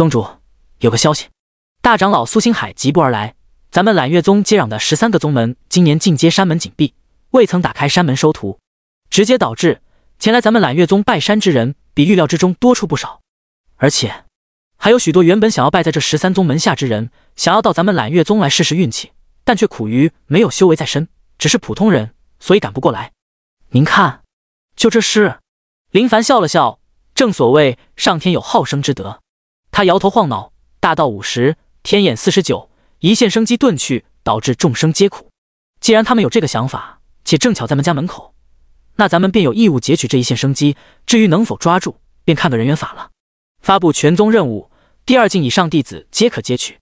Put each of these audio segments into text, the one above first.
宗主，有个消息。大长老苏星海疾步而来。咱们揽月宗接壤的十三个宗门，今年进阶山门紧闭，未曾打开山门收徒，直接导致前来咱们揽月宗拜山之人比预料之中多出不少。而且，还有许多原本想要拜在这十三宗门下之人，想要到咱们揽月宗来试试运气，但却苦于没有修为在身，只是普通人，所以赶不过来。您看，就这事。林凡笑了笑，正所谓上天有好生之德。他摇头晃脑，大道五十，天眼四十九，一线生机顿去，导致众生皆苦。既然他们有这个想法，且正巧在门家门口，那咱们便有义务截取这一线生机。至于能否抓住，便看个人缘法了。发布全宗任务，第二境以上弟子皆可截取。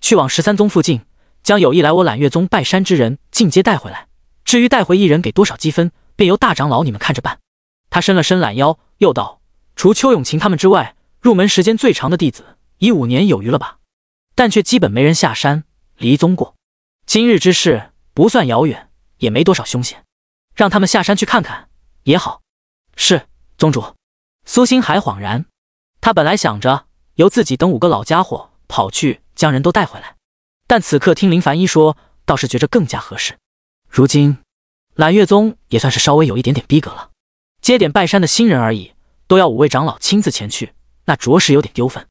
去往十三宗附近，将有意来我揽月宗拜山之人尽皆带回来。至于带回一人给多少积分，便由大长老你们看着办。他伸了伸懒腰，又道：“除邱永勤他们之外。”入门时间最长的弟子，已五年有余了吧？但却基本没人下山离宗过。今日之事不算遥远，也没多少凶险，让他们下山去看看也好。是，宗主。苏星海恍然，他本来想着由自己等五个老家伙跑去将人都带回来，但此刻听林凡一说，倒是觉着更加合适。如今揽月宗也算是稍微有一点点逼格了，接点拜山的新人而已，都要五位长老亲自前去。那着实有点丢分，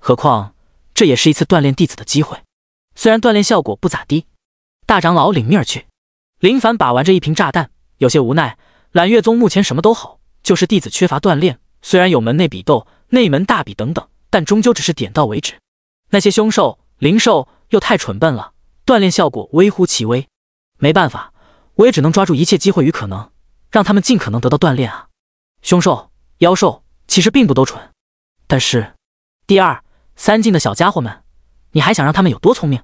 何况这也是一次锻炼弟子的机会。虽然锻炼效果不咋地，大长老领命而去。林凡把玩着一瓶炸弹，有些无奈。揽月宗目前什么都好，就是弟子缺乏锻炼。虽然有门内比斗、内门大比等等，但终究只是点到为止。那些凶兽、灵兽又太蠢笨了，锻炼效果微乎其微。没办法，我也只能抓住一切机会与可能，让他们尽可能得到锻炼啊。凶兽、妖兽其实并不都蠢。但是，第二、三境的小家伙们，你还想让他们有多聪明？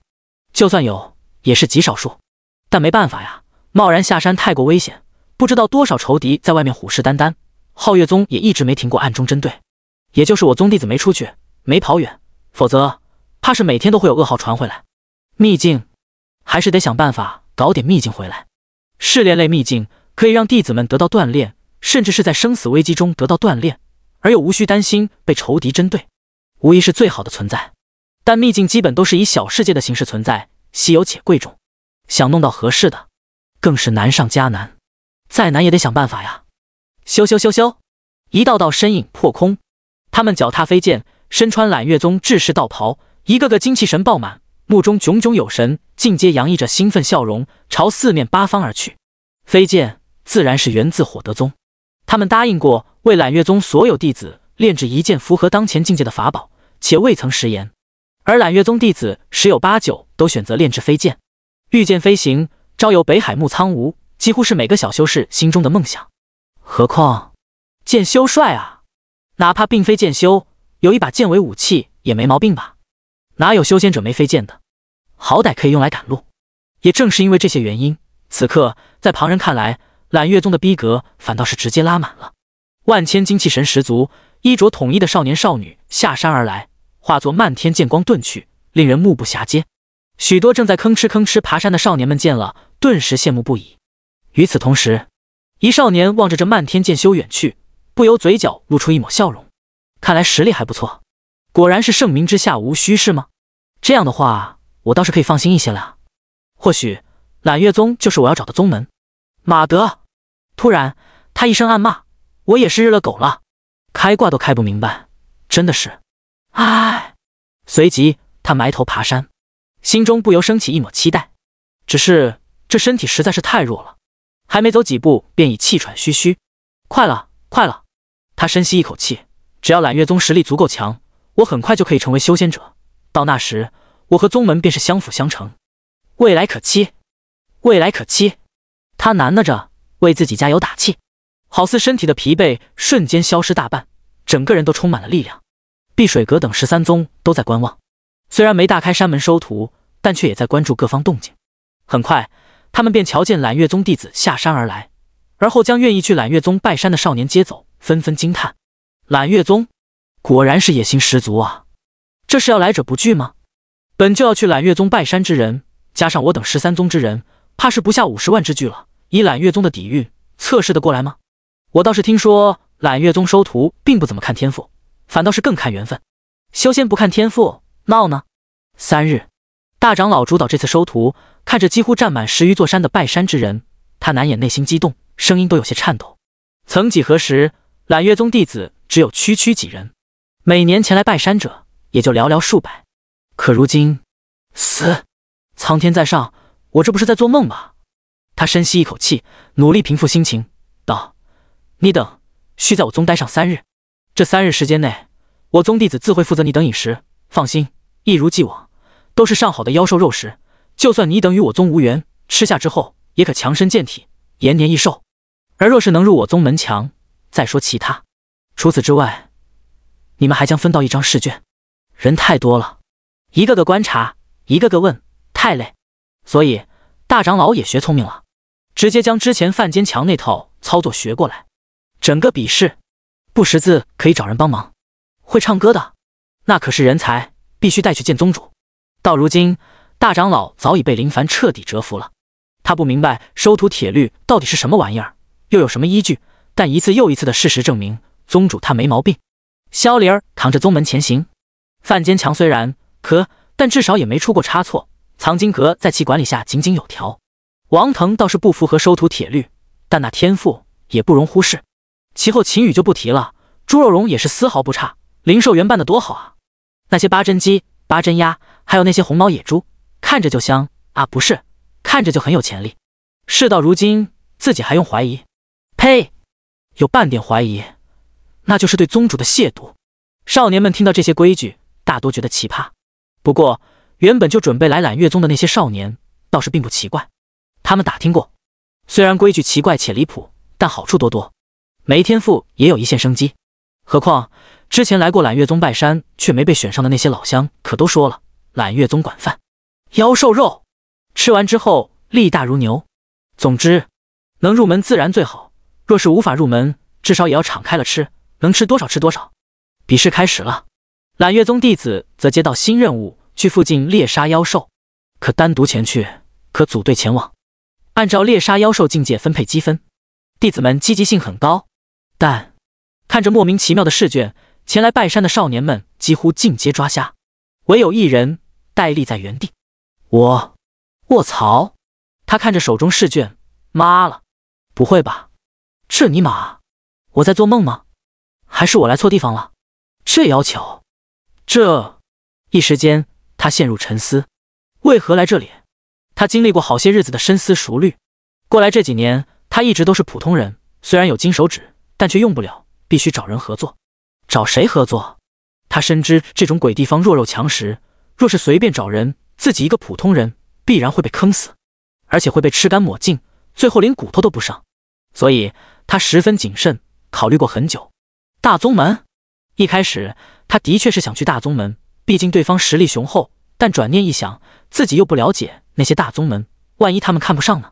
就算有，也是极少数。但没办法呀，贸然下山太过危险，不知道多少仇敌在外面虎视眈眈。皓月宗也一直没停过暗中针对，也就是我宗弟子没出去，没跑远，否则怕是每天都会有噩耗传回来。秘境还是得想办法搞点秘境回来。试炼类秘境可以让弟子们得到锻炼，甚至是在生死危机中得到锻炼。而又无需担心被仇敌针对，无疑是最好的存在。但秘境基本都是以小世界的形式存在，稀有且贵重，想弄到合适的，更是难上加难。再难也得想办法呀！咻咻咻咻，一道道身影破空，他们脚踏飞剑，身穿揽月宗制式道袍，一个个精气神爆满，目中炯炯有神，尽皆洋溢着兴奋笑容，朝四面八方而去。飞剑自然是源自火德宗。他们答应过为揽月宗所有弟子炼制一件符合当前境界的法宝，且未曾食言。而揽月宗弟子十有八九都选择炼制飞剑，御剑飞行，招游北海木苍梧，几乎是每个小修士心中的梦想。何况剑修帅啊，哪怕并非剑修，有一把剑为武器也没毛病吧？哪有修仙者没飞剑的？好歹可以用来赶路。也正是因为这些原因，此刻在旁人看来。揽月宗的逼格反倒是直接拉满了，万千精气神十足、衣着统一的少年少女下山而来，化作漫天剑光遁去，令人目不暇接。许多正在吭哧吭哧爬山的少年们见了，顿时羡慕不已。与此同时，一少年望着这漫天剑修远去，不由嘴角露出一抹笑容。看来实力还不错，果然是盛名之下无虚事吗？这样的话，我倒是可以放心一些了。或许，揽月宗就是我要找的宗门。马德！突然，他一声暗骂：“我也是日了狗了，开挂都开不明白，真的是！”唉。随即，他埋头爬山，心中不由升起一抹期待。只是这身体实在是太弱了，还没走几步便已气喘吁吁。快了，快了！他深吸一口气，只要揽月宗实力足够强，我很快就可以成为修仙者。到那时，我和宗门便是相辅相成，未来可期，未来可期。他难喃着为自己加油打气，好似身体的疲惫瞬间消失大半，整个人都充满了力量。碧水阁等十三宗都在观望，虽然没大开山门收徒，但却也在关注各方动静。很快，他们便瞧见揽月宗弟子下山而来，而后将愿意去揽月宗拜山的少年接走，纷纷惊叹：揽月宗果然是野心十足啊！这是要来者不拒吗？本就要去揽月宗拜山之人，加上我等十三宗之人，怕是不下五十万之巨了。以揽月宗的底蕴，测试得过来吗？我倒是听说，揽月宗收徒并不怎么看天赋，反倒是更看缘分。修仙不看天赋，闹呢？三日，大长老主导这次收徒，看着几乎占满十余座山的拜山之人，他难掩内心激动，声音都有些颤抖。曾几何时，揽月宗弟子只有区区几人，每年前来拜山者也就寥寥数百。可如今，死！苍天在上，我这不是在做梦吧？他深吸一口气，努力平复心情，道：“你等需在我宗待上三日，这三日时间内，我宗弟子自会负责你等饮食。放心，一如既往，都是上好的妖兽肉食。就算你等与我宗无缘，吃下之后也可强身健体，延年益寿。而若是能入我宗门墙，再说其他。除此之外，你们还将分到一张试卷。人太多了，一个个观察，一个个问，太累。所以大长老也学聪明了。”直接将之前范坚强那套操作学过来，整个比试，不识字可以找人帮忙，会唱歌的，那可是人才，必须带去见宗主。到如今，大长老早已被林凡彻底折服了，他不明白收徒铁律到底是什么玩意儿，又有什么依据，但一次又一次的事实证明，宗主他没毛病。萧灵儿扛着宗门前行，范坚强虽然可，但至少也没出过差错，藏经阁在其管理下井井有条。王腾倒是不符合收徒铁律，但那天赋也不容忽视。其后秦羽就不提了，朱若荣也是丝毫不差。灵兽园办的多好啊！那些八珍鸡、八珍鸭，还有那些红毛野猪，看着就香啊！不是，看着就很有潜力。事到如今，自己还用怀疑？呸！有半点怀疑，那就是对宗主的亵渎。少年们听到这些规矩，大多觉得奇葩。不过原本就准备来揽月宗的那些少年，倒是并不奇怪。他们打听过，虽然规矩奇怪且离谱，但好处多多。没天赋也有一线生机。何况之前来过揽月宗拜山却没被选上的那些老乡，可都说了，揽月宗管饭，妖兽肉吃完之后力大如牛。总之，能入门自然最好。若是无法入门，至少也要敞开了吃，能吃多少吃多少。比试开始了，揽月宗弟子则接到新任务，去附近猎杀妖兽，可单独前去，可组队前往。按照猎杀妖兽境界分配积分，弟子们积极性很高。但看着莫名其妙的试卷，前来拜山的少年们几乎尽皆抓瞎，唯有一人呆立在原地。我卧槽！他看着手中试卷，妈了，不会吧？这尼玛，我在做梦吗？还是我来错地方了？这要求，这……一时间，他陷入沉思：为何来这里？他经历过好些日子的深思熟虑，过来这几年，他一直都是普通人。虽然有金手指，但却用不了，必须找人合作。找谁合作？他深知这种鬼地方弱肉强食，若是随便找人，自己一个普通人必然会被坑死，而且会被吃干抹净，最后连骨头都不剩。所以，他十分谨慎，考虑过很久。大宗门，一开始他的确是想去大宗门，毕竟对方实力雄厚。但转念一想，自己又不了解。那些大宗门，万一他们看不上呢？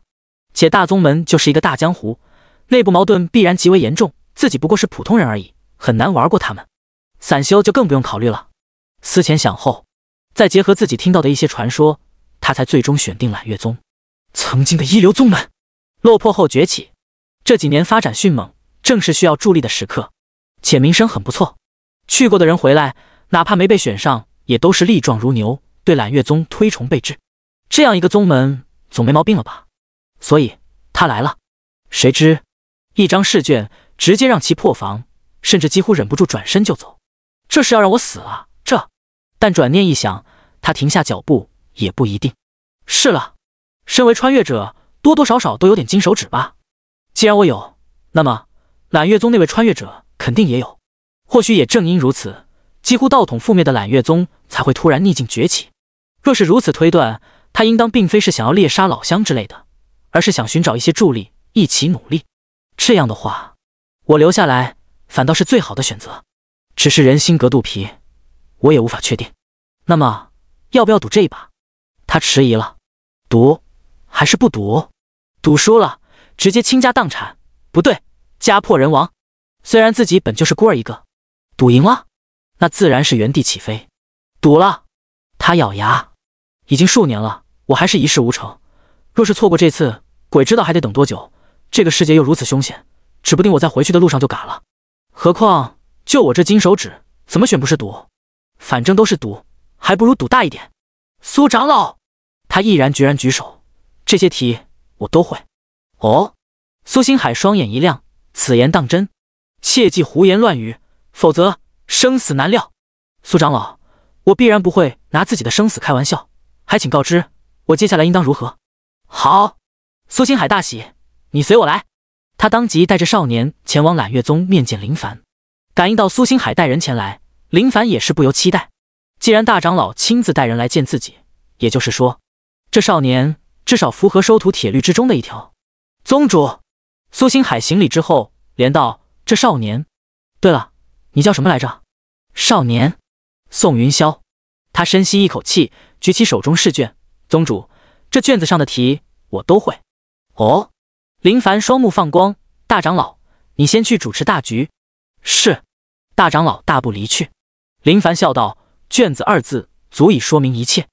且大宗门就是一个大江湖，内部矛盾必然极为严重，自己不过是普通人而已，很难玩过他们。散修就更不用考虑了。思前想后，再结合自己听到的一些传说，他才最终选定揽月宗，曾经的一流宗门，落魄后崛起，这几年发展迅猛，正是需要助力的时刻，且名声很不错。去过的人回来，哪怕没被选上，也都是力壮如牛，对揽月宗推崇备至。这样一个宗门总没毛病了吧？所以他来了。谁知一张试卷直接让其破防，甚至几乎忍不住转身就走。这是要让我死啊！这……但转念一想，他停下脚步也不一定。是了，身为穿越者，多多少少都有点金手指吧。既然我有，那么揽月宗那位穿越者肯定也有。或许也正因如此，几乎道统覆灭的揽月宗才会突然逆境崛起。若是如此推断。他应当并非是想要猎杀老乡之类的，而是想寻找一些助力，一起努力。这样的话，我留下来反倒是最好的选择。只是人心隔肚皮，我也无法确定。那么，要不要赌这一把？他迟疑了，赌还是不赌？赌输了，直接倾家荡产，不对，家破人亡。虽然自己本就是孤儿一个，赌赢了，那自然是原地起飞。赌了，他咬牙。已经数年了，我还是一事无成。若是错过这次，鬼知道还得等多久。这个世界又如此凶险，指不定我在回去的路上就嘎了。何况就我这金手指，怎么选不是赌？反正都是赌，还不如赌大一点。苏长老，他毅然决然举手，这些题我都会。哦，苏星海双眼一亮，此言当真？切忌胡言乱语，否则生死难料。苏长老，我必然不会拿自己的生死开玩笑。还请告知我接下来应当如何。好，苏星海大喜，你随我来。他当即带着少年前往揽月宗面见林凡。感应到苏星海带人前来，林凡也是不由期待。既然大长老亲自带人来见自己，也就是说，这少年至少符合收徒铁律之中的一条。宗主，苏星海行礼之后连道：“这少年，对了，你叫什么来着？”少年，宋云霄。他深吸一口气。举起手中试卷，宗主，这卷子上的题我都会。哦，林凡双目放光。大长老，你先去主持大局。是。大长老大步离去。林凡笑道：“卷子二字足以说明一切。”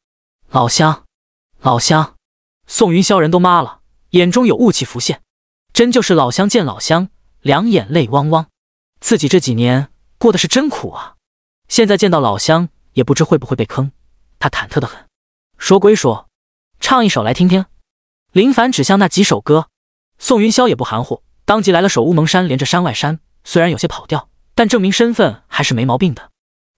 老乡，老乡。宋云霄人都麻了，眼中有雾气浮现。真就是老乡见老乡，两眼泪汪汪。自己这几年过得是真苦啊！现在见到老乡，也不知会不会被坑。他忐忑的很，说归说，唱一首来听听。林凡指向那几首歌，宋云霄也不含糊，当即来了首《乌蒙山连着山外山》，虽然有些跑调，但证明身份还是没毛病的。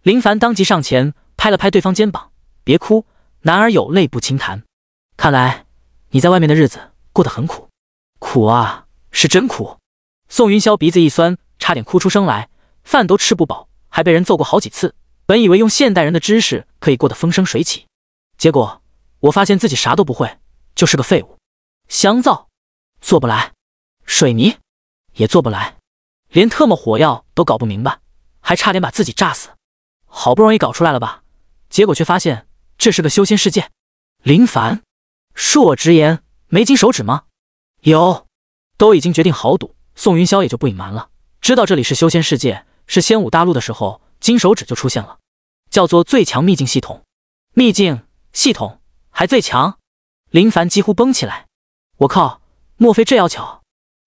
林凡当即上前拍了拍对方肩膀，别哭，男儿有泪不轻弹。看来你在外面的日子过得很苦，苦啊，是真苦。宋云霄鼻子一酸，差点哭出声来，饭都吃不饱，还被人揍过好几次。本以为用现代人的知识可以过得风生水起，结果我发现自己啥都不会，就是个废物。香皂做不来，水泥也做不来，连特么火药都搞不明白，还差点把自己炸死。好不容易搞出来了吧，结果却发现这是个修仙世界。林凡，恕我直言，没金手指吗？有，都已经决定豪赌，宋云霄也就不隐瞒了。知道这里是修仙世界，是仙武大陆的时候。金手指就出现了，叫做最强秘境系统。秘境系统还最强，林凡几乎崩起来。我靠，莫非这要巧？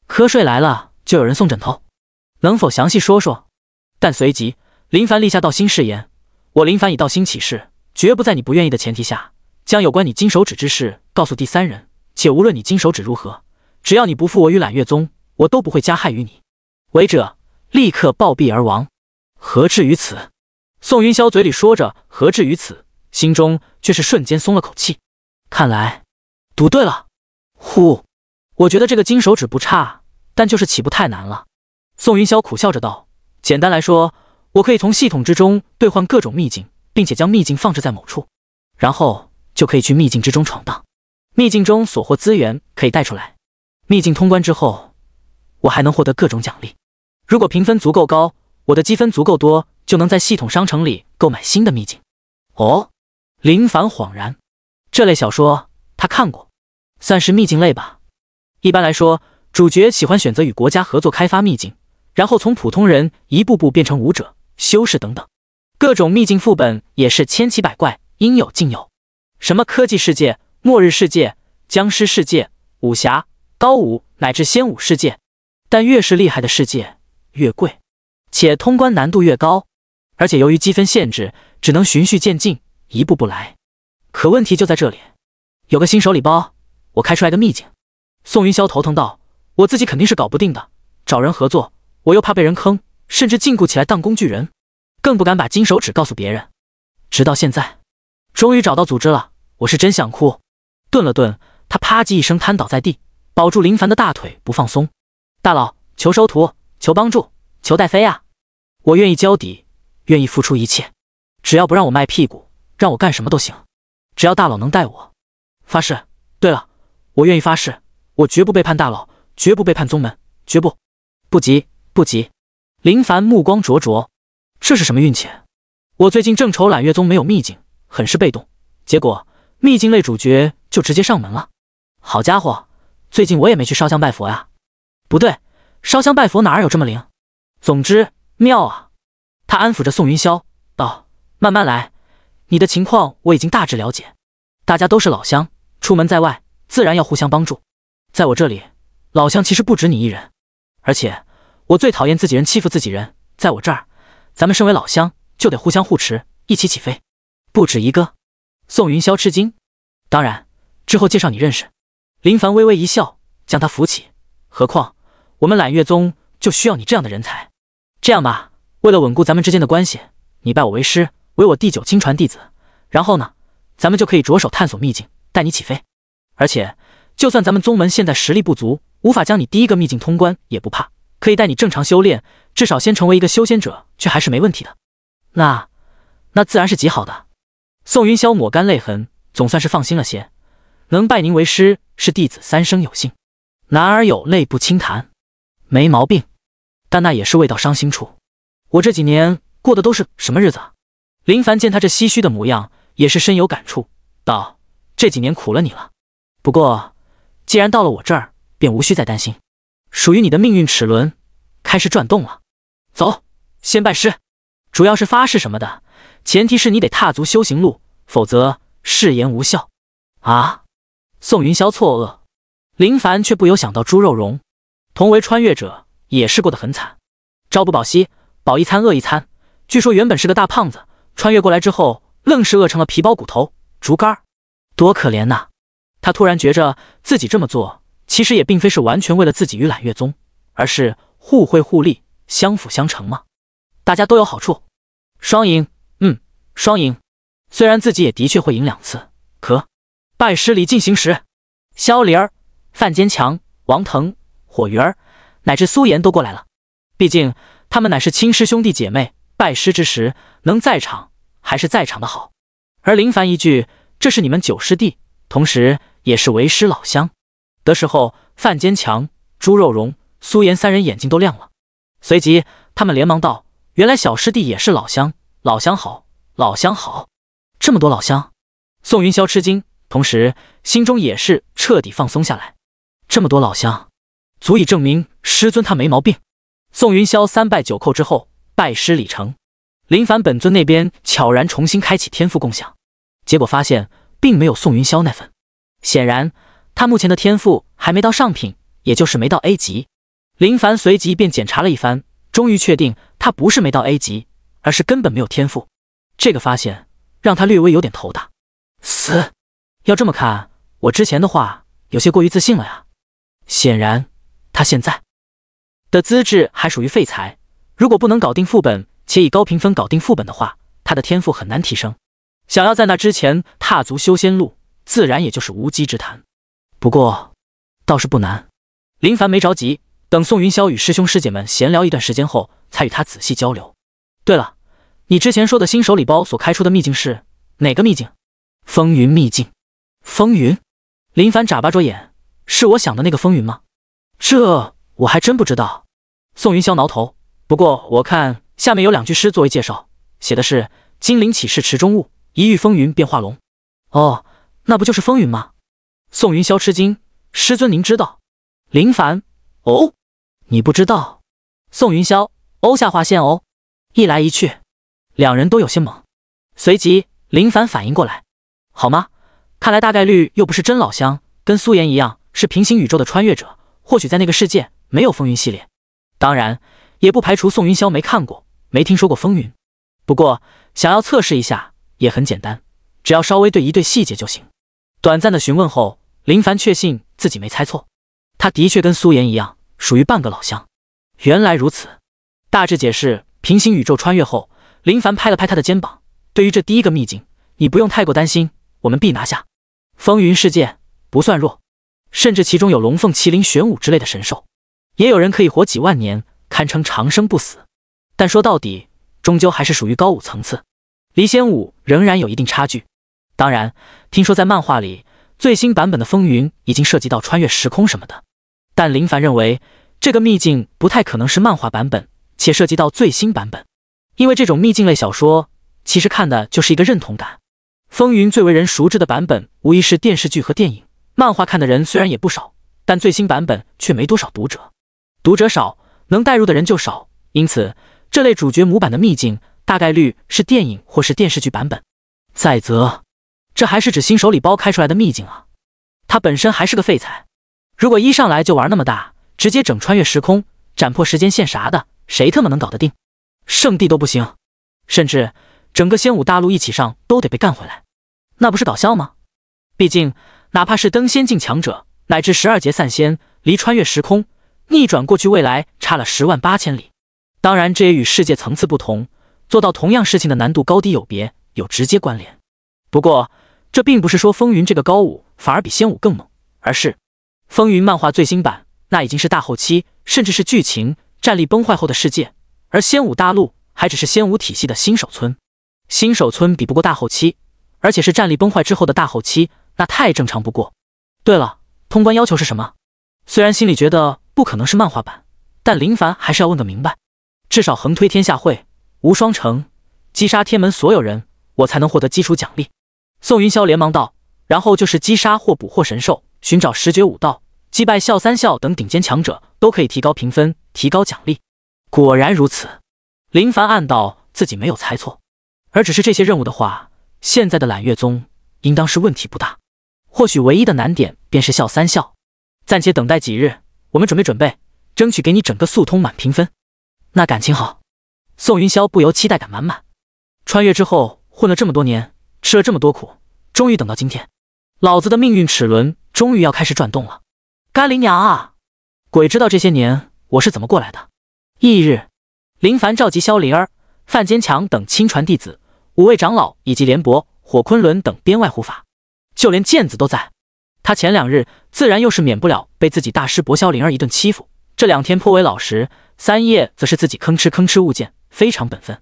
瞌睡来了就有人送枕头？能否详细说说？但随即，林凡立下道心誓言：我林凡以道心起誓，绝不在你不愿意的前提下，将有关你金手指之事告诉第三人。且无论你金手指如何，只要你不负我与揽月宗，我都不会加害于你。违者，立刻暴毙而亡。何至于此？宋云霄嘴里说着“何至于此”，心中却是瞬间松了口气。看来赌对了。呼，我觉得这个金手指不差，但就是起步太难了。宋云霄苦笑着道：“简单来说，我可以从系统之中兑换各种秘境，并且将秘境放置在某处，然后就可以去秘境之中闯荡。秘境中所获资源可以带出来。秘境通关之后，我还能获得各种奖励。如果评分足够高。”我的积分足够多，就能在系统商城里购买新的秘境。哦，林凡恍然，这类小说他看过，算是秘境类吧。一般来说，主角喜欢选择与国家合作开发秘境，然后从普通人一步步变成武者、修士等等。各种秘境副本也是千奇百怪，应有尽有，什么科技世界、末日世界、僵尸世界、武侠、高武乃至仙武世界。但越是厉害的世界，越贵。且通关难度越高，而且由于积分限制，只能循序渐进，一步步来。可问题就在这里，有个新手礼包，我开出来个秘境。宋云霄头疼道：“我自己肯定是搞不定的，找人合作，我又怕被人坑，甚至禁锢起来当工具人，更不敢把金手指告诉别人。直到现在，终于找到组织了，我是真想哭。”顿了顿，他啪叽一声瘫倒在地，保住林凡的大腿不放松：“大佬，求收徒，求帮助。”求带飞呀！我愿意交底，愿意付出一切，只要不让我卖屁股，让我干什么都行。只要大佬能带我，发誓。对了，我愿意发誓，我绝不背叛大佬，绝不背叛宗门，绝不。不急，不急。林凡目光灼灼，这是什么运气？我最近正愁揽月宗没有秘境，很是被动，结果秘境类主角就直接上门了。好家伙，最近我也没去烧香拜佛呀。不对，烧香拜佛哪有这么灵？总之，妙啊！他安抚着宋云霄道：“慢慢来，你的情况我已经大致了解。大家都是老乡，出门在外，自然要互相帮助。在我这里，老乡其实不止你一人。而且，我最讨厌自己人欺负自己人。在我这儿，咱们身为老乡，就得互相扶持，一起起飞。不止一个。”宋云霄吃惊。当然，之后介绍你认识。林凡微微一笑，将他扶起。何况，我们揽月宗就需要你这样的人才。这样吧，为了稳固咱们之间的关系，你拜我为师，为我第九亲传弟子。然后呢，咱们就可以着手探索秘境，带你起飞。而且，就算咱们宗门现在实力不足，无法将你第一个秘境通关，也不怕，可以带你正常修炼，至少先成为一个修仙者，却还是没问题的。那那自然是极好的。宋云霄抹干泪痕，总算是放心了些。能拜您为师，是弟子三生有幸。男儿有泪不轻弹，没毛病。但那也是未到伤心处。我这几年过的都是什么日子？林凡见他这唏嘘的模样，也是深有感触，道：“这几年苦了你了。不过既然到了我这儿，便无需再担心。属于你的命运齿轮开始转动了。走，先拜师，主要是发誓什么的，前提是你得踏足修行路，否则誓言无效。”啊！宋云霄错愕，林凡却不由想到猪肉荣，同为穿越者。也是过得很惨，朝不保夕，饱一餐饿一餐。据说原本是个大胖子，穿越过来之后，愣是饿成了皮包骨头、竹竿，多可怜呐！他突然觉着自己这么做，其实也并非是完全为了自己与揽月宗，而是互惠互利、相辅相成嘛，大家都有好处，双赢。嗯，双赢。虽然自己也的确会赢两次，可拜师礼进行时，萧离儿、范坚强、王腾、火鱼儿。乃至苏岩都过来了，毕竟他们乃是亲师兄弟姐妹，拜师之时能在场，还是在场的好。而林凡一句：“这是你们九师弟，同时也是为师老乡。”得时候，范坚强、朱肉荣、苏岩三人眼睛都亮了，随即他们连忙道：“原来小师弟也是老乡，老乡好，老乡好！”这么多老乡，宋云霄吃惊，同时心中也是彻底放松下来。这么多老乡。足以证明师尊他没毛病。宋云霄三拜九叩之后，拜师礼成。林凡本尊那边悄然重新开启天赋共享，结果发现并没有宋云霄那份。显然，他目前的天赋还没到上品，也就是没到 A 级。林凡随即便检查了一番，终于确定他不是没到 A 级，而是根本没有天赋。这个发现让他略微有点头大。死，要这么看，我之前的话有些过于自信了呀。显然。他现在的资质还属于废材，如果不能搞定副本，且以高评分搞定副本的话，他的天赋很难提升。想要在那之前踏足修仙路，自然也就是无稽之谈。不过倒是不难。林凡没着急，等宋云霄与师兄师姐们闲聊一段时间后，才与他仔细交流。对了，你之前说的新手礼包所开出的秘境是哪个秘境？风云秘境。风云？林凡眨巴着眼，是我想的那个风云吗？这我还真不知道，宋云霄挠头。不过我看下面有两句诗作为介绍，写的是“金陵岂是池中物，一遇风云便化龙。”哦，那不就是风云吗？宋云霄吃惊：“师尊您知道？”林凡：“哦，你不知道。”宋云霄：“哦。”下划线：“哦。”一来一去，两人都有些懵。随即林凡反应过来：“好吗？看来大概率又不是真老乡，跟苏岩一样是平行宇宙的穿越者。”或许在那个世界没有风云系列，当然也不排除宋云霄没看过、没听说过风云。不过想要测试一下也很简单，只要稍微对一对细节就行。短暂的询问后，林凡确信自己没猜错，他的确跟苏岩一样属于半个老乡。原来如此，大致解释平行宇宙穿越后，林凡拍了拍他的肩膀，对于这第一个秘境，你不用太过担心，我们必拿下。风云世界不算弱。甚至其中有龙凤、麒麟、玄武之类的神兽，也有人可以活几万年，堪称长生不死。但说到底，终究还是属于高武层次，离仙武仍然有一定差距。当然，听说在漫画里最新版本的《风云》已经涉及到穿越时空什么的，但林凡认为这个秘境不太可能是漫画版本，且涉及到最新版本，因为这种秘境类小说其实看的就是一个认同感。《风云》最为人熟知的版本无疑是电视剧和电影。漫画看的人虽然也不少，但最新版本却没多少读者。读者少，能带入的人就少，因此这类主角模板的秘境大概率是电影或是电视剧版本。再则，这还是指新手礼包开出来的秘境啊！他本身还是个废材，如果一上来就玩那么大，直接整穿越时空、斩破时间线啥的，谁他妈能搞得定？圣地都不行，甚至整个仙武大陆一起上都得被干回来，那不是搞笑吗？毕竟。哪怕是登仙境强者，乃至十二劫散仙，离穿越时空、逆转过去未来，差了十万八千里。当然，这也与世界层次不同，做到同样事情的难度高低有别，有直接关联。不过，这并不是说风云这个高武反而比仙武更猛，而是风云漫画最新版那已经是大后期，甚至是剧情战力崩坏后的世界，而仙武大陆还只是仙武体系的新手村。新手村比不过大后期，而且是战力崩坏之后的大后期。那太正常不过。对了，通关要求是什么？虽然心里觉得不可能是漫画版，但林凡还是要问个明白。至少横推天下会、无双城，击杀天门所有人，我才能获得基础奖励。宋云霄连忙道：“然后就是击杀或捕获神兽，寻找十绝武道，击败笑三笑等顶尖强者，都可以提高评分，提高奖励。”果然如此，林凡暗道自己没有猜错。而只是这些任务的话，现在的揽月宗应当是问题不大。或许唯一的难点便是笑三笑，暂且等待几日，我们准备准备，争取给你整个速通满评分。那感情好，宋云霄不由期待感满满。穿越之后混了这么多年，吃了这么多苦，终于等到今天，老子的命运齿轮终于要开始转动了。干灵娘啊，鬼知道这些年我是怎么过来的。翌日，林凡召集萧灵儿、范坚强等亲传弟子，五位长老以及连伯、火昆仑等编外护法。就连剑子都在，他前两日自然又是免不了被自己大师伯萧灵儿一顿欺负，这两天颇为老实。三叶则是自己吭哧吭哧物件，非常本分。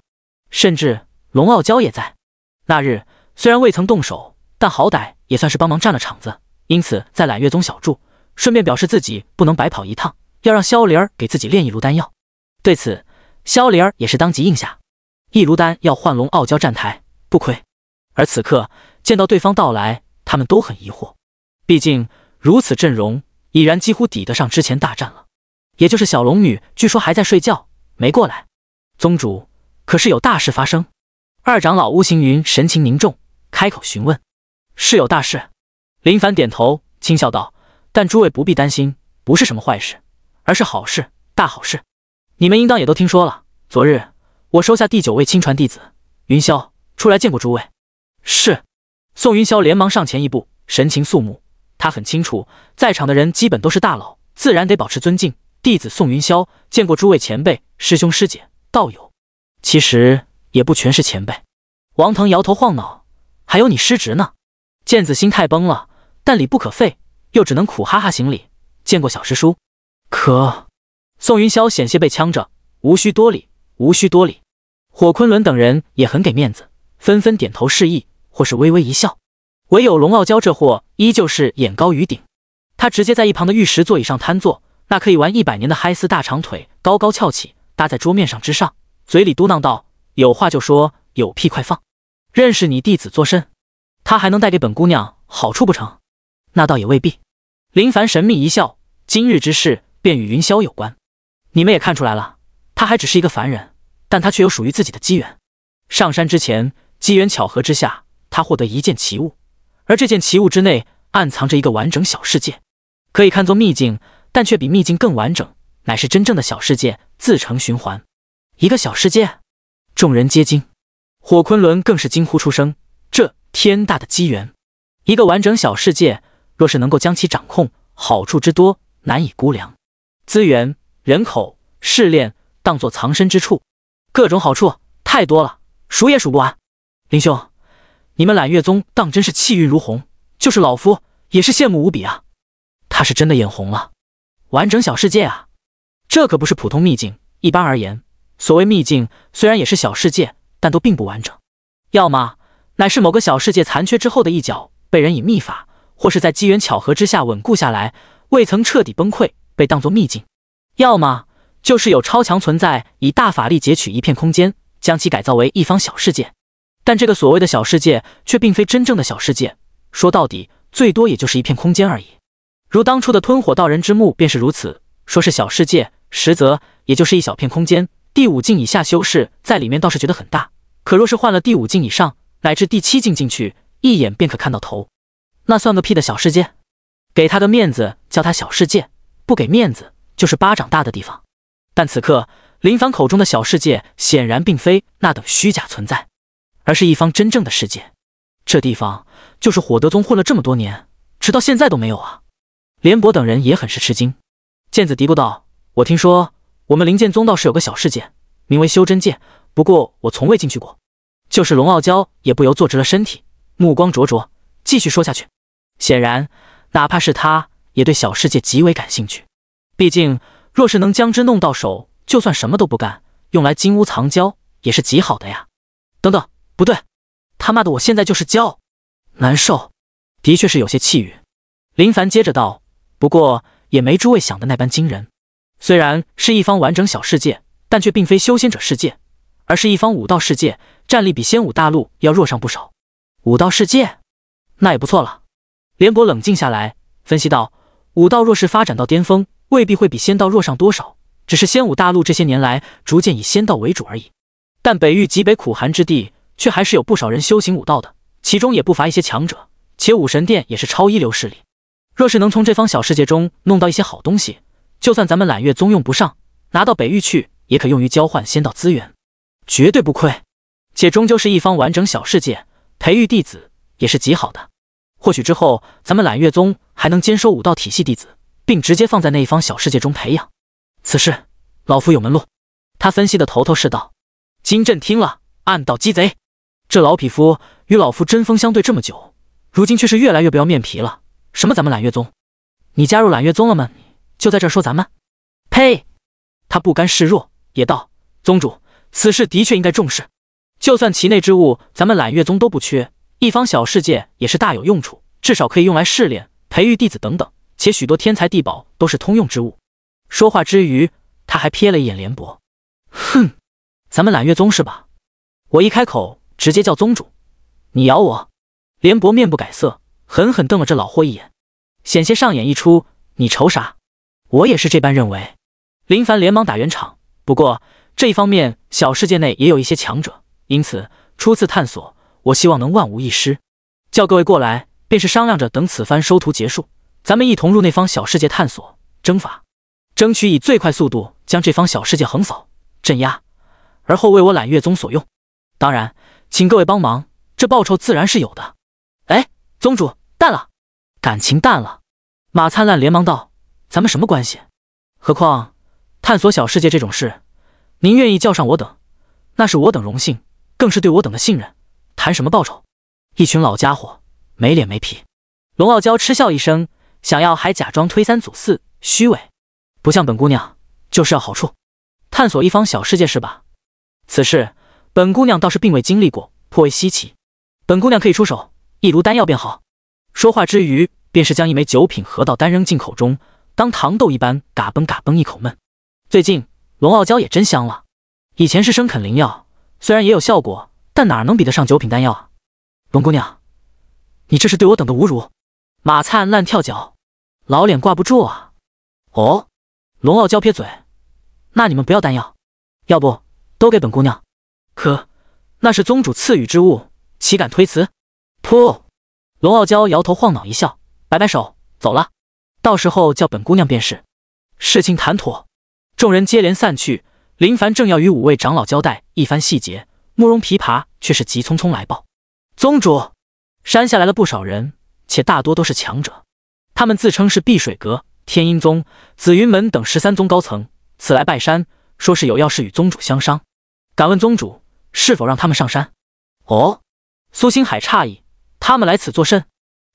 甚至龙傲娇也在，那日虽然未曾动手，但好歹也算是帮忙占了场子，因此在揽月宗小住，顺便表示自己不能白跑一趟，要让萧灵儿给自己炼一炉丹药。对此，萧灵儿也是当即应下，一炉丹要换龙傲娇站台，不亏。而此刻见到对方到来。他们都很疑惑，毕竟如此阵容已然几乎抵得上之前大战了。也就是小龙女据说还在睡觉，没过来。宗主可是有大事发生？二长老乌行云神情凝重，开口询问：“是有大事？”林凡点头，轻笑道：“但诸位不必担心，不是什么坏事，而是好事，大好事。你们应当也都听说了，昨日我收下第九位亲传弟子云霄，出来见过诸位。”是。宋云霄连忙上前一步，神情肃穆。他很清楚，在场的人基本都是大佬，自然得保持尊敬。弟子宋云霄见过诸位前辈、师兄、师姐、道友。其实也不全是前辈。王腾摇头晃脑，还有你师侄呢。剑子心态崩了，但礼不可废，又只能苦哈哈行礼。见过小师叔。可宋云霄险些被呛着。无需多礼，无需多礼。火昆仑等人也很给面子，纷纷点头示意。或是微微一笑，唯有龙傲娇这货依旧是眼高于顶。他直接在一旁的玉石座椅上瘫坐，那可以玩一百年的嗨丝大长腿高高翘起，搭在桌面上之上，嘴里嘟囔道：“有话就说，有屁快放。认识你弟子作甚？他还能带给本姑娘好处不成？那倒也未必。”林凡神秘一笑：“今日之事便与云霄有关。你们也看出来了，他还只是一个凡人，但他却有属于自己的机缘。上山之前，机缘巧合之下。”他获得一件奇物，而这件奇物之内暗藏着一个完整小世界，可以看作秘境，但却比秘境更完整，乃是真正的小世界，自成循环。一个小世界，众人皆惊，火昆仑更是惊呼出声：“这天大的机缘！一个完整小世界，若是能够将其掌控，好处之多难以估量，资源、人口、试炼，当作藏身之处，各种好处太多了，数也数不完。”林兄。你们揽月宗当真是气运如虹，就是老夫也是羡慕无比啊！他是真的眼红了。完整小世界啊，这可不是普通秘境。一般而言，所谓秘境虽然也是小世界，但都并不完整。要么乃是某个小世界残缺之后的一角，被人以秘法或是在机缘巧合之下稳固下来，未曾彻底崩溃，被当作秘境；要么就是有超强存在以大法力截取一片空间，将其改造为一方小世界。但这个所谓的小世界，却并非真正的小世界。说到底，最多也就是一片空间而已。如当初的吞火道人之墓便是如此，说是小世界，实则也就是一小片空间。第五境以下修士在里面倒是觉得很大，可若是换了第五境以上，乃至第七境进去，一眼便可看到头，那算个屁的小世界！给他个面子，叫他小世界；不给面子，就是巴掌大的地方。但此刻林凡口中的小世界，显然并非那等虚假存在。而是一方真正的世界，这地方就是火德宗混了这么多年，直到现在都没有啊！连博等人也很是吃惊，剑子嘀咕道：“我听说我们灵剑宗倒是有个小世界，名为修真界，不过我从未进去过。”就是龙傲娇也不由坐直了身体，目光灼灼，继续说下去。显然，哪怕是他也对小世界极为感兴趣，毕竟若是能将之弄到手，就算什么都不干，用来金屋藏娇也是极好的呀。等等。不对，他妈的！我现在就是焦，难受，的确是有些气郁。林凡接着道：“不过也没诸位想的那般惊人。虽然是一方完整小世界，但却并非修仙者世界，而是一方武道世界，战力比仙武大陆要弱上不少。武道世界，那也不错了。”连博冷静下来，分析道：“武道若是发展到巅峰，未必会比仙道弱上多少，只是仙武大陆这些年来逐渐以仙道为主而已。但北域极北苦寒之地。”却还是有不少人修行武道的，其中也不乏一些强者，且武神殿也是超一流势力。若是能从这方小世界中弄到一些好东西，就算咱们揽月宗用不上，拿到北域去也可用于交换仙道资源，绝对不亏。且终究是一方完整小世界，培育弟子也是极好的。或许之后咱们揽月宗还能兼收武道体系弟子，并直接放在那一方小世界中培养。此事老夫有门路，他分析的头头是道。金震听了，暗道鸡贼。这老匹夫与老夫针锋相对这么久，如今却是越来越不要面皮了。什么咱们揽月宗，你加入揽月宗了吗？就在这说咱们？呸！他不甘示弱，也道：宗主，此事的确应该重视。就算其内之物，咱们揽月宗都不缺，一方小世界也是大有用处，至少可以用来试炼、培育弟子等等。且许多天才地宝都是通用之物。说话之余，他还瞥了一眼连伯，哼，咱们揽月宗是吧？我一开口。直接叫宗主，你咬我！连博面不改色，狠狠瞪了这老货一眼，险些上演一出。你愁啥？我也是这般认为。林凡连忙打圆场，不过这一方面小世界内也有一些强者，因此初次探索，我希望能万无一失。叫各位过来，便是商量着等此番收徒结束，咱们一同入那方小世界探索征伐，争取以最快速度将这方小世界横扫镇压，而后为我揽月宗所用。当然。请各位帮忙，这报酬自然是有的。哎，宗主淡了，感情淡了。马灿烂连忙道：“咱们什么关系？何况探索小世界这种事，您愿意叫上我等，那是我等荣幸，更是对我等的信任。谈什么报酬？一群老家伙，没脸没皮。”龙傲娇嗤笑一声，想要还假装推三阻四，虚伪，不像本姑娘就是要好处。探索一方小世界是吧？此事。本姑娘倒是并未经历过，颇为稀奇。本姑娘可以出手，一炉丹药便好。说话之余，便是将一枚九品河道丹扔进口中，当糖豆一般，嘎嘣嘎嘣一口闷。最近龙傲娇也真香了，以前是生啃灵药，虽然也有效果，但哪能比得上九品丹药啊！龙姑娘，你这是对我等的侮辱！马灿烂跳脚，老脸挂不住啊！哦，龙傲娇撇嘴，那你们不要丹药，要不都给本姑娘。可那是宗主赐予之物，岂敢推辞？噗！龙傲娇摇头晃脑一笑，摆摆手走了。到时候叫本姑娘便是。事情谈妥，众人接连散去。林凡正要与五位长老交代一番细节，慕容琵琶却是急匆匆来报：宗主，山下来了不少人，且大多都是强者。他们自称是碧水阁、天音宗、紫云门等十三宗高层，此来拜山，说是有要事与宗主相商。敢问宗主？是否让他们上山？哦，苏星海诧异，他们来此作甚？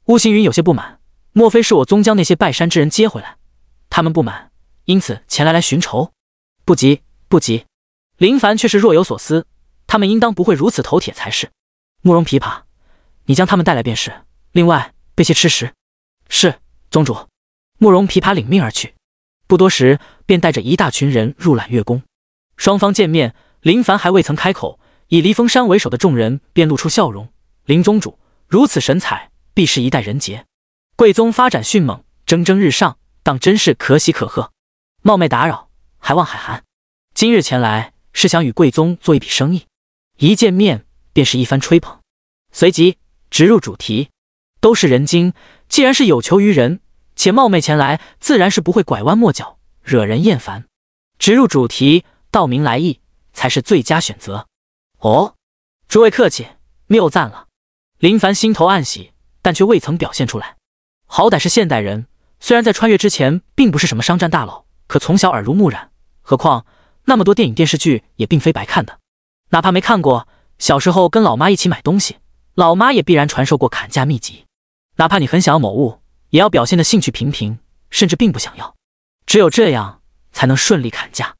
乌行云有些不满，莫非是我宗将那些拜山之人接回来？他们不满，因此前来来寻仇？不急，不急。林凡却是若有所思，他们应当不会如此头铁才是。慕容琵琶，你将他们带来便是。另外备些吃食。是，宗主。慕容琵琶领命而去。不多时，便带着一大群人入揽月宫。双方见面，林凡还未曾开口。以黎峰山为首的众人便露出笑容。林宗主如此神采，必是一代人杰。贵宗发展迅猛，蒸蒸日上，当真是可喜可贺。冒昧打扰，还望海涵。今日前来是想与贵宗做一笔生意。一见面便是一番吹捧，随即直入主题。都是人精，既然是有求于人，且冒昧前来，自然是不会拐弯抹角，惹人厌烦。直入主题，道明来意，才是最佳选择。哦，诸位客气，谬赞了。林凡心头暗喜，但却未曾表现出来。好歹是现代人，虽然在穿越之前并不是什么商战大佬，可从小耳濡目染，何况那么多电影电视剧也并非白看的。哪怕没看过，小时候跟老妈一起买东西，老妈也必然传授过砍价秘籍。哪怕你很想要某物，也要表现的兴趣平平，甚至并不想要，只有这样才能顺利砍价。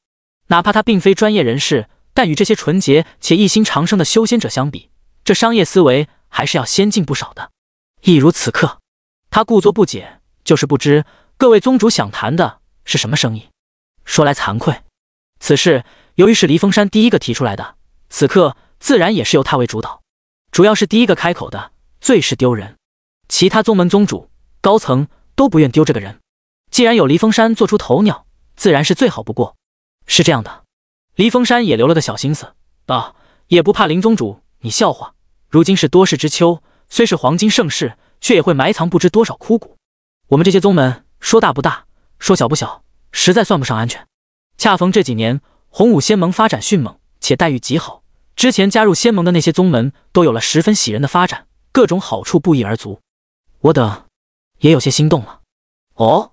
哪怕他并非专业人士。但与这些纯洁且一心长生的修仙者相比，这商业思维还是要先进不少的。亦如此刻，他故作不解，就是不知各位宗主想谈的是什么生意。说来惭愧，此事由于是离峰山第一个提出来的，此刻自然也是由他为主导。主要是第一个开口的，最是丢人，其他宗门宗主高层都不愿丢这个人。既然有离峰山做出头鸟，自然是最好不过。是这样的。离峰山也留了个小心思，道：“也不怕林宗主你笑话，如今是多事之秋，虽是黄金盛世，却也会埋藏不知多少枯骨。我们这些宗门，说大不大，说小不小，实在算不上安全。恰逢这几年，洪武仙盟发展迅猛，且待遇极好，之前加入仙盟的那些宗门，都有了十分喜人的发展，各种好处不一而足。我等也有些心动了。”哦，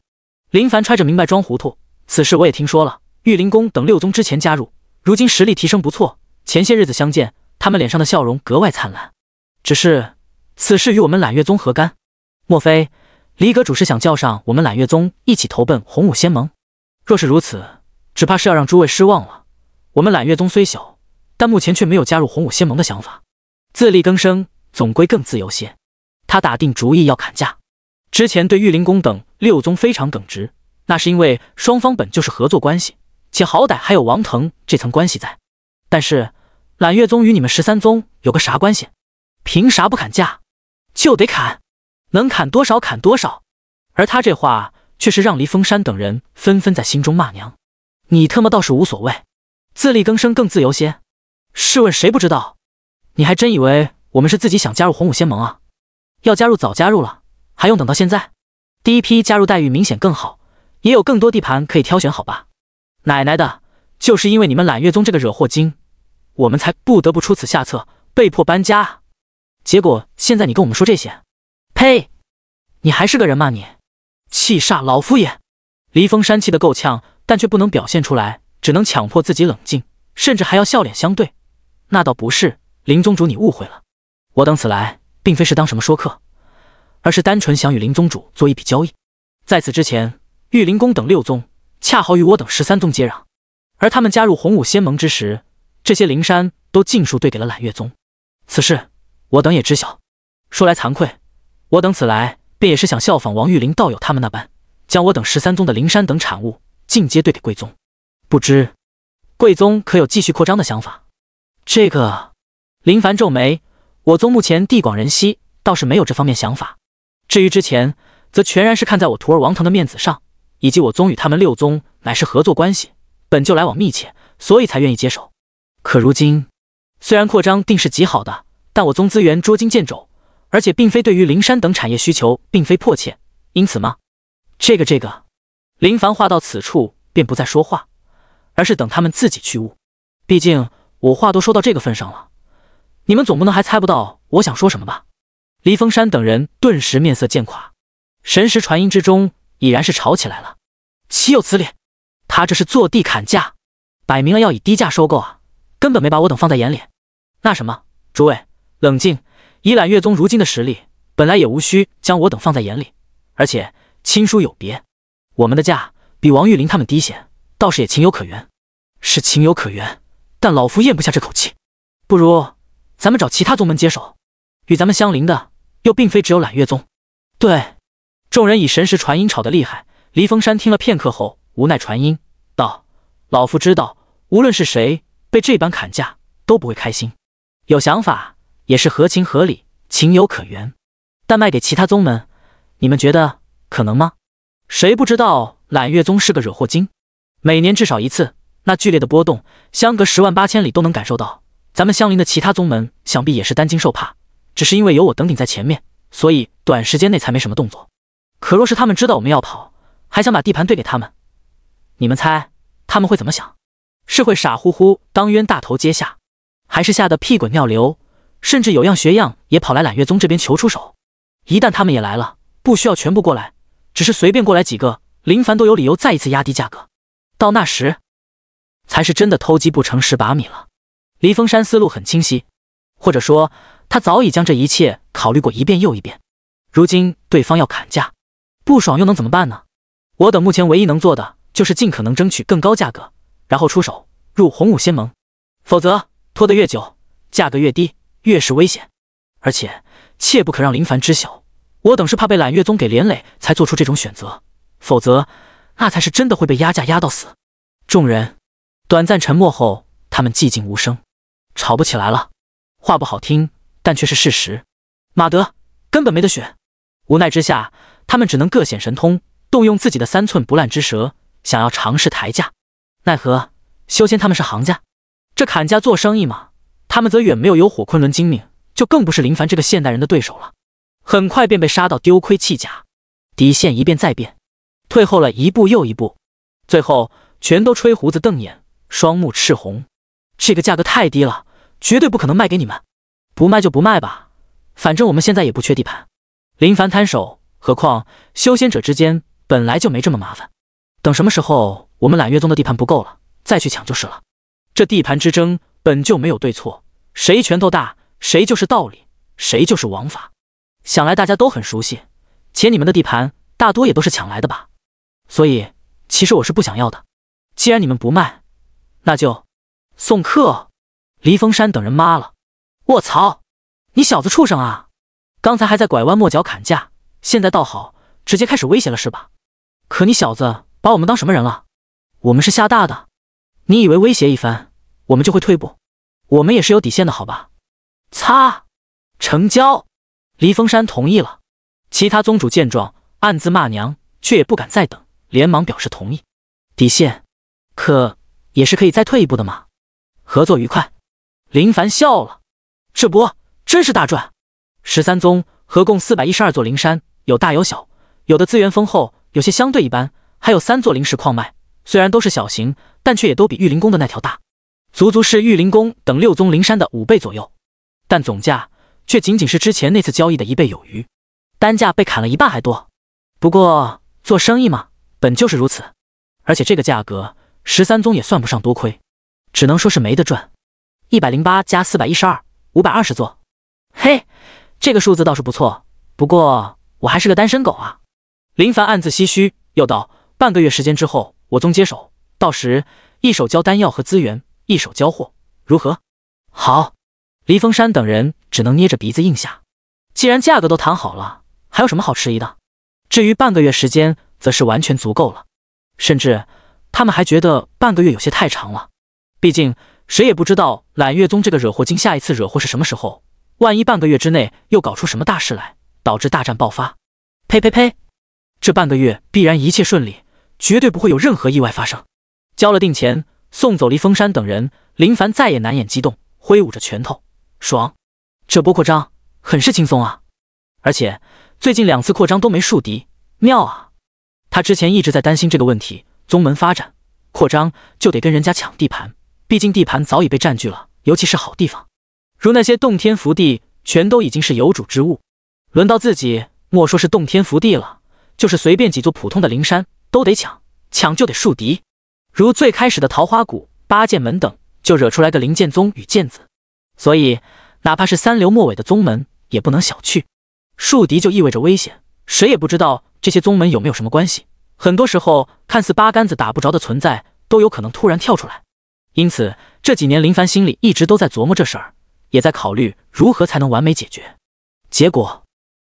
林凡揣着明白装糊涂，此事我也听说了。玉灵宫等六宗之前加入，如今实力提升不错。前些日子相见，他们脸上的笑容格外灿烂。只是此事与我们揽月宗何干？莫非离阁主是想叫上我们揽月宗一起投奔洪武仙盟？若是如此，只怕是要让诸位失望了。我们揽月宗虽小，但目前却没有加入洪武仙盟的想法。自力更生，总归更自由些。他打定主意要砍价，之前对玉灵宫等六宗非常耿直，那是因为双方本就是合作关系。且好歹还有王腾这层关系在，但是揽月宗与你们十三宗有个啥关系？凭啥不砍价就得砍？能砍多少砍多少。而他这话却是让黎峰山等人纷纷在心中骂娘：“你特么倒是无所谓，自力更生更自由些。试问谁不知道？你还真以为我们是自己想加入洪武仙盟啊？要加入早加入了，还用等到现在？第一批加入待遇明显更好，也有更多地盘可以挑选，好吧？”奶奶的，就是因为你们揽月宗这个惹祸精，我们才不得不出此下策，被迫搬家。结果现在你跟我们说这些，呸！你还是个人吗？你气煞老夫也！黎峰山气得够呛，但却不能表现出来，只能强迫自己冷静，甚至还要笑脸相对。那倒不是，林宗主，你误会了。我等此来，并非是当什么说客，而是单纯想与林宗主做一笔交易。在此之前，玉灵宫等六宗。恰好与我等十三宗接壤，而他们加入洪武仙盟之时，这些灵山都尽数兑给了揽月宗。此事我等也知晓。说来惭愧，我等此来便也是想效仿王玉林道友他们那般，将我等十三宗的灵山等产物尽皆兑给贵宗。不知贵宗可有继续扩张的想法？这个，林凡皱眉，我宗目前地广人稀，倒是没有这方面想法。至于之前，则全然是看在我徒儿王腾的面子上。以及我宗与他们六宗乃是合作关系，本就来往密切，所以才愿意接手。可如今虽然扩张定是极好的，但我宗资源捉襟见肘，而且并非对于灵山等产业需求并非迫切，因此吗？这个这个……林凡话到此处便不再说话，而是等他们自己去悟。毕竟我话都说到这个份上了，你们总不能还猜不到我想说什么吧？黎峰山等人顿时面色渐垮，神识传音之中。已然是吵起来了，岂有此理！他这是坐地砍价，摆明了要以低价收购啊，根本没把我等放在眼里。那什么，诸位冷静，以揽月宗如今的实力，本来也无需将我等放在眼里。而且亲疏有别，我们的价比王玉林他们低些，倒是也情有可原。是情有可原，但老夫咽不下这口气。不如咱们找其他宗门接手，与咱们相邻的又并非只有揽月宗。对。众人以神识传音吵得厉害，黎峰山听了片刻后无奈传音道：“老夫知道，无论是谁被这般砍价都不会开心，有想法也是合情合理，情有可原。但卖给其他宗门，你们觉得可能吗？谁不知道揽月宗是个惹祸精，每年至少一次那剧烈的波动，相隔十万八千里都能感受到。咱们相邻的其他宗门想必也是担惊受怕，只是因为有我等顶在前面，所以短时间内才没什么动作。”可若是他们知道我们要跑，还想把地盘兑给他们，你们猜他们会怎么想？是会傻乎乎当冤大头接下，还是吓得屁滚尿流，甚至有样学样也跑来揽月宗这边求出手？一旦他们也来了，不需要全部过来，只是随便过来几个，林凡都有理由再一次压低价格。到那时，才是真的偷鸡不成蚀把米了。黎峰山思路很清晰，或者说他早已将这一切考虑过一遍又一遍。如今对方要砍价。不爽又能怎么办呢？我等目前唯一能做的就是尽可能争取更高价格，然后出手入洪武仙盟，否则拖得越久，价格越低，越是危险。而且切不可让林凡知晓，我等是怕被揽月宗给连累才做出这种选择，否则那才是真的会被压价压到死。众人短暂沉默后，他们寂静无声，吵不起来了。话不好听，但却是事实。马德根本没得选，无奈之下。他们只能各显神通，动用自己的三寸不烂之舌，想要尝试抬价，奈何修仙，他们是行家，这砍价做生意嘛，他们则远没有有火昆仑精明，就更不是林凡这个现代人的对手了。很快便被杀到丢盔弃甲，底线一变再变，退后了一步又一步，最后全都吹胡子瞪眼，双目赤红。这个价格太低了，绝对不可能卖给你们。不卖就不卖吧，反正我们现在也不缺地盘。林凡摊手。何况修仙者之间本来就没这么麻烦，等什么时候我们揽月宗的地盘不够了，再去抢就是了。这地盘之争本就没有对错，谁拳头大谁就是道理，谁就是王法。想来大家都很熟悉，且你们的地盘大多也都是抢来的吧？所以其实我是不想要的。既然你们不卖，那就送客。黎峰山等人妈了，我操！你小子畜生啊！刚才还在拐弯抹角砍价。现在倒好，直接开始威胁了是吧？可你小子把我们当什么人了？我们是吓大的，你以为威胁一番我们就会退步？我们也是有底线的，好吧？擦，成交！黎峰山同意了，其他宗主见状暗自骂娘，却也不敢再等，连忙表示同意。底线，可也是可以再退一步的嘛？合作愉快！林凡笑了，这波真是大赚！十三宗合共四百一十二座灵山。有大有小，有的资源丰厚，有些相对一般，还有三座灵石矿脉，虽然都是小型，但却也都比玉灵宫的那条大，足足是玉灵宫等六宗灵山的五倍左右。但总价却仅仅是之前那次交易的一倍有余，单价被砍了一半还多。不过做生意嘛，本就是如此。而且这个价格，十三宗也算不上多亏，只能说是没得赚。一百零八加四百一十二，五百二十座。嘿，这个数字倒是不错，不过。我还是个单身狗啊！林凡暗自唏嘘，又道：“半个月时间之后，我宗接手，到时一手交丹药和资源，一手交货，如何？”“好。”黎峰山等人只能捏着鼻子应下。既然价格都谈好了，还有什么好迟疑的？至于半个月时间，则是完全足够了，甚至他们还觉得半个月有些太长了。毕竟谁也不知道揽月宗这个惹祸精下一次惹祸是什么时候，万一半个月之内又搞出什么大事来？导致大战爆发。呸呸呸！这半个月必然一切顺利，绝对不会有任何意外发生。交了定钱，送走李峰山等人，林凡再也难掩激动，挥舞着拳头：爽！这波扩张很是轻松啊！而且最近两次扩张都没树敌，妙啊！他之前一直在担心这个问题：宗门发展扩张就得跟人家抢地盘，毕竟地盘早已被占据了，尤其是好地方，如那些洞天福地，全都已经是有主之物。轮到自己，莫说是洞天福地了，就是随便几座普通的灵山，都得抢，抢就得树敌。如最开始的桃花谷、八剑门等，就惹出来个灵剑宗与剑子。所以，哪怕是三流末尾的宗门，也不能小觑。树敌就意味着危险，谁也不知道这些宗门有没有什么关系。很多时候，看似八竿子打不着的存在，都有可能突然跳出来。因此，这几年林凡心里一直都在琢磨这事儿，也在考虑如何才能完美解决。结果。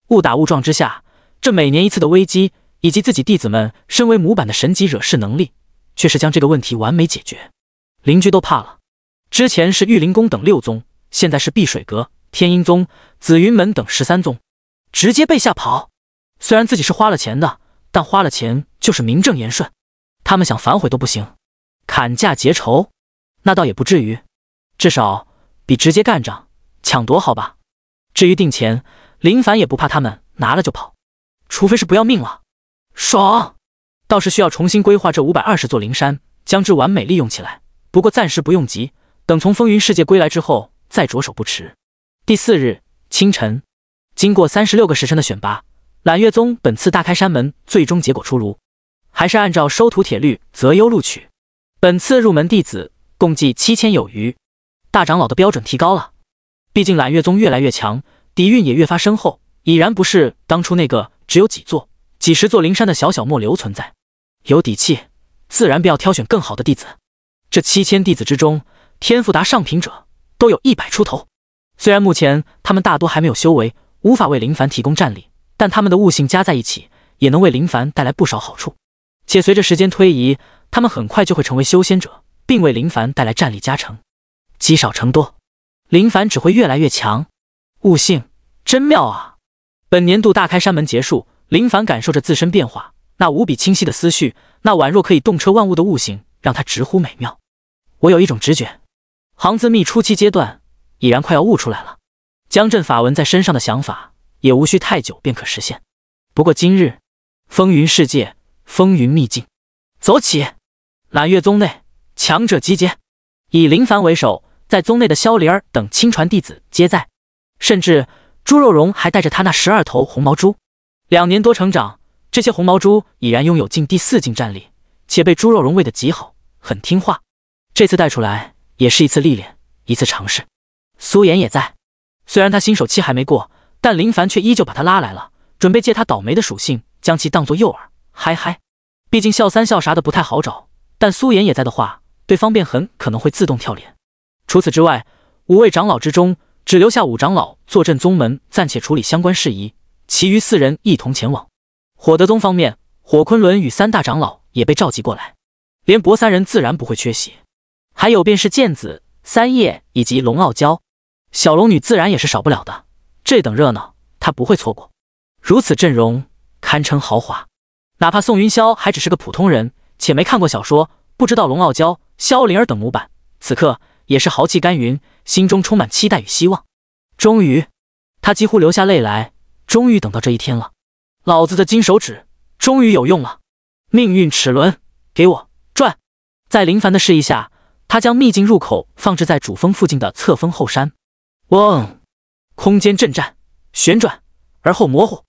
误打误撞之下，这每年一次的危机，以及自己弟子们身为模板的神级惹事能力，却是将这个问题完美解决。邻居都怕了，之前是玉灵宫等六宗，现在是碧水阁、天音宗、紫云门等十三宗，直接被吓跑。虽然自己是花了钱的，但花了钱就是名正言顺，他们想反悔都不行。砍价结仇，那倒也不至于，至少比直接干仗、抢夺好吧。至于定钱。林凡也不怕他们拿了就跑，除非是不要命了。爽，倒是需要重新规划这五百二十座灵山，将之完美利用起来。不过暂时不用急，等从风云世界归来之后再着手不迟。第四日清晨，经过三十六个时辰的选拔，揽月宗本次大开山门，最终结果出炉，还是按照收徒铁律择优录取。本次入门弟子共计七千有余，大长老的标准提高了，毕竟揽月宗越来越强。底蕴也越发深厚，已然不是当初那个只有几座、几十座灵山的小小末流存在。有底气，自然便要挑选更好的弟子。这七千弟子之中，天赋达上品者都有一百出头。虽然目前他们大多还没有修为，无法为林凡提供战力，但他们的悟性加在一起，也能为林凡带来不少好处。且随着时间推移，他们很快就会成为修仙者，并为林凡带来战力加成。积少成多，林凡只会越来越强。悟性真妙啊！本年度大开山门结束，林凡感受着自身变化，那无比清晰的思绪，那宛若可以洞彻万物的悟性，让他直呼美妙。我有一种直觉，行字密初期阶段已然快要悟出来了。江镇法纹在身上的想法，也无需太久便可实现。不过今日风云世界，风云秘境，走起！揽月宗内强者集结，以林凡为首，在宗内的萧灵儿等亲传弟子皆在。甚至猪肉荣还带着他那十二头红毛猪，两年多成长，这些红毛猪已然拥有近第四境战力，且被猪肉荣喂得极好，很听话。这次带出来也是一次历练，一次尝试。苏妍也在，虽然他新手期还没过，但林凡却依旧把他拉来了，准备借他倒霉的属性，将其当作诱饵。嗨嗨，毕竟笑三笑啥的不太好找，但苏妍也在的话，对方便很可能会自动跳脸。除此之外，五位长老之中。只留下五长老坐镇宗门，暂且处理相关事宜，其余四人一同前往。火德宗方面，火昆仑与三大长老也被召集过来，连博三人自然不会缺席。还有便是剑子、三叶以及龙傲娇、小龙女，自然也是少不了的。这等热闹，他不会错过。如此阵容堪称豪华，哪怕宋云霄还只是个普通人，且没看过小说，不知道龙傲娇、萧灵儿等模板，此刻。也是豪气干云，心中充满期待与希望。终于，他几乎流下泪来，终于等到这一天了！老子的金手指终于有用了！命运齿轮，给我转！在林凡的示意下，他将秘境入口放置在主峰附近的侧峰后山。嗡，空间震颤，旋转，而后模糊。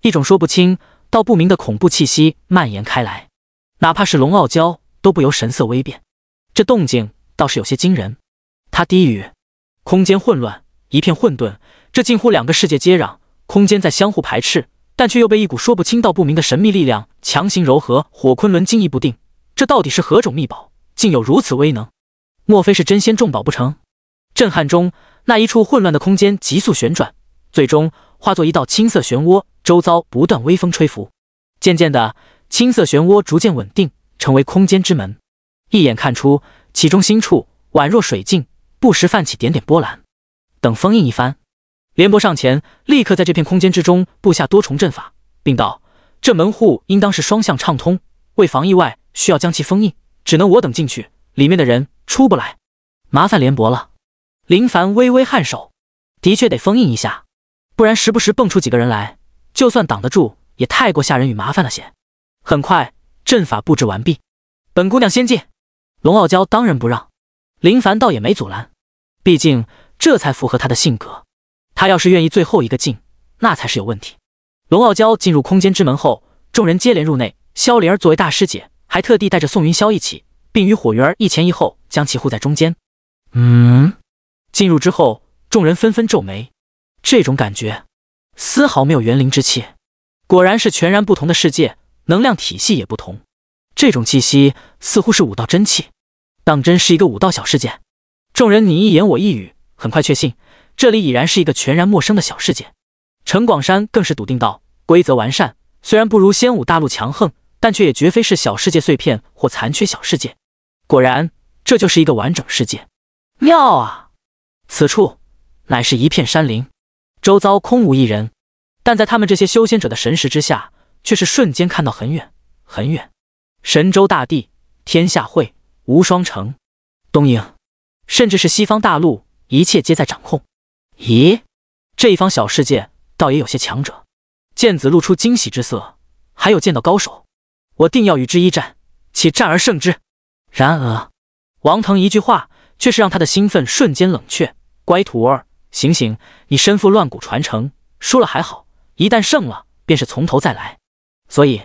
一种说不清道不明的恐怖气息蔓延开来，哪怕是龙傲娇都不由神色微变。这动静倒是有些惊人。他低语，空间混乱，一片混沌，这近乎两个世界接壤，空间在相互排斥，但却又被一股说不清道不明的神秘力量强行柔合。火昆仑惊疑不定，这到底是何种秘宝，竟有如此威能？莫非是真仙重宝不成？震撼中，那一处混乱的空间急速旋转，最终化作一道青色漩涡，周遭不断微风吹拂。渐渐的，青色漩涡逐渐稳定，成为空间之门。一眼看出，其中心处宛若水镜。不时泛起点点波澜，等封印一番。连伯上前，立刻在这片空间之中布下多重阵法，并道：“这门户应当是双向畅通，为防意外，需要将其封印，只能我等进去，里面的人出不来。麻烦连伯了。”林凡微微颔首，的确得封印一下，不然时不时蹦出几个人来，就算挡得住，也太过吓人与麻烦了些。很快，阵法布置完毕，本姑娘先进。龙傲娇当仁不让。林凡倒也没阻拦，毕竟这才符合他的性格。他要是愿意最后一个进，那才是有问题。龙傲娇进入空间之门后，众人接连入内。萧灵儿作为大师姐，还特地带着宋云霄一起，并与火云儿一前一后将其护在中间。嗯，进入之后，众人纷纷皱眉，这种感觉丝毫没有元灵之气，果然是全然不同的世界，能量体系也不同。这种气息似乎是武道真气。当真是一个武道小世界，众人你一言我一语，很快确信这里已然是一个全然陌生的小世界。陈广山更是笃定道：“规则完善，虽然不如仙武大陆强横，但却也绝非是小世界碎片或残缺小世界。果然，这就是一个完整世界。妙啊！此处乃是一片山林，周遭空无一人，但在他们这些修仙者的神识之下，却是瞬间看到很远很远。神州大地，天下会。”无双城、东瀛，甚至是西方大陆，一切皆在掌控。咦，这一方小世界倒也有些强者。剑子露出惊喜之色，还有剑道高手，我定要与之一战，且战而胜之。然而，王腾一句话却是让他的兴奋瞬间冷却。乖徒儿，醒醒，你身负乱骨传承，输了还好，一旦胜了，便是从头再来。所以，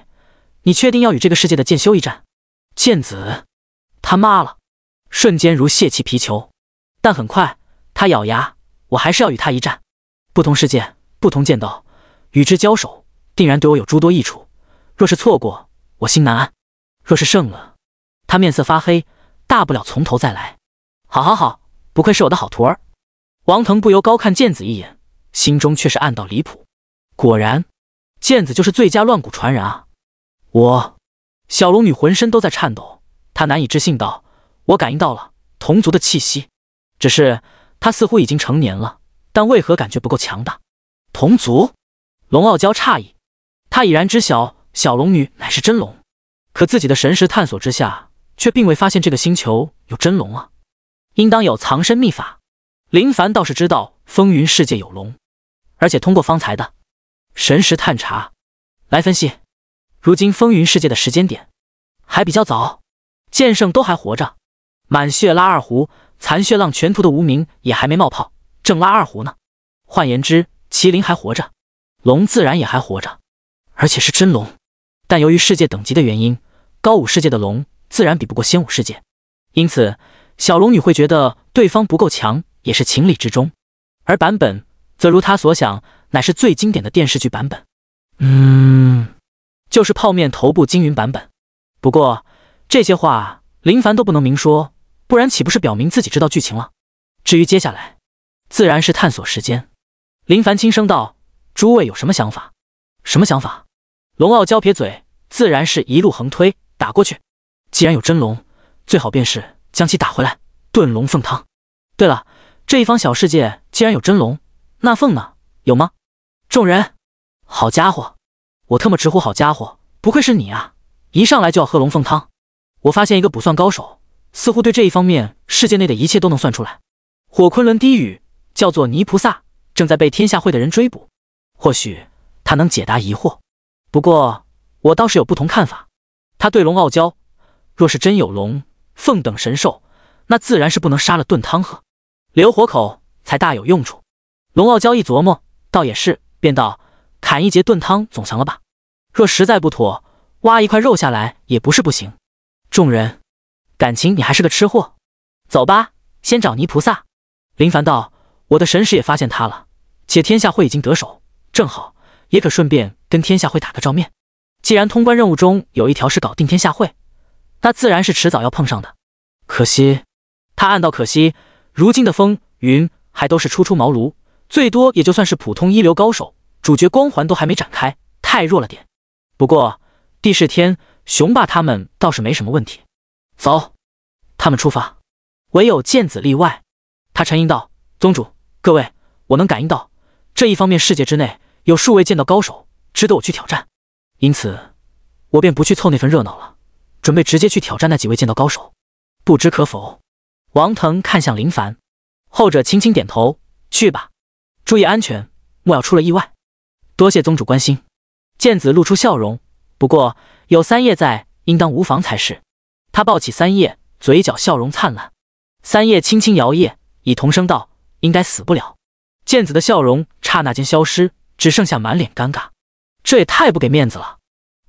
你确定要与这个世界的剑修一战，剑子？他妈了！瞬间如泄气皮球，但很快他咬牙：“我还是要与他一战。不同世界，不同剑道，与之交手，定然对我有诸多益处。若是错过，我心难安；若是胜了，他面色发黑，大不了从头再来。”“好，好，好！不愧是我的好徒儿。”王腾不由高看剑子一眼，心中却是暗道离谱：“果然，剑子就是最佳乱骨传人啊！”我，小龙女浑身都在颤抖。他难以置信道：“我感应到了同族的气息，只是他似乎已经成年了，但为何感觉不够强大？”同族，龙傲娇诧异，他已然知晓小龙女乃是真龙，可自己的神识探索之下，却并未发现这个星球有真龙啊，应当有藏身秘法。林凡倒是知道风云世界有龙，而且通过方才的神识探查来分析，如今风云世界的时间点还比较早。剑圣都还活着，满血拉二胡，残血浪全图的无名也还没冒泡，正拉二胡呢。换言之，麒麟还活着，龙自然也还活着，而且是真龙。但由于世界等级的原因，高武世界的龙自然比不过仙武世界，因此小龙女会觉得对方不够强，也是情理之中。而版本则如她所想，乃是最经典的电视剧版本。嗯，就是泡面头部金云版本。不过。这些话林凡都不能明说，不然岂不是表明自己知道剧情了？至于接下来，自然是探索时间。林凡轻声道：“诸位有什么想法？什么想法？”龙傲娇撇嘴，自然是一路横推打过去。既然有真龙，最好便是将其打回来，炖龙凤汤。对了，这一方小世界既然有真龙，那凤呢？有吗？众人，好家伙！我特么直呼好家伙！不愧是你啊，一上来就要喝龙凤汤。我发现一个卜算高手，似乎对这一方面，世界内的一切都能算出来。火昆仑低语，叫做泥菩萨，正在被天下会的人追捕。或许他能解答疑惑。不过我倒是有不同看法。他对龙傲娇，若是真有龙凤等神兽，那自然是不能杀了炖汤喝，留活口才大有用处。龙傲娇一琢磨，倒也是，便道：砍一截炖汤总行了吧？若实在不妥，挖一块肉下来也不是不行。众人，感情你还是个吃货。走吧，先找泥菩萨。林凡道：“我的神识也发现他了，且天下会已经得手，正好也可顺便跟天下会打个照面。既然通关任务中有一条是搞定天下会，那自然是迟早要碰上的。可惜，他暗道可惜，如今的风云还都是初出茅庐，最多也就算是普通一流高手，主角光环都还没展开，太弱了点。不过，帝释天。”雄霸他们倒是没什么问题，走，他们出发。唯有剑子例外，他沉吟道：“宗主，各位，我能感应到这一方面世界之内有数位剑道高手值得我去挑战，因此我便不去凑那份热闹了，准备直接去挑战那几位剑道高手，不知可否？”王腾看向林凡，后者轻轻点头：“去吧，注意安全，莫要出了意外。”多谢宗主关心，剑子露出笑容。不过。有三叶在，应当无妨才是。他抱起三叶，嘴角笑容灿烂。三叶轻轻摇曳，以同声道：“应该死不了。”剑子的笑容刹那间消失，只剩下满脸尴尬。这也太不给面子了。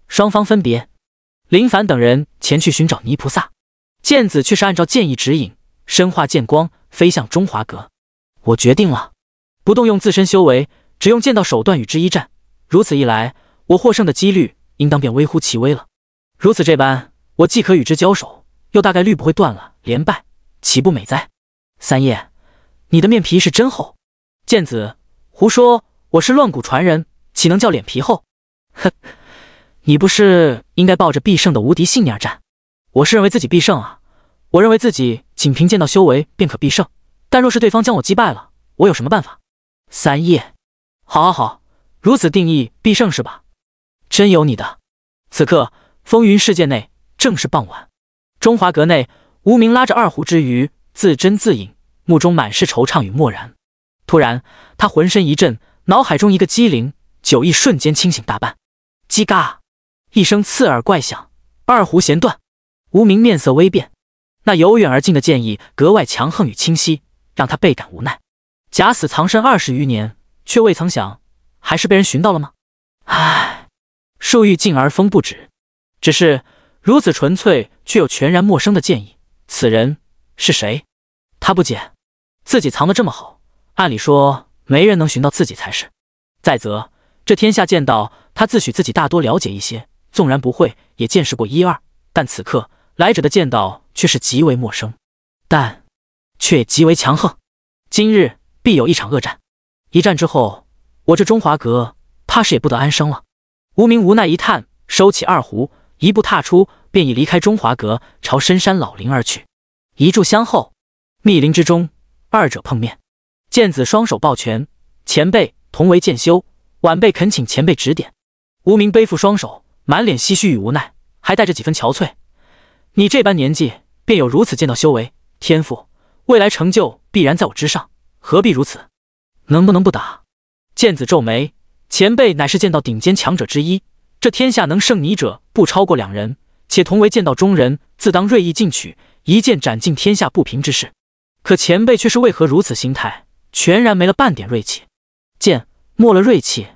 双方分别，林凡等人前去寻找泥菩萨，剑子却是按照剑意指引，身化剑光飞向中华阁。我决定了，不动用自身修为，只用剑道手段与之一战。如此一来，我获胜的几率。应当便微乎其微了。如此这般，我既可与之交手，又大概率不会断了连败，岂不美哉？三叶，你的面皮是真厚。剑子，胡说！我是乱谷传人，岂能叫脸皮厚？哼，你不是应该抱着必胜的无敌信念而战？我是认为自己必胜啊！我认为自己仅凭剑道修为便可必胜，但若是对方将我击败了，我有什么办法？三叶，好好好，如此定义必胜是吧？真有你的！此刻风云世界内正是傍晚，中华阁内，无名拉着二胡之余自斟自饮，目中满是惆怅与漠然。突然，他浑身一震，脑海中一个机灵，酒意瞬间清醒大半。叽嘎一声刺耳怪响，二胡弦断。无名面色微变，那由远而近的剑意格外强横与清晰，让他倍感无奈。假死藏身二十余年，却未曾想，还是被人寻到了吗？唉。树欲静而风不止，只是如此纯粹却又全然陌生的剑意，此人是谁？他不解，自己藏得这么好，按理说没人能寻到自己才是。再则，这天下剑道，他自诩自己大多了解一些，纵然不会，也见识过一二。但此刻来者的剑道却是极为陌生，但却也极为强横。今日必有一场恶战，一战之后，我这中华阁怕是也不得安生了。无名无奈一叹，收起二胡，一步踏出，便已离开中华阁，朝深山老林而去。一炷香后，密林之中，二者碰面。剑子双手抱拳：“前辈，同为剑修，晚辈恳请前辈指点。”无名背负双手，满脸唏嘘与无奈，还带着几分憔悴。“你这般年纪，便有如此剑道修为天赋，未来成就必然在我之上，何必如此？能不能不打？”剑子皱眉。前辈乃是剑道顶尖强者之一，这天下能胜你者不超过两人，且同为剑道中人，自当锐意进取，一剑斩尽天下不平之事。可前辈却是为何如此心态，全然没了半点锐气？剑没了锐气，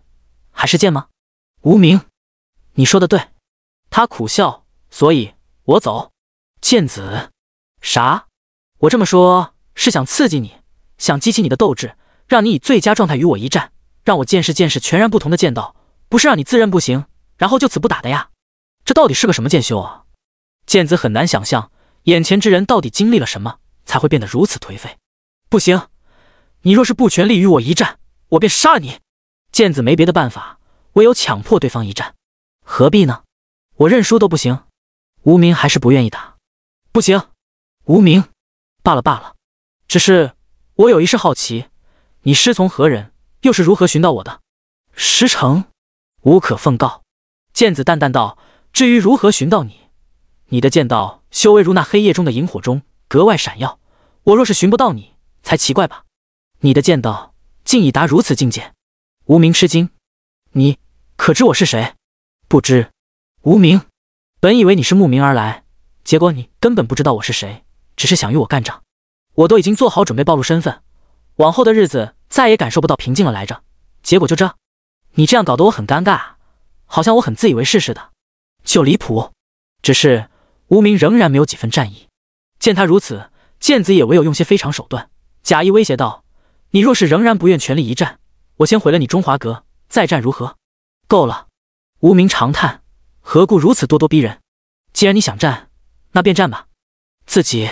还是剑吗？无名，你说的对。他苦笑，所以，我走。剑子，啥？我这么说，是想刺激你，想激起你的斗志，让你以最佳状态与我一战。让我见识见识全然不同的剑道，不是让你自认不行，然后就此不打的呀！这到底是个什么剑修啊？剑子很难想象眼前之人到底经历了什么，才会变得如此颓废。不行，你若是不全力与我一战，我便杀了你！剑子没别的办法，唯有强迫对方一战。何必呢？我认输都不行。无名还是不愿意打。不行，无名，罢了罢了。只是我有一事好奇，你师从何人？又是如何寻到我的？石城，无可奉告。剑子淡淡道：“至于如何寻到你，你的剑道修为如那黑夜中的萤火虫，格外闪耀。我若是寻不到你，才奇怪吧？”你的剑道竟已达如此境界，无名吃惊。你可知我是谁？不知。无名，本以为你是慕名而来，结果你根本不知道我是谁，只是想与我干仗。我都已经做好准备暴露身份。往后的日子再也感受不到平静了来着，结果就这，你这样搞得我很尴尬，好像我很自以为是似的，就离谱。只是无名仍然没有几分战意，见他如此，剑子也唯有用些非常手段，假意威胁道：“你若是仍然不愿全力一战，我先毁了你中华阁，再战如何？”够了，无名长叹：“何故如此咄咄逼人？既然你想战，那便战吧。自己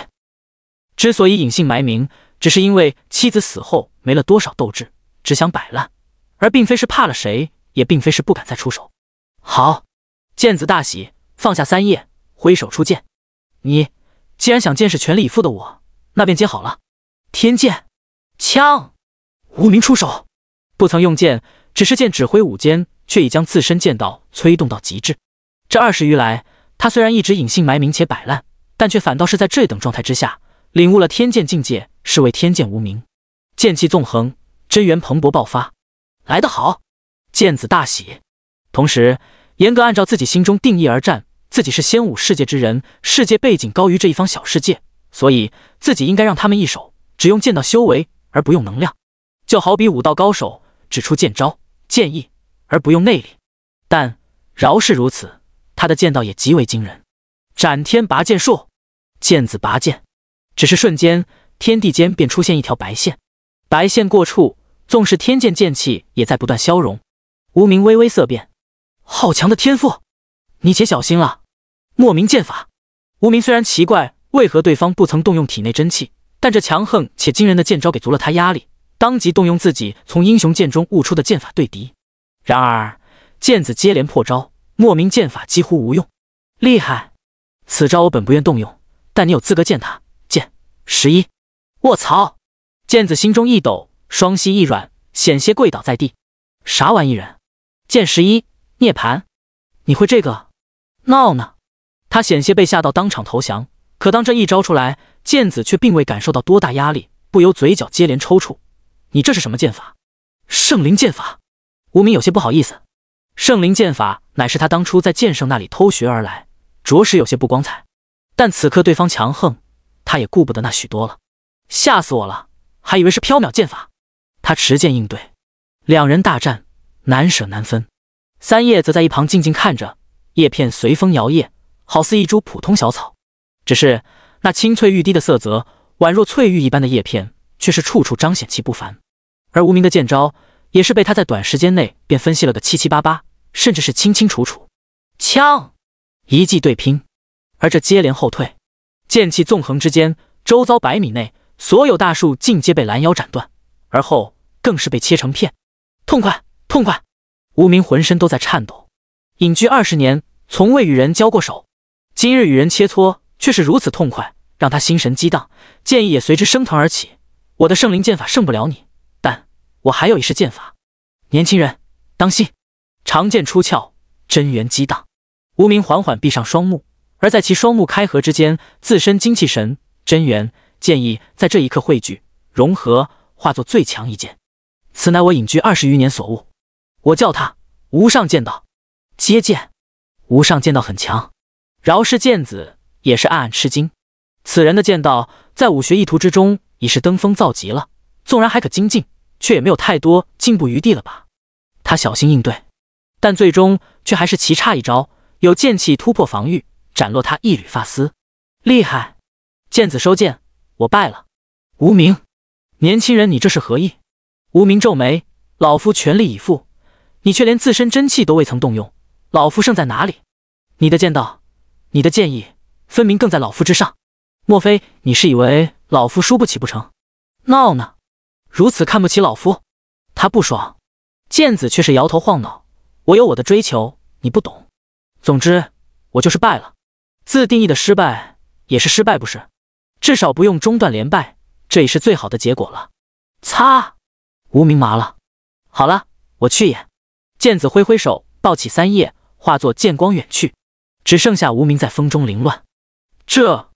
之所以隐姓埋名。”只是因为妻子死后没了多少斗志，只想摆烂，而并非是怕了谁，也并非是不敢再出手。好，剑子大喜，放下三叶，挥手出剑。你既然想见识全力以赴的我，那便接好了。天剑，枪，无名出手，不曾用剑，只是剑指挥舞间，却已将自身剑道催动到极致。这二十余来，他虽然一直隐姓埋名且摆烂，但却反倒是在这等状态之下，领悟了天剑境界。是为天剑无名，剑气纵横，真元蓬勃爆发，来得好！剑子大喜，同时严格按照自己心中定义而战。自己是仙武世界之人，世界背景高于这一方小世界，所以自己应该让他们一手只用剑道修为，而不用能量。就好比武道高手只出剑招、剑意，而不用内力。但饶是如此，他的剑道也极为惊人。斩天拔剑术，剑子拔剑，只是瞬间。天地间便出现一条白线，白线过处，纵使天剑剑气也在不断消融。无名微微色变，好强的天赋，你且小心了。莫名剑法，无名虽然奇怪为何对方不曾动用体内真气，但这强横且惊人的剑招给足了他压力，当即动用自己从英雄剑中悟出的剑法对敌。然而剑子接连破招，莫名剑法几乎无用。厉害，此招我本不愿动用，但你有资格见他。剑十一。我操！剑子心中一抖，双膝一软，险些跪倒在地。啥玩意人？剑十一涅盘，你会这个？闹呢？他险些被吓到当场投降。可当这一招出来，剑子却并未感受到多大压力，不由嘴角接连抽搐。你这是什么剑法？圣灵剑法。无名有些不好意思。圣灵剑法乃是他当初在剑圣那里偷学而来，着实有些不光彩。但此刻对方强横，他也顾不得那许多了。吓死我了，还以为是缥缈剑法。他持剑应对，两人大战难舍难分。三叶则在一旁静静看着，叶片随风摇曳，好似一株普通小草。只是那青翠欲滴的色泽，宛若翠玉一般的叶片，却是处处彰显其不凡。而无名的剑招，也是被他在短时间内便分析了个七七八八，甚至是清清楚楚。枪，一记对拼，而这接连后退，剑气纵横之间，周遭百米内。所有大树尽皆被拦腰斩断，而后更是被切成片。痛快，痛快！无名浑身都在颤抖。隐居二十年，从未与人交过手，今日与人切磋却是如此痛快，让他心神激荡，剑意也随之升腾而起。我的圣灵剑法胜不了你，但我还有一式剑法。年轻人，当心！长剑出鞘，真元激荡。无名缓缓闭上双目，而在其双目开合之间，自身精气神、真元。建议在这一刻汇聚、融合，化作最强一剑。此乃我隐居二十余年所悟。我叫他无上剑道。接剑！无上剑道很强。饶氏剑子也是暗暗吃惊。此人的剑道在武学意图之中已是登峰造极了，纵然还可精进，却也没有太多进步余地了吧？他小心应对，但最终却还是棋差一招，有剑气突破防御，斩落他一缕发丝。厉害！剑子收剑。我败了，无名，年轻人，你这是何意？无名皱眉，老夫全力以赴，你却连自身真气都未曾动用，老夫胜在哪里？你的剑道，你的剑意，分明更在老夫之上。莫非你是以为老夫输不起不成？闹呢，如此看不起老夫，他不爽。剑子却是摇头晃脑，我有我的追求，你不懂。总之，我就是败了，自定义的失败也是失败，不是？至少不用中断连败，这也是最好的结果了。擦，无名麻了。好了，我去也。剑子挥挥手，抱起三叶，化作剑光远去，只剩下无名在风中凌乱。这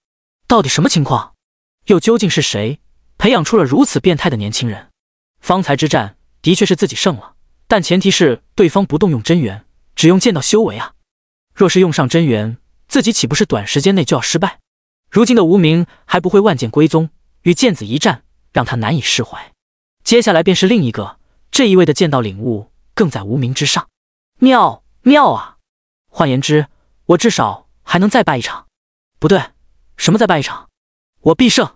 到底什么情况？又究竟是谁培养出了如此变态的年轻人？方才之战的确是自己胜了，但前提是对方不动用真元，只用剑道修为啊。若是用上真元，自己岂不是短时间内就要失败？如今的无名还不会万剑归宗，与剑子一战让他难以释怀。接下来便是另一个，这一位的剑道领悟更在无名之上。妙妙啊！换言之，我至少还能再败一场。不对，什么再败一场？我必胜！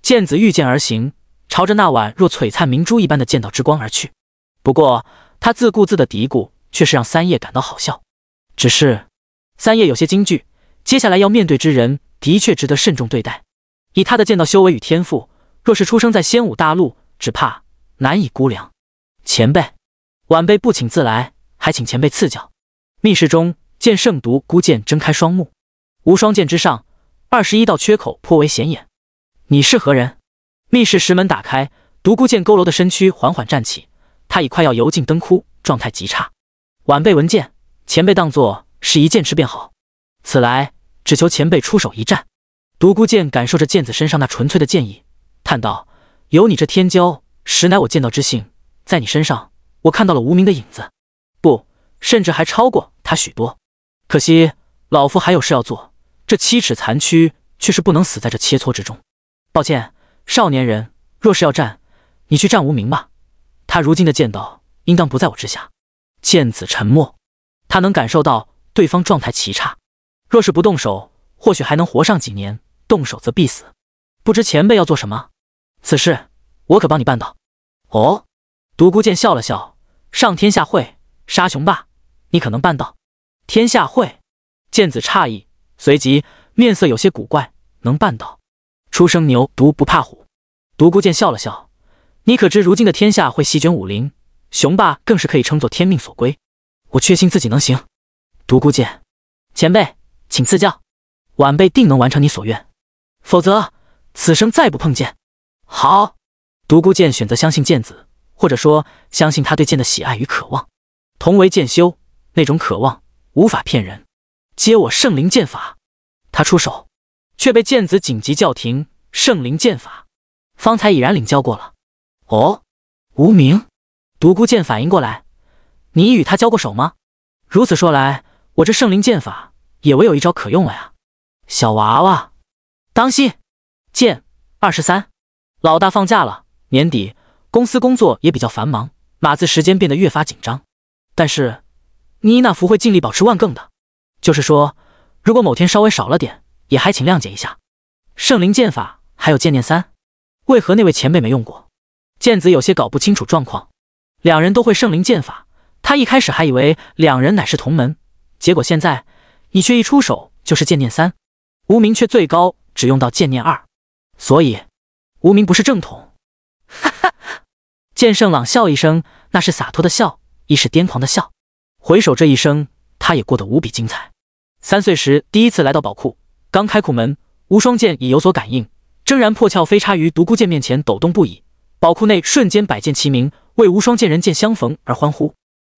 剑子御剑而行，朝着那晚若璀璨明珠一般的剑道之光而去。不过他自顾自的嘀咕，却是让三叶感到好笑。只是，三叶有些惊惧。接下来要面对之人的确值得慎重对待。以他的剑道修为与天赋，若是出生在仙武大陆，只怕难以估量。前辈，晚辈不请自来，还请前辈赐教。密室中，剑圣独孤剑睁开双目，无双剑之上二十一道缺口颇为显眼。你是何人？密室石门打开，独孤剑佝偻的身躯缓缓站起，他已快要油尽灯枯，状态极差。晚辈闻见，前辈当作是一剑吃便好。此来。只求前辈出手一战。独孤剑感受着剑子身上那纯粹的剑意，叹道：“有你这天骄，实乃我剑道之幸。在你身上，我看到了无名的影子，不，甚至还超过他许多。可惜老夫还有事要做，这七尺残躯却是不能死在这切磋之中。抱歉，少年人，若是要战，你去战无名吧。他如今的剑道，应当不在我之下。”剑子沉默，他能感受到对方状态奇差。若是不动手，或许还能活上几年；动手则必死。不知前辈要做什么？此事我可帮你办到。哦，独孤剑笑了笑。上天下会杀雄霸，你可能办到。天下会剑子诧异，随即面色有些古怪。能办到？初生牛犊不怕虎。独孤剑笑了笑。你可知如今的天下会席卷武林，雄霸更是可以称作天命所归。我确信自己能行。独孤剑，前辈。请赐教，晚辈定能完成你所愿。否则，此生再不碰剑。好，独孤剑选择相信剑子，或者说相信他对剑的喜爱与渴望。同为剑修，那种渴望无法骗人。接我圣灵剑法！他出手，却被剑子紧急叫停。圣灵剑法，方才已然领教过了。哦，无名，独孤剑反应过来，你与他交过手吗？如此说来，我这圣灵剑法。也唯有一招可用了呀，小娃娃，当心剑二十三。老大放假了，年底公司工作也比较繁忙，码字时间变得越发紧张。但是妮娜福会尽力保持万更的，就是说，如果某天稍微少了点，也还请谅解一下。圣灵剑法还有剑念三，为何那位前辈没用过？剑子有些搞不清楚状况。两人都会圣灵剑法，他一开始还以为两人乃是同门，结果现在。你却一出手就是剑念三，无名却最高只用到剑念二，所以无名不是正统。哈哈！剑圣朗笑一声，那是洒脱的笑，亦是癫狂的笑。回首这一生，他也过得无比精彩。三岁时第一次来到宝库，刚开库门，无双剑已有所感应，铮然破窍飞插于独孤剑面前，抖动不已。宝库内瞬间百剑齐鸣，为无双剑人剑相逢而欢呼。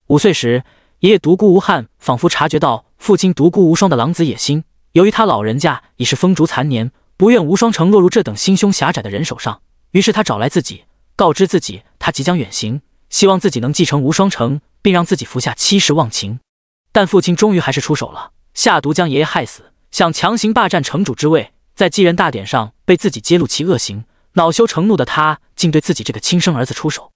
五岁时。爷爷独孤无憾，仿佛察觉到父亲独孤无双的狼子野心。由于他老人家已是风烛残年，不愿无双城落入这等心胸狭窄的人手上，于是他找来自己，告知自己他即将远行，希望自己能继承无双城，并让自己服下七世忘情。但父亲终于还是出手了，下毒将爷爷害死，想强行霸占城主之位。在继任大典上，被自己揭露其恶行，恼羞成怒的他竟对自己这个亲生儿子出手，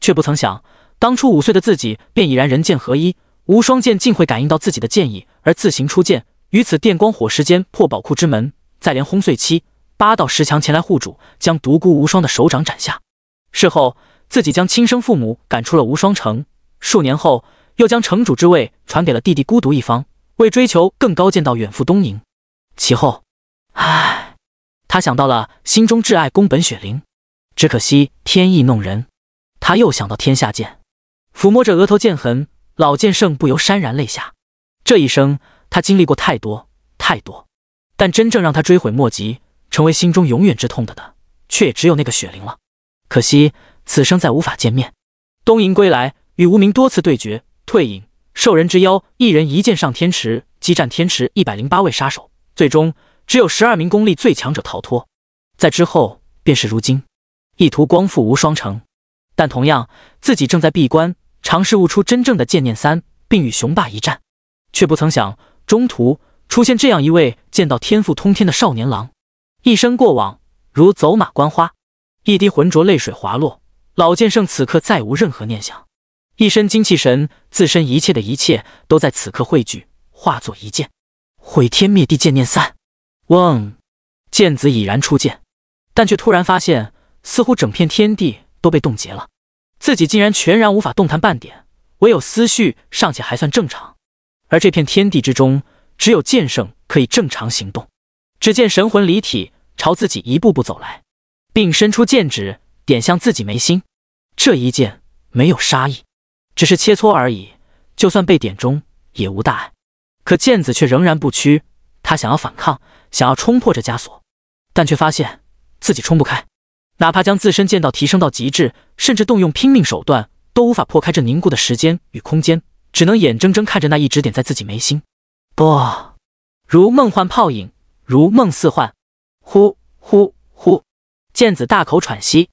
却不曾想，当初五岁的自己便已然人剑合一。无双剑竟会感应到自己的剑意而自行出剑，于此电光火石间破宝库之门，再连轰碎七八道石墙前来护主，将独孤无双的手掌斩下。事后，自己将亲生父母赶出了无双城，数年后又将城主之位传给了弟弟孤独一方，为追求更高剑道远赴东瀛。其后，唉，他想到了心中挚爱宫本雪玲，只可惜天意弄人。他又想到天下剑，抚摸着额头剑痕。老剑圣不由潸然泪下，这一生他经历过太多太多，但真正让他追悔莫及，成为心中永远之痛的，的，却也只有那个雪灵了。可惜此生再无法见面。东瀛归来，与无名多次对决，退隐，受人之邀，一人一剑上天池，激战天池一百零八位杀手，最终只有十二名功力最强者逃脱。在之后便是如今，意图光复无双城，但同样自己正在闭关。尝试悟出真正的剑念三，并与雄霸一战，却不曾想中途出现这样一位剑道天赋通天的少年郎。一生过往如走马观花，一滴浑浊泪水滑落，老剑圣此刻再无任何念想，一身精气神，自身一切的一切都在此刻汇聚，化作一剑，毁天灭地剑念三。嗡，剑子已然出剑，但却突然发现，似乎整片天地都被冻结了。自己竟然全然无法动弹半点，唯有思绪尚且还算正常。而这片天地之中，只有剑圣可以正常行动。只见神魂离体，朝自己一步步走来，并伸出剑指点向自己眉心。这一剑没有杀意，只是切磋而已。就算被点中，也无大碍。可剑子却仍然不屈，他想要反抗，想要冲破这枷锁，但却发现自己冲不开。哪怕将自身剑道提升到极致，甚至动用拼命手段，都无法破开这凝固的时间与空间，只能眼睁睁看着那一指点在自己眉心，不，如梦幻泡影，如梦似幻。呼呼呼，剑子大口喘息，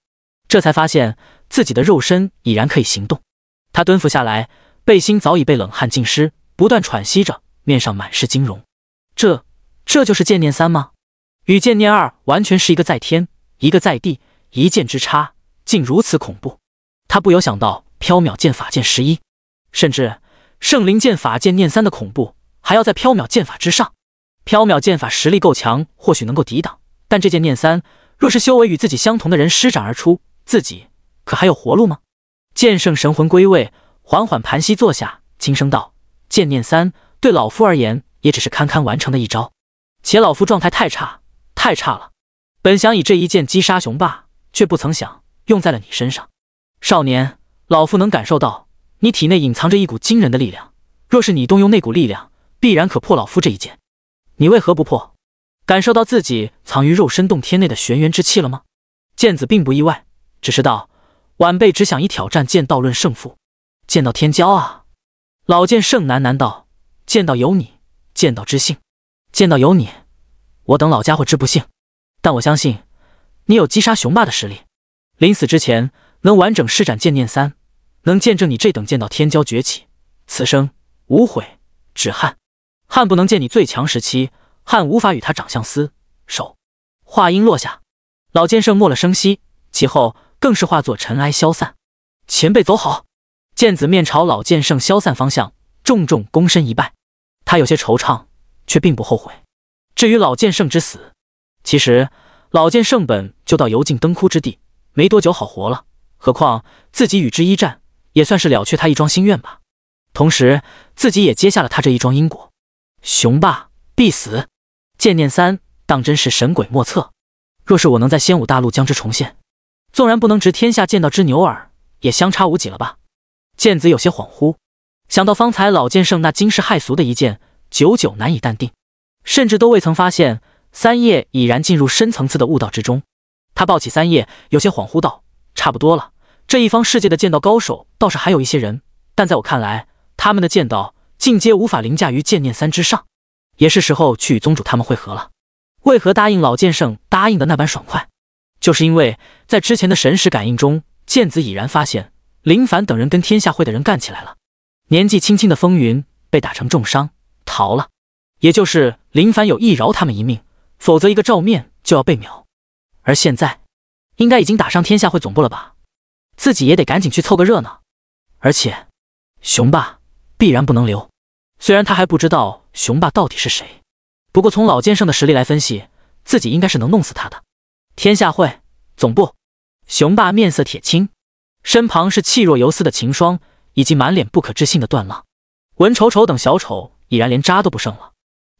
这才发现自己的肉身已然可以行动。他蹲伏下来，背心早已被冷汗浸湿，不断喘息着，面上满是惊容。这，这就是剑念三吗？与剑念二完全是一个在天，一个在地。一剑之差竟如此恐怖，他不由想到飘渺剑法剑十一，甚至圣灵剑法剑念三的恐怖还要在飘渺剑法之上。飘渺剑法实力够强，或许能够抵挡，但这剑念三若是修为与自己相同的人施展而出，自己可还有活路吗？剑圣神魂归位，缓缓盘膝坐下，轻声道：“剑念三对老夫而言也只是堪堪完成的一招，且老夫状态太差，太差了。本想以这一剑击杀雄霸。”却不曾想用在了你身上，少年，老夫能感受到你体内隐藏着一股惊人的力量。若是你动用那股力量，必然可破老夫这一剑。你为何不破？感受到自己藏于肉身洞天内的玄元之气了吗？剑子并不意外，只是道：“晚辈只想以挑战剑道论胜负。”剑道天骄啊！老剑圣喃喃道：“剑道有你，剑道之幸；剑道有你，我等老家伙之不幸。但我相信。”你有击杀雄霸的实力，临死之前能完整施展剑念三，能见证你这等剑道天骄崛起，此生无悔，只憾憾不能见你最强时期，憾无法与他长相厮守。话音落下，老剑圣没了声息，其后更是化作尘埃消散。前辈走好！剑子面朝老剑圣消散方向，重重躬身一拜。他有些惆怅，却并不后悔。至于老剑圣之死，其实……老剑圣本就到油尽灯枯之地，没多久好活了。何况自己与之一战，也算是了却他一桩心愿吧。同时，自己也接下了他这一桩因果。雄霸必死，剑念三当真是神鬼莫测。若是我能在仙武大陆将之重现，纵然不能执天下剑道之牛耳，也相差无几了吧？剑子有些恍惚，想到方才老剑圣那惊世骇俗的一剑，久久难以淡定，甚至都未曾发现。三叶已然进入深层次的悟道之中，他抱起三叶，有些恍惚道：“差不多了，这一方世界的剑道高手倒是还有一些人，但在我看来，他们的剑道进阶无法凌驾于剑念三之上。也是时候去与宗主他们会合了。为何答应老剑圣答应的那般爽快？就是因为在之前的神识感应中，剑子已然发现林凡等人跟天下会的人干起来了。年纪轻轻的风云被打成重伤逃了，也就是林凡有意饶他们一命。”否则一个照面就要被秒，而现在应该已经打上天下会总部了吧？自己也得赶紧去凑个热闹。而且雄霸必然不能留，虽然他还不知道雄霸到底是谁，不过从老剑圣的实力来分析，自己应该是能弄死他的。天下会总部，雄霸面色铁青，身旁是气若游丝的秦霜，以及满脸不可置信的段浪、文丑丑等小丑已然连渣都不剩了。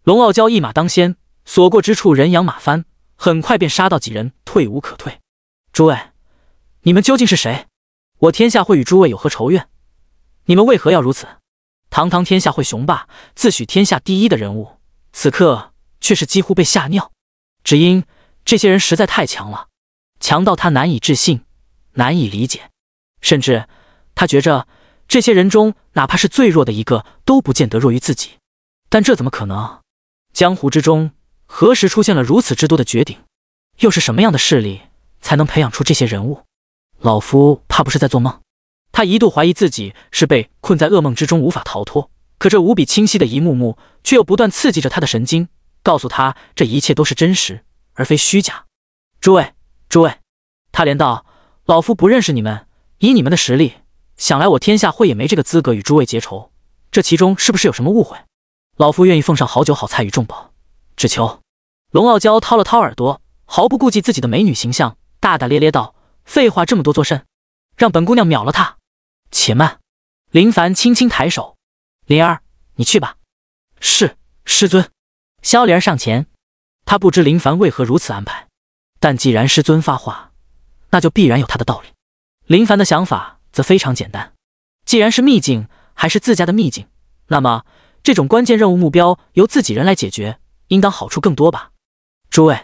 龙傲娇一马当先。所过之处，人仰马翻，很快便杀到几人退无可退。诸位，你们究竟是谁？我天下会与诸位有何仇怨？你们为何要如此？堂堂天下会雄霸，自诩天下第一的人物，此刻却是几乎被吓尿，只因这些人实在太强了，强到他难以置信，难以理解，甚至他觉着这些人中，哪怕是最弱的一个，都不见得弱于自己。但这怎么可能？江湖之中。何时出现了如此之多的绝顶？又是什么样的势力才能培养出这些人物？老夫怕不是在做梦。他一度怀疑自己是被困在噩梦之中无法逃脱，可这无比清晰的一幕幕，却又不断刺激着他的神经，告诉他这一切都是真实而非虚假。诸位，诸位，他连道：“老夫不认识你们，以你们的实力，想来我天下会也没这个资格与诸位结仇。这其中是不是有什么误会？老夫愿意奉上好酒好菜与重宝，只求。”龙傲娇掏了掏耳朵，毫不顾忌自己的美女形象，大大咧咧道：“废话这么多做甚？让本姑娘秒了他！”且慢，林凡轻轻抬手：“灵儿，你去吧。”是师尊。萧莲儿上前，他不知林凡为何如此安排，但既然师尊发话，那就必然有他的道理。林凡的想法则非常简单：既然是秘境，还是自家的秘境，那么这种关键任务目标由自己人来解决，应当好处更多吧。诸位，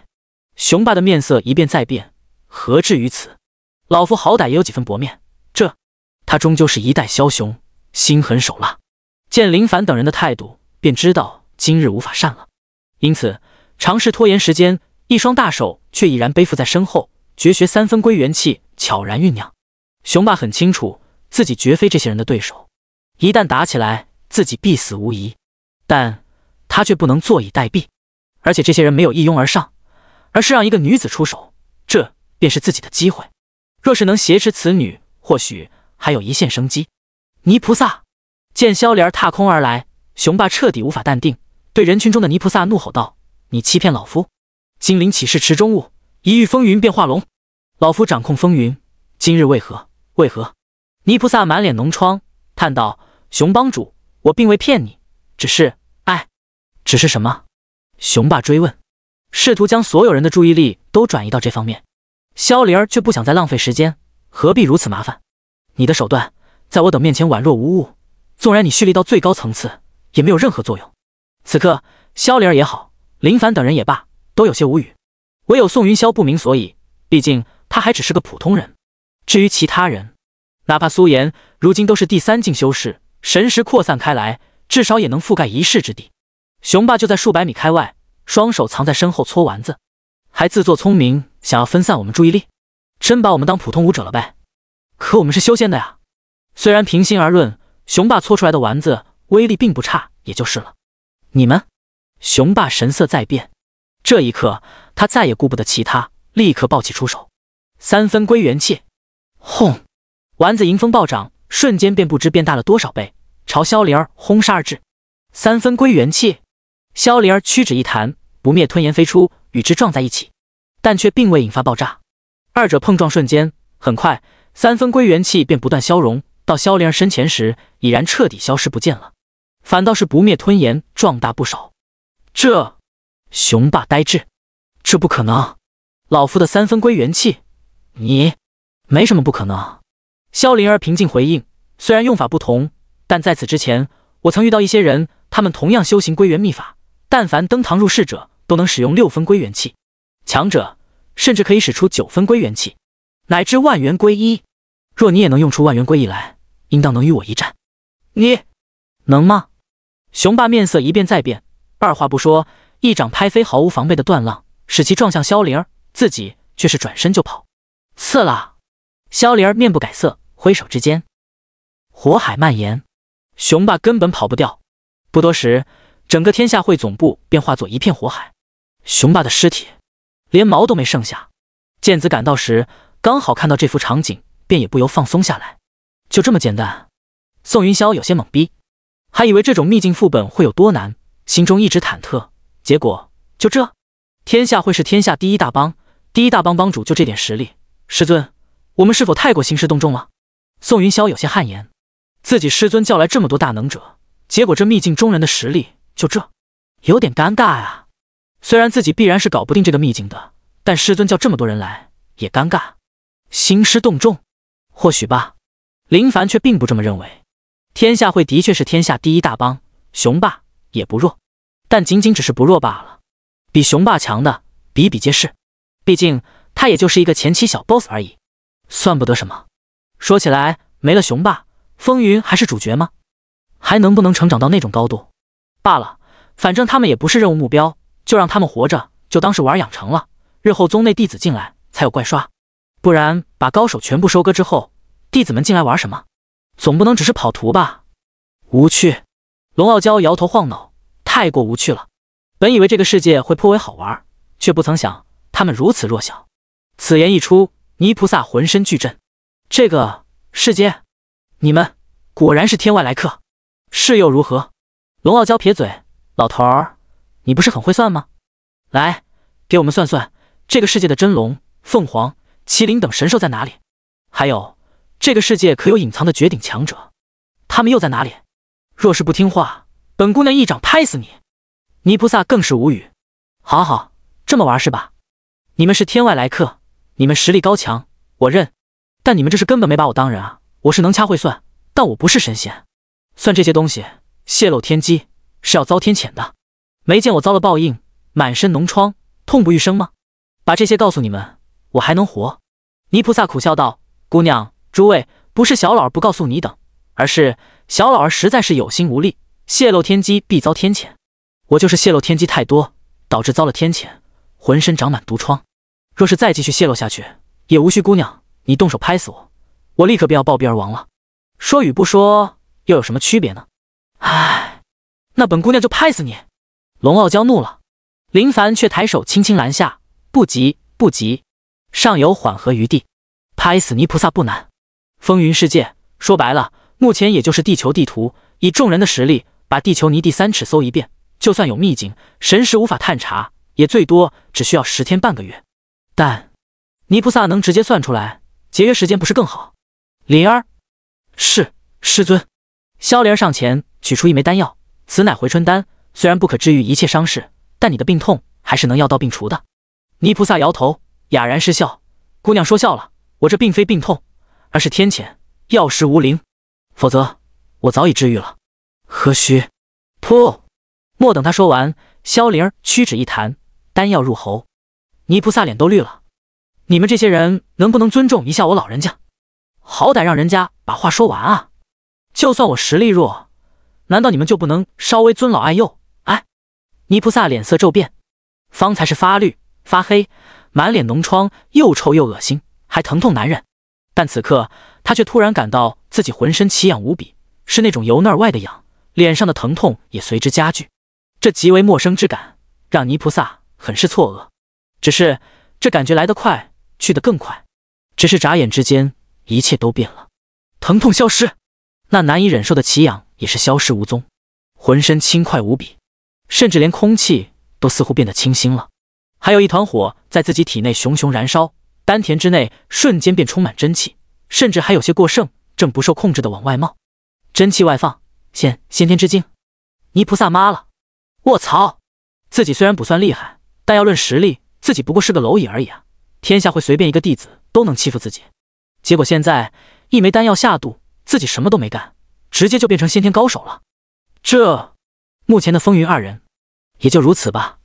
雄霸的面色一变再变，何至于此？老夫好歹也有几分薄面，这他终究是一代枭雄，心狠手辣。见林凡等人的态度，便知道今日无法善了，因此尝试拖延时间。一双大手却已然背负在身后，绝学三分归元气悄然酝酿。雄霸很清楚，自己绝非这些人的对手，一旦打起来，自己必死无疑。但他却不能坐以待毙。而且这些人没有一拥而上，而是让一个女子出手，这便是自己的机会。若是能挟持此女，或许还有一线生机。泥菩萨见萧怜儿踏空而来，雄霸彻底无法淡定，对人群中的泥菩萨怒吼道：“你欺骗老夫！金鳞岂是池中物，一遇风云便化龙。老夫掌控风云，今日为何？为何？”泥菩萨满脸脓疮，叹道：“熊帮主，我并未骗你，只是……哎，只是什么？”雄霸追问，试图将所有人的注意力都转移到这方面。萧玲儿却不想再浪费时间，何必如此麻烦？你的手段在我等面前宛若无物，纵然你蓄力到最高层次，也没有任何作用。此刻，萧玲儿也好，林凡等人也罢，都有些无语。唯有宋云霄不明所以，毕竟他还只是个普通人。至于其他人，哪怕苏岩如今都是第三境修士，神识扩散开来，至少也能覆盖一世之地。雄霸就在数百米开外，双手藏在身后搓丸子，还自作聪明想要分散我们注意力，真把我们当普通舞者了呗？可我们是修仙的呀！虽然平心而论，雄霸搓出来的丸子威力并不差，也就是了。你们，雄霸神色在变，这一刻他再也顾不得其他，立刻抱起出手，三分归元气，轰！丸子迎风暴涨，瞬间便不知变大了多少倍，朝萧灵儿轰杀而至，三分归元气。萧灵儿屈指一弹，不灭吞炎飞出，与之撞在一起，但却并未引发爆炸。二者碰撞瞬间，很快三分归元气便不断消融，到萧灵儿身前时，已然彻底消失不见了。反倒是不灭吞炎壮大不少。这，雄霸呆滞，这不可能！老夫的三分归元气，你，没什么不可能。萧灵儿平静回应，虽然用法不同，但在此之前，我曾遇到一些人，他们同样修行归元秘法。但凡登堂入室者，都能使用六分归元气，强者甚至可以使出九分归元气，乃至万元归一。若你也能用出万元归一来，应当能与我一战。你能吗？雄霸面色一变再变，二话不说，一掌拍飞毫无防备的段浪，使其撞向萧灵儿，自己却是转身就跑。刺啦！萧灵儿面不改色，挥手之间，火海蔓延，雄霸根本跑不掉。不多时。整个天下会总部便化作一片火海，雄霸的尸体连毛都没剩下。剑子赶到时，刚好看到这幅场景，便也不由放松下来。就这么简单？宋云霄有些懵逼，还以为这种秘境副本会有多难，心中一直忐忑。结果就这，天下会是天下第一大帮，第一大帮帮主就这点实力？师尊，我们是否太过兴师动众了？宋云霄有些汗颜，自己师尊叫来这么多大能者，结果这秘境中人的实力。就这，有点尴尬啊！虽然自己必然是搞不定这个秘境的，但师尊叫这么多人来也尴尬，兴师动众，或许吧。林凡却并不这么认为，天下会的确是天下第一大帮，雄霸也不弱，但仅仅只是不弱罢了。比雄霸强的比比皆是，毕竟他也就是一个前期小 boss 而已，算不得什么。说起来，没了雄霸，风云还是主角吗？还能不能成长到那种高度？罢了，反正他们也不是任务目标，就让他们活着，就当是玩养成了。日后宗内弟子进来才有怪刷，不然把高手全部收割之后，弟子们进来玩什么？总不能只是跑图吧？无趣！龙傲娇摇头晃脑，太过无趣了。本以为这个世界会颇为好玩，却不曾想他们如此弱小。此言一出，泥菩萨浑身俱震。这个世界，你们果然是天外来客。是又如何？龙傲娇撇嘴：“老头儿，你不是很会算吗？来，给我们算算这个世界的真龙、凤凰、麒麟等神兽在哪里？还有，这个世界可有隐藏的绝顶强者？他们又在哪里？若是不听话，本姑娘一掌拍死你！”泥菩萨更是无语：“好好，这么玩是吧？你们是天外来客，你们实力高强，我认。但你们这是根本没把我当人啊！我是能掐会算，但我不是神仙，算这些东西。”泄露天机是要遭天谴的，没见我遭了报应，满身脓疮，痛不欲生吗？把这些告诉你们，我还能活？泥菩萨苦笑道：“姑娘，诸位，不是小老儿不告诉你等，而是小老儿实在是有心无力。泄露天机必遭天谴，我就是泄露天机太多，导致遭了天谴，浑身长满毒疮。若是再继续泄露下去，也无需姑娘你动手拍死我，我立刻便要暴毙而亡了。说与不说又有什么区别呢？”唉，那本姑娘就拍死你！龙傲娇怒了，林凡却抬手轻轻拦下：“不急不急，尚有缓和余地。拍死泥菩萨不难。风云世界说白了，目前也就是地球地图。以众人的实力，把地球泥地三尺搜一遍，就算有秘境，神识无法探查，也最多只需要十天半个月。但泥菩萨能直接算出来，节约时间不是更好？”灵儿，是师尊。萧灵儿上前。取出一枚丹药，此乃回春丹，虽然不可治愈一切伤势，但你的病痛还是能药到病除的。泥菩萨摇头，哑然失笑：“姑娘说笑了，我这并非病痛，而是天谴，药石无灵，否则我早已治愈了。何须？”噗！莫等他说完，萧灵屈指一弹，丹药入喉，泥菩萨脸都绿了。你们这些人能不能尊重一下我老人家？好歹让人家把话说完啊！就算我实力弱。难道你们就不能稍微尊老爱幼？哎，泥菩萨脸色骤变，方才是发绿发黑，满脸脓疮，又臭又恶心，还疼痛难忍。但此刻他却突然感到自己浑身奇痒无比，是那种由内而外的痒，脸上的疼痛也随之加剧。这极为陌生之感让泥菩萨很是错愕。只是这感觉来得快，去得更快，只是眨眼之间，一切都变了，疼痛消失，那难以忍受的奇痒。也是消失无踪，浑身轻快无比，甚至连空气都似乎变得清新了。还有一团火在自己体内熊熊燃烧，丹田之内瞬间便充满真气，甚至还有些过剩，正不受控制的往外冒。真气外放，现先天之精。泥菩萨妈了！我操！自己虽然不算厉害，但要论实力，自己不过是个蝼蚁而已啊！天下会随便一个弟子都能欺负自己，结果现在一枚丹药下肚，自己什么都没干。直接就变成先天高手了，这目前的风云二人也就如此吧。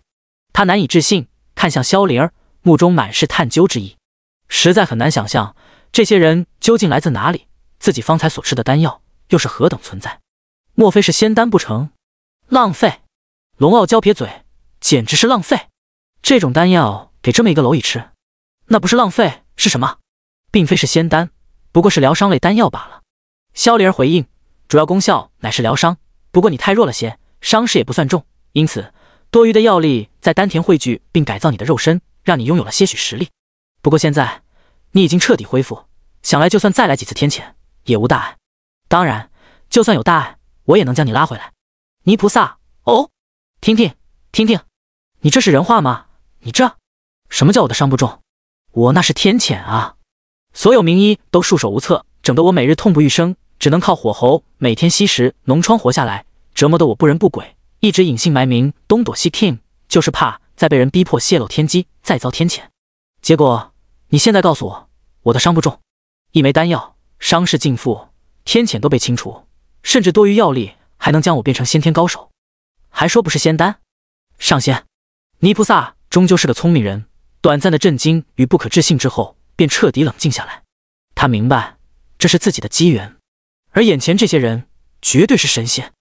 他难以置信看向萧灵儿，目中满是探究之意。实在很难想象这些人究竟来自哪里，自己方才所吃的丹药又是何等存在？莫非是仙丹不成？浪费！龙傲娇撇嘴，简直是浪费！这种丹药给这么一个蝼蚁吃，那不是浪费是什么？并非是仙丹，不过是疗伤类丹药罢了。萧灵儿回应。主要功效乃是疗伤，不过你太弱了些，伤势也不算重，因此多余的药力在丹田汇聚并改造你的肉身，让你拥有了些许实力。不过现在你已经彻底恢复，想来就算再来几次天谴也无大碍。当然，就算有大碍，我也能将你拉回来。泥菩萨，哦，听听听听，你这是人话吗？你这什么叫我的伤不重？我那是天谴啊！所有名医都束手无策，整得我每日痛不欲生。只能靠火候每天吸食脓疮活下来，折磨得我不人不鬼，一直隐姓埋名东躲西听，就是怕再被人逼迫泄露天机，再遭天谴。结果你现在告诉我，我的伤不重，一枚丹药伤势尽复，天谴都被清除，甚至多余药力还能将我变成先天高手，还说不是仙丹。上仙，泥菩萨终究是个聪明人。短暂的震惊与不可置信之后，便彻底冷静下来。他明白这是自己的机缘。而眼前这些人绝对是神仙，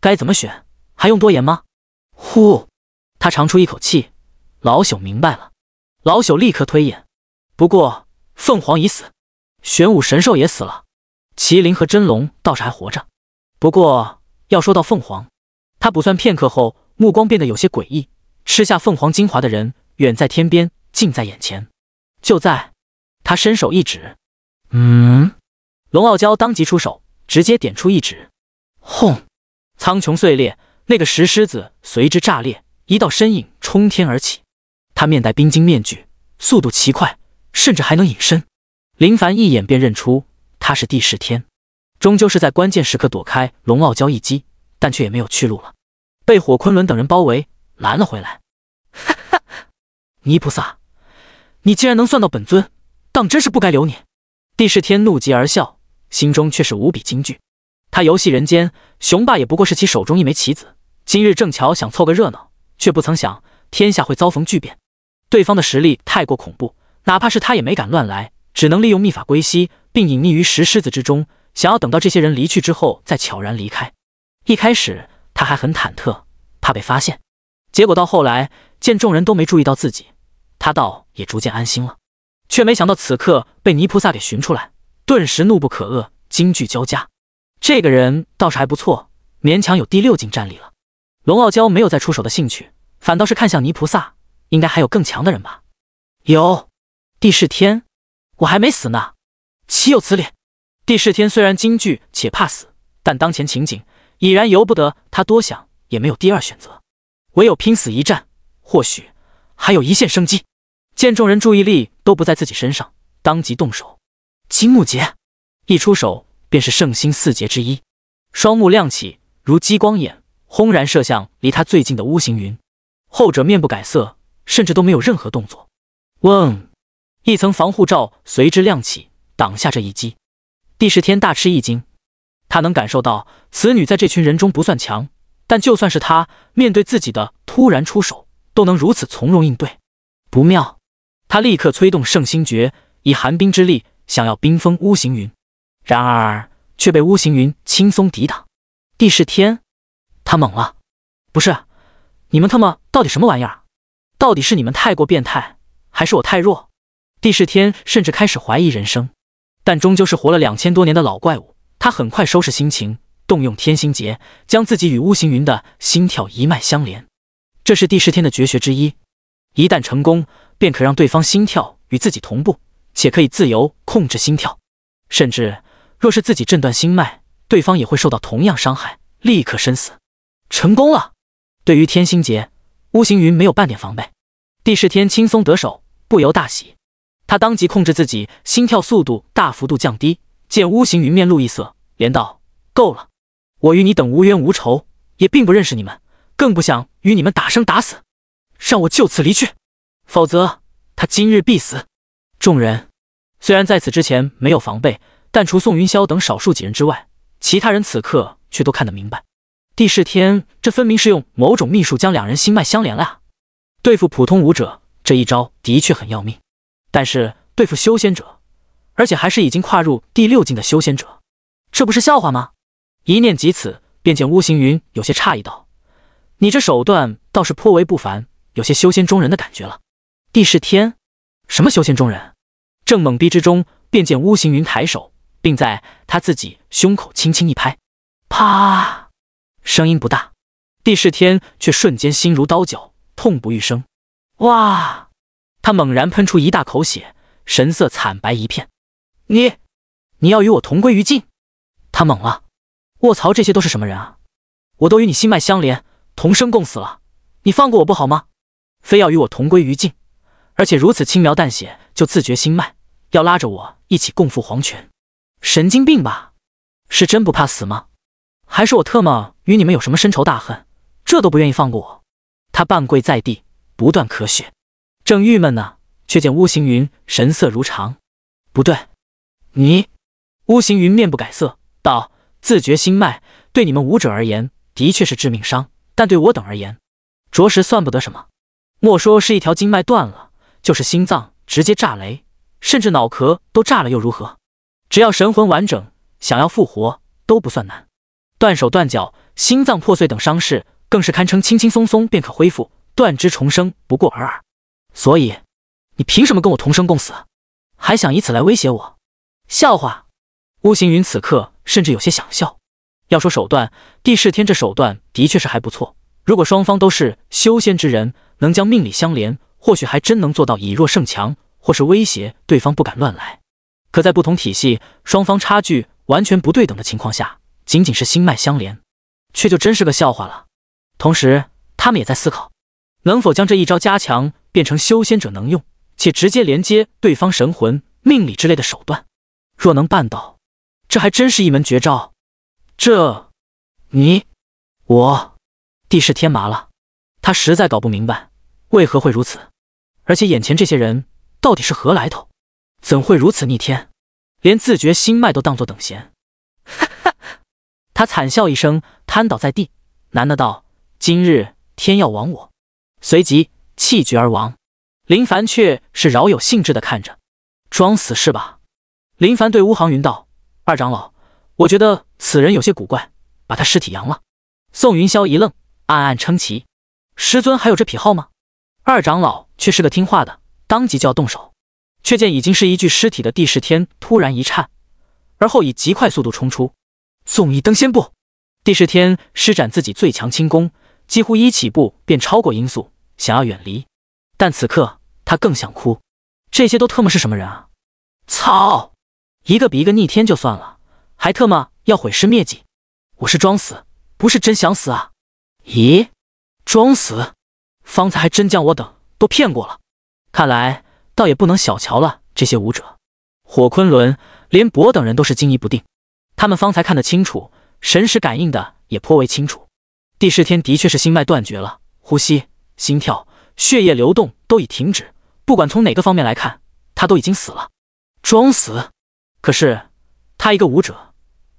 该怎么选还用多言吗？呼，他长出一口气，老朽明白了。老朽立刻推演。不过凤凰已死，玄武神兽也死了，麒麟和真龙倒是还活着。不过要说到凤凰，他卜算片刻后，目光变得有些诡异。吃下凤凰精华的人，远在天边，近在眼前，就在。他伸手一指，嗯，龙傲娇当即出手。直接点出一指，轰！苍穹碎裂，那个石狮子随之炸裂，一道身影冲天而起。他面戴冰晶面具，速度奇快，甚至还能隐身。林凡一眼便认出他是帝释天，终究是在关键时刻躲开龙傲娇一击，但却也没有去路了，被火昆仑等人包围拦了回来。哈哈！泥菩萨，你竟然能算到本尊，当真是不该留你！帝释天怒极而笑。心中却是无比惊惧。他游戏人间，雄霸也不过是其手中一枚棋子。今日正巧想凑个热闹，却不曾想天下会遭逢巨变。对方的实力太过恐怖，哪怕是他也没敢乱来，只能利用秘法归西，并隐匿于石狮子之中，想要等到这些人离去之后再悄然离开。一开始他还很忐忑，怕被发现。结果到后来见众人都没注意到自己，他倒也逐渐安心了。却没想到此刻被泥菩萨给寻出来。顿时怒不可遏，惊惧交加。这个人倒是还不错，勉强有第六境战力了。龙傲娇没有再出手的兴趣，反倒是看向泥菩萨，应该还有更强的人吧？有，帝释天，我还没死呢，岂有此理！帝释天虽然惊惧且怕死，但当前情景已然由不得他多想，也没有第二选择，唯有拼死一战，或许还有一线生机。见众人注意力都不在自己身上，当即动手。金木结一出手便是圣心四杰之一，双目亮起如激光眼，轰然射向离他最近的乌行云。后者面不改色，甚至都没有任何动作。嗡，一层防护罩随之亮起，挡下这一击。帝释天大吃一惊，他能感受到此女在这群人中不算强，但就算是他面对自己的突然出手，都能如此从容应对。不妙！他立刻催动圣心诀，以寒冰之力。想要冰封巫行云，然而却被巫行云轻松抵挡。帝释天，他懵了，不是你们他妈到底什么玩意儿？到底是你们太过变态，还是我太弱？帝释天甚至开始怀疑人生，但终究是活了两千多年的老怪物，他很快收拾心情，动用天心结，将自己与巫行云的心跳一脉相连。这是帝释天的绝学之一，一旦成功，便可让对方心跳与自己同步。且可以自由控制心跳，甚至若是自己震断心脉，对方也会受到同样伤害，立刻身死。成功了！对于天心劫，乌行云没有半点防备，帝释天轻松得手，不由大喜。他当即控制自己心跳速度大幅度降低。见乌行云面露异色，连道：“够了，我与你等无冤无仇，也并不认识你们，更不想与你们打生打死。让我就此离去，否则他今日必死。”众人。虽然在此之前没有防备，但除宋云霄等少数几人之外，其他人此刻却都看得明白。帝释天，这分明是用某种秘术将两人心脉相连了啊！对付普通武者，这一招的确很要命，但是对付修仙者，而且还是已经跨入第六境的修仙者，这不是笑话吗？一念及此，便见巫行云有些诧异道：“你这手段倒是颇为不凡，有些修仙中人的感觉了。”帝释天，什么修仙中人？正懵逼之中，便见巫行云抬手，并在他自己胸口轻轻一拍，啪，声音不大，帝释天却瞬间心如刀绞，痛不欲生。哇！他猛然喷出一大口血，神色惨白一片。你，你要与我同归于尽？他懵了，卧槽，这些都是什么人啊？我都与你心脉相连，同生共死了，你放过我不好吗？非要与我同归于尽，而且如此轻描淡写就自绝心脉。要拉着我一起共赴黄泉？神经病吧！是真不怕死吗？还是我特么与你们有什么深仇大恨，这都不愿意放过我？他半跪在地，不断咳血，正郁闷呢，却见乌行云神色如常。不对，你乌行云面不改色道：“自觉心脉对你们武者而言的确是致命伤，但对我等而言，着实算不得什么。莫说是一条经脉断了，就是心脏直接炸雷。”甚至脑壳都炸了又如何？只要神魂完整，想要复活都不算难。断手断脚、心脏破碎等伤势，更是堪称轻轻松松便可恢复。断肢重生不过尔尔。所以，你凭什么跟我同生共死？还想以此来威胁我？笑话！巫行云此刻甚至有些想笑。要说手段，帝释天这手段的确是还不错。如果双方都是修仙之人，能将命理相连，或许还真能做到以弱胜强。或是威胁对方不敢乱来，可在不同体系、双方差距完全不对等的情况下，仅仅是心脉相连，却就真是个笑话了。同时，他们也在思考能否将这一招加强，变成修仙者能用且直接连接对方神魂、命理之类的手段。若能办到，这还真是一门绝招。这，你，我，地势天麻了，他实在搞不明白为何会如此，而且眼前这些人。到底是何来头？怎会如此逆天？连自觉心脉都当作等闲。哈哈！他惨笑一声，瘫倒在地。喃喃道：“今日天要亡我。”随即气绝而亡。林凡却是饶有兴致的看着，装死是吧？林凡对乌航云道：“二长老，我觉得此人有些古怪，把他尸体扬了。”宋云霄一愣，暗暗称奇：“师尊还有这癖好吗？”二长老却是个听话的。当即就要动手，却见已经是一具尸体的帝释天突然一颤，而后以极快速度冲出，纵一登仙步。帝释天施展自己最强轻功，几乎一起步便超过音速，想要远离。但此刻他更想哭，这些都特么是什么人啊？操！一个比一个逆天，就算了，还特么要毁尸灭迹。我是装死，不是真想死啊！咦？装死？方才还真将我等都骗过了。看来，倒也不能小瞧了这些武者。火昆仑、连博等人都是惊疑不定。他们方才看得清楚，神识感应的也颇为清楚。帝释天的确是心脉断绝了，呼吸、心跳、血液流动都已停止。不管从哪个方面来看，他都已经死了。装死？可是他一个武者，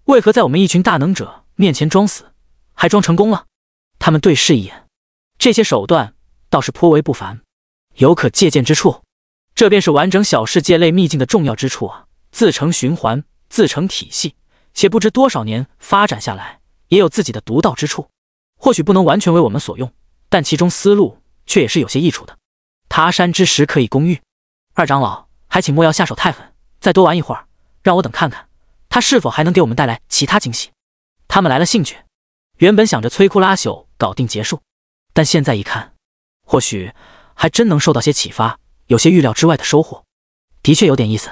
为何在我们一群大能者面前装死，还装成功了？他们对视一眼，这些手段倒是颇为不凡。有可借鉴之处，这便是完整小世界类秘境的重要之处啊！自成循环，自成体系，且不知多少年发展下来，也有自己的独到之处。或许不能完全为我们所用，但其中思路却也是有些益处的。他山之石可以攻玉，二长老还请莫要下手太狠，再多玩一会儿，让我等看看他是否还能给我们带来其他惊喜。他们来了兴趣，原本想着摧枯拉朽搞定结束，但现在一看，或许……还真能受到些启发，有些预料之外的收获，的确有点意思。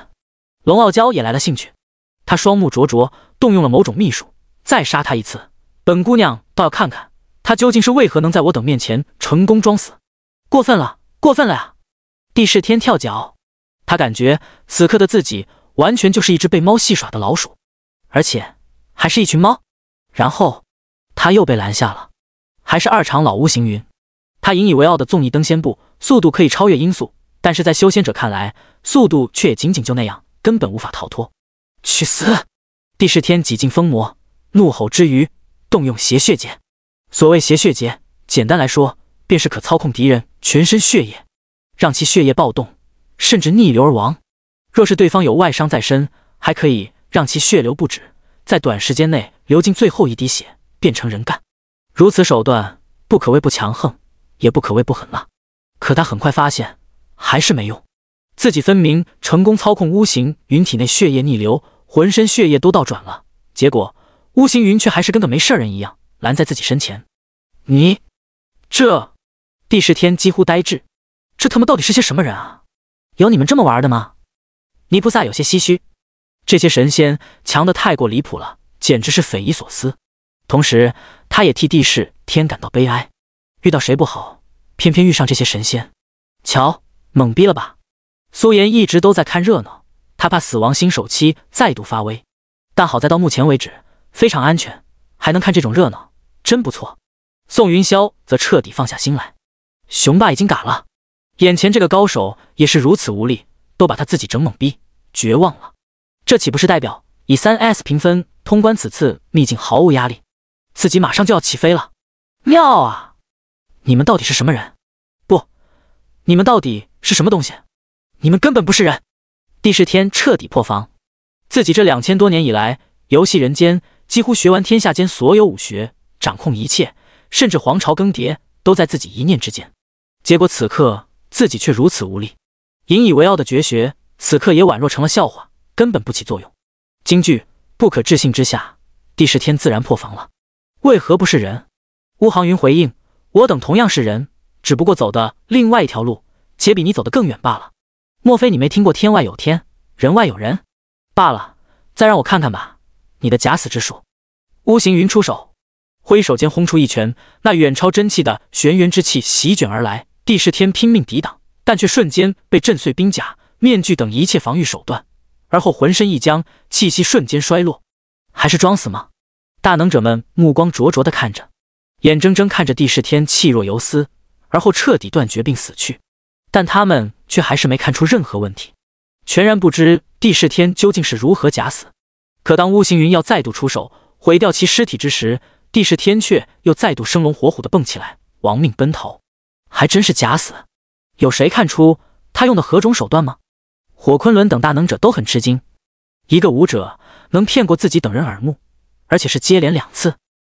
龙傲娇也来了兴趣，他双目灼灼，动用了某种秘术，再杀他一次，本姑娘倒要看看他究竟是为何能在我等面前成功装死。过分了，过分了呀！帝释天跳脚，他感觉此刻的自己完全就是一只被猫戏耍的老鼠，而且还是一群猫。然后他又被拦下了，还是二厂老巫行云。他引以为傲的纵意登仙步，速度可以超越音速，但是在修仙者看来，速度却也仅仅就那样，根本无法逃脱。去死！帝释天几近疯魔，怒吼之余，动用邪血劫。所谓邪血劫，简单来说，便是可操控敌人全身血液，让其血液暴动，甚至逆流而亡。若是对方有外伤在身，还可以让其血流不止，在短时间内流尽最后一滴血，变成人干。如此手段，不可谓不强横。也不可谓不狠辣，可他很快发现还是没用，自己分明成功操控巫行云体内血液逆流，浑身血液都倒转了，结果巫行云却还是跟个没事人一样拦在自己身前。你这帝释天几乎呆滞，这他妈到底是些什么人啊？有你们这么玩的吗？泥菩萨有些唏嘘，这些神仙强得太过离谱了，简直是匪夷所思。同时，他也替帝释天感到悲哀。遇到谁不好，偏偏遇上这些神仙，瞧，懵逼了吧？苏岩一直都在看热闹，他怕死亡新手期再度发威，但好在到目前为止非常安全，还能看这种热闹，真不错。宋云霄则彻底放下心来，雄霸已经嘎了，眼前这个高手也是如此无力，都把他自己整懵逼，绝望了。这岂不是代表以三 S 评分通关此次秘境毫无压力？自己马上就要起飞了，妙啊！你们到底是什么人？不，你们到底是什么东西？你们根本不是人！帝释天彻底破防，自己这两千多年以来游戏人间，几乎学完天下间所有武学，掌控一切，甚至皇朝更迭都在自己一念之间。结果此刻自己却如此无力，引以为傲的绝学此刻也宛若成了笑话，根本不起作用。京剧不可置信之下，帝释天自然破防了。为何不是人？乌行云回应。我等同样是人，只不过走的另外一条路，且比你走得更远罢了。莫非你没听过天外有天，人外有人？罢了，再让我看看吧。你的假死之术，巫行云出手，挥手间轰出一拳，那远超真气的玄元之气席卷而来。帝释天拼命抵挡，但却瞬间被震碎冰甲、面具等一切防御手段，而后浑身一僵，气息瞬间衰落。还是装死吗？大能者们目光灼灼地看着。眼睁睁看着帝释天气若游丝，而后彻底断绝并死去，但他们却还是没看出任何问题，全然不知帝释天究竟是如何假死。可当乌行云要再度出手毁掉其尸体之时，帝释天却又再度生龙活虎地蹦起来，亡命奔逃，还真是假死。有谁看出他用的何种手段吗？火昆仑等大能者都很吃惊，一个武者能骗过自己等人耳目，而且是接连两次，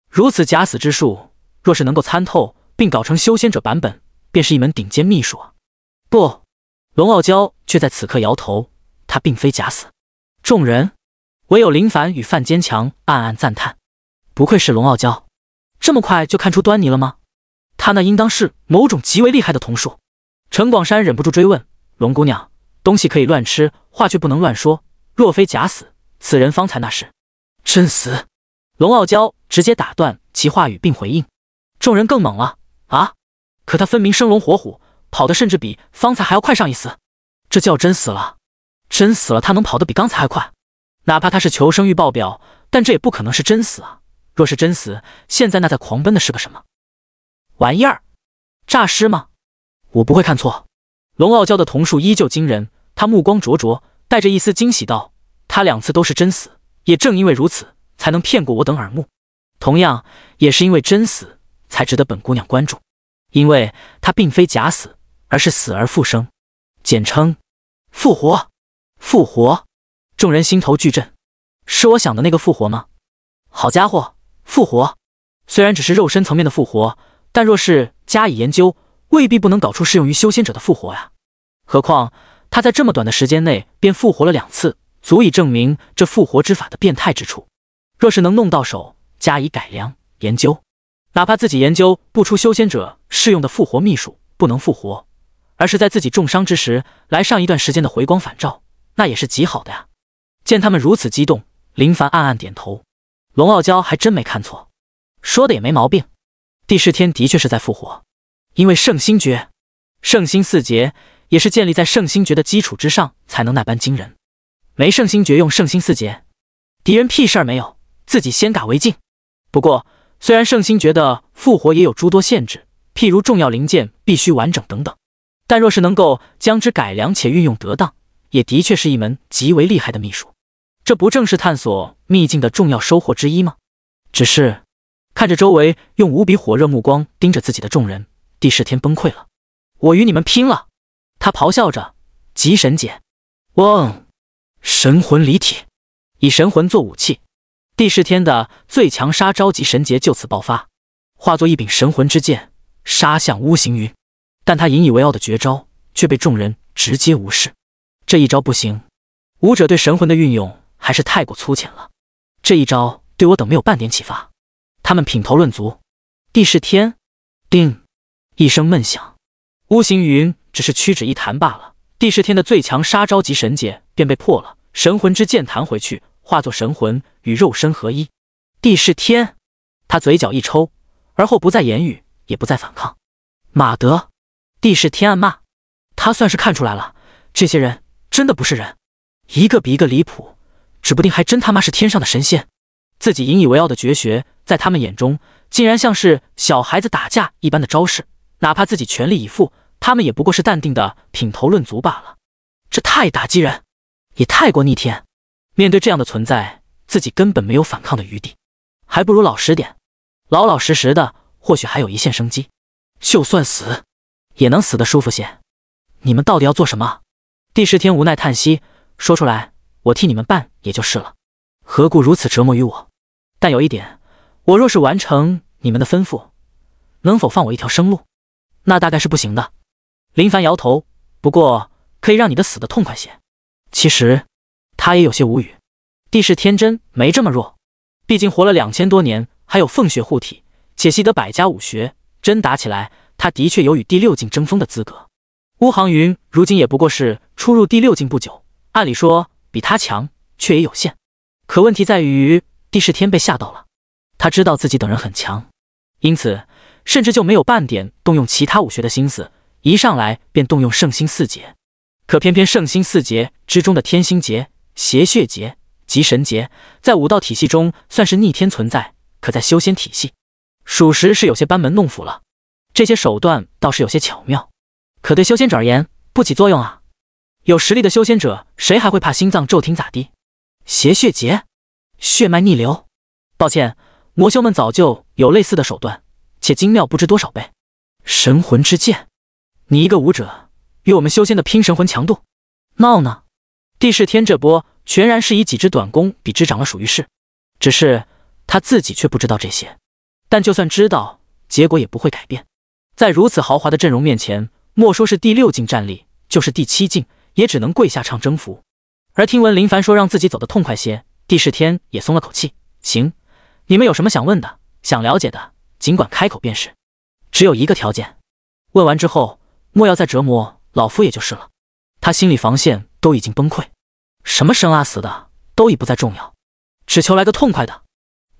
如此假死之术。若是能够参透并搞成修仙者版本，便是一门顶尖秘术啊！不，龙傲娇却在此刻摇头，他并非假死。众人唯有林凡与范坚强暗暗赞叹，不愧是龙傲娇，这么快就看出端倪了吗？他那应当是某种极为厉害的瞳术。陈广山忍不住追问：“龙姑娘，东西可以乱吃，话却不能乱说。若非假死，此人方才那是真死。”龙傲娇直接打断其话语，并回应。众人更懵了啊！可他分明生龙活虎，跑得甚至比方才还要快上一丝。这叫真死了？真死了？他能跑得比刚才还快？哪怕他是求生欲爆表，但这也不可能是真死啊！若是真死，现在那在狂奔的是个什么玩意儿？诈尸吗？我不会看错。龙傲娇的桐树依旧惊人，他目光灼灼，带着一丝惊喜道：“他两次都是真死，也正因为如此，才能骗过我等耳目。同样，也是因为真死。”才值得本姑娘关注，因为她并非假死，而是死而复生，简称复活。复活，众人心头巨震。是我想的那个复活吗？好家伙，复活！虽然只是肉身层面的复活，但若是加以研究，未必不能搞出适用于修仙者的复活呀。何况他在这么短的时间内便复活了两次，足以证明这复活之法的变态之处。若是能弄到手，加以改良研究。哪怕自己研究不出修仙者适用的复活秘术，不能复活，而是在自己重伤之时来上一段时间的回光返照，那也是极好的呀。见他们如此激动，林凡暗暗点头。龙傲娇还真没看错，说的也没毛病。帝释天的确是在复活，因为圣心诀、圣心四劫也是建立在圣心诀的基础之上才能那般惊人。没圣心诀用圣心四劫，敌人屁事儿没有，自己先打为敬。不过。虽然圣心觉得复活也有诸多限制，譬如重要零件必须完整等等，但若是能够将之改良且运用得当，也的确是一门极为厉害的秘术。这不正是探索秘境的重要收获之一吗？只是看着周围用无比火热目光盯着自己的众人，帝释天崩溃了。我与你们拼了！他咆哮着，极神解，嗡，神魂离体，以神魂做武器。帝释天的最强杀招级神劫就此爆发，化作一柄神魂之剑，杀向乌行云。但他引以为傲的绝招却被众人直接无视。这一招不行，武者对神魂的运用还是太过粗浅了。这一招对我等没有半点启发。他们品头论足。帝释天，叮，一声闷响。乌行云只是屈指一弹罢了。帝释天的最强杀招级神劫便被破了，神魂之剑弹回去，化作神魂。与肉身合一，地是天。他嘴角一抽，而后不再言语，也不再反抗。马德，地是天暗骂，他算是看出来了，这些人真的不是人，一个比一个离谱，指不定还真他妈是天上的神仙。自己引以为傲的绝学，在他们眼中竟然像是小孩子打架一般的招式，哪怕自己全力以赴，他们也不过是淡定的品头论足罢了。这太打击人，也太过逆天。面对这样的存在。自己根本没有反抗的余地，还不如老实点，老老实实的，或许还有一线生机。就算死，也能死得舒服些。你们到底要做什么？第十天无奈叹息，说出来，我替你们办也就是了。何故如此折磨于我？但有一点，我若是完成你们的吩咐，能否放我一条生路？那大概是不行的。林凡摇头，不过可以让你的死得痛快些。其实他也有些无语。帝释天真没这么弱，毕竟活了两千多年，还有凤血护体，且习得百家武学，真打起来，他的确有与第六境争锋的资格。乌行云如今也不过是初入第六境不久，按理说比他强，却也有限。可问题在于，帝释天被吓到了，他知道自己等人很强，因此甚至就没有半点动用其他武学的心思，一上来便动用圣心四劫。可偏偏圣心四劫之中的天心劫、邪血劫。极神劫在武道体系中算是逆天存在，可在修仙体系，属实是有些班门弄斧了。这些手段倒是有些巧妙，可对修仙者而言不起作用啊！有实力的修仙者，谁还会怕心脏骤停咋滴？邪血劫，血脉逆流。抱歉，魔修们早就有类似的手段，且精妙不知多少倍。神魂之剑，你一个武者与我们修仙的拼神魂强度，闹呢？地势天这波。全然是以几支短弓比之长了属于是，只是他自己却不知道这些。但就算知道，结果也不会改变。在如此豪华的阵容面前，莫说是第六境战力，就是第七境，也只能跪下唱征服。而听闻林凡说让自己走得痛快些，帝释天也松了口气。行，你们有什么想问的、想了解的，尽管开口便是。只有一个条件，问完之后莫要再折磨老夫，也就是了。他心里防线都已经崩溃。什么生啊死的都已不再重要，只求来个痛快的。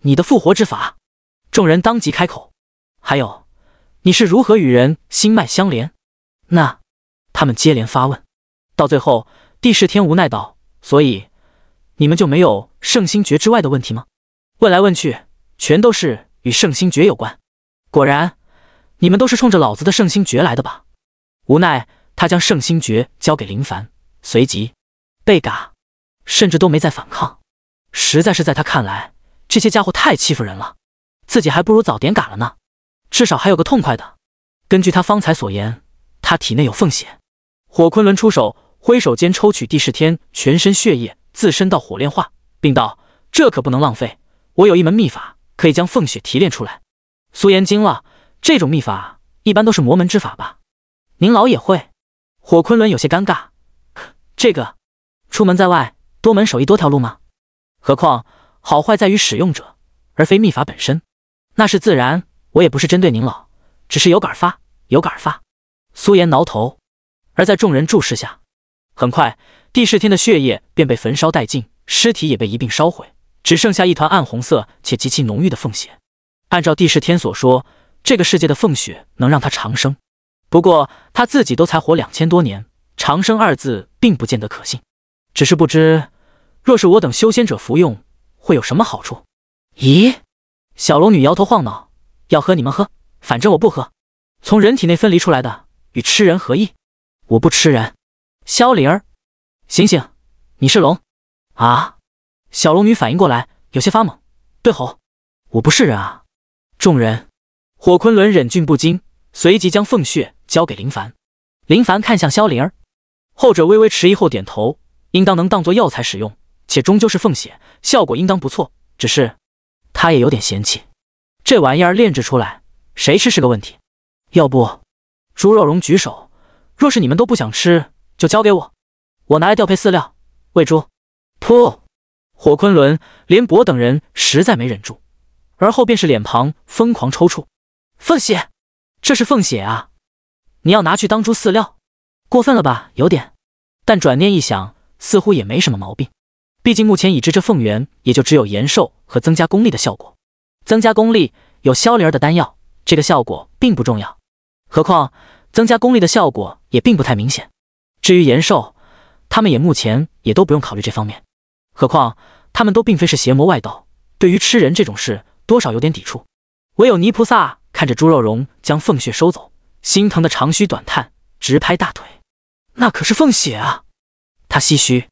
你的复活之法，众人当即开口。还有，你是如何与人心脉相连？那他们接连发问。到最后，帝释天无奈道：“所以你们就没有圣心诀之外的问题吗？”问来问去，全都是与圣心诀有关。果然，你们都是冲着老子的圣心诀来的吧？无奈，他将圣心诀交给林凡，随即被嘎。甚至都没再反抗，实在是在他看来，这些家伙太欺负人了，自己还不如早点嘎了呢，至少还有个痛快的。根据他方才所言，他体内有凤血，火昆仑出手，挥手间抽取帝释天全身血液，自身到火炼化，并道：“这可不能浪费，我有一门秘法，可以将凤血提炼出来。”苏颜惊了，这种秘法一般都是魔门之法吧？您老也会？火昆仑有些尴尬，这个出门在外。多门手艺，多条路吗？何况好坏在于使用者，而非秘法本身。那是自然，我也不是针对您老，只是有杆发，有杆发。苏岩挠头，而在众人注视下，很快，帝释天的血液便被焚烧殆尽，尸体也被一并烧毁，只剩下一团暗红色且极其浓郁的凤血。按照帝释天所说，这个世界的凤血能让他长生，不过他自己都才活两千多年，长生二字并不见得可信，只是不知。若是我等修仙者服用，会有什么好处？咦，小龙女摇头晃脑，要喝你们喝，反正我不喝。从人体内分离出来的，与吃人何异？我不吃人。萧灵儿，醒醒！你是龙啊！小龙女反应过来，有些发懵，对吼：“我不是人啊！”众人，火昆仑忍俊不禁，随即将凤血交给林凡。林凡看向萧灵儿，后者微微迟疑后点头，应当能当作药材使用。且终究是凤血，效果应当不错。只是他也有点嫌弃这玩意儿炼制出来谁吃是个问题。要不，朱若荣举手，若是你们都不想吃，就交给我，我拿来调配饲料喂猪。噗！火昆仑、连博等人实在没忍住，而后便是脸庞疯狂抽搐。凤血，这是凤血啊！你要拿去当猪饲料，过分了吧？有点，但转念一想，似乎也没什么毛病。毕竟目前已知，这凤元也就只有延寿和增加功力的效果。增加功力有萧灵儿的丹药，这个效果并不重要。何况增加功力的效果也并不太明显。至于延寿，他们也目前也都不用考虑这方面。何况他们都并非是邪魔外道，对于吃人这种事多少有点抵触。唯有泥菩萨看着朱肉荣将凤血收走，心疼的长吁短叹，直拍大腿。那可是凤血啊！他唏嘘。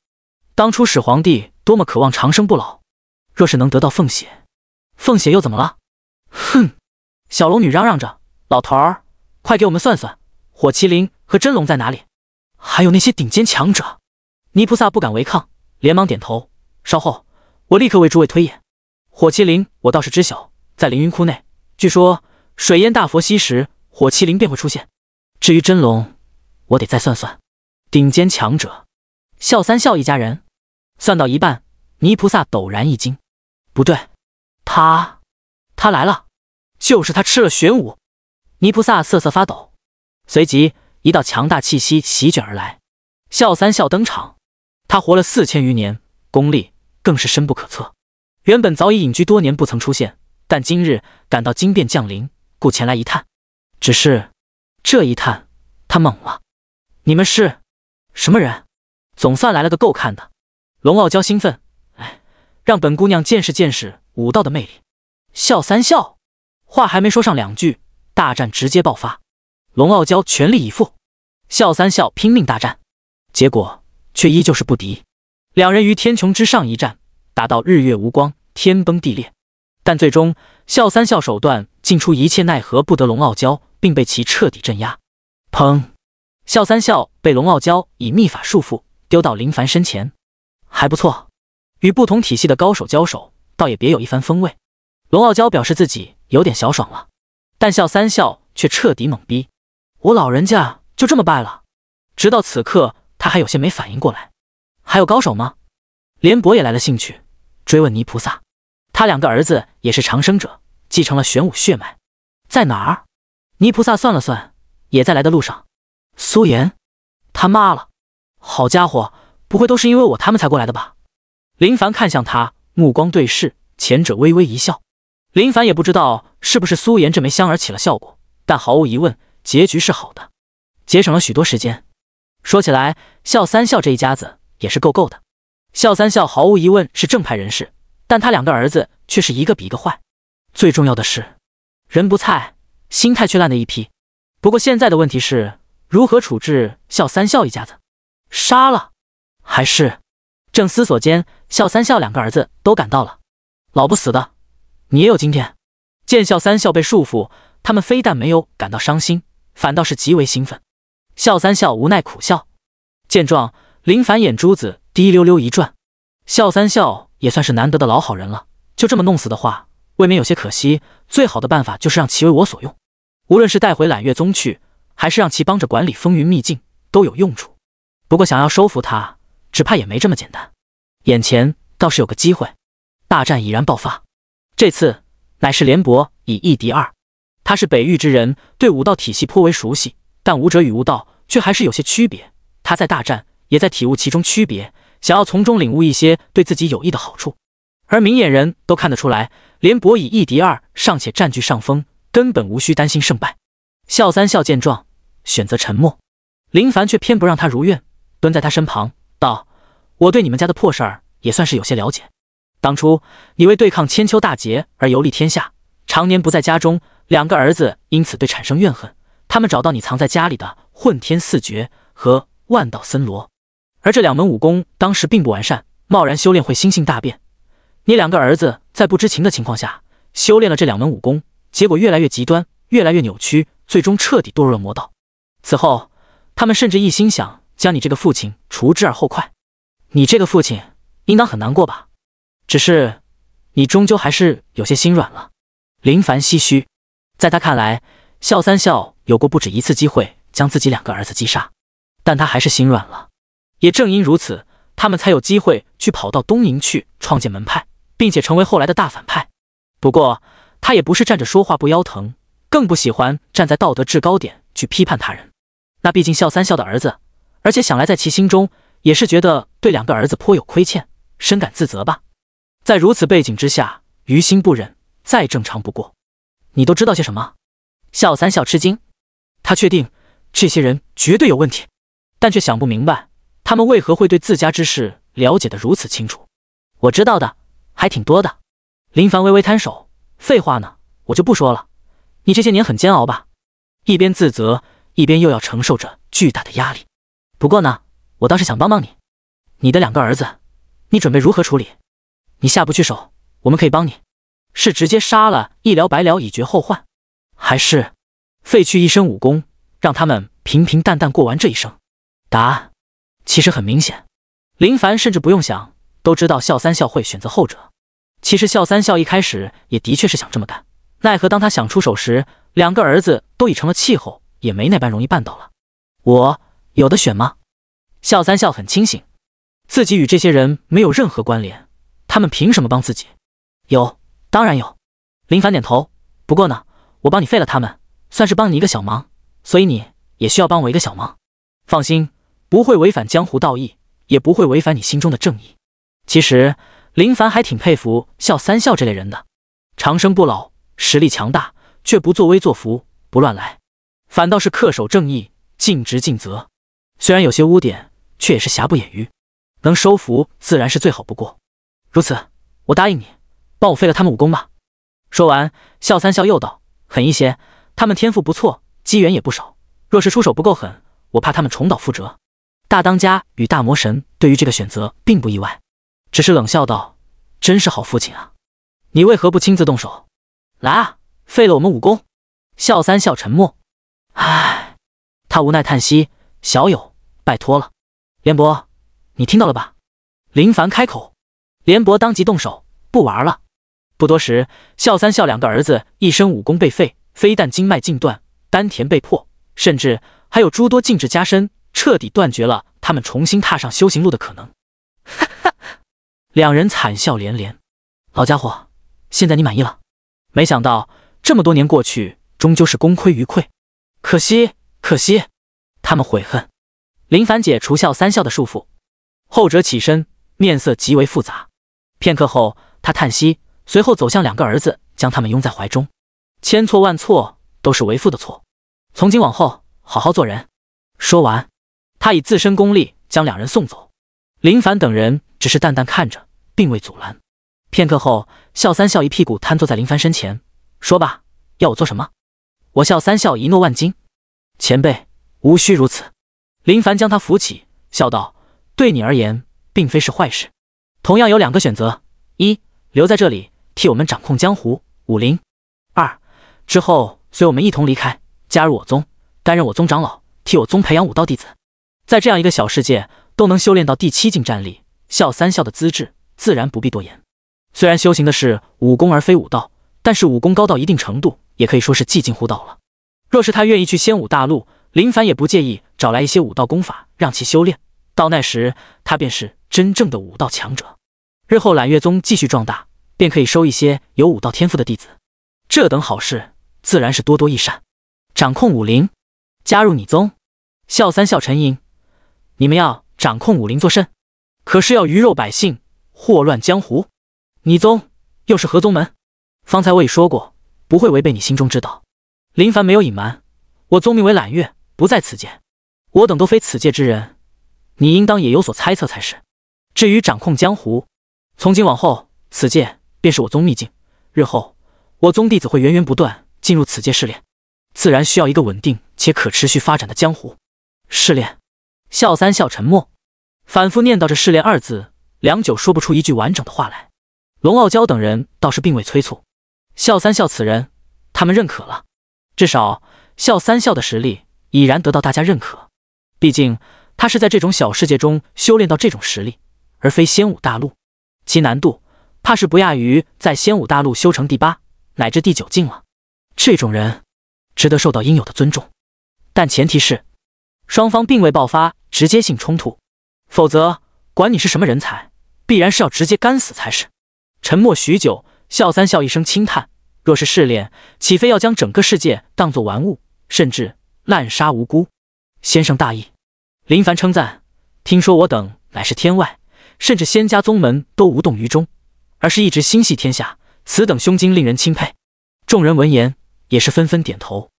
当初始皇帝多么渴望长生不老，若是能得到凤血，凤血又怎么了？哼！小龙女嚷嚷着：“老头儿，快给我们算算，火麒麟和真龙在哪里？还有那些顶尖强者！”泥菩萨不敢违抗，连忙点头：“稍后，我立刻为诸位推演。火麒麟我倒是知晓，在凌云窟内，据说水淹大佛西时，火麒麟便会出现。至于真龙，我得再算算。顶尖强者，笑三笑一家人。”算到一半，泥菩萨陡然一惊，不对，他，他来了，就是他吃了玄武。泥菩萨瑟瑟发抖，随即一道强大气息席卷而来，笑三笑登场。他活了四千余年，功力更是深不可测。原本早已隐居多年，不曾出现，但今日感到惊变降临，故前来一探。只是这一探，他懵了，你们是什么人？总算来了个够看的。龙傲娇兴奋，哎，让本姑娘见识见识武道的魅力。笑三笑，话还没说上两句，大战直接爆发。龙傲娇全力以赴，笑三笑拼命大战，结果却依旧是不敌。两人于天穹之上一战，打到日月无光，天崩地裂。但最终，笑三笑手段尽出，一切奈何不得龙傲娇，并被其彻底镇压。砰！笑三笑被龙傲娇以秘法束缚，丢到林凡身前。还不错，与不同体系的高手交手，倒也别有一番风味。龙傲娇表示自己有点小爽了，但笑三笑却彻底懵逼，我老人家就这么败了？直到此刻，他还有些没反应过来。还有高手吗？连博也来了兴趣，追问泥菩萨。他两个儿子也是长生者，继承了玄武血脉，在哪儿？泥菩萨算了算，也在来的路上。苏岩，他妈了，好家伙！不会都是因为我他们才过来的吧？林凡看向他，目光对视，前者微微一笑。林凡也不知道是不是苏颜这枚香儿起了效果，但毫无疑问，结局是好的，节省了许多时间。说起来，笑三笑这一家子也是够够的。笑三笑毫无疑问是正派人士，但他两个儿子却是一个比一个坏。最重要的是，人不菜，心态却烂的一批。不过现在的问题是如何处置笑三笑一家子？杀了？还是，正思索间，笑三笑两个儿子都赶到了。老不死的，你也有今天！见笑三笑被束缚，他们非但没有感到伤心，反倒是极为兴奋。笑三笑无奈苦笑，见状，林凡眼珠子滴溜溜一转。笑三笑也算是难得的老好人了，就这么弄死的话，未免有些可惜。最好的办法就是让其为我所用，无论是带回揽月宗去，还是让其帮着管理风云秘境，都有用处。不过想要收服他。只怕也没这么简单。眼前倒是有个机会，大战已然爆发。这次乃是连博以一敌二，他是北域之人，对武道体系颇为熟悉，但武者与悟道却还是有些区别。他在大战也在体悟其中区别，想要从中领悟一些对自己有益的好处。而明眼人都看得出来，连博以一敌二尚且占据上风，根本无需担心胜败。笑三笑见状选择沉默，林凡却偏不让他如愿，蹲在他身旁。我对你们家的破事儿也算是有些了解。当初你为对抗千秋大劫而游历天下，常年不在家中，两个儿子因此对产生怨恨。他们找到你藏在家里的混天四绝和万道森罗，而这两门武功当时并不完善，贸然修炼会心性大变。你两个儿子在不知情的情况下修炼了这两门武功，结果越来越极端，越来越扭曲，最终彻底堕入了魔道。此后，他们甚至一心想将你这个父亲除之而后快。你这个父亲，应当很难过吧？只是，你终究还是有些心软了。林凡唏嘘，在他看来，笑三笑有过不止一次机会将自己两个儿子击杀，但他还是心软了。也正因如此，他们才有机会去跑到东瀛去创建门派，并且成为后来的大反派。不过，他也不是站着说话不腰疼，更不喜欢站在道德制高点去批判他人。那毕竟笑三笑的儿子，而且想来在其心中。也是觉得对两个儿子颇有亏欠，深感自责吧。在如此背景之下，于心不忍，再正常不过。你都知道些什么？小三小吃惊，他确定这些人绝对有问题，但却想不明白他们为何会对自家之事了解的如此清楚。我知道的还挺多的。林凡微微摊手：“废话呢，我就不说了。你这些年很煎熬吧？一边自责，一边又要承受着巨大的压力。不过呢。”我倒是想帮帮你，你的两个儿子，你准备如何处理？你下不去手，我们可以帮你，是直接杀了，一了百了，以绝后患，还是废去一身武功，让他们平平淡淡过完这一生？答案其实很明显，林凡甚至不用想，都知道笑三笑会选择后者。其实笑三笑一开始也的确是想这么干，奈何当他想出手时，两个儿子都已成了气候，也没那般容易办到了。我有的选吗？笑三笑很清醒，自己与这些人没有任何关联，他们凭什么帮自己？有，当然有。林凡点头，不过呢，我帮你废了他们，算是帮你一个小忙，所以你也需要帮我一个小忙。放心，不会违反江湖道义，也不会违反你心中的正义。其实林凡还挺佩服笑三笑这类人的，长生不老，实力强大，却不作威作福，不乱来，反倒是恪守正义，尽职尽责。虽然有些污点。却也是瑕不掩瑜，能收服自然是最好不过。如此，我答应你，帮我废了他们武功吧。说完，笑三笑又道：“狠一些，他们天赋不错，机缘也不少。若是出手不够狠，我怕他们重蹈覆辙。”大当家与大魔神对于这个选择并不意外，只是冷笑道：“真是好父亲啊！你为何不亲自动手？来啊，废了我们武功！”笑三笑沉默，唉，他无奈叹息：“小友，拜托了。”连博，你听到了吧？林凡开口，连博当即动手，不玩了。不多时，笑三笑两个儿子一身武功被废，非但经脉尽断，丹田被破，甚至还有诸多禁制加深，彻底断绝了他们重新踏上修行路的可能。哈哈，两人惨笑连连。老家伙，现在你满意了？没想到这么多年过去，终究是功亏一篑。可惜，可惜，他们悔恨。林凡解除笑三笑的束缚，后者起身，面色极为复杂。片刻后，他叹息，随后走向两个儿子，将他们拥在怀中。千错万错，都是为父的错。从今往后，好好做人。说完，他以自身功力将两人送走。林凡等人只是淡淡看着，并未阻拦。片刻后，笑三笑一屁股瘫坐在林凡身前，说吧，要我做什么？我笑三笑一诺万金，前辈无需如此。林凡将他扶起，笑道：“对你而言，并非是坏事。同样有两个选择：一，留在这里，替我们掌控江湖武林；二，之后随我们一同离开，加入我宗，担任我宗长老，替我宗培养武道弟子。在这样一个小世界都能修炼到第七境战力，笑三笑的资质自然不必多言。虽然修行的是武功而非武道，但是武功高到一定程度，也可以说是寂近乎道了。若是他愿意去仙武大陆，林凡也不介意找来一些武道功法，让其修炼。到那时，他便是真正的武道强者。日后揽月宗继续壮大，便可以收一些有武道天赋的弟子。这等好事，自然是多多益善。掌控武林，加入你宗，笑三笑沉吟：你们要掌控武林作甚？可是要鱼肉百姓，祸乱江湖？你宗又是何宗门？方才我已说过，不会违背你心中之道。林凡没有隐瞒，我宗名为揽月。不在此界，我等都非此界之人，你应当也有所猜测才是。至于掌控江湖，从今往后，此界便是我宗秘境。日后我宗弟子会源源不断进入此界试炼，自然需要一个稳定且可持续发展的江湖。试炼，笑三笑沉默，反复念叨着“试炼”二字，良久说不出一句完整的话来。龙傲娇等人倒是并未催促，笑三笑此人，他们认可了，至少笑三笑的实力。已然得到大家认可，毕竟他是在这种小世界中修炼到这种实力，而非仙武大陆，其难度怕是不亚于在仙武大陆修成第八乃至第九境了。这种人值得受到应有的尊重，但前提是双方并未爆发直接性冲突，否则管你是什么人才，必然是要直接干死才是。沉默许久，笑三笑一声轻叹：，若是试炼，岂非要将整个世界当作玩物，甚至？滥杀无辜，先生大义。林凡称赞，听说我等乃是天外，甚至仙家宗门都无动于衷，而是一直心系天下，此等胸襟令人钦佩。众人闻言也是纷纷点头。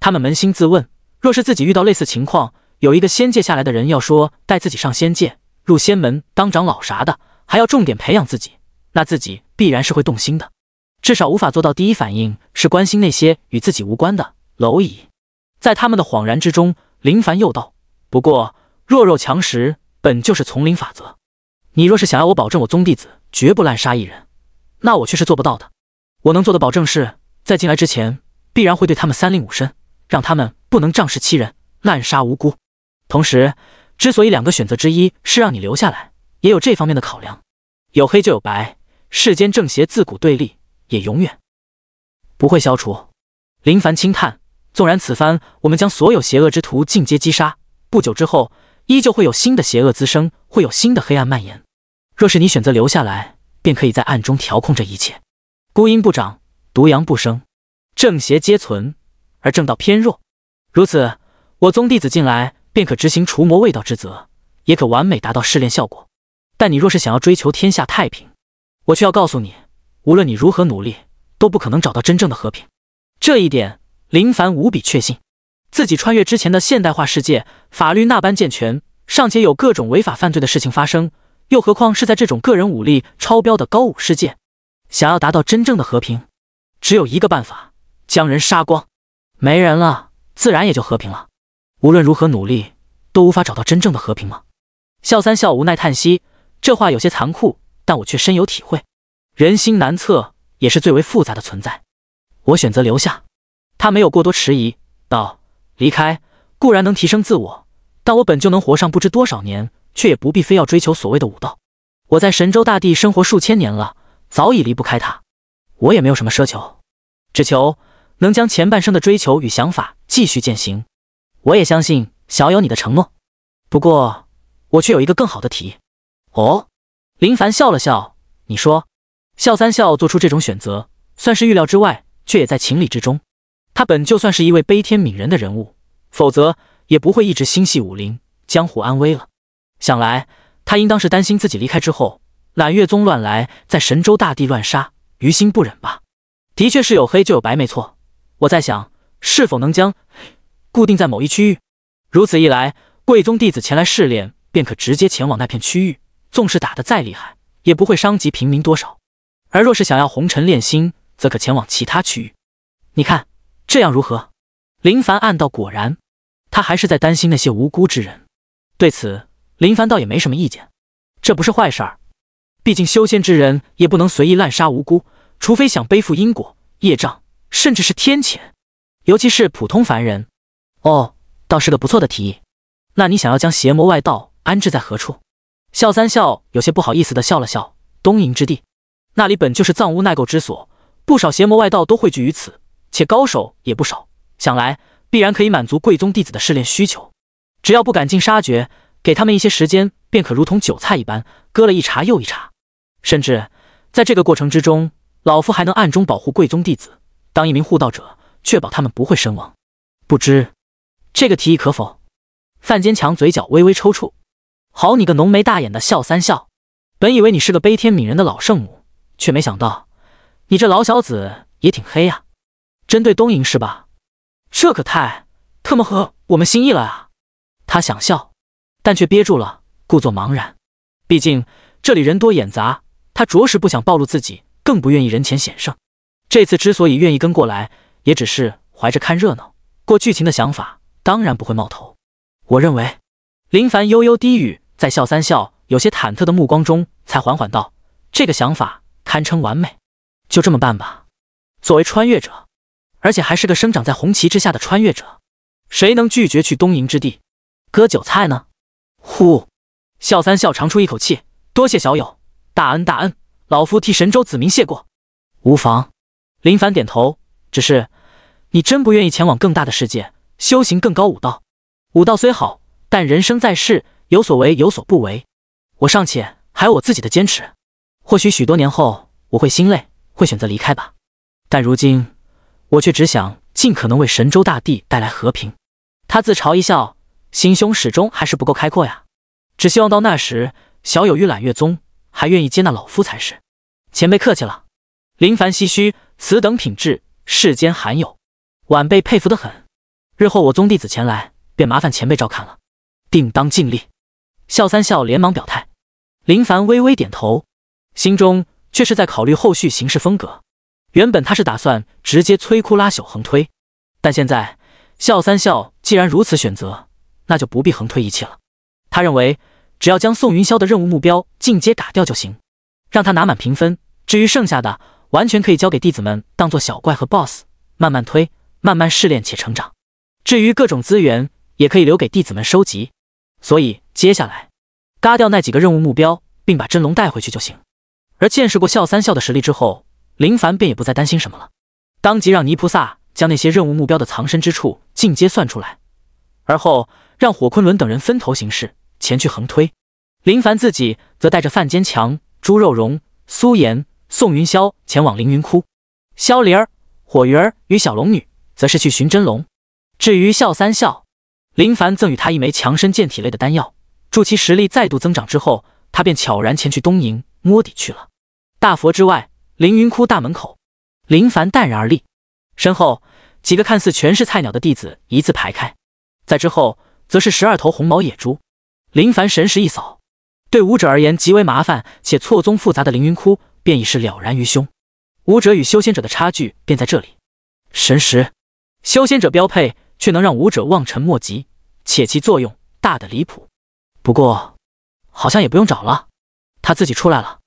他们扪心自问，若是自己遇到类似情况，有一个仙界下来的人要说带自己上仙界，入仙门当长老啥的，还要重点培养自己，那自己必然是会动心的，至少无法做到第一反应是关心那些与自己无关的蝼蚁。在他们的恍然之中，林凡又道：“不过弱肉强食本就是丛林法则。你若是想要我保证我宗弟子绝不滥杀一人，那我却是做不到的。我能做的保证是，在进来之前必然会对他们三令五申，让他们不能仗势欺人、滥杀无辜。同时，之所以两个选择之一是让你留下来，也有这方面的考量。有黑就有白，世间正邪自古对立，也永远不会消除。”林凡轻叹。纵然此番我们将所有邪恶之徒尽皆击杀，不久之后依旧会有新的邪恶滋生，会有新的黑暗蔓延。若是你选择留下来，便可以在暗中调控这一切。孤阴不长，独阳不生，正邪皆存，而正道偏弱。如此，我宗弟子进来便可执行除魔卫道之责，也可完美达到试炼效果。但你若是想要追求天下太平，我却要告诉你，无论你如何努力，都不可能找到真正的和平。这一点。林凡无比确信，自己穿越之前的现代化世界，法律那般健全，尚且有各种违法犯罪的事情发生，又何况是在这种个人武力超标的高武世界？想要达到真正的和平，只有一个办法：将人杀光，没人了，自然也就和平了。无论如何努力，都无法找到真正的和平吗？笑三笑无奈叹息，这话有些残酷，但我却深有体会。人心难测，也是最为复杂的存在。我选择留下。他没有过多迟疑，道：“离开固然能提升自我，但我本就能活上不知多少年，却也不必非要追求所谓的武道。我在神州大地生活数千年了，早已离不开他。我也没有什么奢求，只求能将前半生的追求与想法继续践行。我也相信小友你的承诺。不过，我却有一个更好的提议。”哦，林凡笑了笑，你说，笑三笑做出这种选择，算是预料之外，却也在情理之中。他本就算是一位悲天悯人的人物，否则也不会一直心系武林江湖安危了。想来他应当是担心自己离开之后，揽月宗乱来，在神州大地乱杀，于心不忍吧。的确是有黑就有白，没错。我在想，是否能将固定在某一区域？如此一来，贵宗弟子前来试炼，便可直接前往那片区域，纵使打得再厉害，也不会伤及平民多少。而若是想要红尘练心，则可前往其他区域。你看。这样如何？林凡暗道，果然，他还是在担心那些无辜之人。对此，林凡倒也没什么意见，这不是坏事儿。毕竟修仙之人也不能随意滥杀无辜，除非想背负因果业障，甚至是天谴。尤其是普通凡人。哦，倒是个不错的提议。那你想要将邪魔外道安置在何处？笑三笑有些不好意思的笑了笑。东瀛之地，那里本就是藏污纳垢之所，不少邪魔外道都汇聚于此。且高手也不少，想来必然可以满足贵宗弟子的试炼需求。只要不赶尽杀绝，给他们一些时间，便可如同韭菜一般割了一茬又一茬。甚至在这个过程之中，老夫还能暗中保护贵宗弟子，当一名护道者，确保他们不会身亡。不知这个提议可否？范坚强嘴角微微抽搐。好你个浓眉大眼的笑三笑，本以为你是个悲天悯人的老圣母，却没想到你这老小子也挺黑呀！针对东营是吧？这可太特么合我们心意了啊！他想笑，但却憋住了，故作茫然。毕竟这里人多眼杂，他着实不想暴露自己，更不愿意人前显圣。这次之所以愿意跟过来，也只是怀着看热闹、过剧情的想法，当然不会冒头。我认为，林凡悠悠低语，在笑三笑有些忐忑的目光中，才缓缓道：“这个想法堪称完美，就这么办吧。”作为穿越者。而且还是个生长在红旗之下的穿越者，谁能拒绝去东瀛之地割韭菜呢？呼，笑三笑长出一口气，多谢小友大恩大恩，老夫替神州子民谢过。无妨，林凡点头。只是你真不愿意前往更大的世界修行更高武道？武道虽好，但人生在世有所为有所不为，我尚且还有我自己的坚持。或许许多年后我会心累，会选择离开吧。但如今。我却只想尽可能为神州大地带来和平。他自嘲一笑，心胸始终还是不够开阔呀。只希望到那时，小友玉揽月宗还愿意接纳老夫才是。前辈客气了。林凡唏嘘，此等品质世间罕有，晚辈佩服的很。日后我宗弟子前来，便麻烦前辈照看了，定当尽力。笑三笑连忙表态。林凡微微点头，心中却是在考虑后续行事风格。原本他是打算直接摧枯拉朽横推，但现在笑三笑既然如此选择，那就不必横推一切了。他认为只要将宋云霄的任务目标进阶打掉就行，让他拿满评分。至于剩下的，完全可以交给弟子们当做小怪和 boss 慢慢推、慢慢试炼且成长。至于各种资源，也可以留给弟子们收集。所以接下来，嘎掉那几个任务目标，并把真龙带回去就行。而见识过笑三笑的实力之后，林凡便也不再担心什么了，当即让泥菩萨将那些任务目标的藏身之处尽皆算出来，而后让火昆仑等人分头行事，前去横推。林凡自己则带着范坚强、猪肉荣、苏岩、宋云霄前往凌云窟，萧林儿、火云儿与小龙女则是去寻真龙。至于笑三笑，林凡赠予他一枚强身健体类的丹药，助其实力再度增长之后，他便悄然前去东瀛摸底去了。大佛之外。凌云窟大门口，林凡淡然而立，身后几个看似全是菜鸟的弟子一字排开，在之后则是十二头红毛野猪。林凡神识一扫，对武者而言极为麻烦且错综复杂的凌云窟便已是了然于胸。武者与修仙者的差距便在这里。神识，修仙者标配，却能让武者望尘莫及，且其作用大得离谱。不过，好像也不用找了，他自己出来了。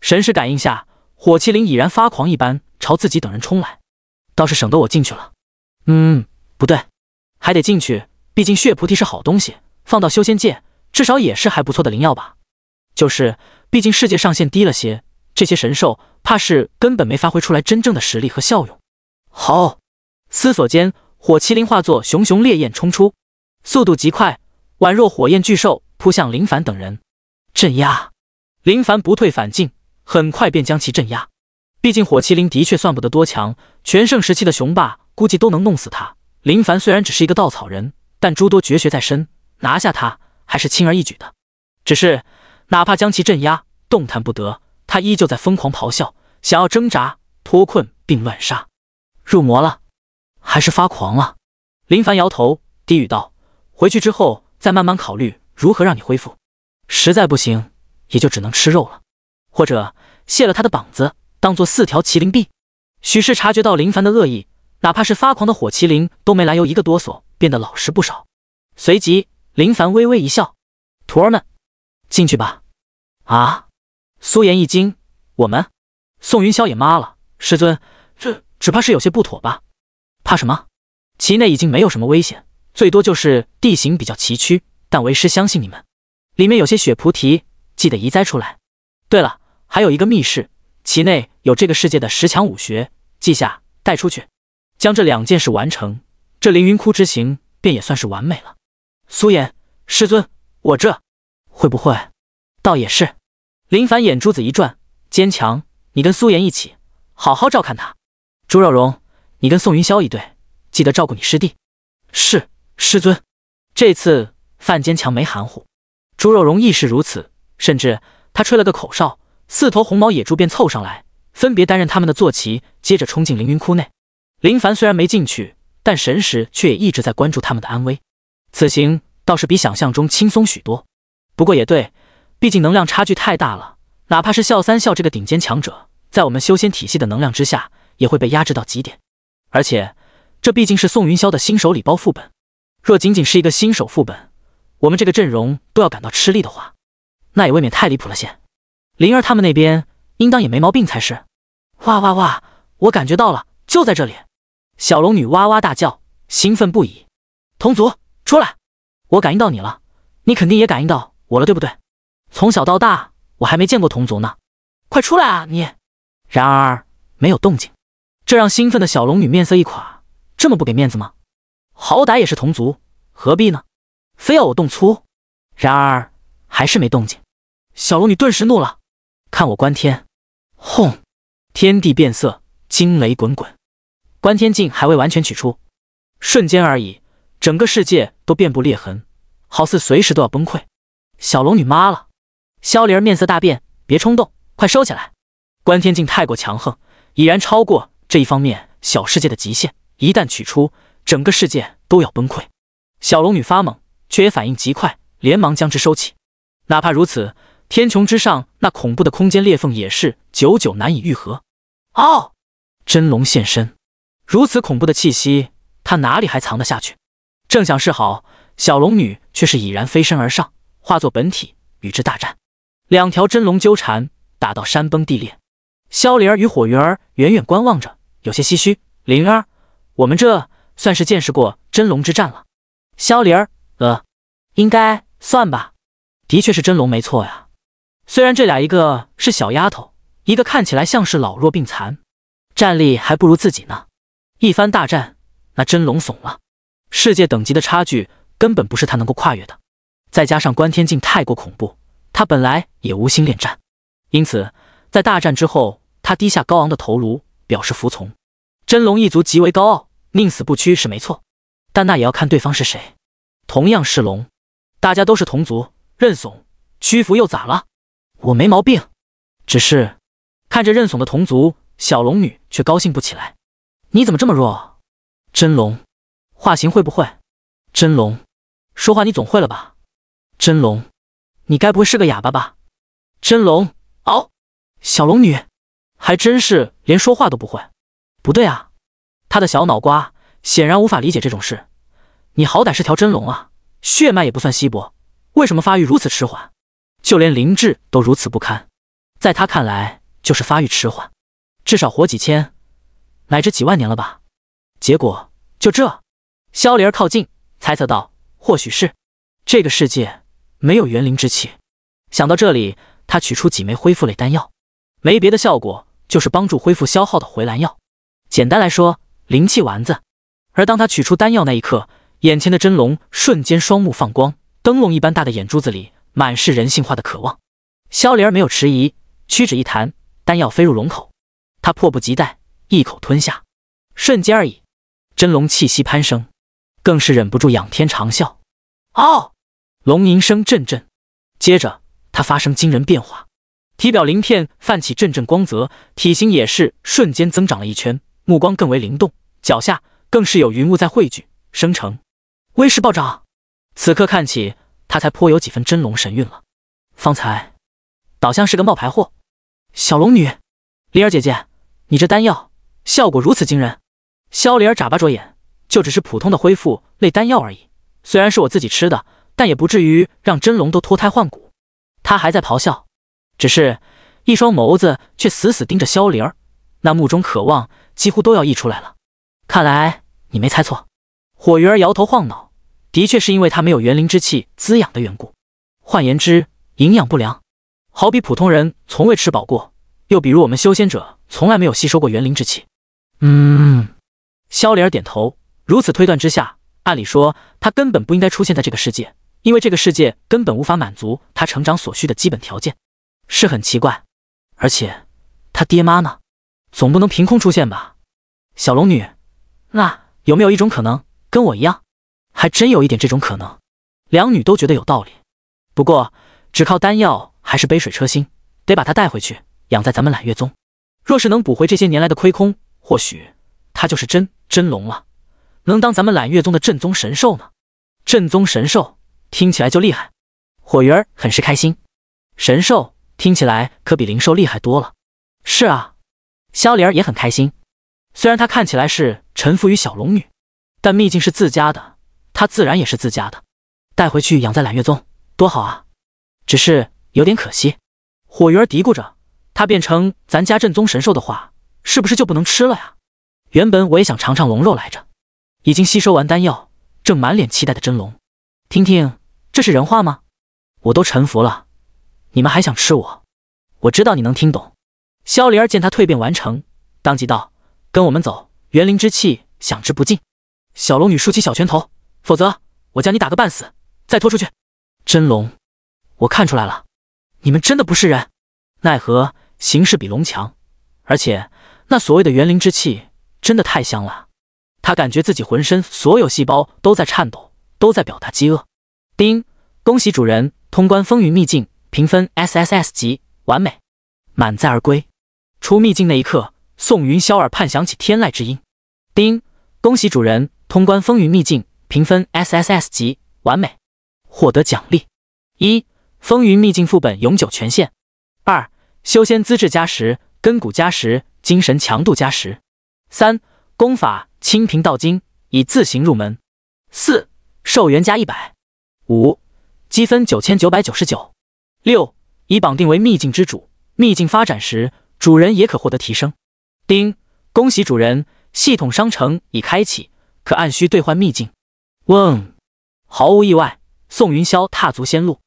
神识感应下。火麒麟已然发狂一般朝自己等人冲来，倒是省得我进去了。嗯，不对，还得进去，毕竟血菩提是好东西，放到修仙界，至少也是还不错的灵药吧。就是，毕竟世界上限低了些，这些神兽怕是根本没发挥出来真正的实力和效用。好，思索间，火麒麟化作熊熊烈焰冲出，速度极快，宛若火焰巨兽扑向林凡等人。镇压！林凡不退反进。很快便将其镇压，毕竟火麒麟的确算不得多强，全盛时期的雄霸估计都能弄死他。林凡虽然只是一个稻草人，但诸多绝学在身，拿下他还是轻而易举的。只是哪怕将其镇压，动弹不得，他依旧在疯狂咆哮，想要挣扎脱困并乱杀。入魔了，还是发狂了？林凡摇头，低语道：“回去之后再慢慢考虑如何让你恢复，实在不行，也就只能吃肉了。”或者卸了他的膀子，当做四条麒麟臂。许是察觉到林凡的恶意，哪怕是发狂的火麒麟都没来由一个哆嗦，变得老实不少。随即，林凡微微一笑：“徒儿们，进去吧。”啊！苏言一惊：“我们？”宋云霄也妈了：“师尊，这只怕是有些不妥吧？”怕什么？其内已经没有什么危险，最多就是地形比较崎岖。但为师相信你们，里面有些雪菩提，记得移栽出来。对了。还有一个密室，其内有这个世界的十强武学，记下带出去，将这两件事完成，这凌云窟之行便也算是完美了。苏岩师尊，我这会不会？倒也是。林凡眼珠子一转，坚强，你跟苏岩一起，好好照看他。朱若荣，你跟宋云霄一对，记得照顾你师弟。是师尊。这次范坚强没含糊，朱若荣亦是如此，甚至他吹了个口哨。四头红毛野猪便凑上来，分别担任他们的坐骑，接着冲进凌云窟内。林凡虽然没进去，但神识却也一直在关注他们的安危。此行倒是比想象中轻松许多。不过也对，毕竟能量差距太大了。哪怕是笑三笑这个顶尖强者，在我们修仙体系的能量之下，也会被压制到极点。而且这毕竟是宋云霄的新手礼包副本。若仅仅是一个新手副本，我们这个阵容都要感到吃力的话，那也未免太离谱了些。灵儿他们那边应当也没毛病才是。哇哇哇！我感觉到了，就在这里！小龙女哇哇大叫，兴奋不已。同族，出来！我感应到你了，你肯定也感应到我了，对不对？从小到大，我还没见过同族呢！快出来啊你！然而没有动静，这让兴奋的小龙女面色一垮。这么不给面子吗？好歹也是同族，何必呢？非要我动粗？然而还是没动静，小龙女顿时怒了。看我观天，轰！天地变色，惊雷滚滚。观天镜还未完全取出，瞬间而已，整个世界都遍布裂痕，好似随时都要崩溃。小龙女妈了，萧灵儿面色大变，别冲动，快收起来！观天镜太过强横，已然超过这一方面小世界的极限，一旦取出，整个世界都要崩溃。小龙女发懵，却也反应极快，连忙将之收起。哪怕如此。天穹之上，那恐怖的空间裂缝也是久久难以愈合。哦，真龙现身，如此恐怖的气息，他哪里还藏得下去？正想示好，小龙女却是已然飞身而上，化作本体与之大战。两条真龙纠缠，打到山崩地裂。萧灵儿与火云儿远远观望着，有些唏嘘：“灵儿，我们这算是见识过真龙之战了。”萧灵儿，呃，应该算吧，的确是真龙没错呀。虽然这俩一个是小丫头，一个看起来像是老弱病残，战力还不如自己呢。一番大战，那真龙怂了。世界等级的差距根本不是他能够跨越的，再加上观天镜太过恐怖，他本来也无心恋战。因此，在大战之后，他低下高昂的头颅，表示服从。真龙一族极为高傲，宁死不屈是没错，但那也要看对方是谁。同样是龙，大家都是同族，认怂屈服又咋了？我没毛病，只是看着认怂的同族小龙女，却高兴不起来。你怎么这么弱？真龙化形会不会？真龙说话你总会了吧？真龙，你该不会是个哑巴吧？真龙，哦，小龙女还真是连说话都不会。不对啊，他的小脑瓜显然无法理解这种事。你好歹是条真龙啊，血脉也不算稀薄，为什么发育如此迟缓？就连灵智都如此不堪，在他看来就是发育迟缓，至少活几千乃至几万年了吧？结果就这，萧灵儿靠近猜测道：“或许是这个世界没有元灵之气。”想到这里，他取出几枚恢复类丹药，没别的效果，就是帮助恢复消耗的回蓝药，简单来说，灵气丸子。而当他取出丹药那一刻，眼前的真龙瞬间双目放光，灯笼一般大的眼珠子里。满是人性化的渴望，萧灵儿没有迟疑，屈指一弹，丹药飞入龙口。她迫不及待，一口吞下。瞬间而已，真龙气息攀升，更是忍不住仰天长啸。嗷！龙吟声阵阵。接着，它发生惊人变化，体表鳞片泛起阵阵光泽，体型也是瞬间增长了一圈，目光更为灵动，脚下更是有云雾在汇聚生成，威势暴涨。此刻看起。他才颇有几分真龙神韵了，方才倒像是个冒牌货。小龙女，灵儿姐姐，你这丹药效果如此惊人！萧灵儿眨巴着眼，就只是普通的恢复类丹药而已。虽然是我自己吃的，但也不至于让真龙都脱胎换骨。他还在咆哮，只是一双眸子却死死盯着萧灵儿，那目中渴望几乎都要溢出来了。看来你没猜错，火鱼儿摇头晃脑。的确是因为他没有元灵之气滋养的缘故，换言之，营养不良。好比普通人从未吃饱过，又比如我们修仙者从来没有吸收过元灵之气。嗯，萧怜儿点头。如此推断之下，按理说他根本不应该出现在这个世界，因为这个世界根本无法满足他成长所需的基本条件，是很奇怪。而且他爹妈呢？总不能凭空出现吧？小龙女，那有没有一种可能跟我一样？还真有一点这种可能，两女都觉得有道理。不过只靠丹药还是杯水车薪，得把她带回去养在咱们揽月宗。若是能补回这些年来的亏空，或许她就是真真龙了，能当咱们揽月宗的正宗神兽呢。正宗神兽听起来就厉害。火鱼儿很是开心，神兽听起来可比灵兽厉害多了。是啊，萧灵儿也很开心。虽然她看起来是臣服于小龙女，但秘境是自家的。它自然也是自家的，带回去养在揽月宗，多好啊！只是有点可惜。火鱼儿嘀咕着：“它变成咱家正宗神兽的话，是不是就不能吃了呀？”原本我也想尝尝龙肉来着，已经吸收完丹药，正满脸期待的真龙，听听这是人话吗？我都臣服了，你们还想吃我？我知道你能听懂。萧灵儿见他蜕变完成，当即道：“跟我们走，元灵之气享之不尽。”小龙女竖起小拳头。否则，我将你打个半死，再拖出去。真龙，我看出来了，你们真的不是人。奈何形势比龙强，而且那所谓的元灵之气真的太香了。他感觉自己浑身所有细胞都在颤抖，都在表达饥饿。丁，恭喜主人通关风云秘境，评分 S S S 级，完美，满载而归。出秘境那一刻，宋云霄耳畔响起天籁之音。丁，恭喜主人通关风云秘境。评分 SSS 级，完美，获得奖励：一、风云秘境副本永久权限；二、修仙资质加十，根骨加十，精神强度加十；三、功法《清平道经》以自行入门；四、寿元加一百；五、积分九千九百九十九；六、已绑定为秘境之主，秘境发展时，主人也可获得提升。丁，恭喜主人，系统商城已开启，可按需兑换秘境。嗡，毫无意外，宋云霄踏足仙路，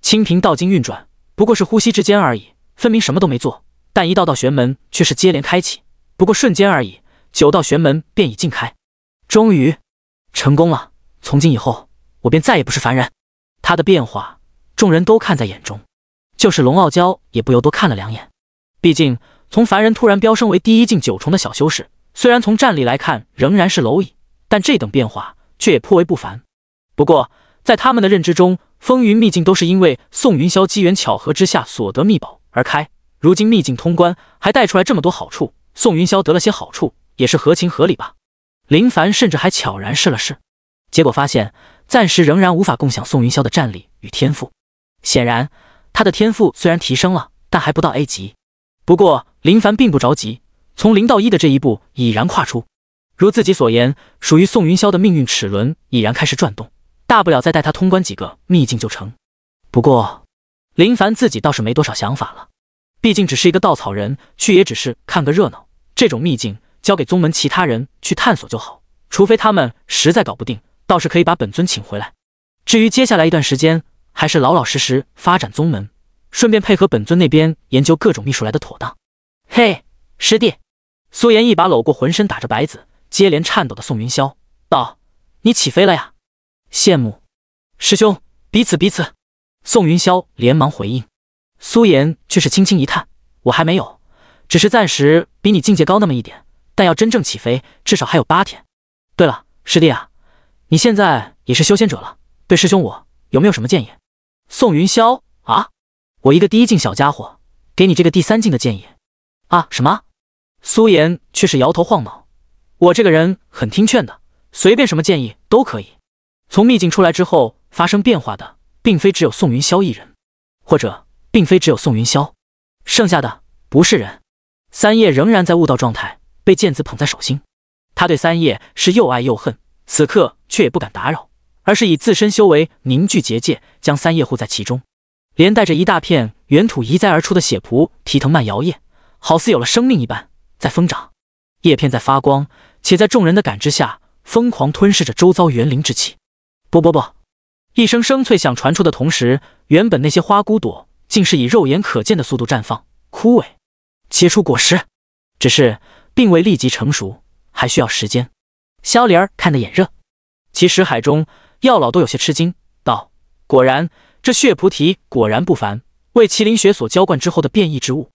清平道经运转，不过是呼吸之间而已，分明什么都没做，但一道道玄门却是接连开启，不过瞬间而已，九道玄门便已尽开，终于成功了。从今以后，我便再也不是凡人。他的变化，众人都看在眼中，就是龙傲娇也不由多看了两眼。毕竟从凡人突然飙升为第一境九重的小修士，虽然从战力来看仍然是蝼蚁，但这等变化。却也颇为不凡。不过，在他们的认知中，风云秘境都是因为宋云霄机缘巧合之下所得秘宝而开。如今秘境通关，还带出来这么多好处，宋云霄得了些好处，也是合情合理吧？林凡甚至还悄然试了试，结果发现暂时仍然无法共享宋云霄的战力与天赋。显然，他的天赋虽然提升了，但还不到 A 级。不过，林凡并不着急，从零到一的这一步已然跨出。如自己所言，属于宋云霄的命运齿轮已然开始转动，大不了再带他通关几个秘境就成。不过林凡自己倒是没多少想法了，毕竟只是一个稻草人，去也只是看个热闹。这种秘境交给宗门其他人去探索就好，除非他们实在搞不定，倒是可以把本尊请回来。至于接下来一段时间，还是老老实实发展宗门，顺便配合本尊那边研究各种秘术来的妥当。嘿，师弟，苏岩一把搂过浑身打着白子。接连颤抖的宋云霄道：“你起飞了呀？羡慕师兄，彼此彼此。”宋云霄连忙回应。苏岩却是轻轻一叹：“我还没有，只是暂时比你境界高那么一点，但要真正起飞，至少还有八天。对了，师弟啊，你现在也是修仙者了，对师兄我有没有什么建议？”宋云霄啊，我一个第一境小家伙，给你这个第三境的建议啊？什么？苏岩却是摇头晃脑。我这个人很听劝的，随便什么建议都可以。从秘境出来之后发生变化的，并非只有宋云霄一人，或者并非只有宋云霄，剩下的不是人。三叶仍然在悟道状态，被剑子捧在手心。他对三叶是又爱又恨，此刻却也不敢打扰，而是以自身修为凝聚结界，将三叶护在其中。连带着一大片原土移栽而出的血蒲提藤蔓摇曳，好似有了生命一般在疯长，叶片在发光。且在众人的感知下，疯狂吞噬着周遭元灵之气。不不不！一声声脆响传出的同时，原本那些花骨朵竟是以肉眼可见的速度绽放、枯萎、结出果实，只是并未立即成熟，还需要时间。萧离儿看得眼热，其识海中药老都有些吃惊，道：“果然，这血菩提果然不凡，为麒麟血所浇灌之后的变异之物，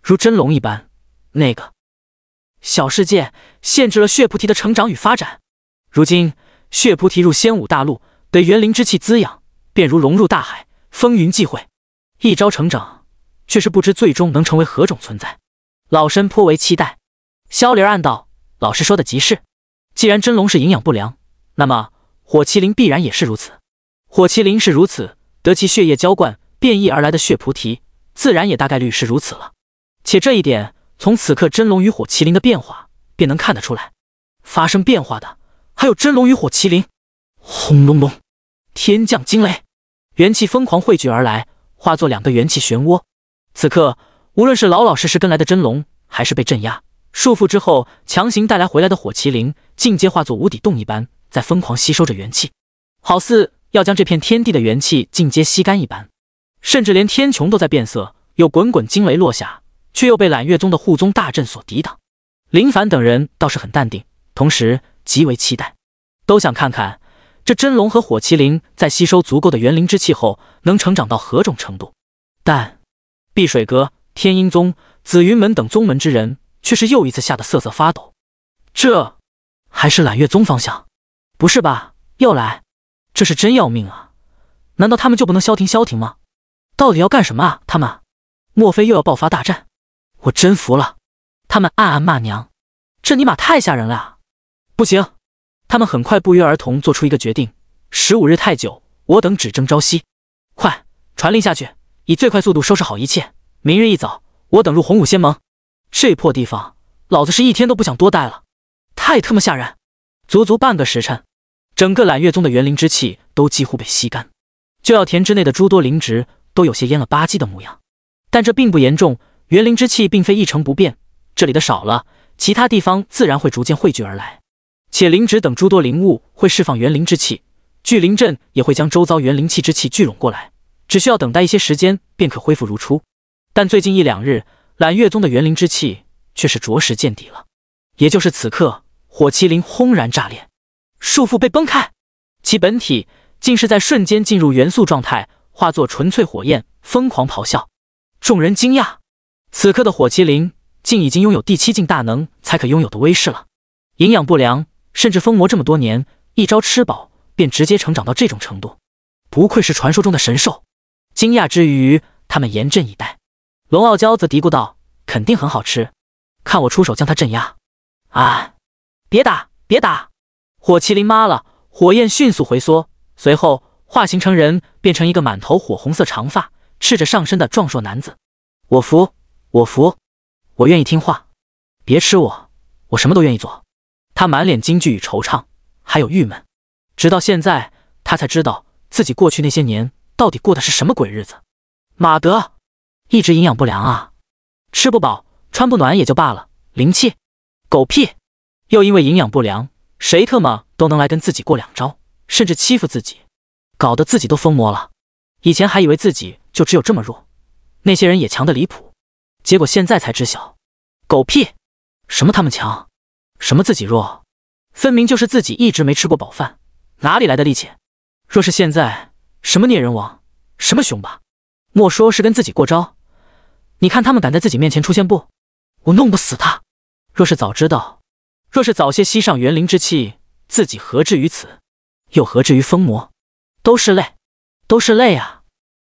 如真龙一般。”那个。小世界限制了血菩提的成长与发展。如今，血菩提入仙武大陆，得元灵之气滋养，便如融入大海，风云际会，一朝成长，却是不知最终能成为何种存在。老身颇为期待。萧灵暗道：“老师说的极是。既然真龙是营养不良，那么火麒麟必然也是如此。火麒麟是如此，得其血液浇灌变异而来的血菩提，自然也大概率是如此了。且这一点。”从此刻真龙与火麒麟的变化便能看得出来，发生变化的还有真龙与火麒麟。轰隆隆，天降惊雷，元气疯狂汇聚而来，化作两个元气漩涡。此刻，无论是老老实实跟来的真龙，还是被镇压束缚之后强行带来回来的火麒麟，尽皆化作无底洞一般，在疯狂吸收着元气，好似要将这片天地的元气尽皆吸干一般。甚至连天穹都在变色，有滚滚惊雷落下。却又被揽月宗的护宗大阵所抵挡。林凡等人倒是很淡定，同时极为期待，都想看看这真龙和火麒麟在吸收足够的元灵之气后，能成长到何种程度。但碧水阁、天音宗、紫云门等宗门之人却是又一次吓得瑟瑟发抖。这还是揽月宗方向？不是吧？又来！这是真要命啊！难道他们就不能消停消停吗？到底要干什么啊？他们莫非又要爆发大战？我真服了，他们暗暗骂娘，这尼玛太吓人了！不行，他们很快不约而同做出一个决定：十五日太久，我等只争朝夕。快传令下去，以最快速度收拾好一切。明日一早，我等入洪武仙盟。这破地方，老子是一天都不想多待了，太他妈吓人！足足半个时辰，整个揽月宗的元灵之气都几乎被吸干，就要田之内的诸多灵植都有些蔫了吧唧的模样。但这并不严重。元灵之气并非一成不变，这里的少了，其他地方自然会逐渐汇聚而来。且灵植等诸多灵物会释放元灵之气，聚灵阵也会将周遭元灵气之气聚拢过来，只需要等待一些时间便可恢复如初。但最近一两日，揽月宗的元灵之气却是着实见底了。也就是此刻，火麒麟轰然炸裂，束缚被崩开，其本体竟是在瞬间进入元素状态，化作纯粹火焰，疯狂咆哮。众人惊讶。此刻的火麒麟竟已经拥有第七境大能才可拥有的威势了。营养不良，甚至封魔这么多年，一朝吃饱便直接成长到这种程度，不愧是传说中的神兽。惊讶之余，他们严阵以待。龙傲娇则嘀咕道：“肯定很好吃，看我出手将它镇压。”啊！别打，别打！火麒麟妈了，火焰迅速回缩，随后化形成人，变成一个满头火红色长发、赤着上身的壮硕男子。我服。我服，我愿意听话，别吃我，我什么都愿意做。他满脸惊惧与惆怅，还有郁闷。直到现在，他才知道自己过去那些年到底过的是什么鬼日子。马德，一直营养不良啊，吃不饱，穿不暖也就罢了，灵气，狗屁！又因为营养不良，谁特么都能来跟自己过两招，甚至欺负自己，搞得自己都疯魔了。以前还以为自己就只有这么弱，那些人也强的离谱。结果现在才知晓，狗屁！什么他们强，什么自己弱，分明就是自己一直没吃过饱饭，哪里来的力气？若是现在什么孽人王，什么熊霸，莫说是跟自己过招，你看他们敢在自己面前出现不？我弄不死他！若是早知道，若是早些吸上元灵之气，自己何至于此？又何至于疯魔？都是泪，都是泪啊！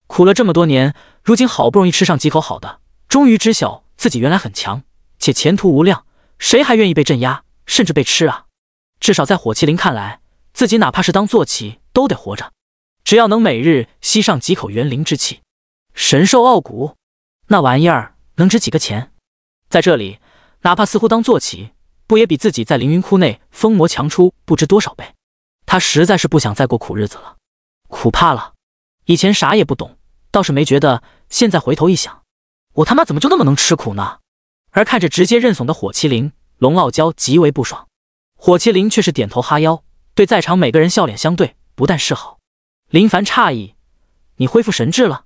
苦了这么多年，如今好不容易吃上几口好的。终于知晓自己原来很强，且前途无量。谁还愿意被镇压，甚至被吃啊？至少在火麒麟看来，自己哪怕是当坐骑，都得活着。只要能每日吸上几口元灵之气，神兽傲骨那玩意儿能值几个钱？在这里，哪怕似乎当坐骑，不也比自己在凌云窟内封魔强出不知多少倍？他实在是不想再过苦日子了，苦怕了。以前啥也不懂，倒是没觉得。现在回头一想。我他妈怎么就那么能吃苦呢？而看着直接认怂的火麒麟，龙傲娇极为不爽。火麒麟却是点头哈腰，对在场每个人笑脸相对，不但示好。林凡诧异：“你恢复神智了？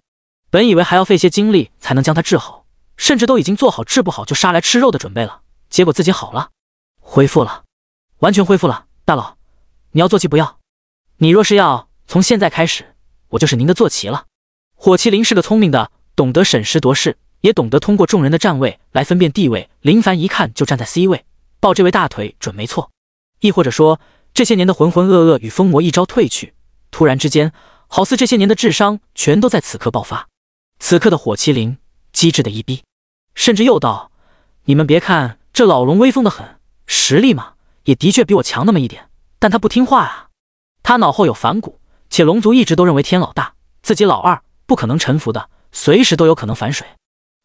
本以为还要费些精力才能将他治好，甚至都已经做好治不好就杀来吃肉的准备了，结果自己好了，恢复了，完全恢复了。大佬，你要坐骑不要？你若是要，从现在开始，我就是您的坐骑了。”火麒麟是个聪明的，懂得审时度势。也懂得通过众人的站位来分辨地位。林凡一看就站在 C 位，抱这位大腿准没错。亦或者说，这些年的浑浑噩噩与疯魔一朝褪去，突然之间，好似这些年的智商全都在此刻爆发。此刻的火麒麟机智的一逼，甚至又道：“你们别看这老龙威风的很，实力嘛，也的确比我强那么一点。但他不听话啊，他脑后有反骨，且龙族一直都认为天老大，自己老二不可能臣服的，随时都有可能反水。”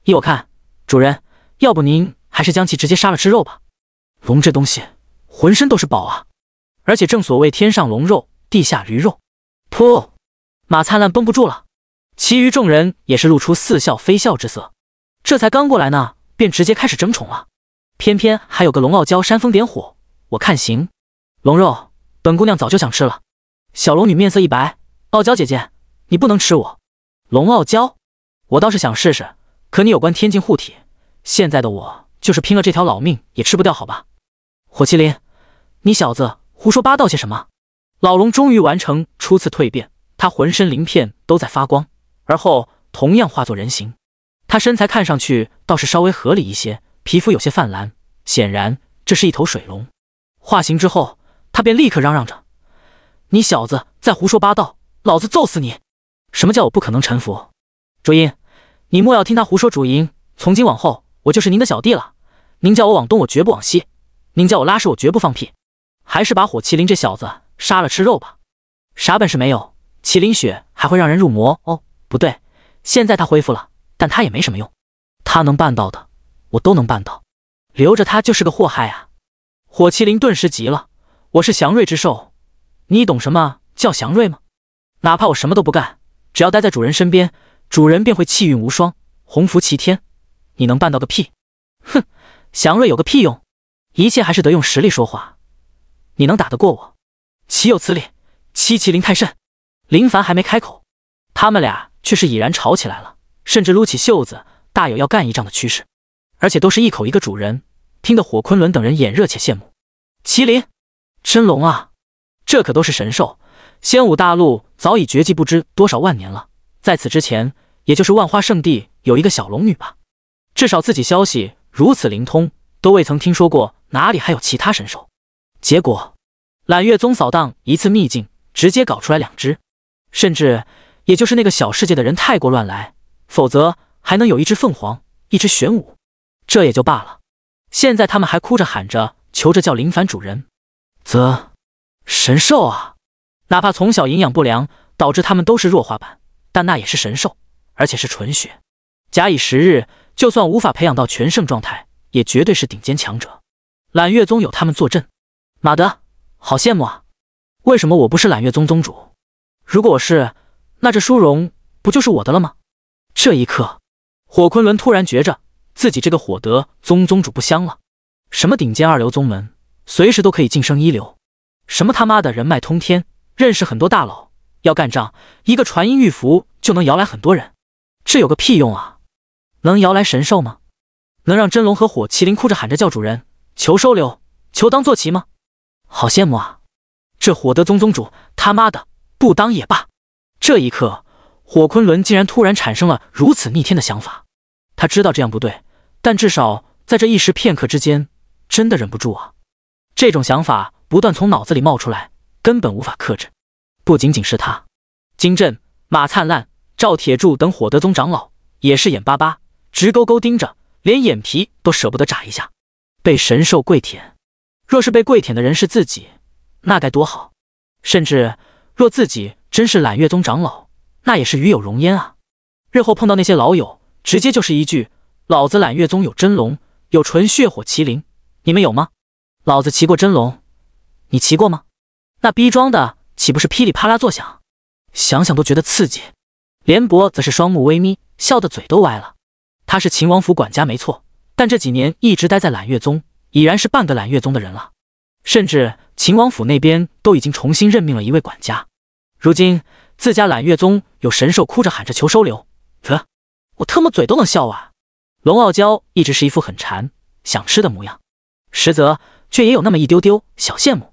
依我看，主人，要不您还是将其直接杀了吃肉吧。龙这东西浑身都是宝啊，而且正所谓天上龙肉，地下驴肉。噗！马灿烂绷不住了，其余众人也是露出似笑非笑之色。这才刚过来呢，便直接开始争宠了，偏偏还有个龙傲娇煽风点火。我看行，龙肉，本姑娘早就想吃了。小龙女面色一白，傲娇姐姐，你不能吃我。龙傲娇，我倒是想试试。可你有关天境护体，现在的我就是拼了这条老命也吃不掉，好吧？火麒麟，你小子胡说八道些什么？老龙终于完成初次蜕变，他浑身鳞片都在发光，而后同样化作人形。他身材看上去倒是稍微合理一些，皮肤有些泛蓝，显然这是一头水龙。化形之后，他便立刻嚷嚷着：“你小子再胡说八道，老子揍死你！什么叫我不可能臣服？”卓英。你莫要听他胡说，主银，从今往后我就是您的小弟了。您叫我往东，我绝不往西；您叫我拉屎，我绝不放屁。还是把火麒麟这小子杀了吃肉吧。啥本事没有？麒麟血还会让人入魔哦。不对，现在他恢复了，但他也没什么用。他能办到的，我都能办到。留着他就是个祸害啊！火麒麟顿时急了：“我是祥瑞之兽，你懂什么叫祥瑞吗？哪怕我什么都不干，只要待在主人身边。”主人便会气运无双，鸿福齐天。你能办到个屁？哼，祥瑞有个屁用！一切还是得用实力说话。你能打得过我？岂有此理！七麒麟太甚！林凡还没开口，他们俩却是已然吵起来了，甚至撸起袖子，大有要干一仗的趋势。而且都是一口一个主人，听得火昆仑等人眼热且羡慕。麒麟，真龙啊！这可都是神兽，仙武大陆早已绝迹不知多少万年了。在此之前，也就是万花圣地有一个小龙女吧，至少自己消息如此灵通，都未曾听说过哪里还有其他神兽。结果，揽月宗扫荡一次秘境，直接搞出来两只，甚至也就是那个小世界的人太过乱来，否则还能有一只凤凰，一只玄武，这也就罢了。现在他们还哭着喊着求着叫林凡主人，则神兽啊，哪怕从小营养不良，导致他们都是弱化版。但那也是神兽，而且是纯血。假以时日，就算无法培养到全盛状态，也绝对是顶尖强者。揽月宗有他们坐镇，马德，好羡慕啊！为什么我不是揽月宗宗主？如果我是，那这殊荣不就是我的了吗？这一刻，火昆仑突然觉着自己这个火德宗宗主不香了。什么顶尖二流宗门，随时都可以晋升一流；什么他妈的人脉通天，认识很多大佬。要干仗，一个传音玉符就能摇来很多人，这有个屁用啊！能摇来神兽吗？能让真龙和火麒麟哭着喊着叫主人，求收留，求当坐骑吗？好羡慕啊！这火德宗宗主，他妈的不当也罢。这一刻，火昆仑竟然突然产生了如此逆天的想法。他知道这样不对，但至少在这一时片刻之间，真的忍不住啊！这种想法不断从脑子里冒出来，根本无法克制。不仅仅是他，金震、马灿烂、赵铁柱等火德宗长老也是眼巴巴、直勾勾盯着，连眼皮都舍不得眨一下。被神兽跪舔，若是被跪舔的人是自己，那该多好！甚至若自己真是揽月宗长老，那也是与有荣焉啊！日后碰到那些老友，直接就是一句：“老子揽月宗有真龙，有纯血火麒麟，你们有吗？”“老子骑过真龙，你骑过吗？”那逼装的。岂不是噼里啪啦作响？想想都觉得刺激。连伯则是双目微眯，笑得嘴都歪了。他是秦王府管家没错，但这几年一直待在揽月宗，已然是半个揽月宗的人了。甚至秦王府那边都已经重新任命了一位管家。如今自家揽月宗有神兽哭着喊着求收留，则我特么嘴都能笑啊！龙傲娇一直是一副很馋、想吃的模样，实则却也有那么一丢丢小羡慕。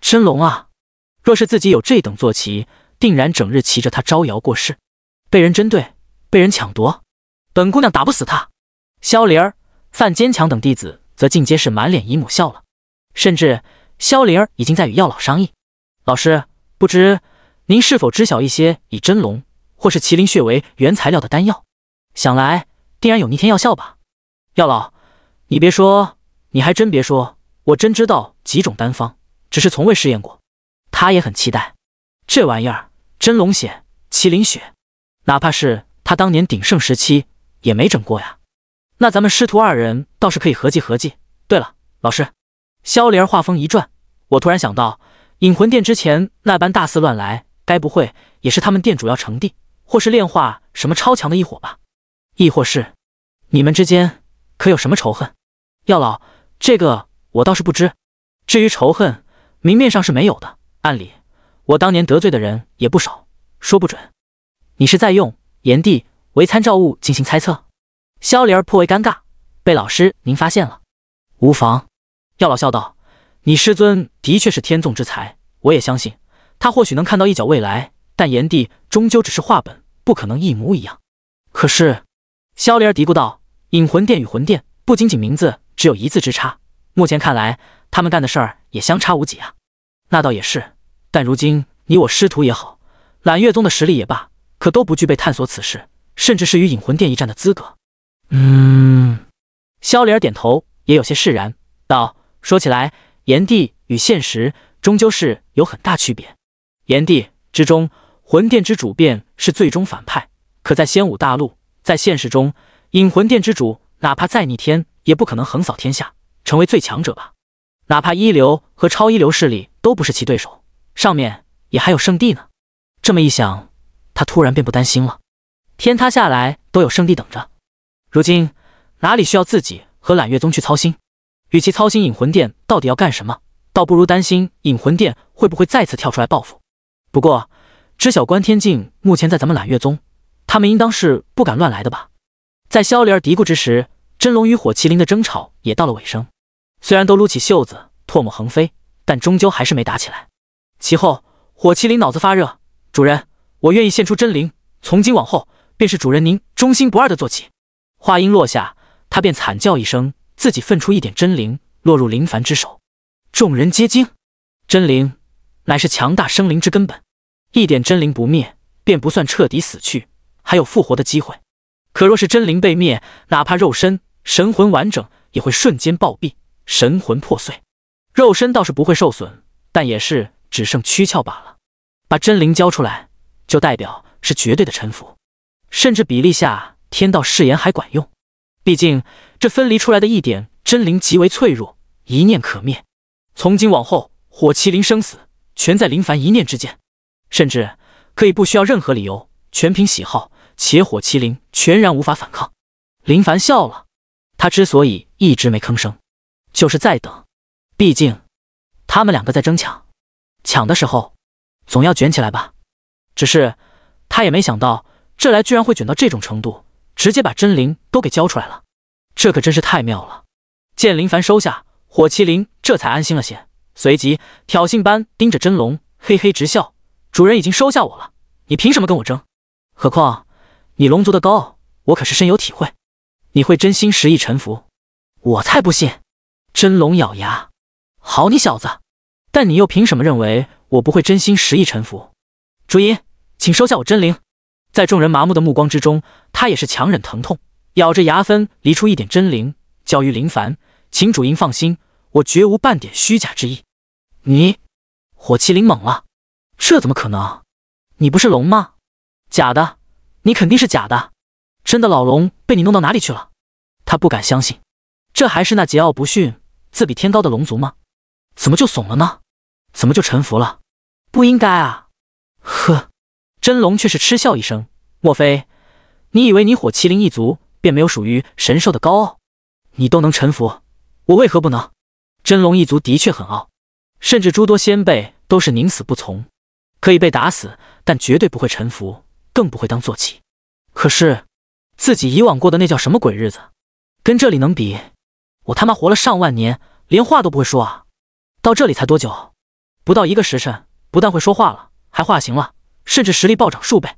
真龙啊！若是自己有这等坐骑，定然整日骑着它招摇过市，被人针对，被人抢夺。本姑娘打不死他。萧灵儿、范坚强等弟子则尽皆是满脸姨母笑了，甚至萧灵儿已经在与药老商议：“老师，不知您是否知晓一些以真龙或是麒麟血为原材料的丹药？想来定然有逆天药效吧？”药老，你别说，你还真别说，我真知道几种丹方，只是从未试验过。他也很期待，这玩意儿真龙血、麒麟血，哪怕是他当年鼎盛时期也没整过呀。那咱们师徒二人倒是可以合计合计。对了，老师，萧莲儿话锋一转，我突然想到，引魂殿之前那般大肆乱来，该不会也是他们店主要成帝，或是炼化什么超强的一伙吧？亦或是你们之间可有什么仇恨？药老，这个我倒是不知。至于仇恨，明面上是没有的。按理，我当年得罪的人也不少，说不准，你是在用炎帝为参照物进行猜测。萧离儿颇为尴尬，被老师您发现了，无妨。药老笑道：“你师尊的确是天纵之才，我也相信他或许能看到一角未来，但炎帝终究只是话本，不可能一模一样。”可是，萧离儿嘀咕道：“引魂殿与魂殿不仅仅名字只有一字之差，目前看来，他们干的事儿也相差无几啊。”那倒也是。但如今你我师徒也好，揽月宗的实力也罢，可都不具备探索此事，甚至是与引魂殿一战的资格。嗯，萧怜儿点头，也有些释然，道：“说起来，炎帝与现实终究是有很大区别。炎帝之中，魂殿之主便是最终反派。可在仙武大陆，在现实中，引魂殿之主哪怕再逆天，也不可能横扫天下，成为最强者吧？哪怕一流和超一流势力都不是其对手。”上面也还有圣地呢，这么一想，他突然便不担心了。天塌下来都有圣地等着，如今哪里需要自己和揽月宗去操心？与其操心引魂殿到底要干什么，倒不如担心引魂殿会不会再次跳出来报复。不过，知晓观天镜目前在咱们揽月宗，他们应当是不敢乱来的吧？在萧灵儿嘀咕之时，真龙与火麒麟的争吵也到了尾声。虽然都撸起袖子，唾沫横飞，但终究还是没打起来。其后，火麒麟脑子发热，主人，我愿意献出真灵，从今往后便是主人您忠心不二的坐骑。话音落下，他便惨叫一声，自己分出一点真灵落入林凡之手。众人皆惊，真灵乃是强大生灵之根本，一点真灵不灭，便不算彻底死去，还有复活的机会。可若是真灵被灭，哪怕肉身神魂完整，也会瞬间暴毙，神魂破碎，肉身倒是不会受损，但也是。只剩躯壳罢了，把真灵交出来，就代表是绝对的臣服，甚至比立下天道誓言还管用。毕竟这分离出来的一点真灵极为脆弱，一念可灭。从今往后，火麒麟生死全在林凡一念之间，甚至可以不需要任何理由，全凭喜好。且火麒麟全然无法反抗。林凡笑了，他之所以一直没吭声，就是在等。毕竟他们两个在争抢。抢的时候，总要卷起来吧。只是他也没想到，这来居然会卷到这种程度，直接把真灵都给交出来了。这可真是太妙了。见林凡收下火麒麟，这才安心了些，随即挑衅般盯着真龙，嘿嘿直笑：“主人已经收下我了，你凭什么跟我争？何况你龙族的高傲，我可是深有体会。你会真心实意臣服？我才不信！”真龙咬牙：“好你小子！”但你又凭什么认为我不会真心实意臣服？朱茵，请收下我真灵。在众人麻木的目光之中，他也是强忍疼痛，咬着牙分离出一点真灵，交于林凡，请主茵放心，我绝无半点虚假之意。你，火麒麟猛了，这怎么可能？你不是龙吗？假的，你肯定是假的，真的老龙被你弄到哪里去了？他不敢相信，这还是那桀骜不驯、自比天高的龙族吗？怎么就怂了呢？怎么就臣服了？不应该啊！呵，真龙却是嗤笑一声：“莫非你以为你火麒麟一族便没有属于神兽的高傲？你都能臣服，我为何不能？”真龙一族的确很傲，甚至诸多先辈都是宁死不从，可以被打死，但绝对不会臣服，更不会当坐骑。可是自己以往过的那叫什么鬼日子，跟这里能比？我他妈活了上万年，连话都不会说啊！到这里才多久？不到一个时辰，不但会说话了，还化形了，甚至实力暴涨数倍。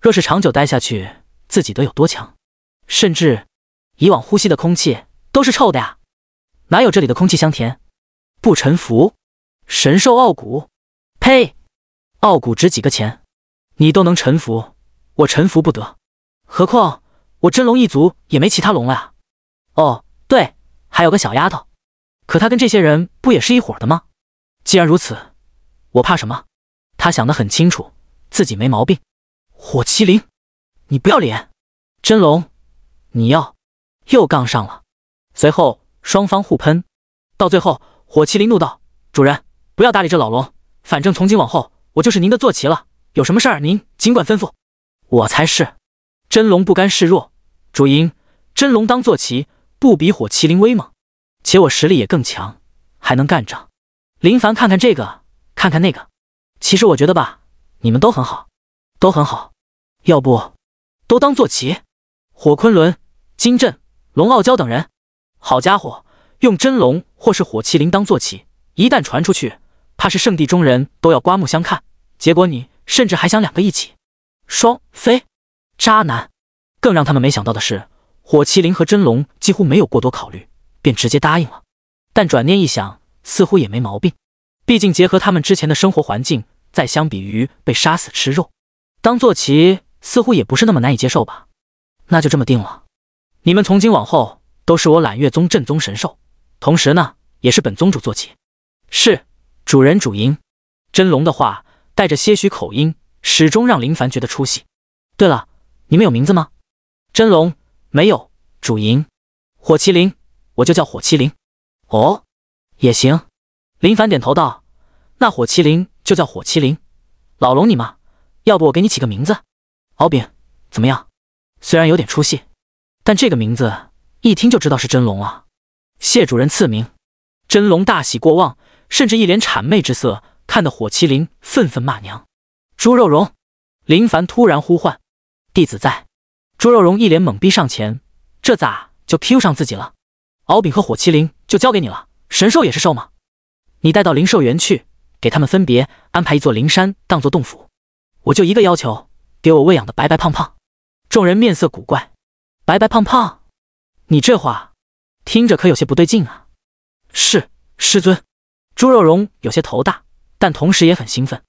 若是长久待下去，自己得有多强？甚至以往呼吸的空气都是臭的呀，哪有这里的空气香甜？不臣服，神兽傲骨，呸！傲骨值几个钱？你都能臣服，我臣服不得。何况我真龙一族也没其他龙了呀。哦，对，还有个小丫头，可她跟这些人不也是一伙的吗？既然如此，我怕什么？他想得很清楚，自己没毛病。火麒麟，你不要脸！真龙，你要又杠上了。随后双方互喷，到最后，火麒麟怒道：“主人，不要搭理这老龙，反正从今往后我就是您的坐骑了，有什么事儿您尽管吩咐。”我才是真龙，不甘示弱。主银真龙当坐骑，不比火麒麟威猛，且我实力也更强，还能干仗。林凡看看这个，看看那个。其实我觉得吧，你们都很好，都很好。要不，都当坐骑？火昆仑、金震、龙傲娇等人。好家伙，用真龙或是火麒麟当坐骑，一旦传出去，怕是圣地中人都要刮目相看。结果你甚至还想两个一起双飞？渣男！更让他们没想到的是，火麒麟和真龙几乎没有过多考虑，便直接答应了。但转念一想。似乎也没毛病，毕竟结合他们之前的生活环境，再相比于被杀死吃肉，当坐骑似乎也不是那么难以接受吧？那就这么定了，你们从今往后都是我揽月宗正宗神兽，同时呢，也是本宗主坐骑。是，主人主银。真龙的话带着些许口音，始终让林凡觉得出戏。对了，你们有名字吗？真龙没有，主银，火麒麟，我就叫火麒麟。哦。也行，林凡点头道：“那火麒麟就叫火麒麟，老龙你嘛，要不我给你起个名字，敖丙怎么样？虽然有点出戏，但这个名字一听就知道是真龙啊！”谢主人赐名，真龙大喜过望，甚至一脸谄媚之色，看得火麒麟愤愤骂娘：“猪肉荣！”林凡突然呼唤：“弟子在！”猪肉荣一脸懵逼上前，这咋就 Q 上自己了？敖丙和火麒麟就交给你了。神兽也是兽吗？你带到灵兽园去，给他们分别安排一座灵山当做洞府。我就一个要求，给我喂养的白白胖胖。众人面色古怪，白白胖胖，你这话听着可有些不对劲啊！是师尊。朱肉荣有些头大，但同时也很兴奋。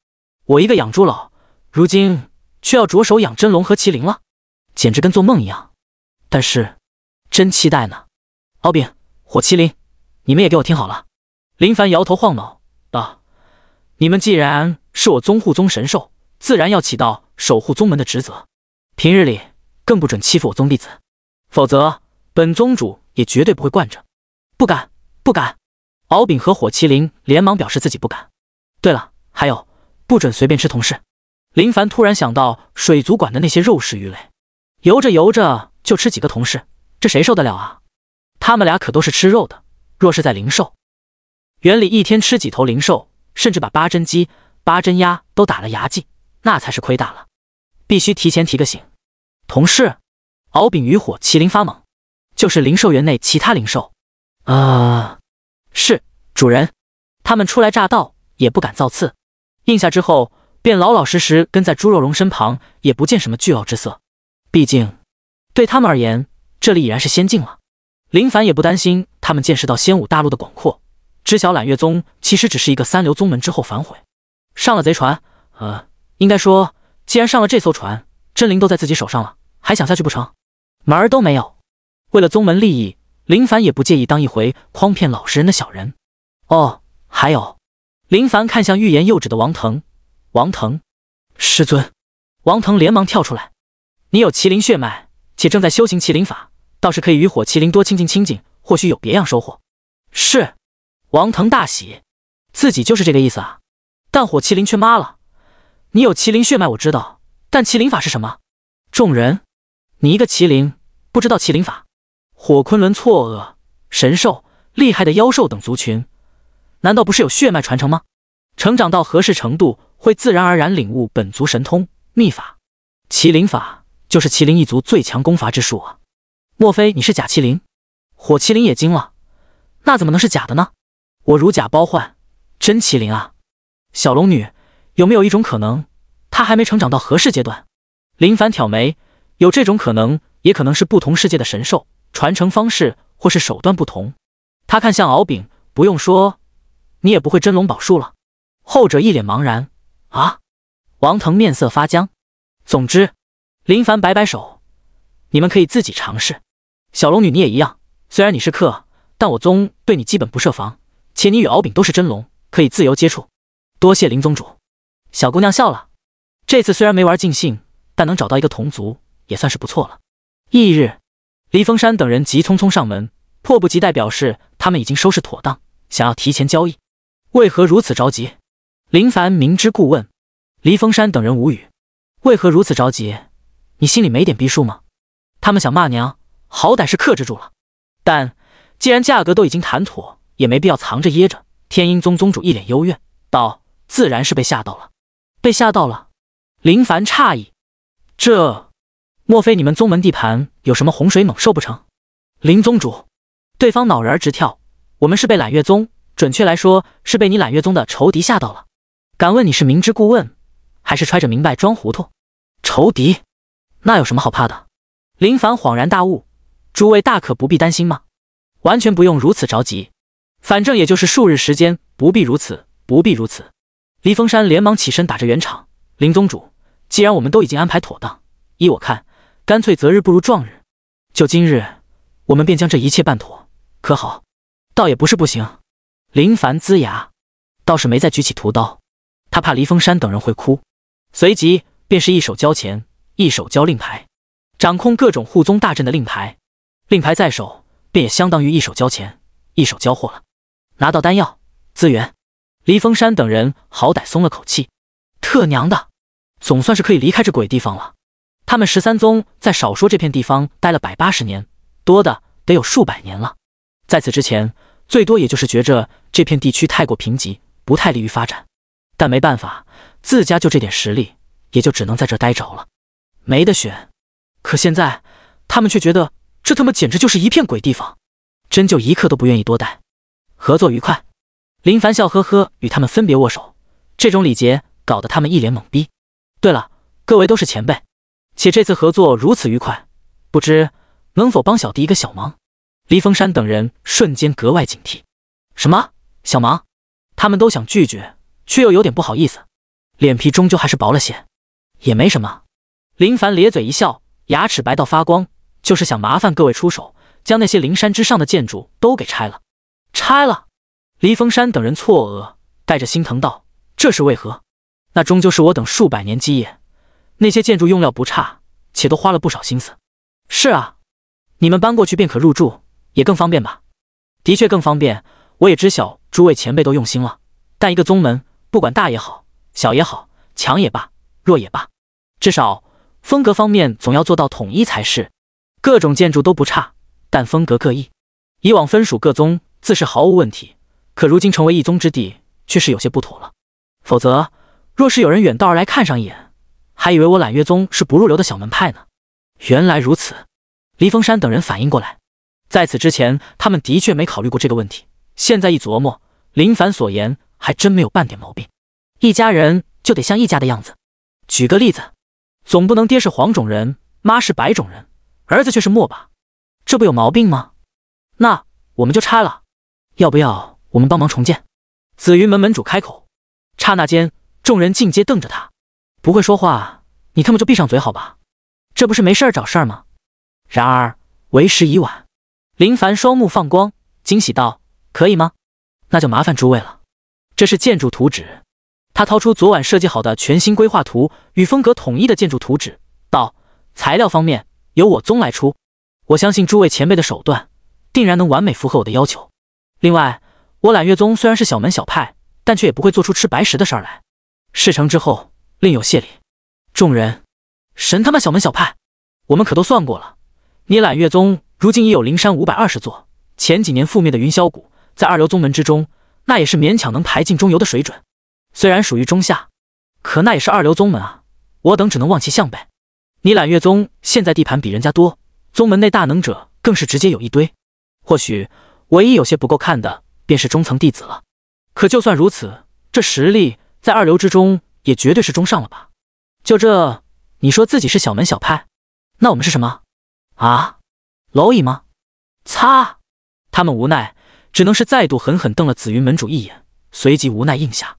我一个养猪佬，如今却要着手养真龙和麒麟了，简直跟做梦一样。但是，真期待呢。敖丙，火麒麟。你们也给我听好了！林凡摇头晃脑道：“你们既然是我宗护宗神兽，自然要起到守护宗门的职责。平日里更不准欺负我宗弟子，否则本宗主也绝对不会惯着。”“不敢，不敢！”敖丙和火麒麟连忙表示自己不敢。对了，还有，不准随便吃同事。林凡突然想到水族馆的那些肉食鱼类，游着游着就吃几个同事，这谁受得了啊？他们俩可都是吃肉的。若是在灵兽园里一天吃几头灵兽，甚至把八珍鸡、八珍鸭都打了牙祭，那才是亏大了。必须提前提个醒，同事，敖丙、与火、麒麟发猛，就是灵兽园内其他灵兽。啊，是主人，他们初来乍到，也不敢造次。应下之后，便老老实实跟在猪肉荣身旁，也不见什么巨傲之色。毕竟，对他们而言，这里已然是仙境了。林凡也不担心，他们见识到仙武大陆的广阔，知晓揽月宗其实只是一个三流宗门之后反悔，上了贼船。呃，应该说，既然上了这艘船，真灵都在自己手上了，还想下去不成？门儿都没有。为了宗门利益，林凡也不介意当一回诓骗老实人的小人。哦，还有，林凡看向欲言又止的王腾。王腾，师尊。王腾连忙跳出来：“你有麒麟血脉，且正在修行麒麟法。”倒是可以与火麒麟多亲近亲近，或许有别样收获。是，王腾大喜，自己就是这个意思啊。但火麒麟却骂了：“你有麒麟血脉，我知道，但麒麟法是什么？”众人，你一个麒麟不知道麒麟法？火昆仑错愕，神兽、厉害的妖兽等族群，难道不是有血脉传承吗？成长到合适程度，会自然而然领悟本族神通秘法。麒麟法就是麒麟一族最强攻伐之术啊。莫非你是假麒麟？火麒麟也惊了，那怎么能是假的呢？我如假包换，真麒麟啊！小龙女，有没有一种可能，他还没成长到合适阶段？林凡挑眉，有这种可能，也可能是不同世界的神兽传承方式或是手段不同。他看向敖丙，不用说，你也不会真龙宝术了。后者一脸茫然。啊！王腾面色发僵。总之，林凡摆摆手，你们可以自己尝试。小龙女，你也一样。虽然你是客，但我宗对你基本不设防，且你与敖丙都是真龙，可以自由接触。多谢林宗主。小姑娘笑了。这次虽然没玩尽兴，但能找到一个同族也算是不错了。翌日，黎峰山等人急匆匆上门，迫不及待表示他们已经收拾妥当，想要提前交易。为何如此着急？林凡明知故问。黎峰山等人无语。为何如此着急？你心里没点逼数吗？他们想骂娘。好歹是克制住了，但既然价格都已经谈妥，也没必要藏着掖着。天鹰宗宗主一脸幽怨道：“自然是被吓到了，被吓到了。”林凡诧异：“这莫非你们宗门地盘有什么洪水猛兽不成？”林宗主，对方脑仁而直跳：“我们是被揽月宗，准确来说是被你揽月宗的仇敌吓到了。敢问你是明知故问，还是揣着明白装糊涂？”仇敌？那有什么好怕的？林凡恍然大悟。诸位大可不必担心吗？完全不用如此着急，反正也就是数日时间，不必如此，不必如此。黎峰山连忙起身打着圆场：“林宗主，既然我们都已经安排妥当，依我看，干脆择日不如撞日，就今日，我们便将这一切办妥，可好？”倒也不是不行。林凡呲牙，倒是没再举起屠刀，他怕黎峰山等人会哭，随即便是一手交钱，一手交令牌，掌控各种护宗大阵的令牌。令牌在手，便也相当于一手交钱，一手交货了。拿到丹药资源，黎峰山等人好歹松了口气。特娘的，总算是可以离开这鬼地方了。他们十三宗在少说这片地方待了百八十年，多的得有数百年了。在此之前，最多也就是觉着这片地区太过贫瘠，不太利于发展。但没办法，自家就这点实力，也就只能在这待着了，没得选。可现在，他们却觉得。这他妈简直就是一片鬼地方，真就一刻都不愿意多待。合作愉快！林凡笑呵呵与他们分别握手，这种礼节搞得他们一脸懵逼。对了，各位都是前辈，且这次合作如此愉快，不知能否帮小弟一个小忙？黎峰山等人瞬间格外警惕。什么小忙？他们都想拒绝，却又有点不好意思，脸皮终究还是薄了些。也没什么。林凡咧嘴一笑，牙齿白到发光。就是想麻烦各位出手，将那些灵山之上的建筑都给拆了。拆了，黎峰山等人错愕，带着心疼道：“这是为何？那终究是我等数百年基业，那些建筑用料不差，且都花了不少心思。”是啊，你们搬过去便可入住，也更方便吧？的确更方便。我也知晓诸位前辈都用心了，但一个宗门，不管大也好，小也好，强也罢，弱也罢，至少风格方面总要做到统一才是。各种建筑都不差，但风格各异。以往分属各宗，自是毫无问题。可如今成为一宗之地，却是有些不妥了。否则，若是有人远道而来看上一眼，还以为我揽月宗是不入流的小门派呢。原来如此，黎峰山等人反应过来，在此之前，他们的确没考虑过这个问题。现在一琢磨，林凡所言还真没有半点毛病。一家人就得像一家的样子。举个例子，总不能爹是黄种人，妈是白种人。儿子却是墨吧，这不有毛病吗？那我们就拆了，要不要我们帮忙重建？紫云门门主开口，刹那间，众人尽皆瞪着他，不会说话，你他妈就闭上嘴好吧，这不是没事儿找事儿吗？然而为时已晚，林凡双目放光，惊喜道：“可以吗？那就麻烦诸位了。这是建筑图纸。”他掏出昨晚设计好的全新规划图与风格统一的建筑图纸，道：“材料方面。”由我宗来出，我相信诸位前辈的手段，定然能完美符合我的要求。另外，我揽月宗虽然是小门小派，但却也不会做出吃白食的事儿来。事成之后，另有谢礼。众人，神他妈小门小派，我们可都算过了。你揽月宗如今已有灵山五百二十座，前几年覆灭的云霄谷，在二流宗门之中，那也是勉强能排进中游的水准。虽然属于中下，可那也是二流宗门啊，我等只能望其项背。你揽月宗现在地盘比人家多，宗门内大能者更是直接有一堆，或许唯一有些不够看的便是中层弟子了。可就算如此，这实力在二流之中也绝对是中上了吧？就这，你说自己是小门小派，那我们是什么啊？蝼蚁吗？擦！他们无奈，只能是再度狠狠瞪了紫云门主一眼，随即无奈应下。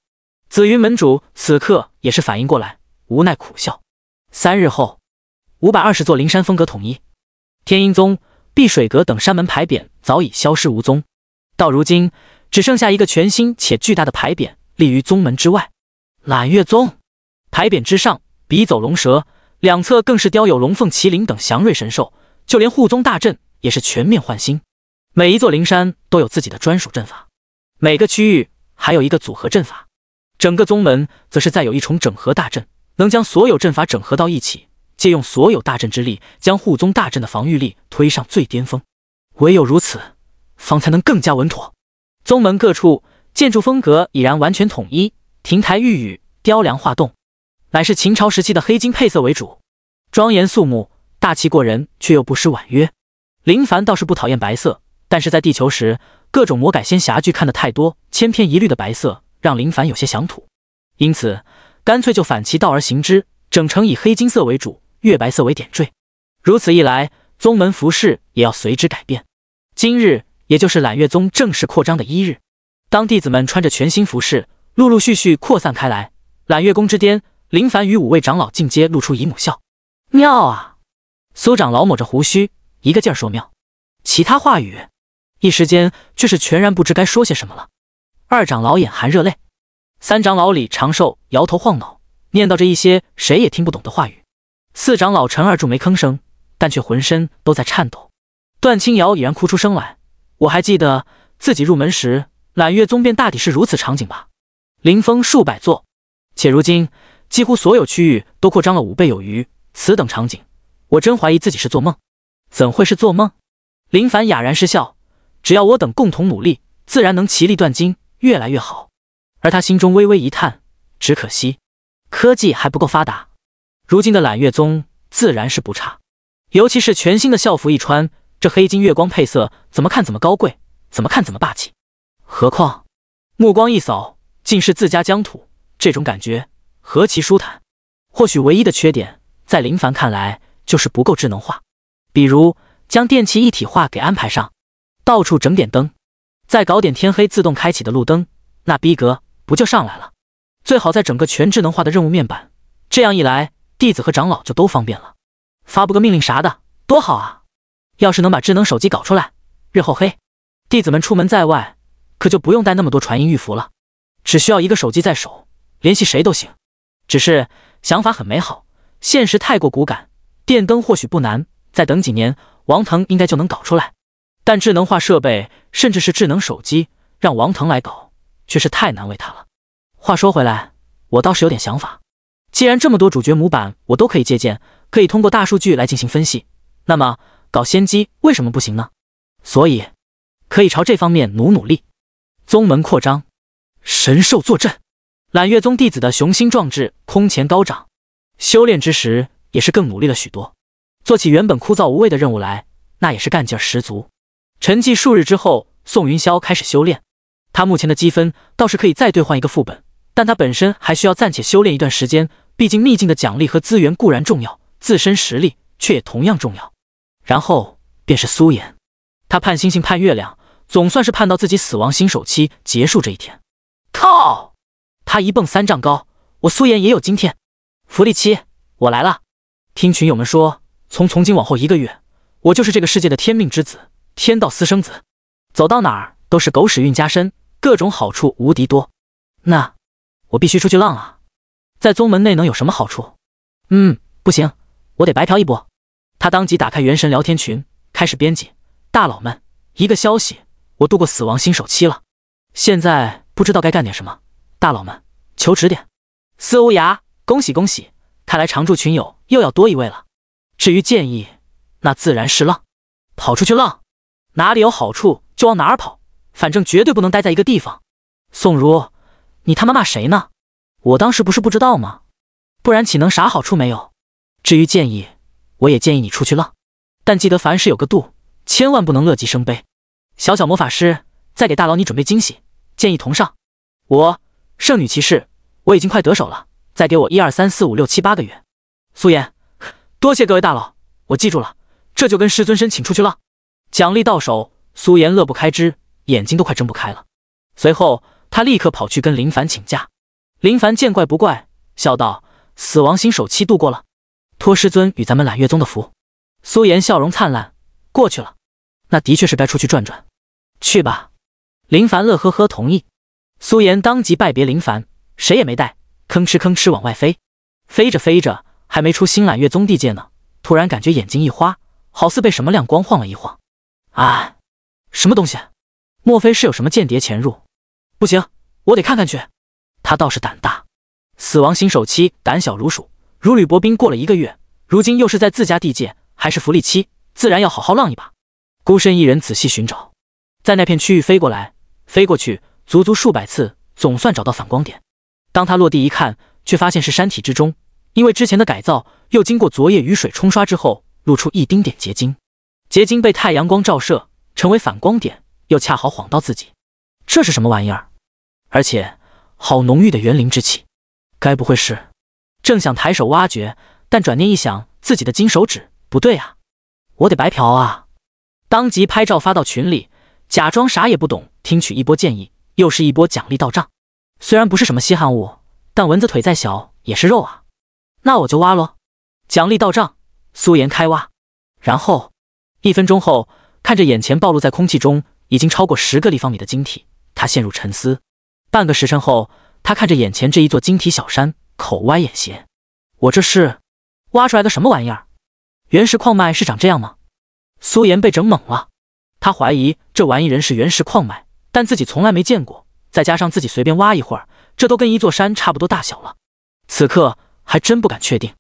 紫云门主此刻也是反应过来，无奈苦笑。三日后。五百二十座灵山风格统一，天音宗、碧水阁等山门牌匾早已消失无踪，到如今只剩下一个全新且巨大的牌匾立于宗门之外。揽月宗牌匾之上，笔走龙蛇，两侧更是雕有龙凤麒麟等祥瑞神兽，就连护宗大阵也是全面换新。每一座灵山都有自己的专属阵法，每个区域还有一个组合阵法，整个宗门则是再有一重整合大阵，能将所有阵法整合到一起。借用所有大阵之力，将护宗大阵的防御力推上最巅峰。唯有如此，方才能更加稳妥。宗门各处建筑风格已然完全统一，亭台玉宇，雕梁画栋，乃是秦朝时期的黑金配色为主，庄严肃穆，大气过人，却又不失婉约。林凡倒是不讨厌白色，但是在地球时，各种魔改仙侠剧看的太多，千篇一律的白色让林凡有些想吐，因此干脆就反其道而行之，整成以黑金色为主。月白色为点缀，如此一来，宗门服饰也要随之改变。今日也就是揽月宗正式扩张的一日。当弟子们穿着全新服饰，陆陆续续扩散开来，揽月宫之巅，林凡与五位长老进阶，露出姨母笑。妙啊！苏长老抹着胡须，一个劲儿说妙。其他话语，一时间却是全然不知该说些什么了。二长老眼含热泪，三长老李长寿摇头晃脑，念叨着一些谁也听不懂的话语。四长老陈二柱没吭声，但却浑身都在颤抖。段清瑶已然哭出声来。我还记得自己入门时，揽月宗便大抵是如此场景吧？临峰数百座，且如今几乎所有区域都扩张了五倍有余。此等场景，我真怀疑自己是做梦，怎会是做梦？林凡哑然失笑。只要我等共同努力，自然能齐力断金，越来越好。而他心中微微一叹，只可惜，科技还不够发达。如今的揽月宗自然是不差，尤其是全新的校服一穿，这黑金月光配色怎么看怎么高贵，怎么看怎么霸气。何况目光一扫，竟是自家疆土，这种感觉何其舒坦！或许唯一的缺点，在林凡看来就是不够智能化，比如将电器一体化给安排上，到处整点灯，再搞点天黑自动开启的路灯，那逼格不就上来了？最好在整个全智能化的任务面板，这样一来。弟子和长老就都方便了，发布个命令啥的多好啊！要是能把智能手机搞出来，日后嘿，弟子们出门在外可就不用带那么多传音玉符了，只需要一个手机在手，联系谁都行。只是想法很美好，现实太过骨感。电灯或许不难，再等几年，王腾应该就能搞出来。但智能化设备，甚至是智能手机，让王腾来搞，却是太难为他了。话说回来，我倒是有点想法。既然这么多主角模板我都可以借鉴，可以通过大数据来进行分析，那么搞仙机为什么不行呢？所以可以朝这方面努努力。宗门扩张，神兽坐镇，揽月宗弟子的雄心壮志空前高涨，修炼之时也是更努力了许多，做起原本枯燥无味的任务来，那也是干劲十足。沉寂数日之后，宋云霄开始修炼，他目前的积分倒是可以再兑换一个副本，但他本身还需要暂且修炼一段时间。毕竟秘境的奖励和资源固然重要，自身实力却也同样重要。然后便是苏岩，他盼星星盼月亮，总算是盼到自己死亡新手期结束这一天。靠！他一蹦三丈高，我苏岩也有今天。福利期我来了！听群友们说，从从今往后一个月，我就是这个世界的天命之子、天道私生子，走到哪儿都是狗屎运加身，各种好处无敌多。那我必须出去浪啊！在宗门内能有什么好处？嗯，不行，我得白嫖一波。他当即打开元神聊天群，开始编辑：大佬们，一个消息，我度过死亡新手期了，现在不知道该干点什么，大佬们求指点。司无涯，恭喜恭喜！看来常驻群友又要多一位了。至于建议，那自然是浪，跑出去浪，哪里有好处就往哪儿跑，反正绝对不能待在一个地方。宋如，你他妈骂谁呢？我当时不是不知道吗？不然岂能啥好处没有？至于建议，我也建议你出去浪，但记得凡事有个度，千万不能乐极生悲。小小魔法师在给大佬你准备惊喜，建议同上。我圣女骑士，我已经快得手了，再给我一二三四五六七八个月。苏颜，多谢各位大佬，我记住了，这就跟师尊申请出去浪。奖励到手，苏颜乐不开支，眼睛都快睁不开了。随后，他立刻跑去跟林凡请假。林凡见怪不怪，笑道：“死亡星首期度过了，托师尊与咱们揽月宗的福。”苏颜笑容灿烂：“过去了，那的确是该出去转转。”去吧，林凡乐呵呵同意。苏岩当即拜别林凡，谁也没带，吭哧吭哧往外飞。飞着飞着，还没出新揽月宗地界呢，突然感觉眼睛一花，好似被什么亮光晃了一晃。啊，什么东西？莫非是有什么间谍潜入？不行，我得看看去。他倒是胆大，死亡新手期胆小如鼠，如履薄冰。过了一个月，如今又是在自家地界，还是福利期，自然要好好浪一把。孤身一人，仔细寻找，在那片区域飞过来、飞过去，足足数百次，总算找到反光点。当他落地一看，却发现是山体之中，因为之前的改造，又经过昨夜雨水冲刷之后，露出一丁点结晶。结晶被太阳光照射，成为反光点，又恰好晃到自己。这是什么玩意儿？而且。好浓郁的园林之气，该不会是？正想抬手挖掘，但转念一想，自己的金手指不对啊，我得白嫖啊！当即拍照发到群里，假装啥也不懂，听取一波建议，又是一波奖励到账。虽然不是什么稀罕物，但蚊子腿再小也是肉啊。那我就挖喽！奖励到账，苏颜开挖。然后一分钟后，看着眼前暴露在空气中已经超过十个立方米的晶体，他陷入沉思。半个时辰后，他看着眼前这一座晶体小山，口歪眼斜。我这是挖出来个什么玩意儿？原石矿脉是长这样吗？苏岩被整懵了。他怀疑这玩意人是原石矿脉，但自己从来没见过。再加上自己随便挖一会儿，这都跟一座山差不多大小了。此刻还真不敢确定。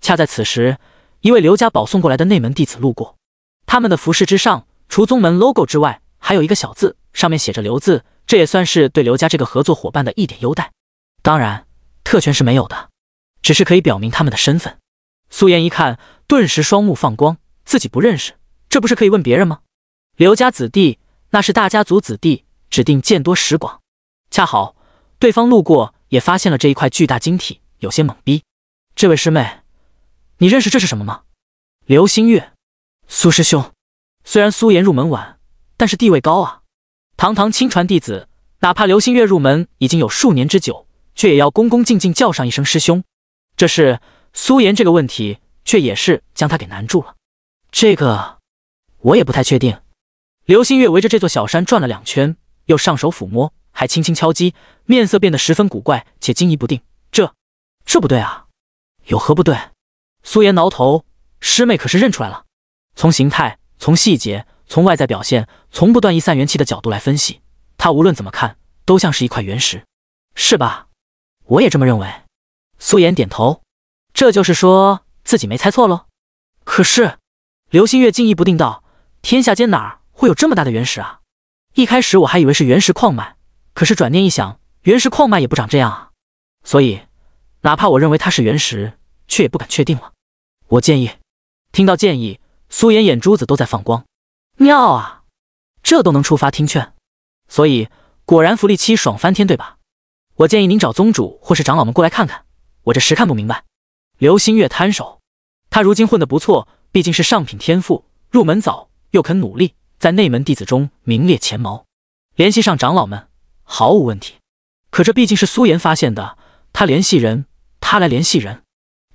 恰在此时，一位刘家保送过来的内门弟子路过，他们的服饰之上，除宗门 logo 之外，还有一个小字，上面写着“刘”字。这也算是对刘家这个合作伙伴的一点优待，当然，特权是没有的，只是可以表明他们的身份。苏颜一看，顿时双目放光，自己不认识，这不是可以问别人吗？刘家子弟，那是大家族子弟，指定见多识广。恰好对方路过，也发现了这一块巨大晶体，有些懵逼。这位师妹，你认识这是什么吗？流星月，苏师兄。虽然苏颜入门晚，但是地位高啊。堂堂亲传弟子，哪怕刘星月入门已经有数年之久，却也要恭恭敬敬叫上一声师兄。这是苏岩这个问题，却也是将他给难住了。这个我也不太确定。刘星月围着这座小山转了两圈，又上手抚摸，还轻轻敲击，面色变得十分古怪且惊疑不定。这这不对啊！有何不对？苏岩挠头，师妹可是认出来了？从形态，从细节。从外在表现，从不断易散元气的角度来分析，他无论怎么看都像是一块原石，是吧？我也这么认为。苏颜点头，这就是说自己没猜错喽。可是，刘星月惊疑不定道：“天下间哪儿会有这么大的原石啊？一开始我还以为是原石矿脉，可是转念一想，原石矿脉也不长这样啊。所以，哪怕我认为它是原石，却也不敢确定了。我建议。”听到建议，苏颜眼珠子都在放光。妙啊，这都能触发听劝，所以果然福利期爽翻天，对吧？我建议您找宗主或是长老们过来看看，我这时看不明白。刘星月摊手，他如今混得不错，毕竟是上品天赋，入门早又肯努力，在内门弟子中名列前茅。联系上长老们毫无问题，可这毕竟是苏岩发现的，他联系人，他来联系人，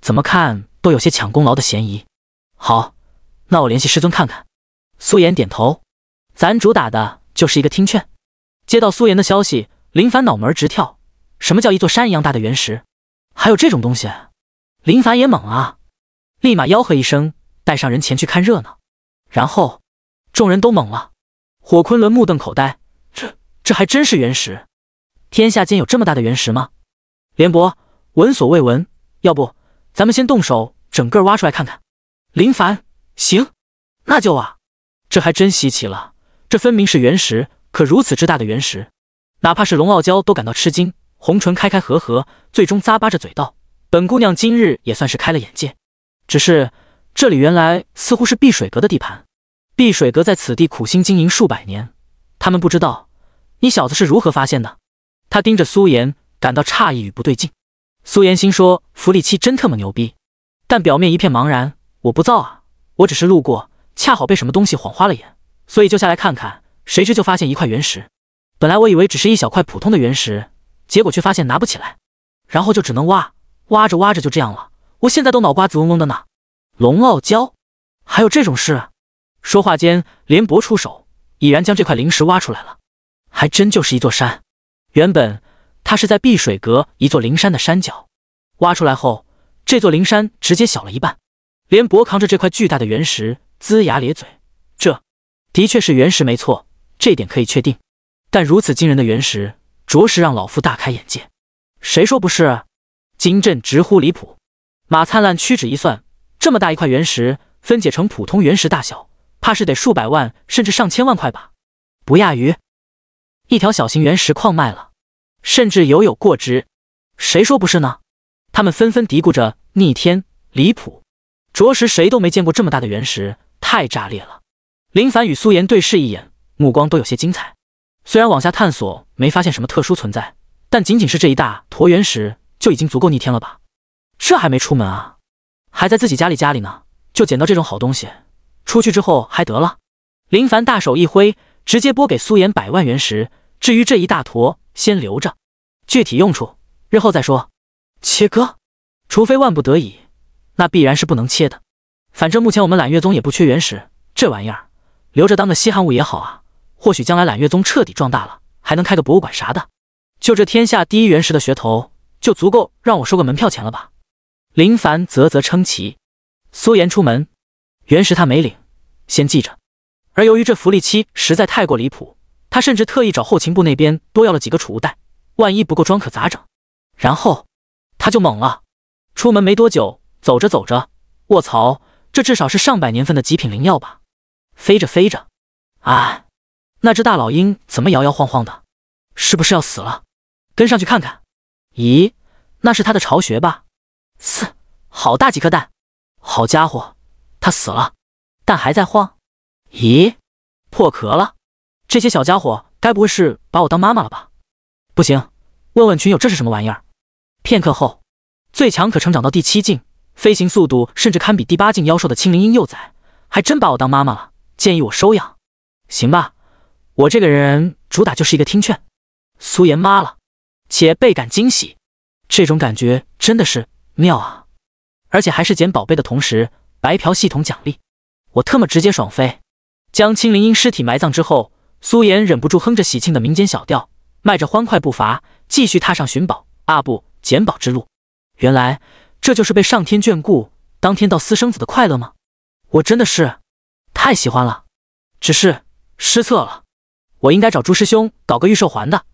怎么看都有些抢功劳的嫌疑。好，那我联系师尊看看。苏颜点头，咱主打的就是一个听劝。接到苏颜的消息，林凡脑门直跳。什么叫一座山一样大的原石？还有这种东西？林凡也懵了，立马吆喝一声，带上人前去看热闹。然后，众人都懵了。火昆仑目瞪口呆，这这还真是原石？天下间有这么大的原石吗？连博闻所未闻。要不，咱们先动手，整个挖出来看看。林凡行，那就挖。这还真稀奇了，这分明是原石，可如此之大的原石，哪怕是龙傲娇都感到吃惊。红唇开开合合，最终咂巴着嘴道：“本姑娘今日也算是开了眼界。只是这里原来似乎是碧水阁的地盘，碧水阁在此地苦心经营数百年，他们不知道你小子是如何发现的。”他盯着苏颜，感到诧异与不对劲。苏颜心说：“福利期真特么牛逼！”但表面一片茫然：“我不造啊，我只是路过。”恰好被什么东西晃花了眼，所以就下来看看，谁知就发现一块原石。本来我以为只是一小块普通的原石，结果却发现拿不起来，然后就只能挖，挖着挖着就这样了。我现在都脑瓜子嗡嗡的呢。龙傲娇，还有这种事？说话间，连博出手，已然将这块灵石挖出来了。还真就是一座山。原本它是在碧水阁一座灵山的山脚，挖出来后，这座灵山直接小了一半。连博扛着这块巨大的原石。龇牙咧嘴，这的确是原石没错，这点可以确定。但如此惊人的原石，着实让老夫大开眼界。谁说不是？金震直呼离谱。马灿烂屈指一算，这么大一块原石分解成普通原石大小，怕是得数百万甚至上千万块吧，不亚于一条小型原石矿脉了，甚至犹有过之。谁说不是呢？他们纷纷嘀咕着：“逆天，离谱，着实谁都没见过这么大的原石。”太炸裂了！林凡与苏颜对视一眼，目光都有些精彩。虽然往下探索没发现什么特殊存在，但仅仅是这一大坨原石就已经足够逆天了吧？这还没出门啊，还在自己家里家里呢，就捡到这种好东西，出去之后还得了？林凡大手一挥，直接拨给苏颜百万元石，至于这一大坨，先留着，具体用处日后再说。切割，除非万不得已，那必然是不能切的。反正目前我们揽月宗也不缺原石，这玩意儿留着当个稀罕物也好啊。或许将来揽月宗彻底壮大了，还能开个博物馆啥的。就这天下第一原石的噱头，就足够让我收个门票钱了吧？林凡啧啧称奇。苏岩出门，原石他没领，先记着。而由于这福利期实在太过离谱，他甚至特意找后勤部那边多要了几个储物袋，万一不够装可咋整？然后他就懵了。出门没多久，走着走着，卧槽！这至少是上百年份的极品灵药吧？飞着飞着，哎，那只大老鹰怎么摇摇晃晃的？是不是要死了？跟上去看看。咦，那是它的巢穴吧？嘶，好大几颗蛋！好家伙，它死了，蛋还在晃。咦，破壳了！这些小家伙该不会是把我当妈妈了吧？不行，问问群友这是什么玩意儿。片刻后，最强可成长到第七境。飞行速度甚至堪比第八境妖兽的青灵鹰幼崽，还真把我当妈妈了，建议我收养，行吧？我这个人主打就是一个听劝。苏妍妈了，且倍感惊喜，这种感觉真的是妙啊！而且还是捡宝贝的同时白嫖系统奖励，我特么直接爽飞！将青灵鹰尸体埋葬之后，苏妍忍不住哼着喜庆的民间小调，迈着欢快步伐，继续踏上寻宝啊不，捡宝之路。原来。这就是被上天眷顾，当天到私生子的快乐吗？我真的是太喜欢了，只是失策了。我应该找朱师兄搞个御兽环的。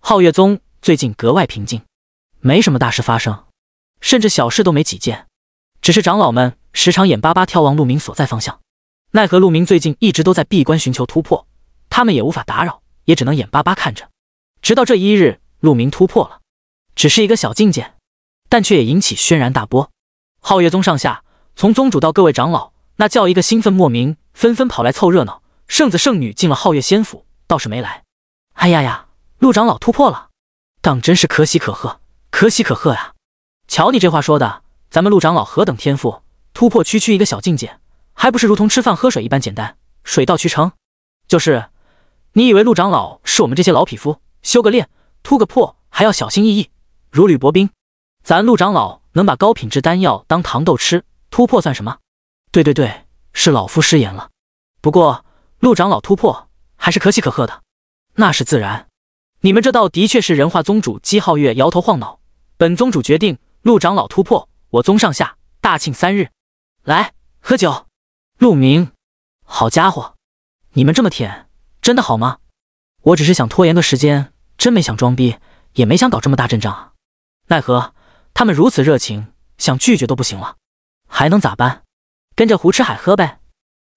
皓月宗最近格外平静，没什么大事发生，甚至小事都没几件。只是长老们时常眼巴巴眺望陆明所在方向，奈何陆明最近一直都在闭关寻求突破，他们也无法打扰，也只能眼巴巴看着。直到这一日，陆明突破了，只是一个小境界。但却也引起轩然大波，皓月宗上下从宗主到各位长老，那叫一个兴奋莫名，纷纷跑来凑热闹。圣子圣女进了皓月仙府，倒是没来。哎呀呀，陆长老突破了，当真是可喜可贺，可喜可贺呀！瞧你这话说的，咱们陆长老何等天赋，突破区区一个小境界，还不是如同吃饭喝水一般简单，水到渠成？就是，你以为陆长老是我们这些老匹夫修个炼、突个破还要小心翼翼、如履薄冰？咱陆长老能把高品质丹药当糖豆吃，突破算什么？对对对，是老夫失言了。不过陆长老突破还是可喜可贺的。那是自然，你们这道的确是人化宗主姬皓月摇头晃脑。本宗主决定，陆长老突破，我宗上下大庆三日，来喝酒。陆明，好家伙，你们这么舔，真的好吗？我只是想拖延个时间，真没想装逼，也没想搞这么大阵仗啊。奈何。他们如此热情，想拒绝都不行了，还能咋办？跟着胡吃海喝呗。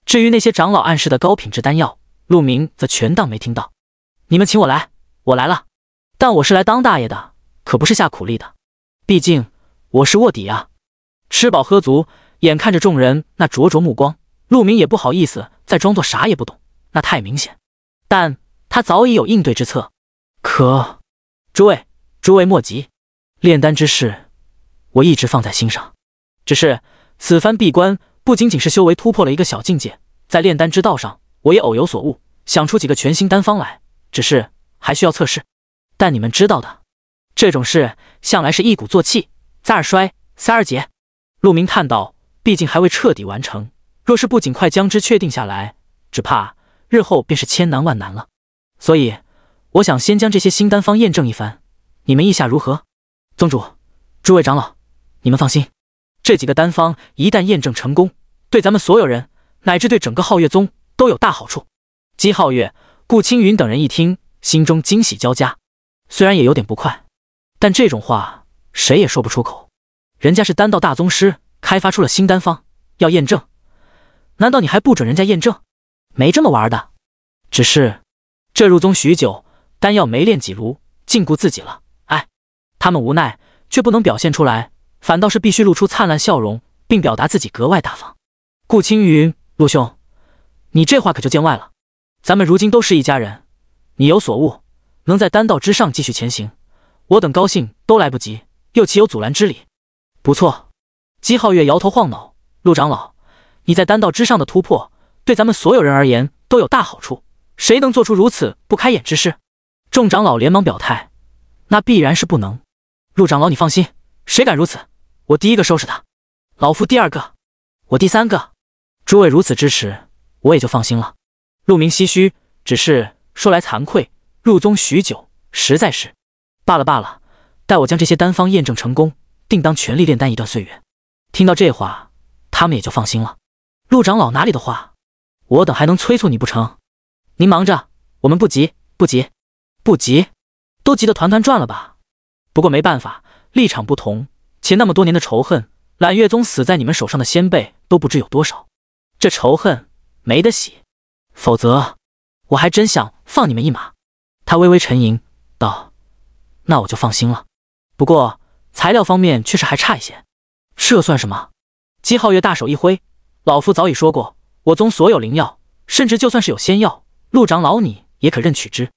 至于那些长老暗示的高品质丹药，陆明则全当没听到。你们请我来，我来了，但我是来当大爷的，可不是下苦力的。毕竟我是卧底啊。吃饱喝足，眼看着众人那灼灼目光，陆明也不好意思再装作啥也不懂，那太明显。但他早已有应对之策。可诸位，诸位莫急。炼丹之事，我一直放在心上。只是此番闭关，不仅仅是修为突破了一个小境界，在炼丹之道上，我也偶有所悟，想出几个全新丹方来。只是还需要测试。但你们知道的，这种事向来是一鼓作气，再而衰，三二竭。陆明叹道：“毕竟还未彻底完成，若是不尽快将之确定下来，只怕日后便是千难万难了。所以，我想先将这些新丹方验证一番，你们意下如何？”宗主，诸位长老，你们放心，这几个丹方一旦验证成功，对咱们所有人，乃至对整个皓月宗，都有大好处。姬皓月、顾青云等人一听，心中惊喜交加，虽然也有点不快，但这种话谁也说不出口。人家是丹道大宗师，开发出了新丹方，要验证，难道你还不准人家验证？没这么玩的。只是这入宗许久，丹药没炼几炉，禁锢自己了。他们无奈，却不能表现出来，反倒是必须露出灿烂笑容，并表达自己格外大方。顾青云，陆兄，你这话可就见外了。咱们如今都是一家人，你有所悟，能在丹道之上继续前行，我等高兴都来不及，又岂有阻拦之理？不错。姬皓月摇头晃脑，陆长老，你在丹道之上的突破，对咱们所有人而言都有大好处，谁能做出如此不开眼之事？众长老连忙表态，那必然是不能。陆长老，你放心，谁敢如此，我第一个收拾他，老夫第二个，我第三个。诸位如此支持，我也就放心了。陆明唏嘘，只是说来惭愧，入宗许久，实在是……罢了罢了，待我将这些丹方验证成功，定当全力炼丹一段岁月。听到这话，他们也就放心了。陆长老哪里的话，我等还能催促你不成？您忙着，我们不急不急不急，都急得团团转了吧？不过没办法，立场不同，且那么多年的仇恨，揽月宗死在你们手上的先辈都不知有多少，这仇恨没得洗。否则，我还真想放你们一马。他微微沉吟道：“那我就放心了。不过材料方面确实还差一些，这算什么？”姬皓月大手一挥：“老夫早已说过，我宗所有灵药，甚至就算是有仙药，陆长老你也可任取之。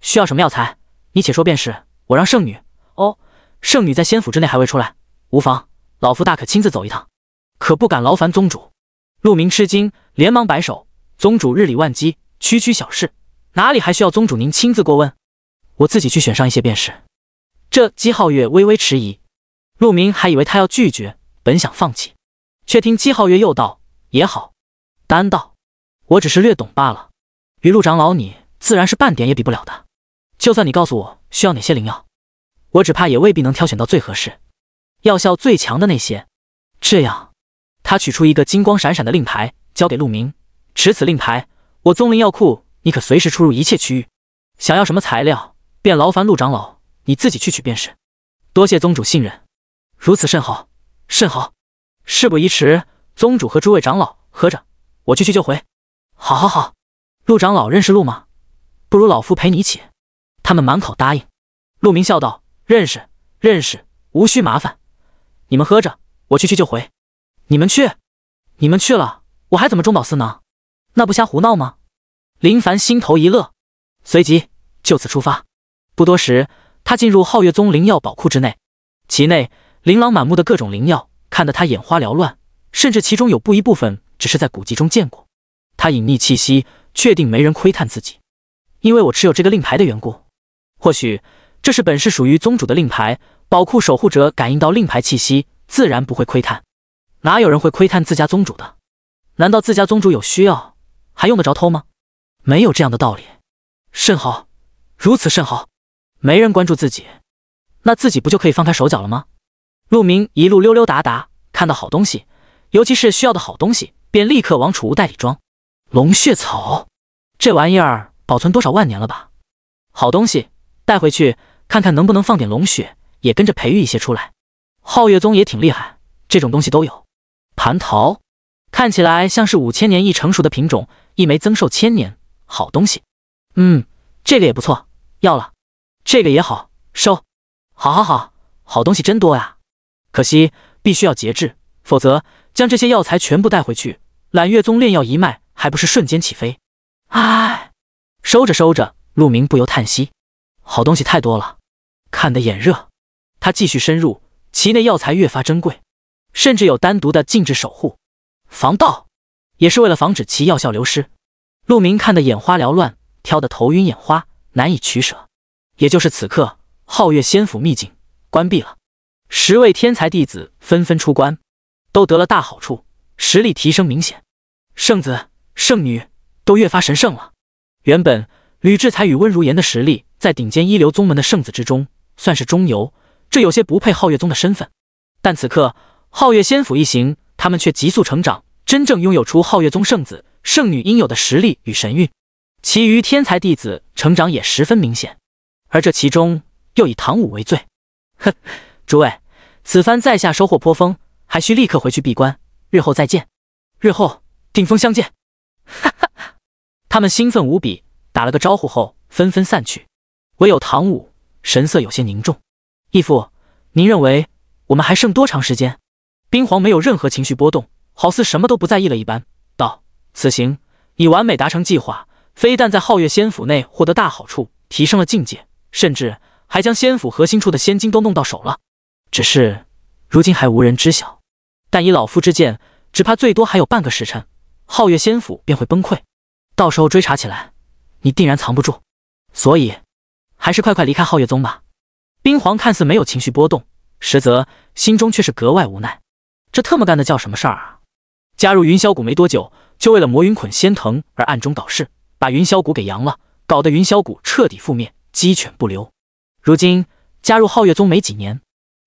需要什么药材，你且说便是，我让圣女。”哦，圣女在仙府之内还未出来，无妨，老夫大可亲自走一趟，可不敢劳烦宗主。陆明吃惊，连忙摆手：“宗主日理万机，区区小事，哪里还需要宗主您亲自过问？我自己去选上一些便是。”这姬皓月微微迟疑，陆明还以为他要拒绝，本想放弃，却听姬皓月又道：“也好，丹道，我只是略懂罢了。与陆长老，你自然是半点也比不了的。就算你告诉我需要哪些灵药。”我只怕也未必能挑选到最合适、药效最强的那些。这样，他取出一个金光闪闪的令牌，交给陆明。持此令牌，我宗灵药库你可随时出入一切区域。想要什么材料，便劳烦陆长老你自己去取便是。多谢宗主信任，如此甚好，甚好事不宜迟。宗主和诸位长老合着，我去去就回。好，好，好。陆长老认识路吗？不如老夫陪你一起。他们满口答应。陆明笑道。认识认识，无需麻烦。你们喝着，我去去就回。你们去，你们去了，我还怎么中饱私囊？那不瞎胡闹吗？林凡心头一乐，随即就此出发。不多时，他进入皓月宗灵药宝库之内，其内琳琅满目的各种灵药看得他眼花缭乱，甚至其中有不一部分只是在古籍中见过。他隐匿气息，确定没人窥探自己，因为我持有这个令牌的缘故。或许。这是本是属于宗主的令牌，宝库守护者感应到令牌气息，自然不会窥探。哪有人会窥探自家宗主的？难道自家宗主有需要，还用得着偷吗？没有这样的道理。甚好，如此甚好。没人关注自己，那自己不就可以放开手脚了吗？陆明一路溜溜达达，看到好东西，尤其是需要的好东西，便立刻往储物袋里装。龙血草，这玩意儿保存多少万年了吧？好东西，带回去。看看能不能放点龙血，也跟着培育一些出来。皓月宗也挺厉害，这种东西都有。蟠桃看起来像是五千年一成熟的品种，一枚增寿千年，好东西。嗯，这个也不错，要了。这个也好，收。好，好，好，好东西真多呀。可惜必须要节制，否则将这些药材全部带回去，揽月宗炼药一脉还不是瞬间起飞？唉，收着收着，陆明不由叹息。好东西太多了，看得眼热。他继续深入，其内药材越发珍贵，甚至有单独的禁制守护，防盗也是为了防止其药效流失。陆明看得眼花缭乱，挑得头晕眼花，难以取舍。也就是此刻，皓月仙府秘境关闭了，十位天才弟子纷纷出关，都得了大好处，实力提升明显。圣子、圣女都越发神圣了。原本吕志才与温如言的实力。在顶尖一流宗门的圣子之中，算是中游，这有些不配皓月宗的身份。但此刻，皓月仙府一行，他们却急速成长，真正拥有出皓月宗圣子、圣女应有的实力与神韵。其余天才弟子成长也十分明显，而这其中又以唐舞为最。哼，诸位，此番在下收获颇丰，还需立刻回去闭关，日后再见，日后定峰相见。哈哈，他们兴奋无比，打了个招呼后，纷纷散去。唯有唐舞神色有些凝重，义父，您认为我们还剩多长时间？冰皇没有任何情绪波动，好似什么都不在意了一般，道：“此行已完美达成计划，非但在皓月仙府内获得大好处，提升了境界，甚至还将仙府核心处的仙金都弄到手了。只是如今还无人知晓。但以老夫之见，只怕最多还有半个时辰，皓月仙府便会崩溃。到时候追查起来，你定然藏不住。所以。”还是快快离开皓月宗吧。冰皇看似没有情绪波动，实则心中却是格外无奈。这特么干的叫什么事儿啊？加入云霄谷没多久，就为了魔云捆仙藤而暗中搞事，把云霄谷给扬了，搞得云霄谷彻底覆灭，鸡犬不留。如今加入皓月宗没几年，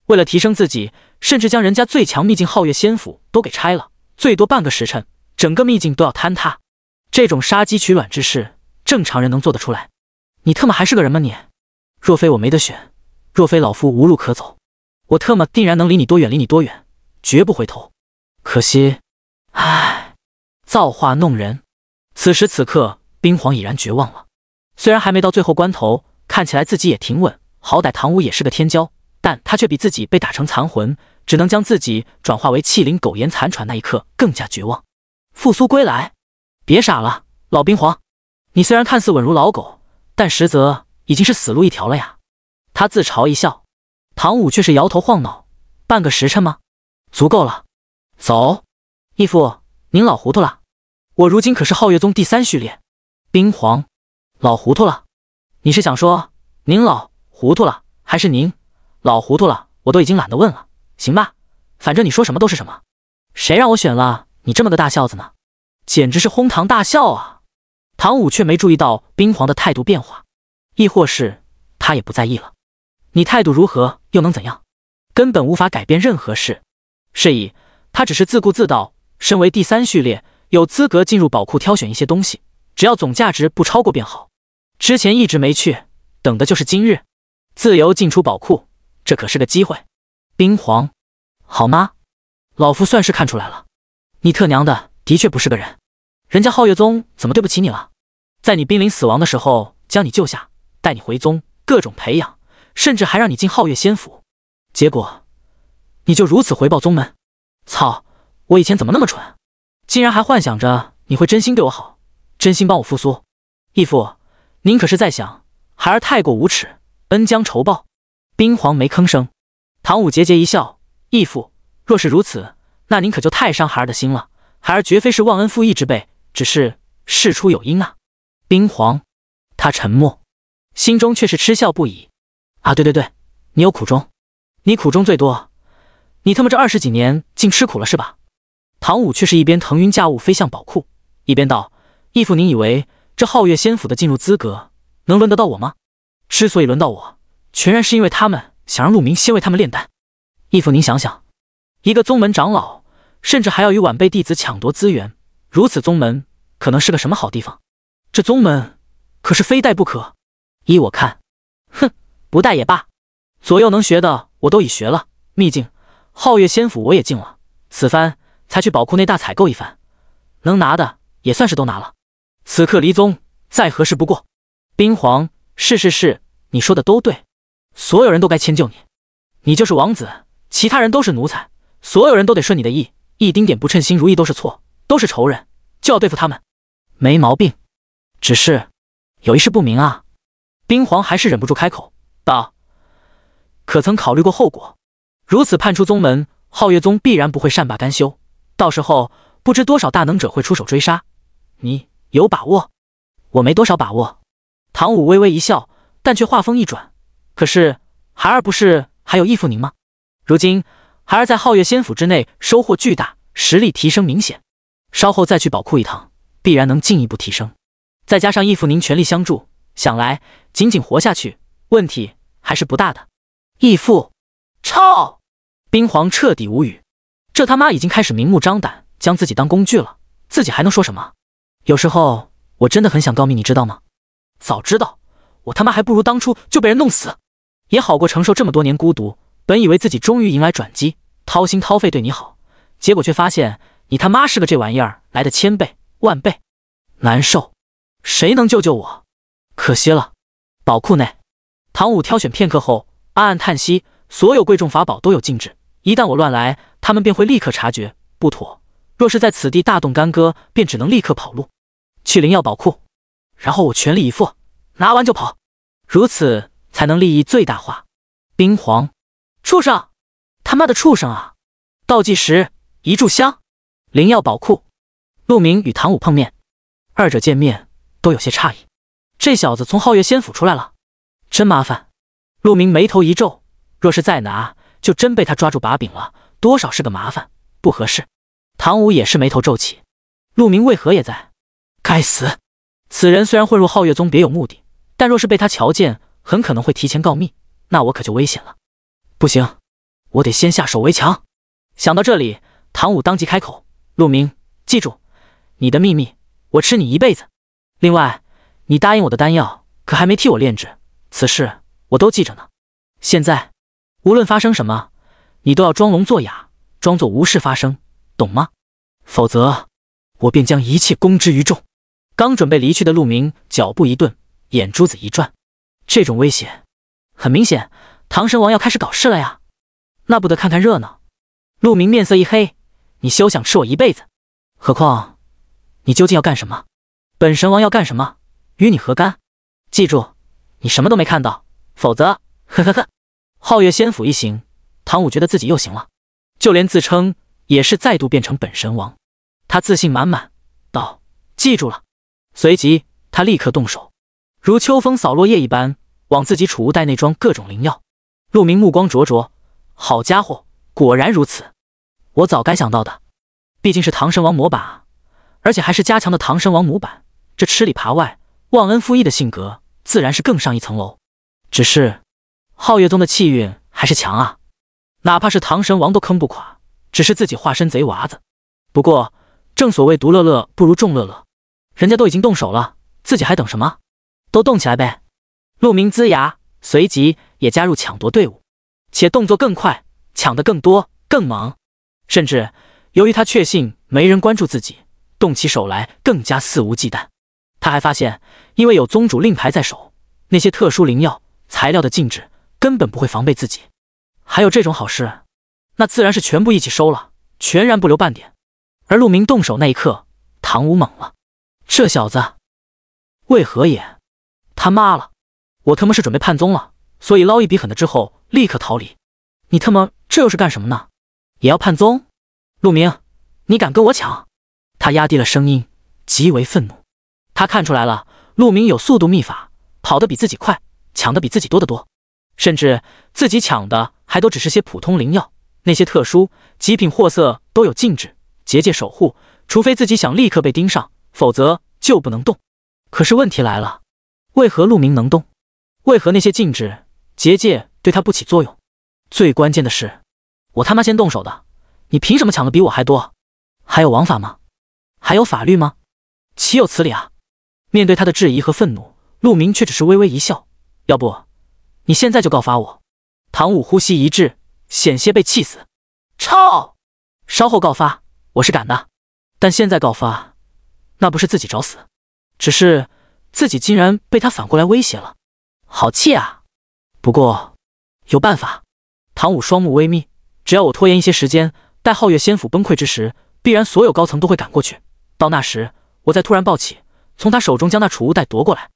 为了提升自己，甚至将人家最强秘境皓月仙府都给拆了。最多半个时辰，整个秘境都要坍塌。这种杀鸡取卵之事，正常人能做得出来？你特么还是个人吗你？若非我没得选，若非老夫无路可走，我特么定然能离你多远离你多远，绝不回头。可惜，唉，造化弄人。此时此刻，冰皇已然绝望了。虽然还没到最后关头，看起来自己也挺稳，好歹唐武也是个天骄，但他却比自己被打成残魂，只能将自己转化为器灵苟延残喘那一刻更加绝望。复苏归来，别傻了，老冰皇，你虽然看似稳如老狗。但实则已经是死路一条了呀，他自嘲一笑。唐武却是摇头晃脑：“半个时辰吗？足够了。走，义父，您老糊涂了。我如今可是皓月宗第三序列冰皇，老糊涂了。你是想说您老糊涂了，还是您老糊涂了？我都已经懒得问了，行吧？反正你说什么都是什么。谁让我选了你这么个大孝子呢？简直是哄堂大笑啊！”唐舞却没注意到冰皇的态度变化，亦或是他也不在意了。你态度如何又能怎样？根本无法改变任何事。是以他只是自顾自道：“身为第三序列，有资格进入宝库挑选一些东西，只要总价值不超过便好。之前一直没去，等的就是今日，自由进出宝库，这可是个机会。”冰皇，好吗？老夫算是看出来了，你特娘的的确不是个人。人家皓月宗怎么对不起你了？在你濒临死亡的时候将你救下，带你回宗，各种培养，甚至还让你进皓月仙府，结果你就如此回报宗门？操！我以前怎么那么蠢，竟然还幻想着你会真心对我好，真心帮我复苏？义父，您可是在想，孩儿太过无耻，恩将仇报？冰皇没吭声，唐武节节一笑，义父若是如此，那您可就太伤孩儿的心了。孩儿绝非是忘恩负义之辈。只是事出有因啊！冰皇，他沉默，心中却是嗤笑不已。啊，对对对，你有苦衷，你苦衷最多，你他妈这二十几年竟吃苦了是吧？唐武却是一边腾云驾雾飞向宝库，一边道：“义父，您以为这皓月仙府的进入资格能轮得到我吗？之所以轮到我，全然是因为他们想让陆明先为他们炼丹。义父，您想想，一个宗门长老，甚至还要与晚辈弟子抢夺资源。”如此宗门可能是个什么好地方？这宗门可是非带不可。依我看，哼，不带也罢。左右能学的我都已学了，秘境、皓月仙府我也进了。此番才去宝库内大采购一番，能拿的也算是都拿了。此刻离宗再合适不过。冰皇是是是，你说的都对，所有人都该迁就你，你就是王子，其他人都是奴才，所有人都得顺你的意，一丁点不称心如意都是错。都是仇人，就要对付他们，没毛病。只是有一事不明啊！冰皇还是忍不住开口道：“可曾考虑过后果？如此叛出宗门，皓月宗必然不会善罢甘休，到时候不知多少大能者会出手追杀。你有把握？我没多少把握。”唐武微微一笑，但却话锋一转：“可是孩儿不是还有义父您吗？如今孩儿在皓月仙府之内收获巨大，实力提升明显。”稍后再去宝库一趟，必然能进一步提升。再加上义父您全力相助，想来仅仅活下去，问题还是不大的。义父，操！冰皇彻底无语，这他妈已经开始明目张胆将自己当工具了，自己还能说什么？有时候我真的很想告密，你知道吗？早知道我他妈还不如当初就被人弄死，也好过承受这么多年孤独。本以为自己终于迎来转机，掏心掏肺对你好，结果却发现。你他妈是个这玩意儿来的千倍万倍，难受！谁能救救我？可惜了，宝库内，唐舞挑选片刻后，暗暗叹息：所有贵重法宝都有禁制，一旦我乱来，他们便会立刻察觉不妥。若是在此地大动干戈，便只能立刻跑路，去灵药宝库，然后我全力以赴拿完就跑，如此才能利益最大化。冰皇，畜生！他妈的畜生啊！倒计时一炷香。灵药宝库，陆明与唐武碰面，二者见面都有些诧异。这小子从皓月仙府出来了，真麻烦。陆明眉头一皱，若是再拿，就真被他抓住把柄了，多少是个麻烦，不合适。唐武也是眉头皱起。陆明为何也在？该死！此人虽然混入皓月宗别有目的，但若是被他瞧见，很可能会提前告密，那我可就危险了。不行，我得先下手为强。想到这里，唐武当即开口。陆明，记住你的秘密，我吃你一辈子。另外，你答应我的丹药可还没替我炼制，此事我都记着呢。现在，无论发生什么，你都要装聋作哑，装作无事发生，懂吗？否则，我便将一切公之于众。刚准备离去的陆明脚步一顿，眼珠子一转，这种威胁，很明显，唐神王要开始搞事了呀，那不得看看热闹？陆明面色一黑。你休想吃我一辈子！何况，你究竟要干什么？本神王要干什么，与你何干？记住，你什么都没看到，否则，呵呵呵。皓月仙府一行，唐武觉得自己又行了，就连自称也是再度变成本神王。他自信满满道：“记住了。”随即，他立刻动手，如秋风扫落叶一般，往自己储物袋内装各种灵药。陆明目光灼灼：“好家伙，果然如此。”我早该想到的，毕竟是唐神王模板啊，而且还是加强的唐神王模板。这吃里扒外、忘恩负义的性格，自然是更上一层楼。只是皓月宗的气运还是强啊，哪怕是唐神王都坑不垮。只是自己化身贼娃子。不过，正所谓独乐乐不如众乐乐，人家都已经动手了，自己还等什么？都动起来呗！陆明呲牙，随即也加入抢夺队伍，且动作更快，抢得更多，更猛。甚至，由于他确信没人关注自己，动起手来更加肆无忌惮。他还发现，因为有宗主令牌在手，那些特殊灵药材料的禁制根本不会防备自己。还有这种好事，那自然是全部一起收了，全然不留半点。而陆明动手那一刻，唐武懵了：这小子为何也他妈了？我他妈是准备叛宗了，所以捞一笔狠的之后立刻逃离。你他妈这又是干什么呢？也要判宗，陆明，你敢跟我抢？他压低了声音，极为愤怒。他看出来了，陆明有速度秘法，跑得比自己快，抢的比自己多得多。甚至自己抢的还都只是些普通灵药，那些特殊、极品货色都有禁止结界守护，除非自己想立刻被盯上，否则就不能动。可是问题来了，为何陆明能动？为何那些禁止结界对他不起作用？最关键的是。我他妈先动手的，你凭什么抢的比我还多？还有王法吗？还有法律吗？岂有此理啊！面对他的质疑和愤怒，陆明却只是微微一笑。要不，你现在就告发我？唐武呼吸一滞，险些被气死。操！稍后告发我是敢的，但现在告发，那不是自己找死。只是自己竟然被他反过来威胁了，好气啊！不过有办法。唐武双目微眯。只要我拖延一些时间，待皓月仙府崩溃之时，必然所有高层都会赶过去。到那时，我再突然暴起，从他手中将那储物袋夺过来。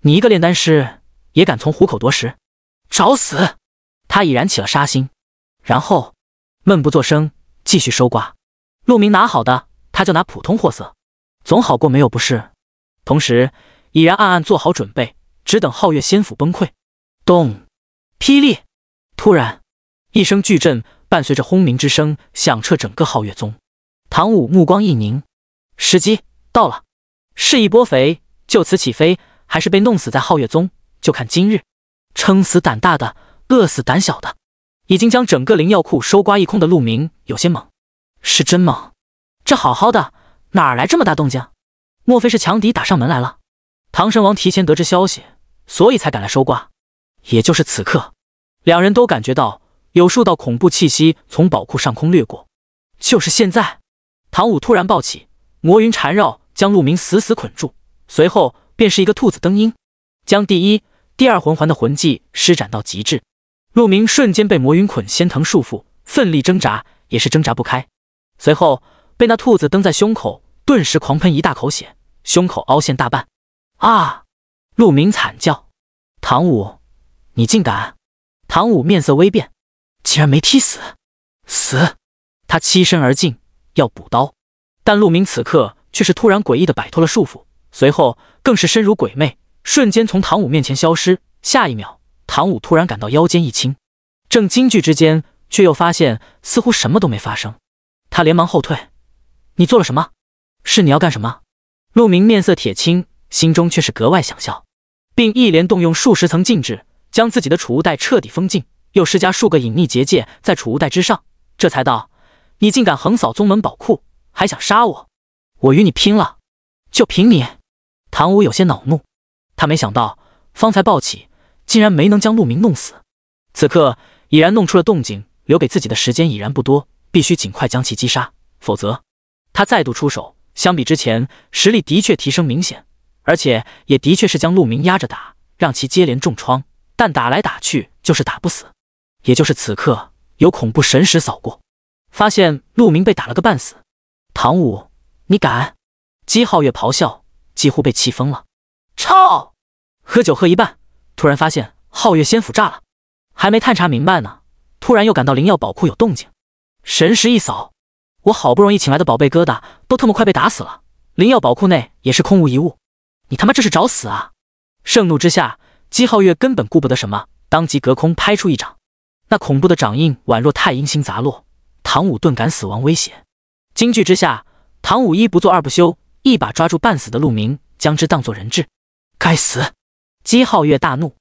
你一个炼丹师也敢从虎口夺食，找死！他已然起了杀心，然后闷不作声，继续收刮。陆明拿好的，他就拿普通货色，总好过没有，不是？同时已然暗暗做好准备，只等皓月仙府崩溃。咚！霹雳！突然一声巨震。伴随着轰鸣之声响彻整个皓月宗，唐武目光一凝，时机到了，是一波肥就此起飞，还是被弄死在皓月宗，就看今日，撑死胆大的，饿死胆小的。已经将整个灵药库收刮一空的陆明有些懵，是真猛。这好好的，哪来这么大动静？莫非是强敌打上门来了？唐神王提前得知消息，所以才赶来收刮。也就是此刻，两人都感觉到。有数道恐怖气息从宝库上空掠过，就是现在！唐舞突然暴起，魔云缠绕，将陆明死死捆住，随后便是一个兔子蹬鹰，将第一、第二魂环的魂技施展到极致。陆明瞬间被魔云捆仙藤束缚，奋力挣扎也是挣扎不开，随后被那兔子蹬在胸口，顿时狂喷一大口血，胸口凹陷大半。啊！陆明惨叫。唐舞，你竟敢！唐舞面色微变。竟然没踢死，死！他欺身而进，要补刀，但陆明此刻却是突然诡异的摆脱了束缚，随后更是身如鬼魅，瞬间从唐武面前消失。下一秒，唐武突然感到腰间一轻，正惊惧之间，却又发现似乎什么都没发生。他连忙后退：“你做了什么？是你要干什么？”陆明面色铁青，心中却是格外想笑，并一连动用数十层禁制，将自己的储物袋彻底封禁。又施加数个隐秘结界在储物袋之上，这才道：“你竟敢横扫宗门宝库，还想杀我？我与你拼了！就凭你！”唐武有些恼怒，他没想到方才暴起竟然没能将陆明弄死，此刻已然弄出了动静，留给自己的时间已然不多，必须尽快将其击杀，否则他再度出手，相比之前实力的确提升明显，而且也的确是将陆明压着打，让其接连重创，但打来打去就是打不死。也就是此刻，有恐怖神识扫过，发现陆明被打了个半死。唐武，你敢！姬皓月咆哮，几乎被气疯了。操！喝酒喝一半，突然发现皓月仙府炸了，还没探查明白呢，突然又感到灵药宝库有动静。神识一扫，我好不容易请来的宝贝疙瘩都特么快被打死了。灵药宝库内也是空无一物。你他妈这是找死啊！盛怒之下，姬皓月根本顾不得什么，当即隔空拍出一掌。那恐怖的掌印宛若太阴星砸落，唐武顿感死亡威胁，惊惧之下，唐武一不做二不休，一把抓住半死的陆明，将之当做人质。该死！姬皓月大怒，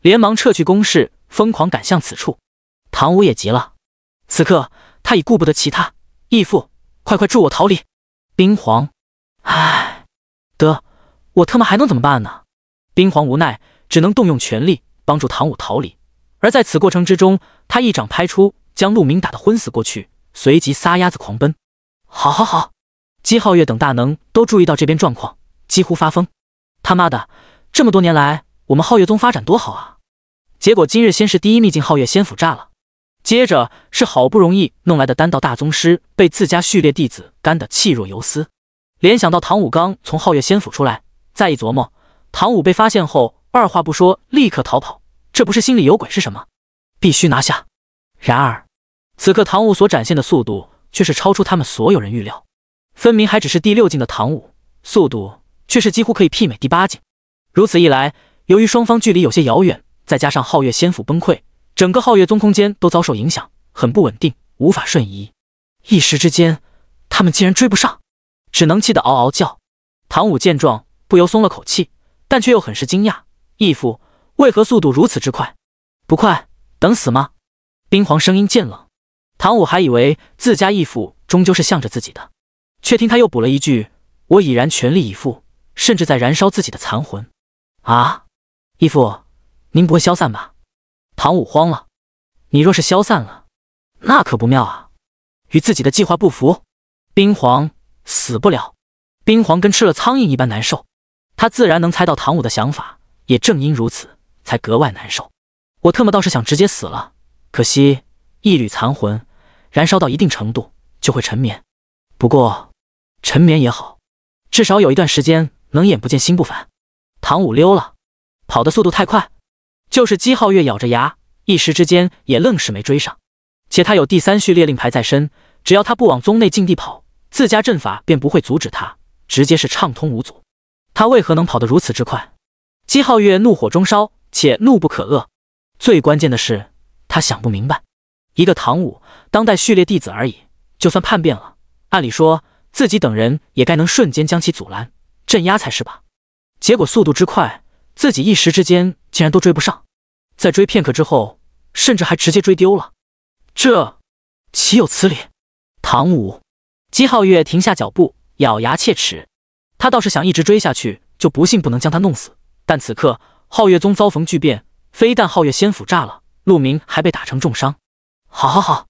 连忙撤去攻势，疯狂赶向此处。唐武也急了，此刻他已顾不得其他，义父，快快助我逃离！冰皇，唉，得，我他妈还能怎么办呢？冰皇无奈，只能动用全力帮助唐武逃离。而在此过程之中，他一掌拍出，将陆明打得昏死过去，随即撒丫子狂奔。好好好，姬皓月等大能都注意到这边状况，几乎发疯。他妈的，这么多年来，我们皓月宗发展多好啊！结果今日先是第一秘境皓月仙府炸了，接着是好不容易弄来的丹道大宗师被自家序列弟子干得气若游丝。联想到唐武刚从皓月仙府出来，再一琢磨，唐武被发现后，二话不说，立刻逃跑。这不是心里有鬼是什么？必须拿下！然而，此刻唐武所展现的速度却是超出他们所有人预料，分明还只是第六境的唐武，速度却是几乎可以媲美第八境。如此一来，由于双方距离有些遥远，再加上皓月仙府崩溃，整个皓月宗空间都遭受影响，很不稳定，无法瞬移。一时之间，他们竟然追不上，只能气得嗷嗷叫。唐武见状，不由松了口气，但却又很是惊讶：“义父。”为何速度如此之快？不快，等死吗？冰皇声音渐冷。唐武还以为自家义父终究是向着自己的，却听他又补了一句：“我已然全力以赴，甚至在燃烧自己的残魂。”啊！义父，您不会消散吧？唐武慌了。你若是消散了，那可不妙啊！与自己的计划不符。冰皇死不了。冰皇跟吃了苍蝇一般难受，他自然能猜到唐武的想法，也正因如此。才格外难受，我特么倒是想直接死了，可惜一缕残魂燃烧到一定程度就会沉眠。不过沉眠也好，至少有一段时间能眼不见心不烦。唐舞溜了，跑的速度太快，就是姬皓月咬着牙，一时之间也愣是没追上。且他有第三序列令牌在身，只要他不往宗内禁地跑，自家阵法便不会阻止他，直接是畅通无阻。他为何能跑得如此之快？姬皓月怒火中烧。且怒不可遏，最关键的是，他想不明白，一个唐武，当代序列弟子而已，就算叛变了，按理说自己等人也该能瞬间将其阻拦、镇压才是吧？结果速度之快，自己一时之间竟然都追不上，在追片刻之后，甚至还直接追丢了，这岂有此理！唐武，姬皓月停下脚步，咬牙切齿。他倒是想一直追下去，就不信不能将他弄死，但此刻。皓月宗遭逢巨变，非但皓月仙府炸了，陆明还被打成重伤。好，好，好！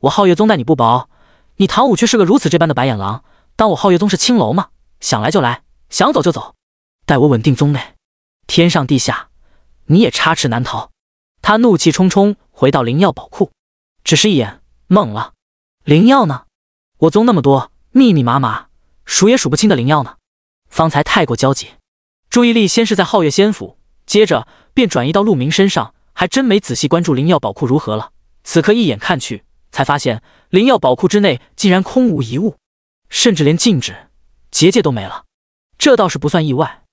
我皓月宗待你不薄，你唐武却是个如此这般的白眼狼，当我皓月宗是青楼吗？想来就来，想走就走。待我稳定宗内，天上地下你也插翅难逃。他怒气冲冲回到灵药宝库，只是一眼懵了：灵药呢？我宗那么多密密麻麻、数也数不清的灵药呢？方才太过焦急，注意力先是在皓月仙府。接着便转移到陆明身上，还真没仔细关注灵药宝库如何了。此刻一眼看去，才发现灵药宝库之内竟然空无一物，甚至连禁制、结界都没了。这倒是不算意外，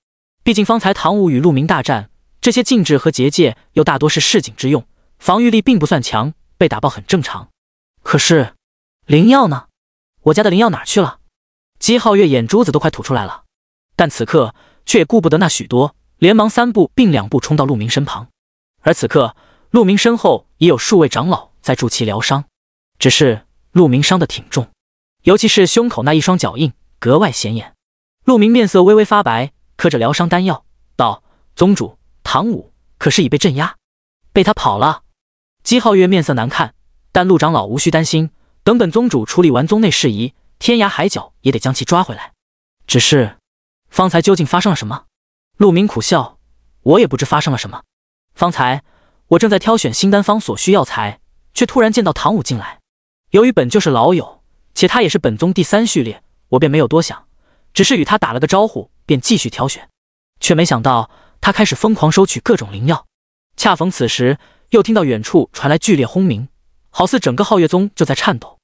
毕竟方才唐舞与陆明大战，这些禁制和结界又大多是市井之用，防御力并不算强，被打爆很正常。可是，灵药呢？我家的灵药哪去了？姬皓月眼珠子都快吐出来了，但此刻却也顾不得那许多。连忙三步并两步冲到陆明身旁，而此刻陆明身后已有数位长老在助其疗伤，只是陆明伤的挺重，尤其是胸口那一双脚印格外显眼。陆明面色微微发白，磕着疗伤丹药道：“宗主，唐武可是已被镇压？被他跑了？”姬皓月面色难看，但陆长老无需担心，等本宗主处理完宗内事宜，天涯海角也得将其抓回来。只是，方才究竟发生了什么？陆明苦笑：“我也不知发生了什么。方才我正在挑选新丹方所需药材，却突然见到唐武进来。由于本就是老友，且他也是本宗第三序列，我便没有多想，只是与他打了个招呼，便继续挑选。却没想到他开始疯狂收取各种灵药。恰逢此时，又听到远处传来剧烈轰鸣，好似整个皓月宗就在颤抖。”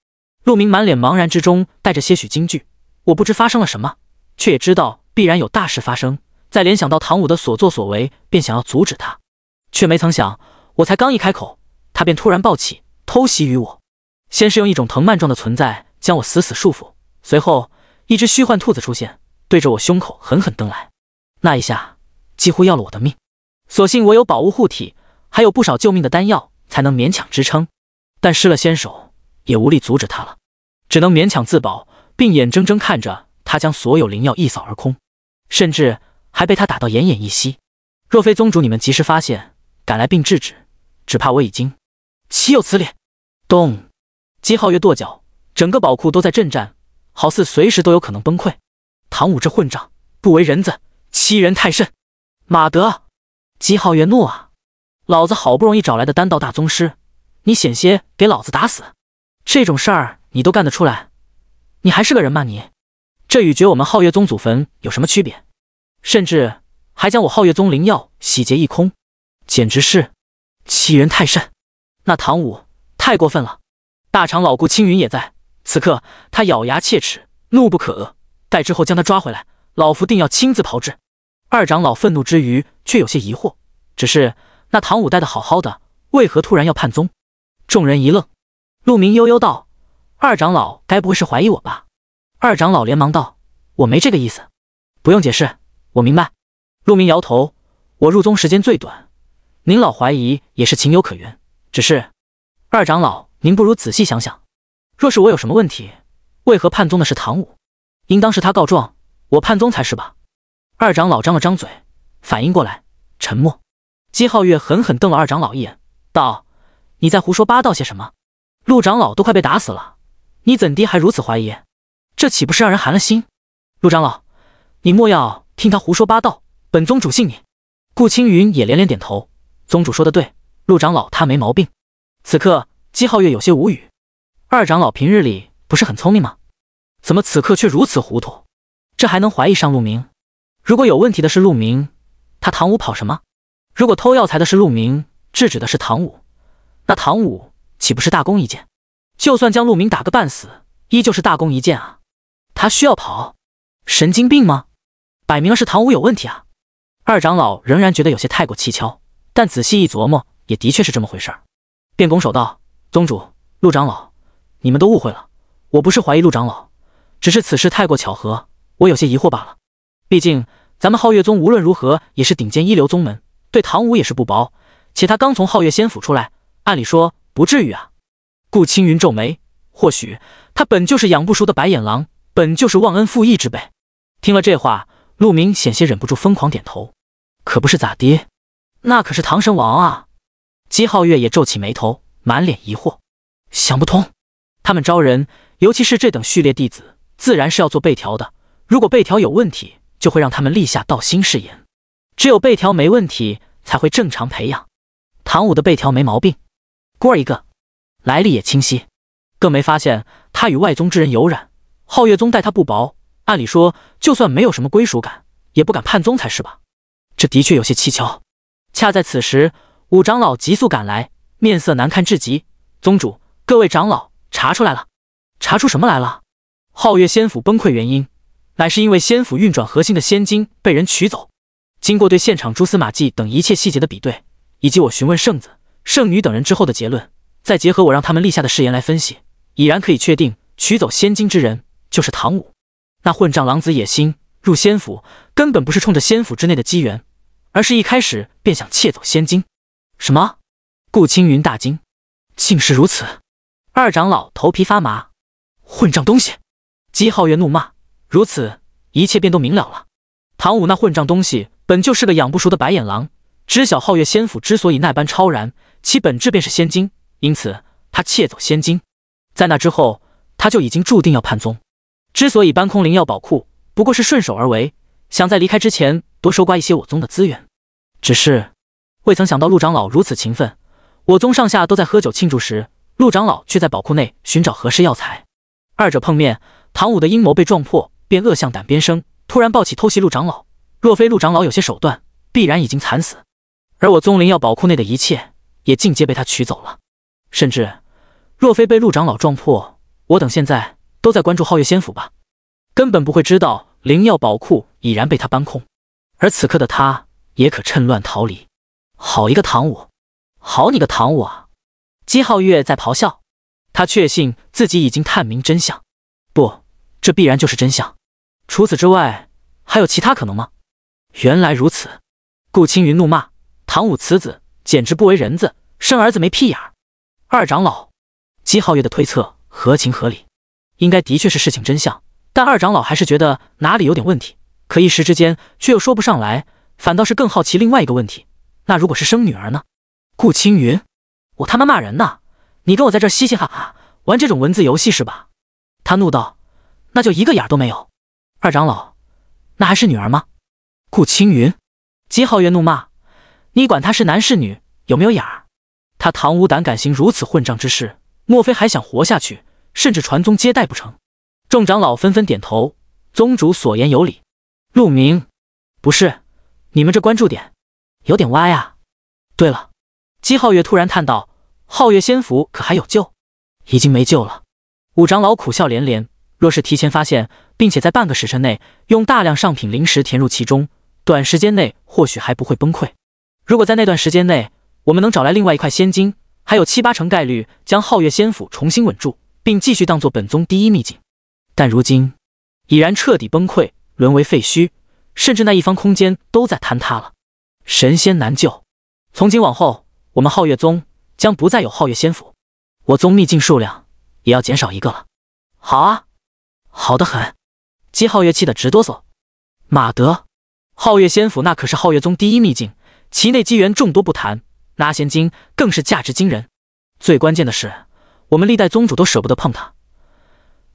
陆明满脸茫然之中带着些许惊惧：“我不知发生了什么，却也知道必然有大事发生。”再联想到唐武的所作所为，便想要阻止他，却没曾想，我才刚一开口，他便突然暴起偷袭于我。先是用一种藤蔓状的存在将我死死束缚，随后一只虚幻兔子出现，对着我胸口狠狠蹬来。那一下几乎要了我的命，所幸我有宝物护体，还有不少救命的丹药，才能勉强支撑。但失了先手，也无力阻止他了，只能勉强自保，并眼睁睁看着他将所有灵药一扫而空，甚至。还被他打到奄奄一息，若非宗主你们及时发现、赶来并制止，只怕我已经岂有此理！咚！姬皓月跺脚，整个宝库都在震颤，好似随时都有可能崩溃。唐武这混账不为人子，欺人太甚！马德！姬皓月怒啊！老子好不容易找来的丹道大宗师，你险些给老子打死！这种事儿你都干得出来，你还是个人吗？你这与掘我们皓月宗祖坟有什么区别？甚至还将我皓月宗灵药洗劫一空，简直是欺人太甚！那唐武太过分了。大长老顾青云也在此刻，他咬牙切齿，怒不可遏。待之后将他抓回来，老夫定要亲自炮制。二长老愤怒之余，却有些疑惑：，只是那唐武待得好好的，为何突然要叛宗？众人一愣，陆明悠悠道：“二长老，该不会是怀疑我吧？”二长老连忙道：“我没这个意思，不用解释。”我明白，陆明摇头。我入宗时间最短，您老怀疑也是情有可原。只是，二长老，您不如仔细想想，若是我有什么问题，为何叛宗的是唐武？应当是他告状，我叛宗才是吧？二长老张了张嘴，反应过来，沉默。姬皓月狠狠瞪了二长老一眼，道：“你在胡说八道些什么？陆长老都快被打死了，你怎的还如此怀疑？这岂不是让人寒了心？”陆长老，你莫要。听他胡说八道，本宗主信你。顾青云也连连点头。宗主说的对，陆长老他没毛病。此刻，姬皓月有些无语。二长老平日里不是很聪明吗？怎么此刻却如此糊涂？这还能怀疑上陆明？如果有问题的是陆明，他唐武跑什么？如果偷药材的是陆明，制止的是唐武，那唐武岂不是大功一件？就算将陆明打个半死，依旧是大功一件啊！他需要跑？神经病吗？摆明了是唐武有问题啊！二长老仍然觉得有些太过蹊跷，但仔细一琢磨，也的确是这么回事儿，便拱手道：“宗主，陆长老，你们都误会了，我不是怀疑陆长老，只是此事太过巧合，我有些疑惑罢了。毕竟咱们皓月宗无论如何也是顶尖一流宗门，对唐武也是不薄，且他刚从皓月仙府出来，按理说不至于啊。”顾青云皱眉，或许他本就是养不熟的白眼狼，本就是忘恩负义之辈。听了这话。陆明险些忍不住疯狂点头，可不是咋的，那可是唐神王啊！姬皓月也皱起眉头，满脸疑惑，想不通。他们招人，尤其是这等序列弟子，自然是要做背条的。如果背条有问题，就会让他们立下道心誓言。只有背条没问题，才会正常培养。唐武的背条没毛病，孤儿一个，来历也清晰，更没发现他与外宗之人有染。皓月宗待他不薄。按理说，就算没有什么归属感，也不敢叛宗才是吧？这的确有些蹊跷。恰在此时，五长老急速赶来，面色难看至极。宗主，各位长老，查出来了，查出什么来了？皓月仙府崩溃原因，乃是因为仙府运转核心的仙晶被人取走。经过对现场蛛丝马迹等一切细节的比对，以及我询问圣子、圣女等人之后的结论，再结合我让他们立下的誓言来分析，已然可以确定取走仙晶之人就是唐武。那混账狼子野心，入仙府根本不是冲着仙府之内的机缘，而是一开始便想窃走仙晶。什么？顾青云大惊，竟是如此！二长老头皮发麻。混账东西！姬皓月怒骂。如此，一切便都明了了。唐武那混账东西，本就是个养不熟的白眼狼。知晓皓月仙府之所以那般超然，其本质便是仙晶，因此他窃走仙晶，在那之后，他就已经注定要叛宗。之所以搬空灵药宝库，不过是顺手而为，想在离开之前多收刮一些我宗的资源。只是未曾想到陆长老如此勤奋，我宗上下都在喝酒庆祝时，陆长老却在宝库内寻找合适药材。二者碰面，唐武的阴谋被撞破，便恶向胆边生，突然暴起偷袭陆长老。若非陆长老有些手段，必然已经惨死。而我宗灵药宝库内的一切，也尽皆被他取走了。甚至若非被陆长老撞破，我等现在。都在关注皓月仙府吧，根本不会知道灵药宝库已然被他搬空，而此刻的他也可趁乱逃离。好一个唐武，好你个唐武啊！姬皓月在咆哮，他确信自己已经探明真相，不，这必然就是真相。除此之外，还有其他可能吗？原来如此，顾青云怒骂唐武此子简直不为人子，生儿子没屁眼儿。二长老，姬皓月的推测合情合理。应该的确是事情真相，但二长老还是觉得哪里有点问题，可一时之间却又说不上来，反倒是更好奇另外一个问题：那如果是生女儿呢？顾青云，我他妈骂人呢！你跟我在这嘻嘻哈哈玩这种文字游戏是吧？他怒道：“那就一个眼都没有。”二长老，那还是女儿吗？顾青云，姬皓月怒骂：“你管他是男是女，有没有眼儿？他堂无胆敢行如此混账之事，莫非还想活下去？”甚至传宗接代不成，众长老纷纷点头。宗主所言有理。陆明，不是你们这关注点有点歪啊。对了，姬皓月突然叹道：“皓月仙府可还有救？已经没救了。”五长老苦笑连连。若是提前发现，并且在半个时辰内用大量上品灵石填入其中，短时间内或许还不会崩溃。如果在那段时间内，我们能找来另外一块仙晶，还有七八成概率将皓月仙府重新稳住。并继续当做本宗第一秘境，但如今已然彻底崩溃，沦为废墟，甚至那一方空间都在坍塌了。神仙难救，从今往后，我们皓月宗将不再有皓月仙府，我宗秘境数量也要减少一个了。好啊，好的很。姬皓月气得直哆嗦。马德，皓月仙府那可是皓月宗第一秘境，其内机缘众多不谈，那仙经更是价值惊人。最关键的是。我们历代宗主都舍不得碰它，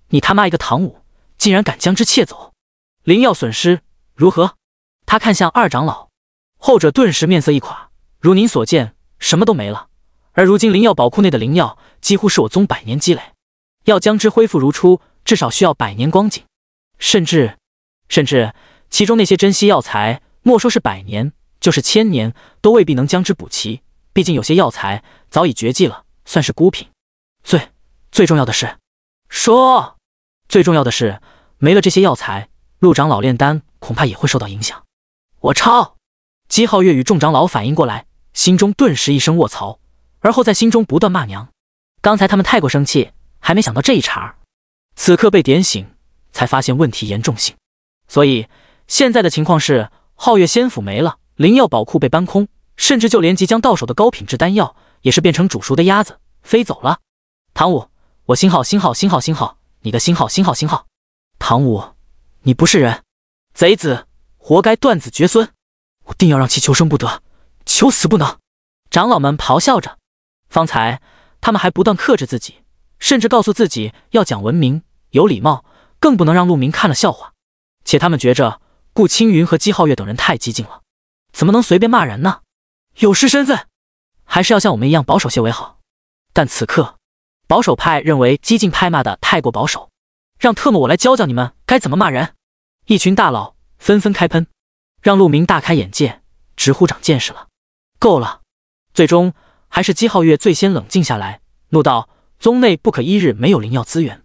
你他妈一个唐武竟然敢将之窃走！灵药损失如何？他看向二长老，后者顿时面色一垮。如您所见，什么都没了。而如今灵药宝库内的灵药，几乎是我宗百年积累，要将之恢复如初，至少需要百年光景。甚至，甚至其中那些珍稀药材，莫说是百年，就是千年，都未必能将之补齐。毕竟有些药材早已绝迹了，算是孤品。最最重要的是，说，最重要的是，没了这些药材，陆长老炼丹恐怕也会受到影响。我操！姬皓月与众长老反应过来，心中顿时一声卧槽，而后在心中不断骂娘。刚才他们太过生气，还没想到这一茬，此刻被点醒，才发现问题严重性。所以现在的情况是，皓月仙府没了，灵药宝库被搬空，甚至就连即将到手的高品质丹药，也是变成煮熟的鸭子飞走了。唐舞，我新号新号新号新号，你的新号新号新号。唐舞，你不是人，贼子，活该断子绝孙，我定要让其求生不得，求死不能。长老们咆哮着，方才他们还不断克制自己，甚至告诉自己要讲文明、有礼貌，更不能让陆明看了笑话。且他们觉着顾青云和姬皓月等人太激进了，怎么能随便骂人呢？有失身份，还是要像我们一样保守些为好。但此刻。保守派认为激进派骂的太过保守，让特么我来教教你们该怎么骂人。一群大佬纷纷开喷，让陆明大开眼界，直呼长见识了。够了！最终还是姬皓月最先冷静下来，怒道：“宗内不可一日没有灵药资源。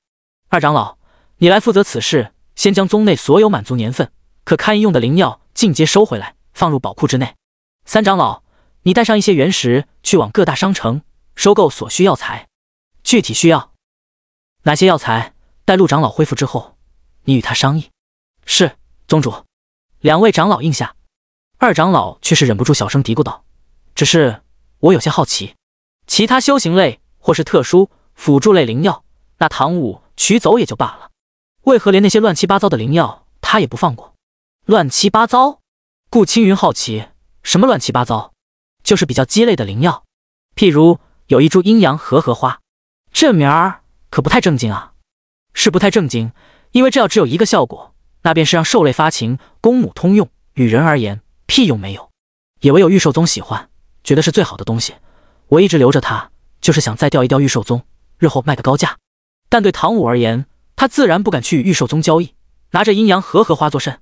二长老，你来负责此事，先将宗内所有满足年份可堪用的灵药尽皆收回来，放入宝库之内。三长老，你带上一些原石，去往各大商城收购所需药材。”具体需要哪些药材？待陆长老恢复之后，你与他商议。是宗主，两位长老应下。二长老却是忍不住小声嘀咕道：“只是我有些好奇，其他修行类或是特殊辅助类灵药，那唐武取走也就罢了，为何连那些乱七八糟的灵药他也不放过？”乱七八糟？顾青云好奇：“什么乱七八糟？就是比较鸡肋的灵药，譬如有一株阴阳合合花。”这名儿可不太正经啊，是不太正经，因为这药只有一个效果，那便是让兽类发情，公母通用，与人而言屁用没有，也唯有御兽宗喜欢，觉得是最好的东西。我一直留着它，就是想再钓一钓御兽宗，日后卖个高价。但对唐武而言，他自然不敢去与御兽宗交易，拿着阴阳合合花做甚？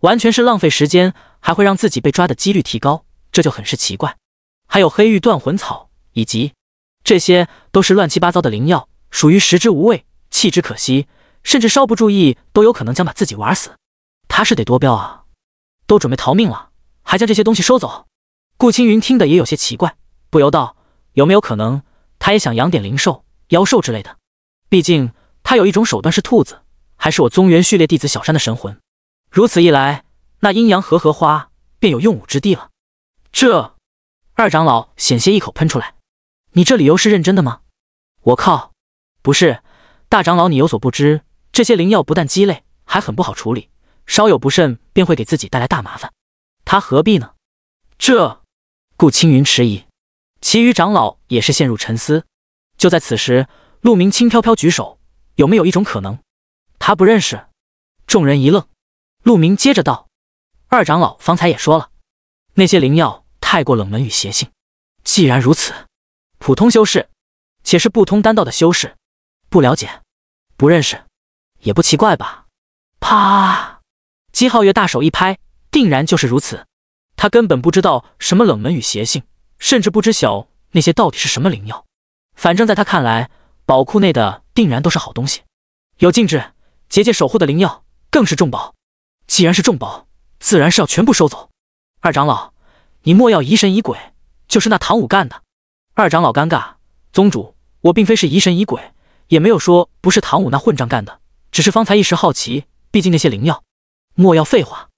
完全是浪费时间，还会让自己被抓的几率提高，这就很是奇怪。还有黑玉断魂草以及这些。都是乱七八糟的灵药，属于食之无味，弃之可惜，甚至稍不注意都有可能将把自己玩死。他是得多彪啊！都准备逃命了，还将这些东西收走？顾青云听得也有些奇怪，不由道：“有没有可能，他也想养点灵兽、妖兽之类的？毕竟他有一种手段是兔子，还是我宗元序列弟子小山的神魂。如此一来，那阴阳合合花便有用武之地了。”这二长老险些一口喷出来。你这理由是认真的吗？我靠，不是大长老，你有所不知，这些灵药不但鸡肋，还很不好处理，稍有不慎便会给自己带来大麻烦。他何必呢？这顾青云迟疑，其余长老也是陷入沉思。就在此时，陆明轻飘飘举手：“有没有一种可能，他不认识？”众人一愣，陆明接着道：“二长老方才也说了，那些灵药太过冷门与邪性。既然如此。”普通修士，且是不通丹道的修士，不了解，不认识，也不奇怪吧？啪！姬皓月大手一拍，定然就是如此。他根本不知道什么冷门与邪性，甚至不知晓那些到底是什么灵药。反正，在他看来，宝库内的定然都是好东西。有禁制、结界守护的灵药，更是重宝。既然是重宝，自然是要全部收走。二长老，你莫要疑神疑鬼，就是那唐武干的。二长老尴尬，宗主，我并非是疑神疑鬼，也没有说不是唐武那混账干的，只是方才一时好奇。毕竟那些灵药，莫要废话。”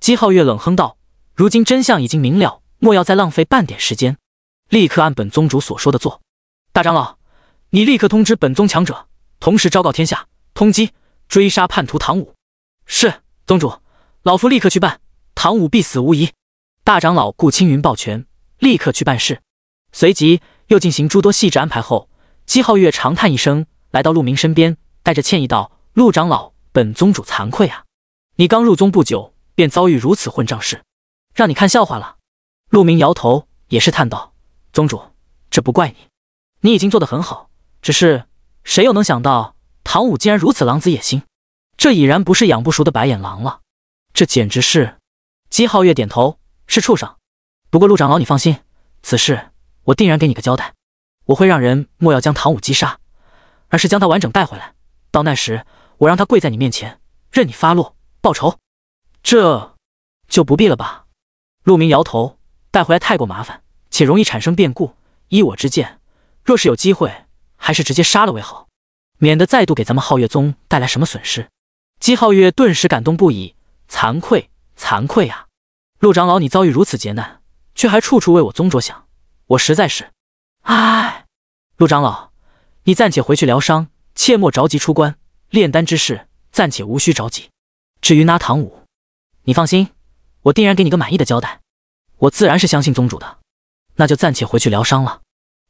姬皓月冷哼道，“如今真相已经明了，莫要再浪费半点时间，立刻按本宗主所说的做。大长老，你立刻通知本宗强者，同时昭告天下，通缉追杀叛徒唐武。”“是，宗主，老夫立刻去办，唐武必死无疑。”大长老顾青云抱拳，立刻去办事。随即又进行诸多细致安排后，姬皓月长叹一声，来到陆明身边，带着歉意道：“陆长老，本宗主惭愧啊！你刚入宗不久，便遭遇如此混账事，让你看笑话了。”陆明摇头，也是叹道：“宗主，这不怪你，你已经做得很好。只是谁又能想到唐武竟然如此狼子野心？这已然不是养不熟的白眼狼了，这简直是……”姬皓月点头：“是畜生。不过陆长老，你放心，此事。”我定然给你个交代，我会让人莫要将唐武击杀，而是将他完整带回来。到那时，我让他跪在你面前，任你发落报仇。这就不必了吧？陆明摇头，带回来太过麻烦，且容易产生变故。依我之见，若是有机会，还是直接杀了为好，免得再度给咱们皓月宗带来什么损失。姬皓月顿时感动不已，惭愧惭愧呀！陆长老，你遭遇如此劫难，却还处处为我宗着想。我实在是，哎，陆长老，你暂且回去疗伤，切莫着急出关炼丹之事，暂且无需着急。至于那唐武，你放心，我定然给你个满意的交代。我自然是相信宗主的，那就暂且回去疗伤了。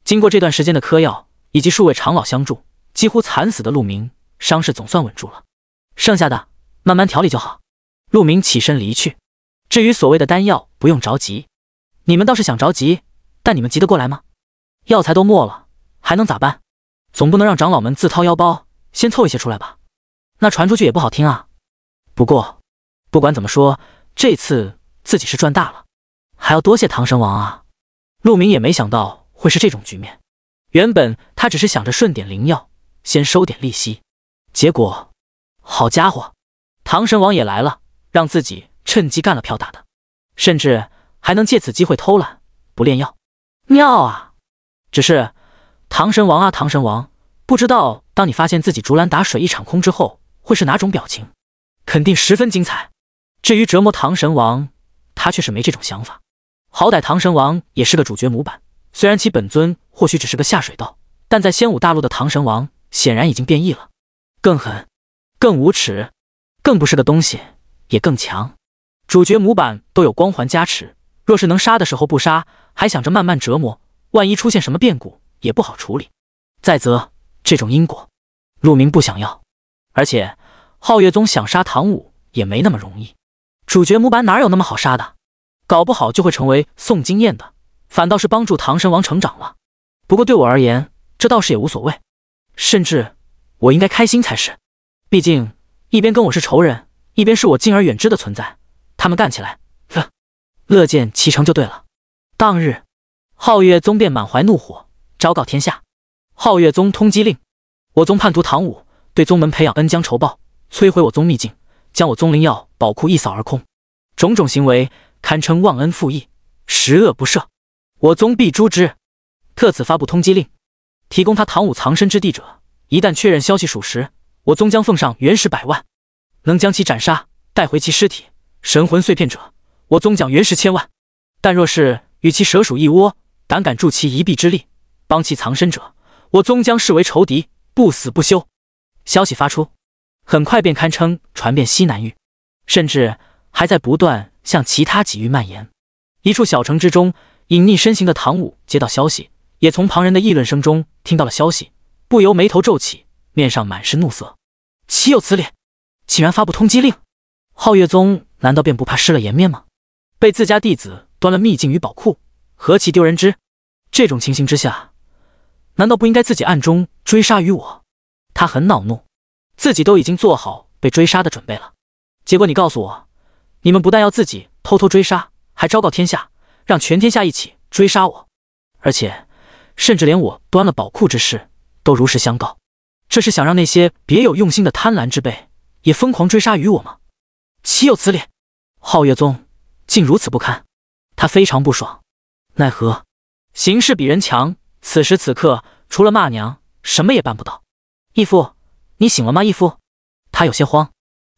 经过这段时间的嗑药以及数位长老相助，几乎惨死的陆明伤势总算稳住了，剩下的慢慢调理就好。陆明起身离去，至于所谓的丹药，不用着急，你们倒是想着急。但你们急得过来吗？药材都没了，还能咋办？总不能让长老们自掏腰包先凑一些出来吧？那传出去也不好听啊。不过，不管怎么说，这次自己是赚大了，还要多谢唐神王啊！陆明也没想到会是这种局面，原本他只是想着顺点灵药，先收点利息，结果好家伙，唐神王也来了，让自己趁机干了票大的，甚至还能借此机会偷懒不炼药。妙啊！只是唐神王啊，唐神王，不知道当你发现自己竹篮打水一场空之后，会是哪种表情？肯定十分精彩。至于折磨唐神王，他却是没这种想法。好歹唐神王也是个主角模板，虽然其本尊或许只是个下水道，但在仙武大陆的唐神王显然已经变异了，更狠，更无耻，更不是个东西，也更强。主角模板都有光环加持，若是能杀的时候不杀。还想着慢慢折磨，万一出现什么变故也不好处理。再则，这种因果，陆明不想要。而且，皓月宗想杀唐武也没那么容易。主角模板哪有那么好杀的？搞不好就会成为送经验的，反倒是帮助唐神王成长了。不过对我而言，这倒是也无所谓，甚至我应该开心才是。毕竟，一边跟我是仇人，一边是我敬而远之的存在，他们干起来，哼，乐见其成就对了。当日，皓月宗便满怀怒火，昭告天下：皓月宗通缉令，我宗叛徒唐武对宗门培养恩将仇报，摧毁我宗秘境，将我宗灵药宝库一扫而空，种种行为堪称忘恩负义，十恶不赦，我宗必诛之。特此发布通缉令，提供他唐武藏身之地者，一旦确认消息属实，我宗将奉上原石百万；能将其斩杀，带回其尸体、神魂碎片者，我宗奖原石千万。但若是……与其蛇鼠一窝，胆敢助其一臂之力，帮其藏身者，我宗将视为仇敌，不死不休。消息发出，很快便堪称传遍西南域，甚至还在不断向其他几域蔓延。一处小城之中，隐匿身形的唐武接到消息，也从旁人的议论声中听到了消息，不由眉头皱起，面上满是怒色。岂有此理！竟然发布通缉令，皓月宗难道便不怕失了颜面吗？被自家弟子。端了秘境与宝库，何其丢人之！这种情形之下，难道不应该自己暗中追杀于我？他很恼怒，自己都已经做好被追杀的准备了，结果你告诉我，你们不但要自己偷偷追杀，还昭告天下，让全天下一起追杀我，而且甚至连我端了宝库之事都如实相告，这是想让那些别有用心的贪婪之辈也疯狂追杀于我吗？岂有此理！皓月宗竟如此不堪！他非常不爽，奈何形势比人强。此时此刻，除了骂娘，什么也办不到。义父，你醒了吗？义父，他有些慌，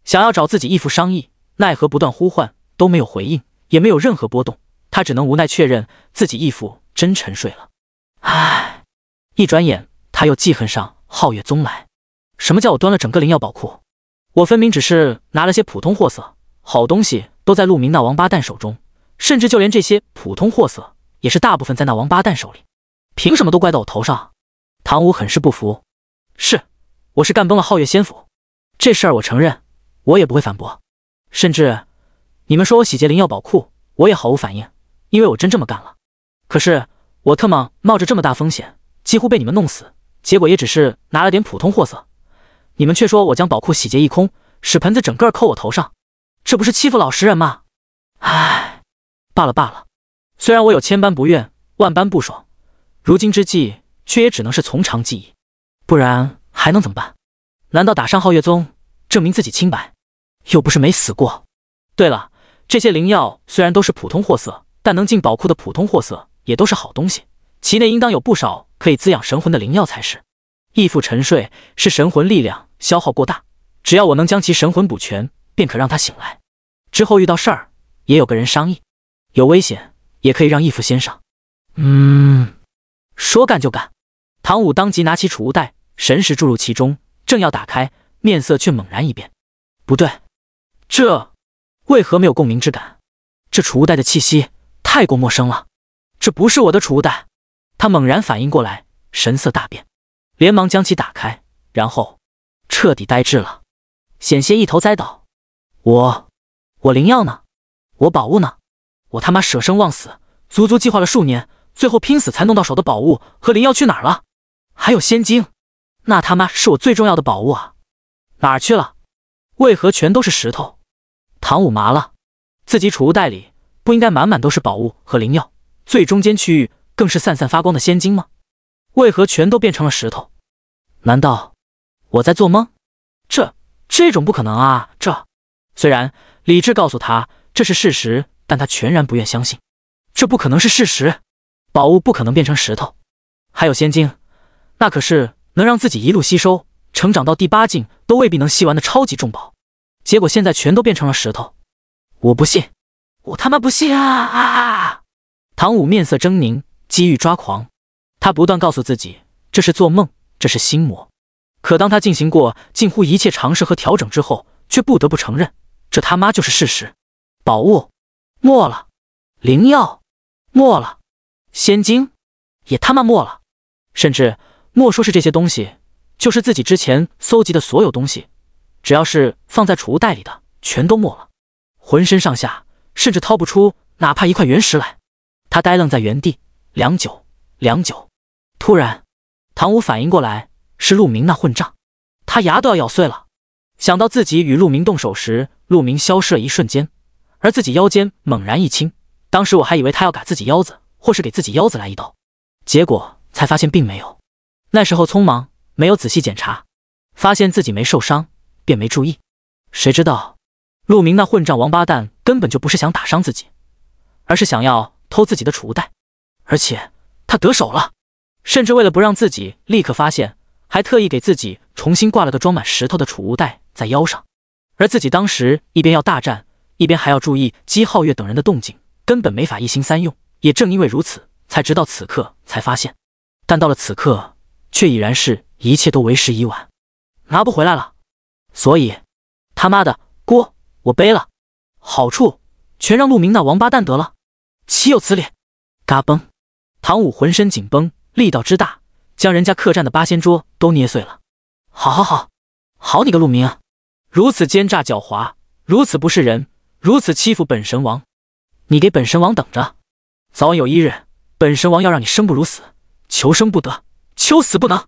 想要找自己义父商议，奈何不断呼唤都没有回应，也没有任何波动，他只能无奈确认自己义父真沉睡了。唉，一转眼他又记恨上皓月宗来。什么叫我端了整个灵药宝库？我分明只是拿了些普通货色，好东西都在陆明那王八蛋手中。甚至就连这些普通货色也是大部分在那王八蛋手里，凭什么都怪到我头上？唐武很是不服。是，我是干崩了皓月仙府，这事儿我承认，我也不会反驳。甚至你们说我洗劫灵药宝库，我也毫无反应，因为我真这么干了。可是我特么冒着这么大风险，几乎被你们弄死，结果也只是拿了点普通货色，你们却说我将宝库洗劫一空，屎盆子整个扣我头上，这不是欺负老实人吗？唉。罢了罢了，虽然我有千般不愿，万般不爽，如今之计却也只能是从长计议，不然还能怎么办？难道打上皓月宗，证明自己清白？又不是没死过。对了，这些灵药虽然都是普通货色，但能进宝库的普通货色也都是好东西，其内应当有不少可以滋养神魂的灵药才是。义父沉睡是神魂力量消耗过大，只要我能将其神魂补全，便可让他醒来。之后遇到事儿，也有个人商议。有危险也可以让义父先上。嗯，说干就干。唐武当即拿起储物袋，神识注入其中，正要打开，面色却猛然一变。不对，这为何没有共鸣之感？这储物袋的气息太过陌生了，这不是我的储物袋！他猛然反应过来，神色大变，连忙将其打开，然后彻底呆滞了，险些一头栽倒。我，我灵药呢？我宝物呢？我他妈舍生忘死，足足计划了数年，最后拼死才弄到手的宝物和灵药去哪儿了？还有仙晶，那他妈是我最重要的宝物啊！哪儿去了？为何全都是石头？唐舞麻了，自己储物袋里不应该满满都是宝物和灵药，最中间区域更是散散发光的仙晶吗？为何全都变成了石头？难道我在做梦？这这种不可能啊！这虽然理智告诉他这是事实。但他全然不愿相信，这不可能是事实，宝物不可能变成石头，还有仙晶，那可是能让自己一路吸收，成长到第八境都未必能吸完的超级重宝，结果现在全都变成了石头，我不信，我他妈不信啊！啊唐武面色狰狞，机遇抓狂，他不断告诉自己这是做梦，这是心魔，可当他进行过近乎一切尝试和调整之后，却不得不承认，这他妈就是事实，宝物。没了，灵药，没了，仙晶，也他妈没了。甚至莫说是这些东西，就是自己之前搜集的所有东西，只要是放在储物袋里的，全都没了。浑身上下，甚至掏不出哪怕一块原石来。他呆愣在原地，良久，良久。突然，唐武反应过来，是陆明那混账，他牙都要咬碎了。想到自己与陆明动手时，陆明消失了一瞬间。而自己腰间猛然一轻，当时我还以为他要嘎自己腰子，或是给自己腰子来一刀，结果才发现并没有。那时候匆忙，没有仔细检查，发现自己没受伤，便没注意。谁知道，陆明那混账王八蛋根本就不是想打伤自己，而是想要偷自己的储物袋，而且他得手了，甚至为了不让自己立刻发现，还特意给自己重新挂了个装满石头的储物袋在腰上。而自己当时一边要大战。一边还要注意姬皓月等人的动静，根本没法一心三用。也正因为如此，才直到此刻才发现。但到了此刻，却已然是一切都为时已晚，拿不回来了。所以，他妈的锅我背了，好处全让陆明那王八蛋得了，岂有此理！嘎嘣！唐武浑身紧绷，力道之大，将人家客栈的八仙桌都捏碎了。好好好，好你个陆明，如此奸诈狡猾，如此不是人！如此欺负本神王，你给本神王等着，早晚有一日，本神王要让你生不如死，求生不得，求死不能。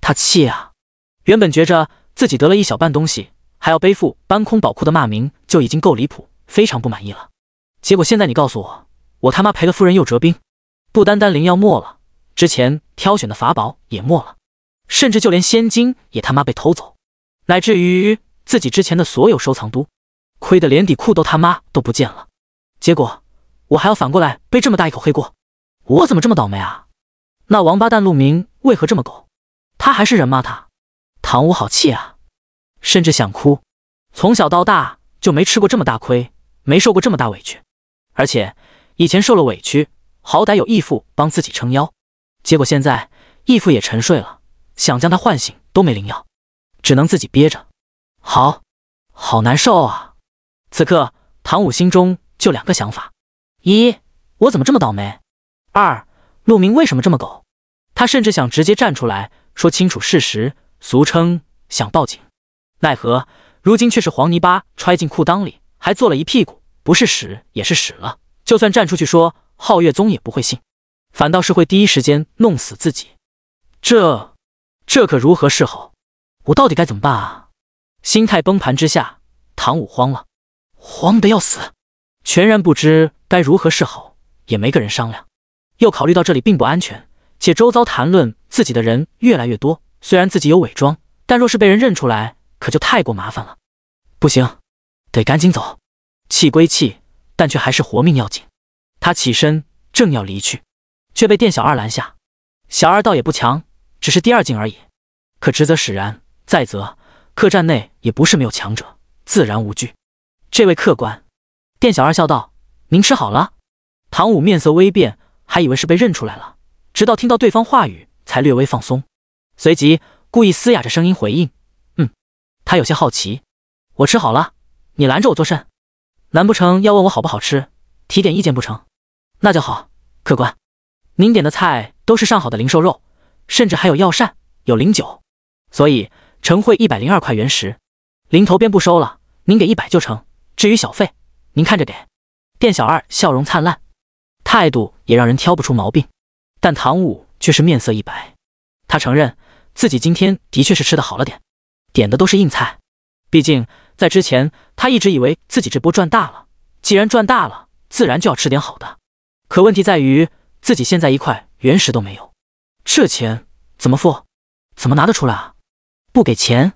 他气啊！原本觉着自己得了一小半东西，还要背负搬空宝库的骂名，就已经够离谱，非常不满意了。结果现在你告诉我，我他妈赔了夫人又折兵，不单单灵药没了，之前挑选的法宝也没了，甚至就连仙金也他妈被偷走，乃至于自己之前的所有收藏都。亏得连底裤都他妈都不见了，结果我还要反过来背这么大一口黑锅，我怎么这么倒霉啊？那王八蛋陆明为何这么狗？他还是人吗？他唐五好气啊，甚至想哭。从小到大就没吃过这么大亏，没受过这么大委屈，而且以前受了委屈，好歹有义父帮自己撑腰，结果现在义父也沉睡了，想将他唤醒都没灵药，只能自己憋着，好，好难受啊！此刻，唐武心中就两个想法：一，我怎么这么倒霉？二，陆明为什么这么狗？他甚至想直接站出来说清楚事实，俗称想报警。奈何如今却是黄泥巴揣进裤裆里，还坐了一屁股，不是屎也是屎了。就算站出去说，皓月宗也不会信，反倒是会第一时间弄死自己。这，这可如何是好？我到底该怎么办啊？心态崩盘之下，唐武慌了。慌得要死，全然不知该如何是好，也没跟人商量。又考虑到这里并不安全，且周遭谈论自己的人越来越多。虽然自己有伪装，但若是被人认出来，可就太过麻烦了。不行，得赶紧走。气归气，但却还是活命要紧。他起身正要离去，却被店小二拦下。小二倒也不强，只是第二境而已。可职责使然，再则客栈内也不是没有强者，自然无惧。这位客官，店小二笑道：“您吃好了。”唐武面色微变，还以为是被认出来了，直到听到对方话语才略微放松，随即故意嘶哑着声音回应：“嗯。”他有些好奇：“我吃好了，你拦着我作甚？难不成要问我好不好吃，提点意见不成？那就好，客官，您点的菜都是上好的灵兽肉，甚至还有药膳、有灵酒，所以成会一百零二块原石，零头便不收了，您给一百就成。”至于小费，您看着给。店小二笑容灿烂，态度也让人挑不出毛病。但唐五却是面色一白。他承认自己今天的确是吃的好了点，点的都是硬菜。毕竟在之前，他一直以为自己这波赚大了。既然赚大了，自然就要吃点好的。可问题在于，自己现在一块原石都没有，这钱怎么付？怎么拿得出来啊？不给钱？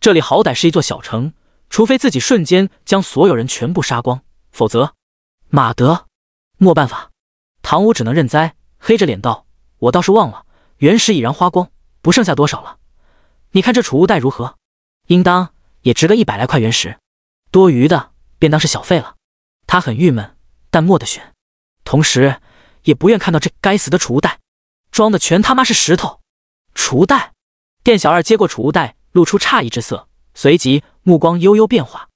这里好歹是一座小城。除非自己瞬间将所有人全部杀光，否则，马德，莫办法。唐五只能认栽，黑着脸道：“我倒是忘了，原石已然花光，不剩下多少了。你看这储物袋如何？应当也值个一百来块原石，多余的便当是小费了。”他很郁闷，但莫得选，同时也不愿看到这该死的储物袋，装的全他妈是石头。储袋，店小二接过储物袋，露出诧异之色。随即目光悠悠变化，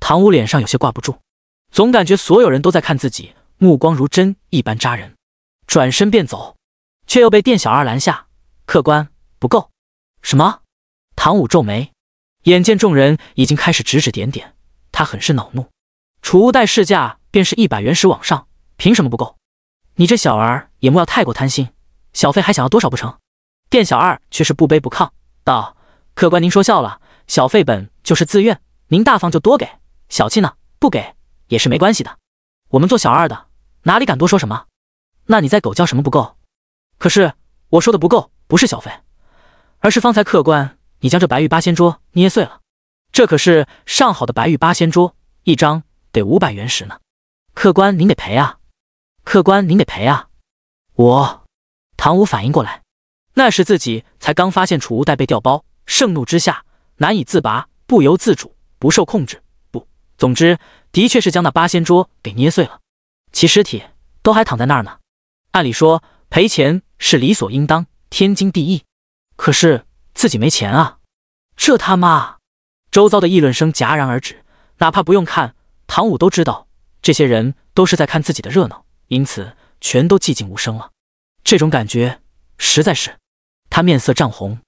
唐武脸上有些挂不住，总感觉所有人都在看自己，目光如针一般扎人。转身便走，却又被店小二拦下：“客官不够。”“什么？”唐武皱眉，眼见众人已经开始指指点点，他很是恼怒。储物袋市价便是一百元石往上，凭什么不够？你这小儿也莫要太过贪心，小费还想要多少不成？店小二却是不卑不亢道：“客官您说笑了。”小费本就是自愿，您大方就多给，小气呢不给也是没关系的。我们做小二的哪里敢多说什么？那你在狗叫什么不够？可是我说的不够不是小费，而是方才客官你将这白玉八仙桌捏碎了，这可是上好的白玉八仙桌一张得五百元石呢，客官您得赔啊！客官您得赔啊！我唐五反应过来，那时自己才刚发现储物袋被调包，盛怒之下。难以自拔，不由自主，不受控制，不，总之，的确是将那八仙桌给捏碎了，其尸体都还躺在那儿呢。按理说赔钱是理所应当，天经地义，可是自己没钱啊，这他妈……周遭的议论声戛然而止，哪怕不用看，唐武都知道这些人都是在看自己的热闹，因此全都寂静无声了。这种感觉实在是，他面色涨红，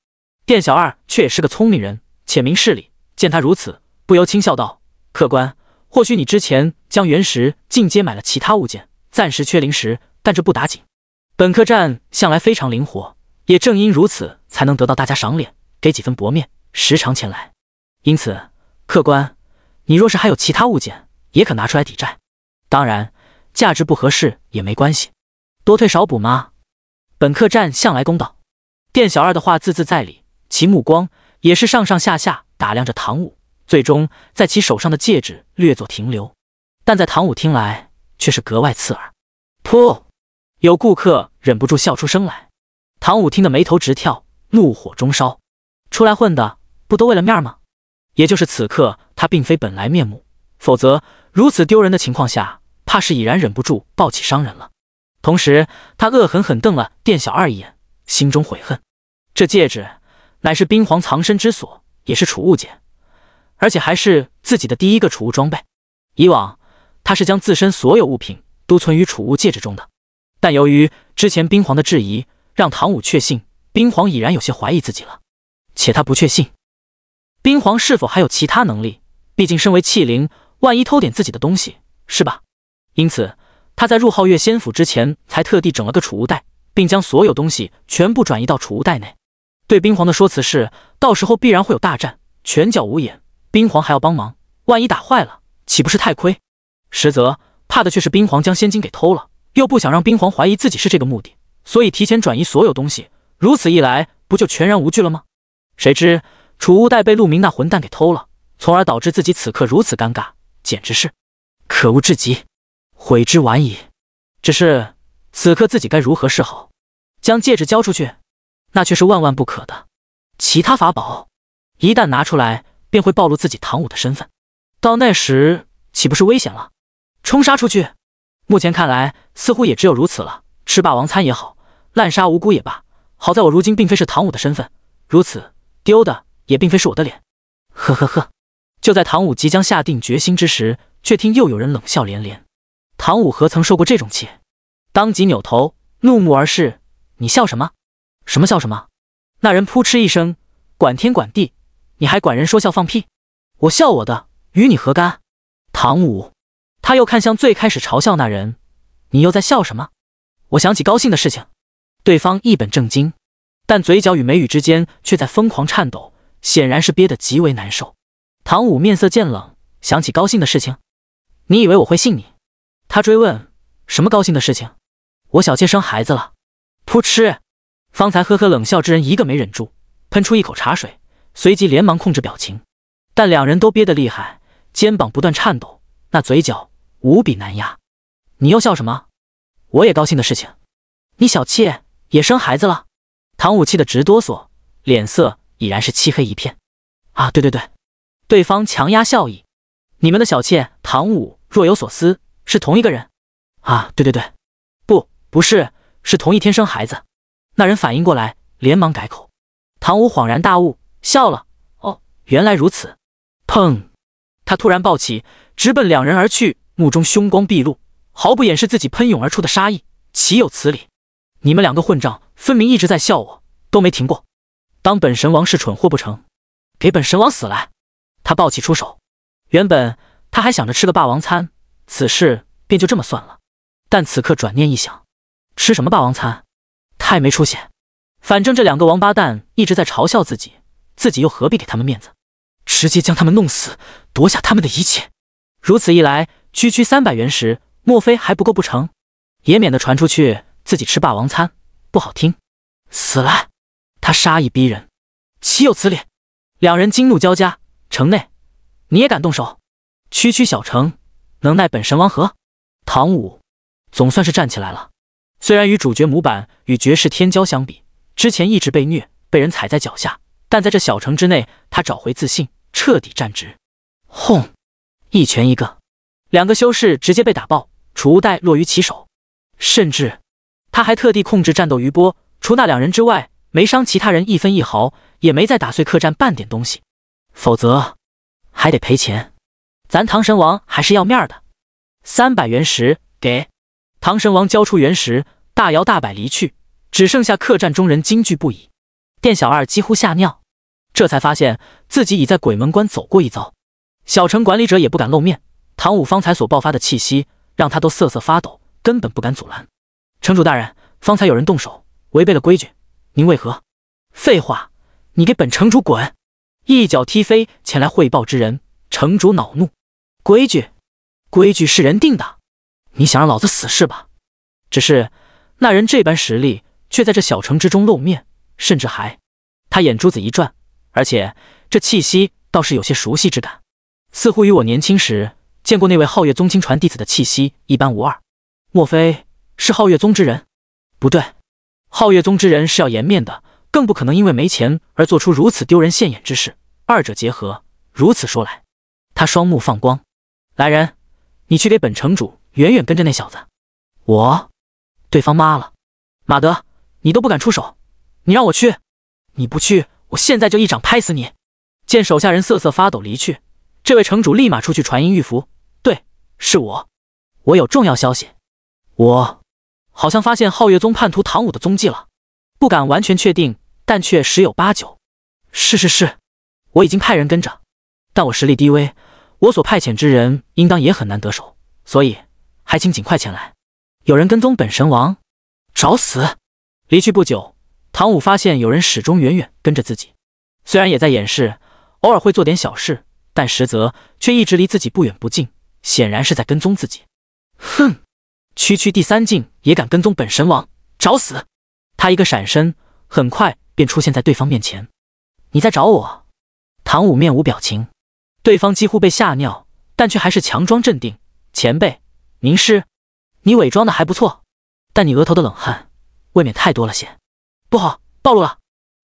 店小二却也是个聪明人。且明事理，见他如此，不由轻笑道：“客官，或许你之前将原石进阶买了其他物件，暂时缺灵石，但这不打紧。本客栈向来非常灵活，也正因如此，才能得到大家赏脸，给几分薄面，时常前来。因此，客官，你若是还有其他物件，也可拿出来抵债。当然，价值不合适也没关系，多退少补嘛。本客栈向来公道。”店小二的话字字在理，其目光。也是上上下下打量着唐舞，最终在其手上的戒指略作停留，但在唐舞听来却是格外刺耳。噗！有顾客忍不住笑出声来，唐舞听得眉头直跳，怒火中烧。出来混的不都为了面吗？也就是此刻他并非本来面目，否则如此丢人的情况下，怕是已然忍不住抱起伤人了。同时，他恶狠狠瞪了店小二一眼，心中悔恨：这戒指。乃是冰皇藏身之所，也是储物间，而且还是自己的第一个储物装备。以往他是将自身所有物品都存于储物戒指中的，但由于之前冰皇的质疑，让唐武确信冰皇已然有些怀疑自己了。且他不确信冰皇是否还有其他能力，毕竟身为器灵，万一偷点自己的东西，是吧？因此他在入皓月仙府之前，才特地整了个储物袋，并将所有东西全部转移到储物袋内。对冰皇的说辞是，到时候必然会有大战，拳脚无眼，冰皇还要帮忙，万一打坏了，岂不是太亏？实则怕的却是冰皇将仙金给偷了，又不想让冰皇怀疑自己是这个目的，所以提前转移所有东西。如此一来，不就全然无惧了吗？谁知储物袋被陆明那混蛋给偷了，从而导致自己此刻如此尴尬，简直是可恶至极，悔之晚矣。只是此刻自己该如何是好？将戒指交出去？那却是万万不可的。其他法宝一旦拿出来，便会暴露自己唐武的身份，到那时岂不是危险了？冲杀出去，目前看来似乎也只有如此了。吃霸王餐也好，滥杀无辜也罢，好在我如今并非是唐武的身份，如此丢的也并非是我的脸。呵呵呵！就在唐武即将下定决心之时，却听又有人冷笑连连。唐武何曾受过这种气？当即扭头，怒目而视：“你笑什么？”什么笑什么？那人扑哧一声，管天管地，你还管人说笑放屁？我笑我的，与你何干？唐武，他又看向最开始嘲笑那人，你又在笑什么？我想起高兴的事情。对方一本正经，但嘴角与眉宇之间却在疯狂颤抖，显然是憋得极为难受。唐武面色渐冷，想起高兴的事情，你以为我会信你？他追问，什么高兴的事情？我小妾生孩子了。扑哧。方才呵呵冷笑之人一个没忍住，喷出一口茶水，随即连忙控制表情，但两人都憋得厉害，肩膀不断颤抖，那嘴角无比难压。你又笑什么？我也高兴的事情。你小妾也生孩子了？唐武气得直哆嗦，脸色已然是漆黑一片。啊，对对对，对方强压笑意。你们的小妾唐武若有所思，是同一个人？啊，对对对，不不是，是同一天生孩子。那人反应过来，连忙改口。唐武恍然大悟，笑了：“哦，原来如此。”砰！他突然抱起，直奔两人而去，目中凶光毕露，毫不掩饰自己喷涌而出的杀意。岂有此理！你们两个混账，分明一直在笑我，都没停过。当本神王是蠢货不成？给本神王死来！他抱起出手。原本他还想着吃个霸王餐，此事便就这么算了。但此刻转念一想，吃什么霸王餐？太没出息！反正这两个王八蛋一直在嘲笑自己，自己又何必给他们面子？直接将他们弄死，夺下他们的一切。如此一来，区区三百原石，莫非还不够不成？也免得传出去自己吃霸王餐，不好听。死了！他杀意逼人，岂有此理！两人惊怒交加。城内，你也敢动手？区区小城，能奈本神王何？唐武总算是站起来了。虽然与主角模板与绝世天骄相比，之前一直被虐，被人踩在脚下，但在这小城之内，他找回自信，彻底站直。轰！一拳一个，两个修士直接被打爆，储物袋落于其手。甚至他还特地控制战斗余波，除那两人之外，没伤其他人一分一毫，也没再打碎客栈半点东西，否则还得赔钱。咱唐神王还是要面的，三百原石给。唐神王交出原石，大摇大摆离去，只剩下客栈中人惊惧不已。店小二几乎吓尿，这才发现自己已在鬼门关走过一遭。小城管理者也不敢露面，唐武方才所爆发的气息让他都瑟瑟发抖，根本不敢阻拦。城主大人，方才有人动手，违背了规矩，您为何？废话，你给本城主滚！一脚踢飞前来汇报之人，城主恼怒。规矩，规矩是人定的。你想让老子死是吧？只是那人这般实力，却在这小城之中露面，甚至还……他眼珠子一转，而且这气息倒是有些熟悉之感，似乎与我年轻时见过那位皓月宗亲传弟子的气息一般无二。莫非是皓月宗之人？不对，皓月宗之人是要颜面的，更不可能因为没钱而做出如此丢人现眼之事。二者结合，如此说来，他双目放光。来人，你去给本城主。远远跟着那小子，我，对方妈了，马德，你都不敢出手，你让我去，你不去，我现在就一掌拍死你！见手下人瑟瑟发抖离去，这位城主立马出去传音玉符，对，是我，我有重要消息，我好像发现皓月宗叛徒唐武的踪迹了，不敢完全确定，但却十有八九。是是是，我已经派人跟着，但我实力低微，我所派遣之人应当也很难得手，所以。还请尽快前来。有人跟踪本神王，找死！离去不久，唐武发现有人始终远远跟着自己，虽然也在掩饰，偶尔会做点小事，但实则却一直离自己不远不近，显然是在跟踪自己。哼，区区第三境也敢跟踪本神王，找死！他一个闪身，很快便出现在对方面前。你在找我？唐武面无表情，对方几乎被吓尿，但却还是强装镇定。前辈。您师，你伪装的还不错，但你额头的冷汗，未免太多了些，不好，暴露了。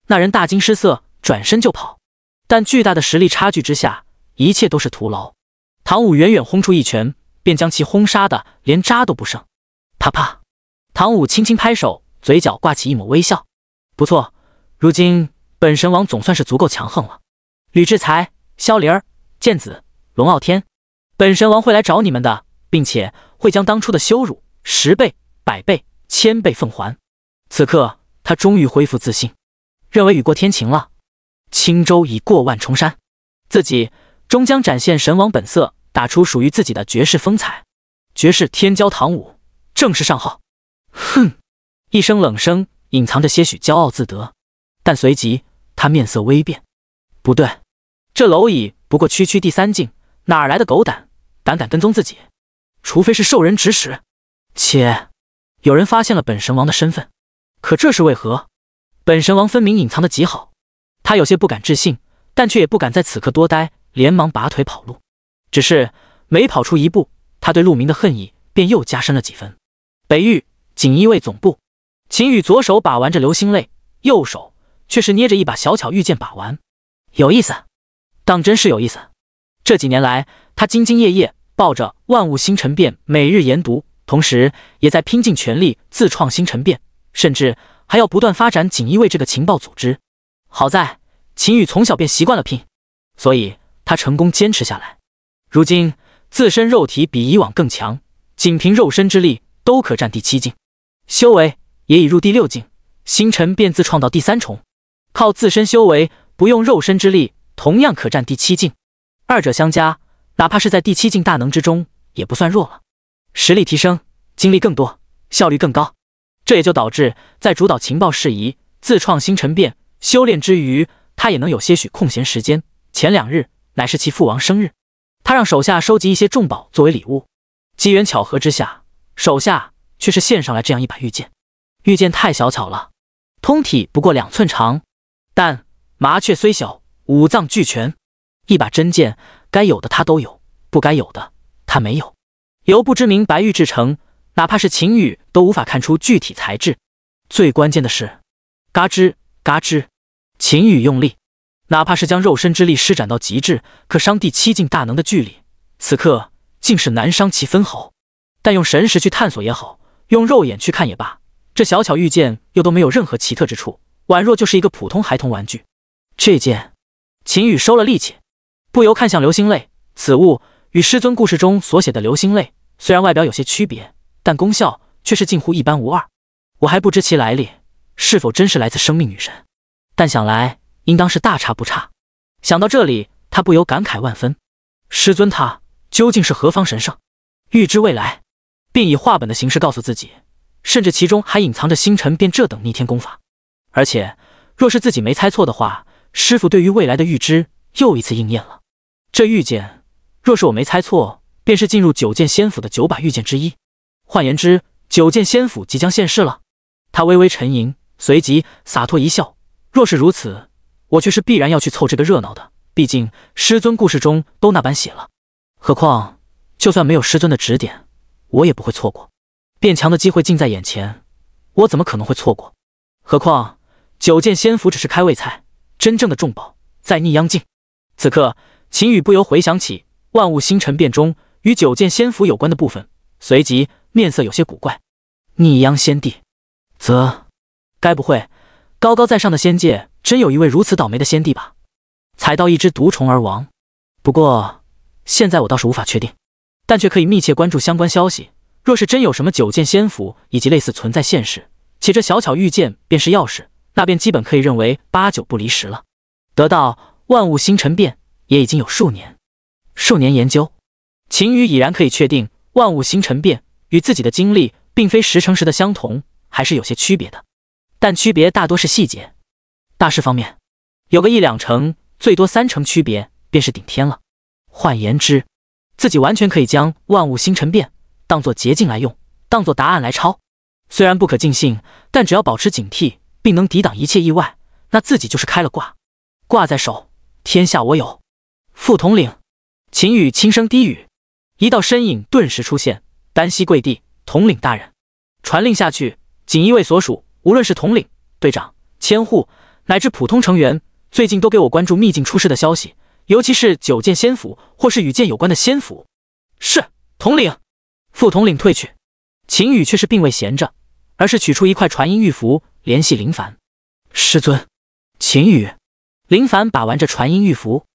那人大惊失色，转身就跑，但巨大的实力差距之下，一切都是徒劳。唐武远远轰出一拳，便将其轰杀的连渣都不剩。啪啪，唐武轻轻拍手，嘴角挂起一抹微笑。不错，如今本神王总算是足够强横了。吕志才、萧林儿、剑子、龙傲天，本神王会来找你们的，并且。会将当初的羞辱十倍、百倍、千倍奉还。此刻他终于恢复自信，认为雨过天晴了，轻舟已过万重山，自己终将展现神王本色，打出属于自己的绝世风采。绝世天骄唐舞正是上号。哼！一声冷声，隐藏着些许骄傲自得，但随即他面色微变，不对，这蝼蚁不过区区第三境，哪来的狗胆，胆敢跟踪自己？除非是受人指使，且有人发现了本神王的身份，可这是为何？本神王分明隐藏的极好，他有些不敢置信，但却也不敢在此刻多待，连忙拔腿跑路。只是每跑出一步，他对陆明的恨意便又加深了几分。北域锦衣卫总部，秦羽左手把玩着流星泪，右手却是捏着一把小巧玉剑把玩，有意思，当真是有意思。这几年来，他兢兢业业。抱着万物星辰变，每日研读，同时也在拼尽全力自创新辰变，甚至还要不断发展锦衣卫这个情报组织。好在秦羽从小便习惯了拼，所以他成功坚持下来。如今自身肉体比以往更强，仅凭肉身之力都可占第七境，修为也已入第六境。星辰便自创到第三重，靠自身修为不用肉身之力，同样可占第七境，二者相加。哪怕是在第七境大能之中，也不算弱了。实力提升，精力更多，效率更高。这也就导致，在主导情报事宜、自创新陈变修炼之余，他也能有些许空闲时间。前两日乃是其父王生日，他让手下收集一些重宝作为礼物。机缘巧合之下，手下却是献上来这样一把玉剑。玉剑太小巧了，通体不过两寸长，但麻雀虽小，五脏俱全，一把真剑。该有的他都有，不该有的他没有。由不知名白玉制成，哪怕是秦羽都无法看出具体材质。最关键的是，嘎吱嘎吱，秦羽用力，哪怕是将肉身之力施展到极致，可伤第七境大能的距离，此刻竟是难伤其分毫。但用神识去探索也好，用肉眼去看也罢，这小巧玉剑又都没有任何奇特之处，宛若就是一个普通孩童玩具。这件，秦羽收了力气。不由看向流星泪，此物与师尊故事中所写的流星泪虽然外表有些区别，但功效却是近乎一般无二。我还不知其来历是否真是来自生命女神，但想来应当是大差不差。想到这里，他不由感慨万分：师尊他究竟是何方神圣？预知未来，并以画本的形式告诉自己，甚至其中还隐藏着星辰变这等逆天功法。而且，若是自己没猜错的话，师傅对于未来的预知又一次应验了。这玉剑，若是我没猜错，便是进入九剑仙府的九把玉剑之一。换言之，九剑仙府即将现世了。他微微沉吟，随即洒脱一笑：“若是如此，我却是必然要去凑这个热闹的。毕竟师尊故事中都那般写了，何况就算没有师尊的指点，我也不会错过变强的机会。近在眼前，我怎么可能会错过？何况九剑仙府只是开胃菜，真正的重宝在逆央境。此刻。”秦羽不由回想起万物星辰变中与九剑仙府有关的部分，随即面色有些古怪。逆央仙帝，则该不会高高在上的仙界真有一位如此倒霉的仙帝吧？踩到一只毒虫而亡。不过现在我倒是无法确定，但却可以密切关注相关消息。若是真有什么九剑仙府以及类似存在现实，且这小巧玉剑便是钥匙，那便基本可以认为八九不离十了。得到万物星辰变。也已经有数年，数年研究，秦羽已然可以确定万物星辰变与自己的经历并非十成十的相同，还是有些区别的。但区别大多是细节，大事方面有个一两成，最多三成区别便是顶天了。换言之，自己完全可以将万物星辰变当做捷径来用，当做答案来抄。虽然不可尽信，但只要保持警惕，并能抵挡一切意外，那自己就是开了挂，挂在手，天下我有。副统领，秦羽轻声低语，一道身影顿时出现，单膝跪地。统领大人，传令下去，锦衣卫所属，无论是统领、队长、千户，乃至普通成员，最近都给我关注秘境出事的消息，尤其是九剑仙府，或是与剑有关的仙府。是，统领。副统领退去。秦羽却是并未闲着，而是取出一块传音玉符，联系林凡。师尊，秦羽。林凡把玩着传音玉符。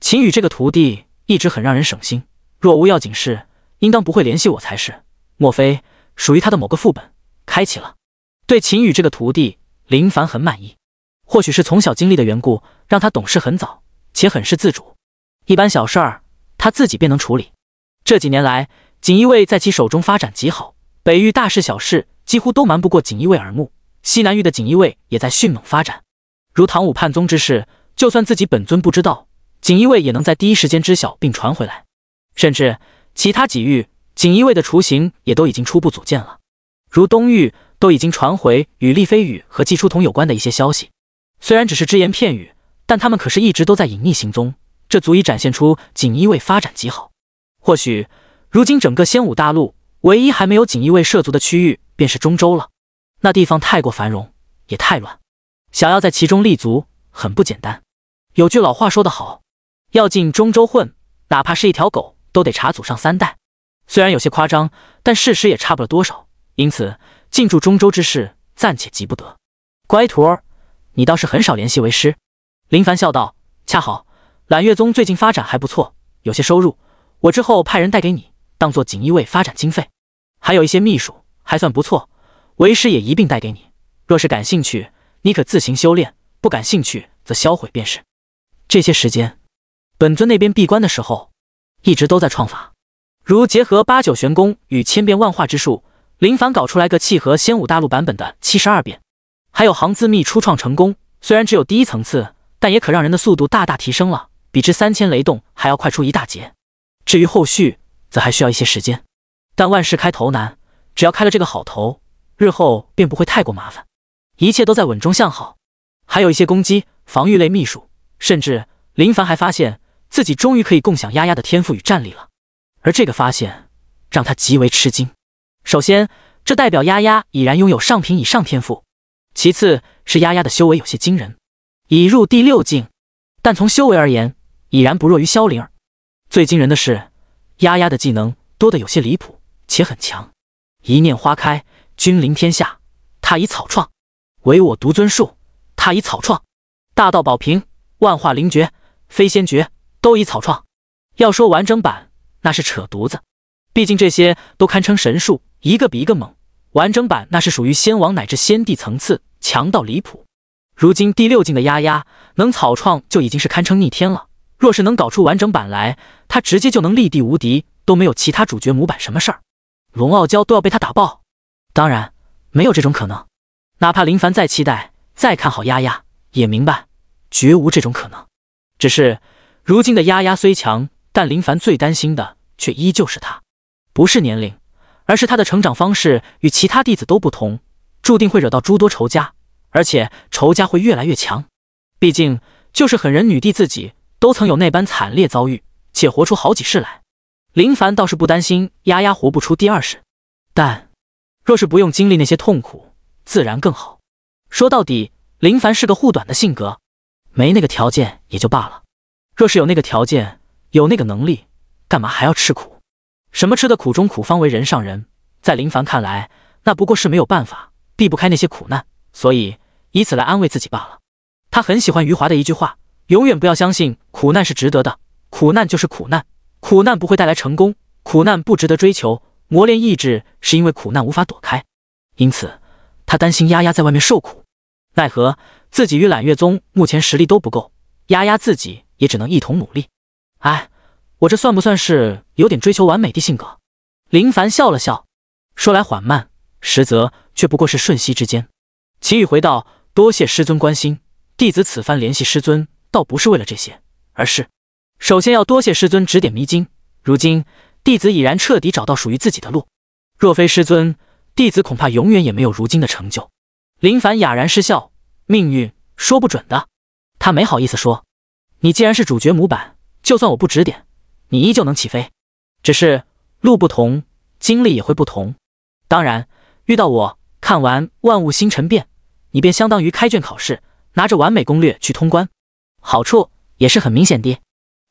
秦羽这个徒弟一直很让人省心，若无要紧事，应当不会联系我才是。莫非属于他的某个副本开启了？对秦羽这个徒弟，林凡很满意。或许是从小经历的缘故，让他懂事很早，且很是自主。一般小事儿他自己便能处理。这几年来，锦衣卫在其手中发展极好，北域大事小事几乎都瞒不过锦衣卫耳目。西南域的锦衣卫也在迅猛发展。如唐武叛宗之事，就算自己本尊不知道。锦衣卫也能在第一时间知晓并传回来，甚至其他几域锦衣卫的雏形也都已经初步组建了。如东域都已经传回与厉飞羽和季初桐有关的一些消息，虽然只是只言片语，但他们可是一直都在隐匿行踪，这足以展现出锦衣卫发展极好。或许如今整个仙武大陆唯一还没有锦衣卫涉足的区域便是中州了，那地方太过繁荣，也太乱，想要在其中立足很不简单。有句老话说得好。要进中州混，哪怕是一条狗都得查祖上三代。虽然有些夸张，但事实也差不了多少。因此，进驻中州之事暂且急不得。乖徒儿，你倒是很少联系为师。林凡笑道：“恰好揽月宗最近发展还不错，有些收入，我之后派人带给你，当做锦衣卫发展经费。还有一些秘书，还算不错，为师也一并带给你。若是感兴趣，你可自行修炼；不感兴趣，则销毁便是。这些时间。”本尊那边闭关的时候，一直都在创法，如结合八九玄功与千变万化之术，林凡搞出来个契合仙武大陆版本的七十二变。还有行字秘初创成功，虽然只有第一层次，但也可让人的速度大大提升了，比之三千雷动还要快出一大截。至于后续，则还需要一些时间。但万事开头难，只要开了这个好头，日后便不会太过麻烦，一切都在稳中向好。还有一些攻击、防御类秘术，甚至林凡还发现。自己终于可以共享丫丫的天赋与战力了，而这个发现让他极为吃惊。首先，这代表丫丫已然拥有上品以上天赋；其次，是丫丫的修为有些惊人，已入第六境，但从修为而言，已然不弱于萧灵儿。最惊人的，是丫丫的技能多得有些离谱，且很强。一念花开，君临天下，他以草创；唯我独尊术，他以草创。大道宝瓶，万化灵诀，飞仙诀。都已草创，要说完整版，那是扯犊子。毕竟这些都堪称神术，一个比一个猛。完整版那是属于仙王乃至仙帝层次，强到离谱。如今第六境的丫丫能草创，就已经是堪称逆天了。若是能搞出完整版来，他直接就能立地无敌，都没有其他主角模板什么事儿。龙傲娇都要被他打爆。当然，没有这种可能。哪怕林凡再期待，再看好丫丫，也明白绝无这种可能。只是。如今的丫丫虽强，但林凡最担心的却依旧是他，不是年龄，而是他的成长方式与其他弟子都不同，注定会惹到诸多仇家，而且仇家会越来越强。毕竟就是狠人女帝自己都曾有那般惨烈遭遇，且活出好几世来。林凡倒是不担心丫丫活不出第二世，但若是不用经历那些痛苦，自然更好。说到底，林凡是个护短的性格，没那个条件也就罢了。若是有那个条件，有那个能力，干嘛还要吃苦？什么吃的苦中苦方为人上人，在林凡看来，那不过是没有办法，避不开那些苦难，所以以此来安慰自己罢了。他很喜欢余华的一句话：“永远不要相信苦难是值得的，苦难就是苦难，苦难不会带来成功，苦难不值得追求。磨练意志是因为苦难无法躲开。”因此，他担心丫丫在外面受苦，奈何自己与揽月宗目前实力都不够，丫丫自己。也只能一同努力。哎，我这算不算是有点追求完美的性格？林凡笑了笑，说来缓慢，实则却不过是瞬息之间。秦羽回道：“多谢师尊关心，弟子此番联系师尊，倒不是为了这些，而是首先要多谢师尊指点迷津。如今弟子已然彻底找到属于自己的路，若非师尊，弟子恐怕永远也没有如今的成就。”林凡哑然失笑，命运说不准的，他没好意思说。你既然是主角模板，就算我不指点，你依旧能起飞。只是路不同，经历也会不同。当然，遇到我看完《万物星辰变》，你便相当于开卷考试，拿着完美攻略去通关，好处也是很明显的。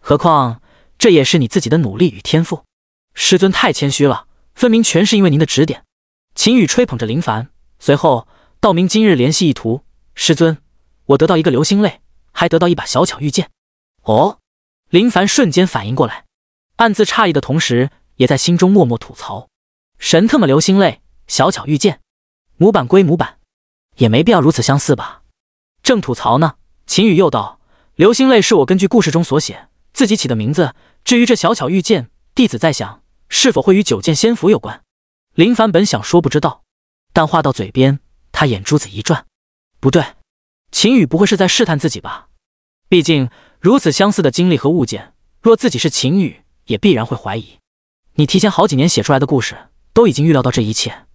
何况这也是你自己的努力与天赋。师尊太谦虚了，分明全是因为您的指点。秦羽吹捧着林凡，随后道明今日联系意图，师尊，我得到一个流星泪，还得到一把小巧玉剑。哦，林凡瞬间反应过来，暗自诧异的同时，也在心中默默吐槽：“神特么流星泪，小巧遇剑，模板归模板，也没必要如此相似吧？”正吐槽呢，秦宇又道：“流星泪是我根据故事中所写自己起的名字。至于这小巧遇剑，弟子在想是否会与九剑仙符有关。”林凡本想说不知道，但话到嘴边，他眼珠子一转，不对，秦宇不会是在试探自己吧？毕竟。如此相似的经历和物件，若自己是秦雨，也必然会怀疑。你提前好几年写出来的故事，都已经预料到这一切，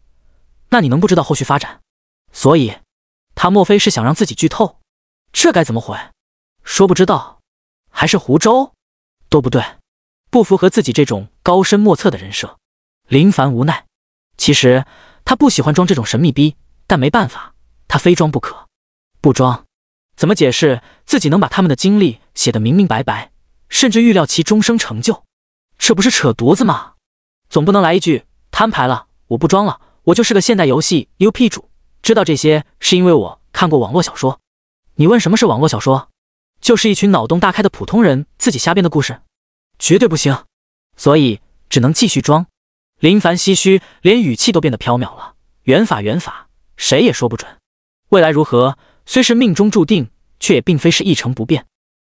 那你能不知道后续发展？所以，他莫非是想让自己剧透？这该怎么回？说不知道，还是湖州，都不对，不符合自己这种高深莫测的人设。林凡无奈，其实他不喜欢装这种神秘逼，但没办法，他非装不可，不装。怎么解释自己能把他们的经历写得明明白白，甚至预料其终生成就？这不是扯犊子吗？总不能来一句摊牌了，我不装了，我就是个现代游戏 UP 主。知道这些是因为我看过网络小说。你问什么是网络小说？就是一群脑洞大开的普通人自己瞎编的故事。绝对不行，所以只能继续装。林凡唏嘘，连语气都变得飘渺了。缘法缘法，谁也说不准未来如何。虽是命中注定，却也并非是一成不变，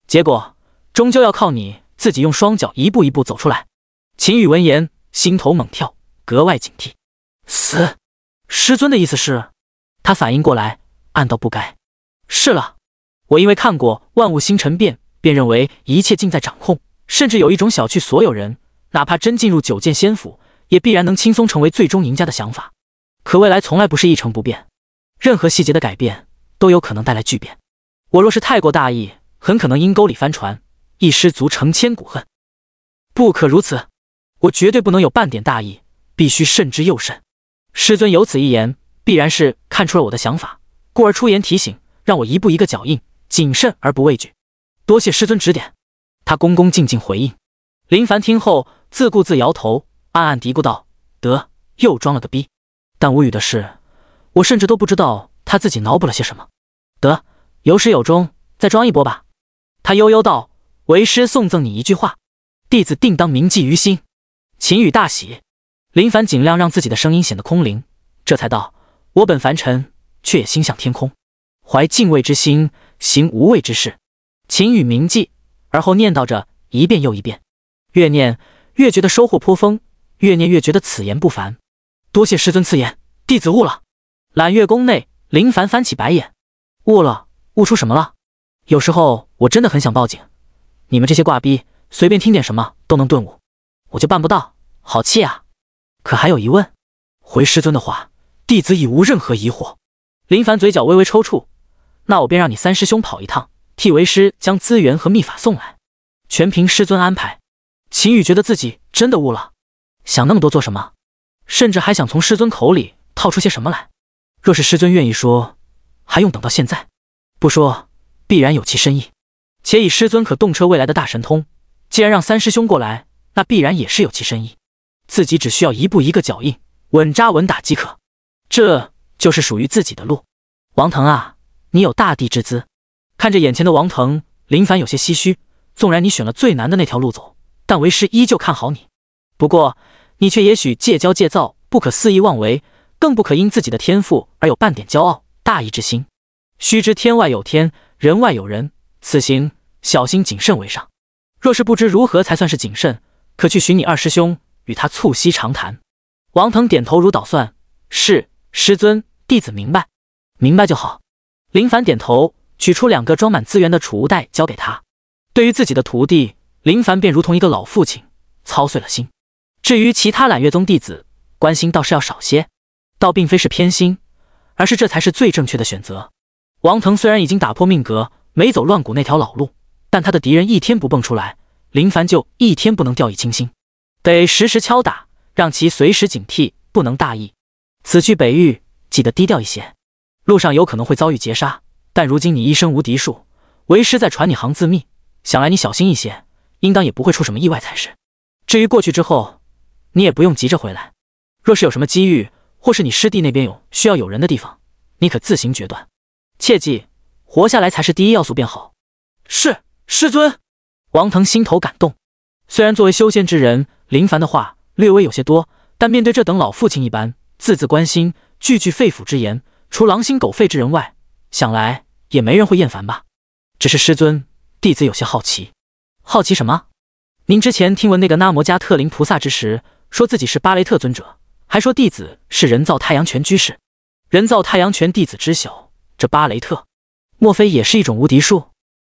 结果终究要靠你自己用双脚一步一步走出来。秦羽闻言，心头猛跳，格外警惕。死师尊的意思是？他反应过来，暗道不该。是了，我因为看过《万物星辰变》，便认为一切尽在掌控，甚至有一种小觑所有人，哪怕真进入九剑仙府，也必然能轻松成为最终赢家的想法。可未来从来不是一成不变，任何细节的改变。都有可能带来巨变，我若是太过大意，很可能阴沟里翻船，一失足成千古恨，不可如此，我绝对不能有半点大意，必须慎之又慎。师尊有此一言，必然是看出了我的想法，故而出言提醒，让我一步一个脚印，谨慎而不畏惧。多谢师尊指点，他恭恭敬敬回应。林凡听后自顾自摇头，暗暗嘀咕道：“得，又装了个逼。”但无语的是，我甚至都不知道。他自己脑补了些什么？得有始有终，再装一波吧。他悠悠道：“为师送赠你一句话，弟子定当铭记于心。”秦羽大喜。林凡尽量让自己的声音显得空灵，这才道：“我本凡尘，却也心向天空，怀敬畏之心，行无畏之事。”秦羽铭记，而后念叨着一遍又一遍，越念越觉得收获颇丰，越念越觉得此言不凡。多谢师尊赐言，弟子悟了。揽月宫内。林凡翻起白眼，悟了，悟出什么了？有时候我真的很想报警，你们这些挂逼，随便听点什么都能顿悟，我就办不到，好气啊！可还有疑问？回师尊的话，弟子已无任何疑惑。林凡嘴角微微抽搐，那我便让你三师兄跑一趟，替为师将资源和秘法送来，全凭师尊安排。秦羽觉得自己真的悟了，想那么多做什么？甚至还想从师尊口里套出些什么来。若是师尊愿意说，还用等到现在？不说，必然有其深意。且以师尊可洞彻未来的大神通，既然让三师兄过来，那必然也是有其深意。自己只需要一步一个脚印，稳扎稳打即可。这就是属于自己的路。王腾啊，你有大地之资。看着眼前的王腾，林凡有些唏嘘。纵然你选了最难的那条路走，但为师依旧看好你。不过，你却也许戒骄戒躁，不可肆意妄为。更不可因自己的天赋而有半点骄傲，大义之心。须知天外有天，人外有人。此行小心谨慎为上。若是不知如何才算是谨慎，可去寻你二师兄，与他促膝长谈。王腾点头如捣蒜，是师尊，弟子明白，明白就好。林凡点头，取出两个装满资源的储物袋交给他。对于自己的徒弟，林凡便如同一个老父亲，操碎了心。至于其他揽月宗弟子，关心倒是要少些。倒并非是偏心，而是这才是最正确的选择。王腾虽然已经打破命格，没走乱谷那条老路，但他的敌人一天不蹦出来，林凡就一天不能掉以轻心，得时时敲打，让其随时警惕，不能大意。此去北域，记得低调一些，路上有可能会遭遇劫杀，但如今你一身无敌术，为师再传你行自秘，想来你小心一些，应当也不会出什么意外才是。至于过去之后，你也不用急着回来，若是有什么机遇。或是你师弟那边有需要有人的地方，你可自行决断，切记活下来才是第一要素便好。是师尊，王腾心头感动。虽然作为修仙之人，林凡的话略微有些多，但面对这等老父亲一般，字字关心，句句肺腑之言，除狼心狗肺之人外，想来也没人会厌烦吧。只是师尊，弟子有些好奇，好奇什么？您之前听闻那个那摩加特林菩萨之时，说自己是巴雷特尊者。还说弟子是人造太阳拳居士，人造太阳拳弟子知晓这巴雷特，莫非也是一种无敌术？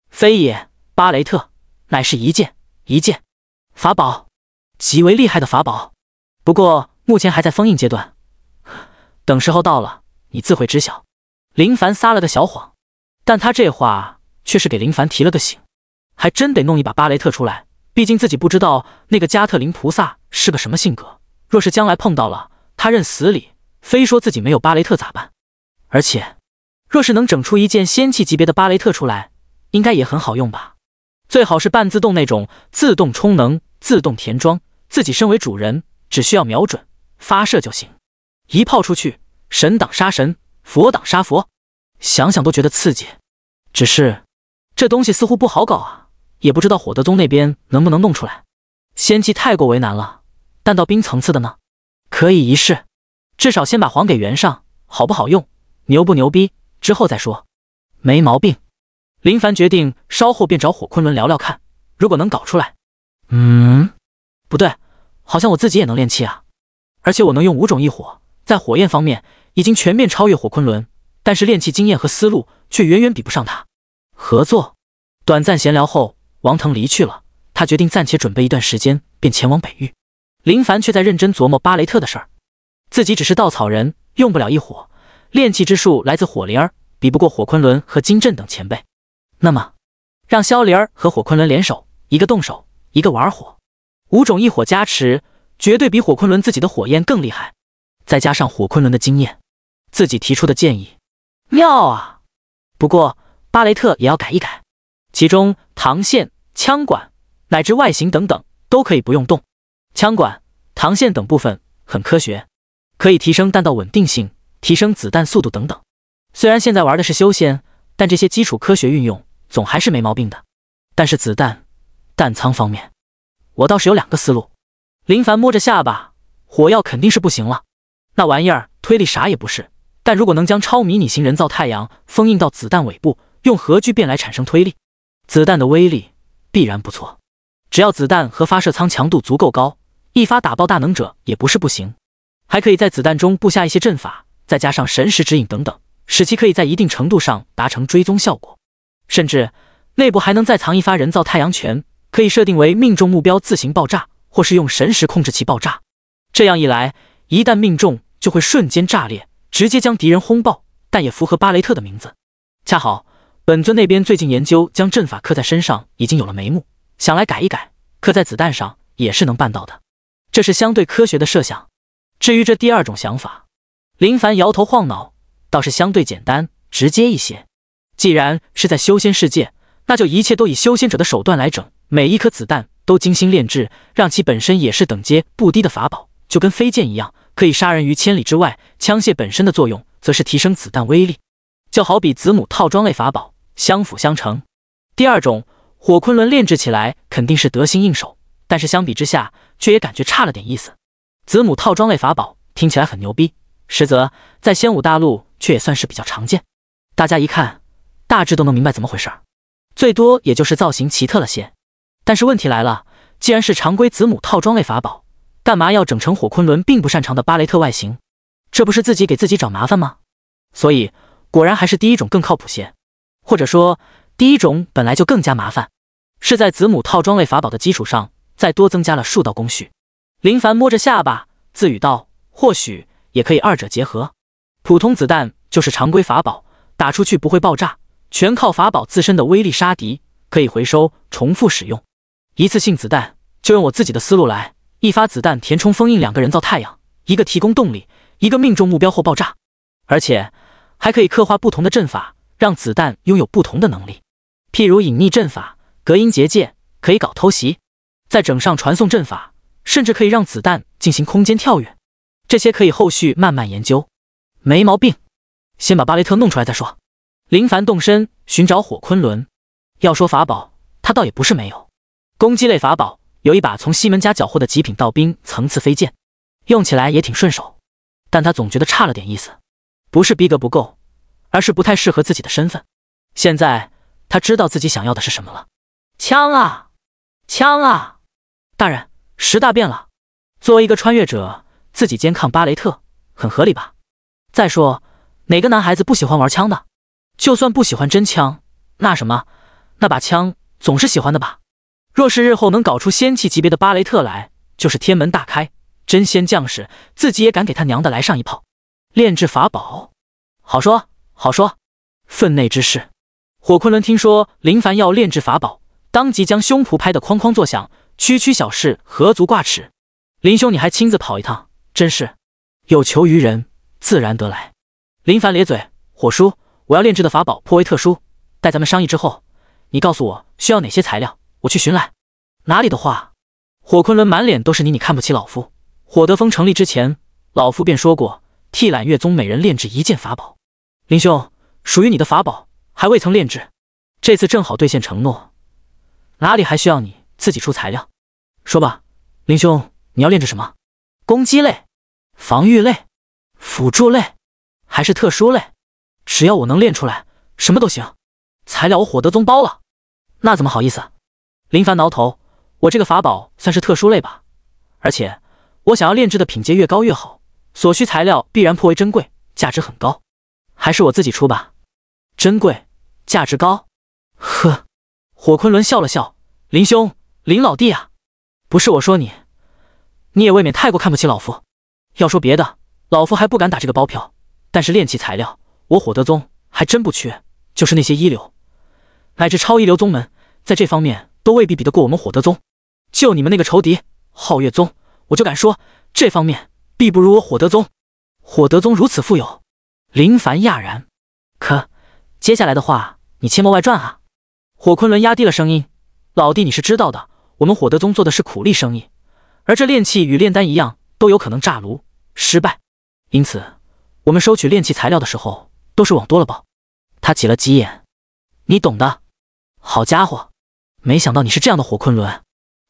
非也，巴雷特乃是一件一件法宝，极为厉害的法宝。不过目前还在封印阶段，等时候到了，你自会知晓。林凡撒了个小谎，但他这话却是给林凡提了个醒，还真得弄一把巴雷特出来。毕竟自己不知道那个加特林菩萨是个什么性格。若是将来碰到了他，认死理，非说自己没有巴雷特咋办？而且，若是能整出一件仙器级别的巴雷特出来，应该也很好用吧？最好是半自动那种，自动充能、自动填装，自己身为主人，只需要瞄准、发射就行，一炮出去，神挡杀神，佛挡杀佛，想想都觉得刺激。只是这东西似乎不好搞啊，也不知道火德宗那边能不能弄出来，仙器太过为难了。看到冰层次的呢，可以一试，至少先把黄给圆上，好不好用，牛不牛逼，之后再说。没毛病。林凡决定稍后便找火昆仑聊聊看，如果能搞出来，嗯，不对，好像我自己也能炼气啊，而且我能用五种异火，在火焰方面已经全面超越火昆仑，但是炼气经验和思路却远远比不上他。合作。短暂闲聊后，王腾离去了，他决定暂且准备一段时间，便前往北域。林凡却在认真琢磨巴雷特的事儿。自己只是稻草人，用不了一火炼气之术，来自火灵儿，比不过火昆仑和金震等前辈。那么，让萧灵儿和火昆仑联手，一个动手，一个玩火，五种一火加持，绝对比火昆仑自己的火焰更厉害。再加上火昆仑的经验，自己提出的建议妙啊！不过，巴雷特也要改一改，其中膛线、枪管乃至外形等等，都可以不用动。枪管、膛线等部分很科学，可以提升弹道稳定性、提升子弹速度等等。虽然现在玩的是修仙，但这些基础科学运用总还是没毛病的。但是子弹弹仓方面，我倒是有两个思路。林凡摸着下巴，火药肯定是不行了，那玩意儿推力啥也不是。但如果能将超迷你型人造太阳封印到子弹尾部，用核聚变来产生推力，子弹的威力必然不错。只要子弹和发射舱强度足够高。一发打爆大能者也不是不行，还可以在子弹中布下一些阵法，再加上神识指引等等，使其可以在一定程度上达成追踪效果。甚至内部还能再藏一发人造太阳拳，可以设定为命中目标自行爆炸，或是用神识控制其爆炸。这样一来，一旦命中就会瞬间炸裂，直接将敌人轰爆。但也符合巴雷特的名字，恰好本尊那边最近研究将阵法刻在身上已经有了眉目，想来改一改，刻在子弹上也是能办到的。这是相对科学的设想。至于这第二种想法，林凡摇头晃脑，倒是相对简单直接一些。既然是在修仙世界，那就一切都以修仙者的手段来整。每一颗子弹都精心炼制，让其本身也是等阶不低的法宝，就跟飞剑一样，可以杀人于千里之外。枪械本身的作用，则是提升子弹威力，就好比子母套装类法宝，相辅相成。第二种火昆仑炼制起来肯定是得心应手，但是相比之下。却也感觉差了点意思。子母套装类法宝听起来很牛逼，实则在仙武大陆却也算是比较常见。大家一看，大致都能明白怎么回事儿，最多也就是造型奇特了些。但是问题来了，既然是常规子母套装类法宝，干嘛要整成火昆仑并不擅长的巴雷特外形？这不是自己给自己找麻烦吗？所以果然还是第一种更靠谱些，或者说第一种本来就更加麻烦，是在子母套装类法宝的基础上。再多增加了数道工序，林凡摸着下巴自语道：“或许也可以二者结合。普通子弹就是常规法宝，打出去不会爆炸，全靠法宝自身的威力杀敌，可以回收重复使用。一次性子弹就用我自己的思路来：一发子弹填充封印两个人造太阳，一个提供动力，一个命中目标后爆炸。而且还可以刻画不同的阵法，让子弹拥有不同的能力，譬如隐匿阵法、隔音结界，可以搞偷袭。”再整上传送阵法，甚至可以让子弹进行空间跳跃。这些可以后续慢慢研究，没毛病。先把巴雷特弄出来再说。林凡动身寻找火昆仑。要说法宝，他倒也不是没有。攻击类法宝有一把从西门家缴获的极品道兵层次飞剑，用起来也挺顺手。但他总觉得差了点意思，不是逼格不够，而是不太适合自己的身份。现在他知道自己想要的是什么了——枪啊，枪啊！大人，时代变了。作为一个穿越者，自己肩扛巴雷特，很合理吧？再说，哪个男孩子不喜欢玩枪的？就算不喜欢真枪，那什么，那把枪总是喜欢的吧？若是日后能搞出仙气级别的巴雷特来，就是天门大开，真仙将士自己也敢给他娘的来上一炮。炼制法宝，好说好说，分内之事。火昆仑听说林凡要炼制法宝，当即将胸脯拍得哐哐作响。区区小事，何足挂齿？林兄，你还亲自跑一趟，真是有求于人，自然得来。林凡咧嘴，火叔，我要炼制的法宝颇为特殊，待咱们商议之后，你告诉我需要哪些材料，我去寻来。哪里的话，火昆仑满脸都是你，你看不起老夫。火德峰成立之前，老夫便说过，替揽月宗每人炼制一件法宝。林兄，属于你的法宝还未曾炼制，这次正好兑现承诺，哪里还需要你自己出材料？说吧，林兄，你要炼制什么？攻击类、防御类、辅助类，还是特殊类？只要我能练出来，什么都行。材料我火德宗包了，那怎么好意思？林凡挠头，我这个法宝算是特殊类吧。而且我想要炼制的品阶越高越好，所需材料必然颇为珍贵，价值很高。还是我自己出吧。珍贵，价值高。呵，火昆仑笑了笑，林兄，林老弟啊。不是我说你，你也未免太过看不起老夫。要说别的，老夫还不敢打这个包票。但是炼器材料，我火德宗还真不缺。就是那些一流乃至超一流宗门，在这方面都未必比得过我们火德宗。就你们那个仇敌皓月宗，我就敢说，这方面必不如我火德宗。火德宗如此富有，林凡讶然。可接下来的话，你切莫外传啊！火昆仑压低了声音：“老弟，你是知道的。”我们火德宗做的是苦力生意，而这炼器与炼丹一样，都有可能炸炉失败，因此我们收取炼器材料的时候都是往多了报。他挤了挤眼，你懂的。好家伙，没想到你是这样的火昆仑，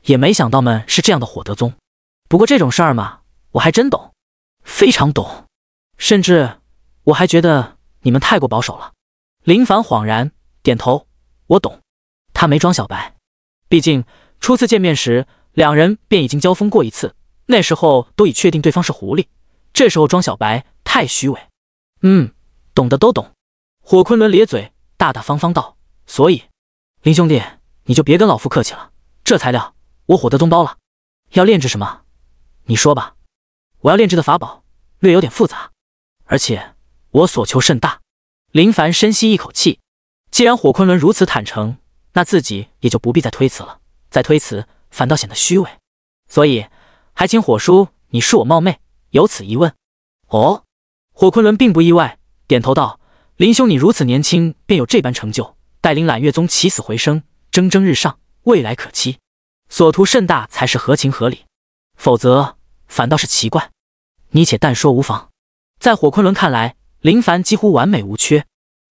也没想到们是这样的火德宗。不过这种事儿嘛，我还真懂，非常懂，甚至我还觉得你们太过保守了。林凡恍然点头，我懂。他没装小白，毕竟。初次见面时，两人便已经交锋过一次。那时候，都已确定对方是狐狸。这时候，装小白太虚伪。嗯，懂的都懂。火昆仑咧嘴，大大方方道：“所以，林兄弟，你就别跟老夫客气了。这材料，我火德宗包了。要炼制什么，你说吧。我要炼制的法宝，略有点复杂，而且我所求甚大。”林凡深吸一口气，既然火昆仑如此坦诚，那自己也就不必再推辞了。再推辞，反倒显得虚伪。所以，还请火叔，你恕我冒昧，有此一问。哦，火昆仑并不意外，点头道：“林兄，你如此年轻，便有这般成就，带领揽月宗起死回生，蒸蒸日上，未来可期。所图甚大，才是合情合理，否则反倒是奇怪。你且但说无妨。”在火昆仑看来，林凡几乎完美无缺，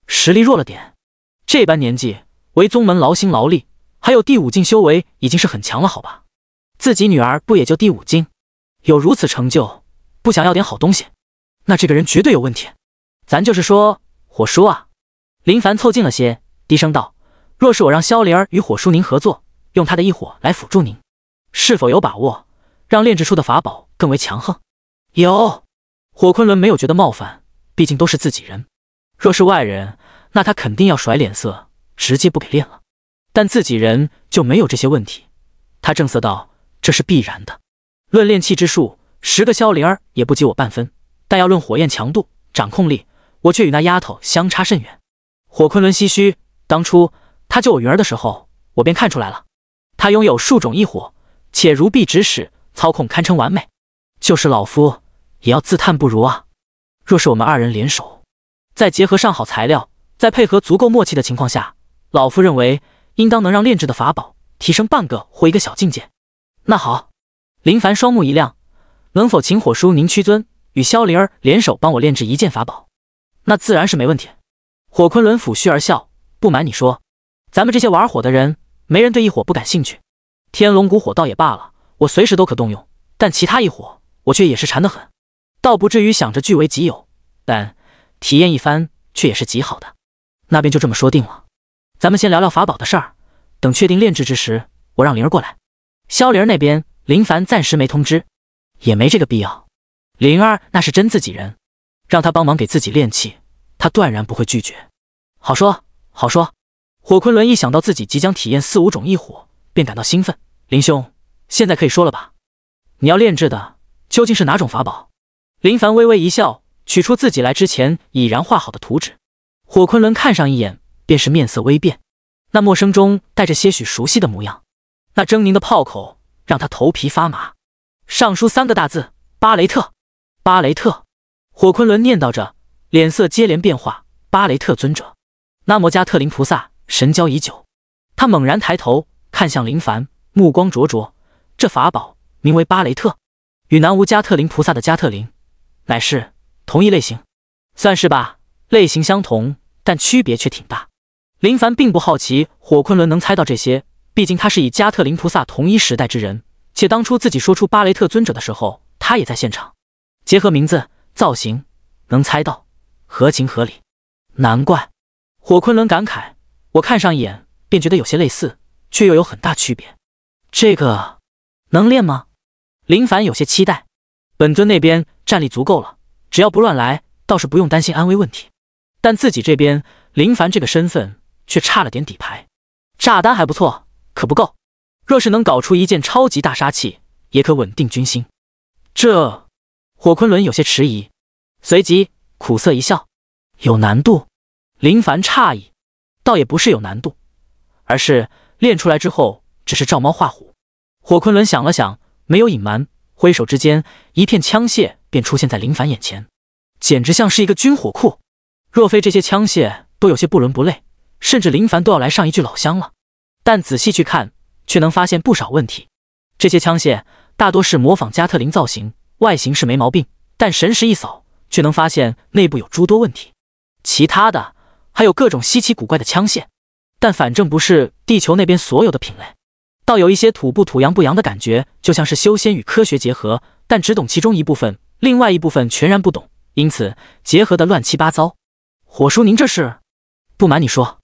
实力弱了点，这般年纪为宗门劳心劳力。还有第五境修为已经是很强了，好吧？自己女儿不也就第五境，有如此成就，不想要点好东西，那这个人绝对有问题。咱就是说，火叔啊，林凡凑近了些，低声道：“若是我让萧灵儿与火叔您合作，用他的一火来辅助您，是否有把握让炼制出的法宝更为强横？”有。火昆仑没有觉得冒犯，毕竟都是自己人。若是外人，那他肯定要甩脸色，直接不给炼了。但自己人就没有这些问题，他正色道：“这是必然的。论炼气之术，十个萧灵儿也不及我半分；但要论火焰强度、掌控力，我却与那丫头相差甚远。”火昆仑唏嘘：“当初他救我云儿的时候，我便看出来了，他拥有数种异火，且如臂指使，操控堪称完美。就是老夫也要自叹不如啊！若是我们二人联手，再结合上好材料，再配合足够默契的情况下，老夫认为……”应当能让炼制的法宝提升半个或一个小境界。那好，林凡双目一亮，能否请火叔您屈尊与萧灵儿联手帮我炼制一件法宝？那自然是没问题。火昆仑抚须而笑，不瞒你说，咱们这些玩火的人，没人对异火不感兴趣。天龙谷火倒也罢了，我随时都可动用，但其他异火我却也是馋得很，倒不至于想着据为己有，但体验一番却也是极好的。那便就这么说定了。咱们先聊聊法宝的事儿，等确定炼制之时，我让灵儿过来。肖灵儿那边，林凡暂时没通知，也没这个必要。灵儿那是真自己人，让他帮忙给自己炼器，他断然不会拒绝。好说好说。火昆仑一想到自己即将体验四五种异火，便感到兴奋。林兄，现在可以说了吧？你要炼制的究竟是哪种法宝？林凡微微一笑，取出自己来之前已然画好的图纸。火昆仑看上一眼。便是面色微变，那陌生中带着些许熟悉的模样，那狰狞的炮口让他头皮发麻。上书三个大字：巴雷特。巴雷特，火昆仑念叨着，脸色接连变化。巴雷特尊者，那摩加特林菩萨，神交已久。他猛然抬头看向林凡，目光灼灼。这法宝名为巴雷特，与南无加特林菩萨的加特林，乃是同一类型，算是吧。类型相同，但区别却挺大。林凡并不好奇火昆仑能猜到这些，毕竟他是以加特林菩萨同一时代之人，且当初自己说出巴雷特尊者的时候，他也在现场。结合名字、造型，能猜到，合情合理。难怪，火昆仑感慨：“我看上一眼，便觉得有些类似，却又有很大区别。”这个能练吗？林凡有些期待。本尊那边战力足够了，只要不乱来，倒是不用担心安危问题。但自己这边，林凡这个身份。却差了点底牌，炸弹还不错，可不够。若是能搞出一件超级大杀器，也可稳定军心。这火昆仑有些迟疑，随即苦涩一笑：“有难度。”林凡诧异，倒也不是有难度，而是练出来之后只是照猫画虎。火昆仑想了想，没有隐瞒，挥手之间，一片枪械便出现在林凡眼前，简直像是一个军火库。若非这些枪械都有些不伦不类。甚至林凡都要来上一句老乡了，但仔细去看，却能发现不少问题。这些枪械大多是模仿加特林造型，外形是没毛病，但神识一扫，却能发现内部有诸多问题。其他的还有各种稀奇古怪的枪械，但反正不是地球那边所有的品类，倒有一些土不土、洋不洋的感觉，就像是修仙与科学结合，但只懂其中一部分，另外一部分全然不懂，因此结合的乱七八糟。火叔，您这是？不瞒你说。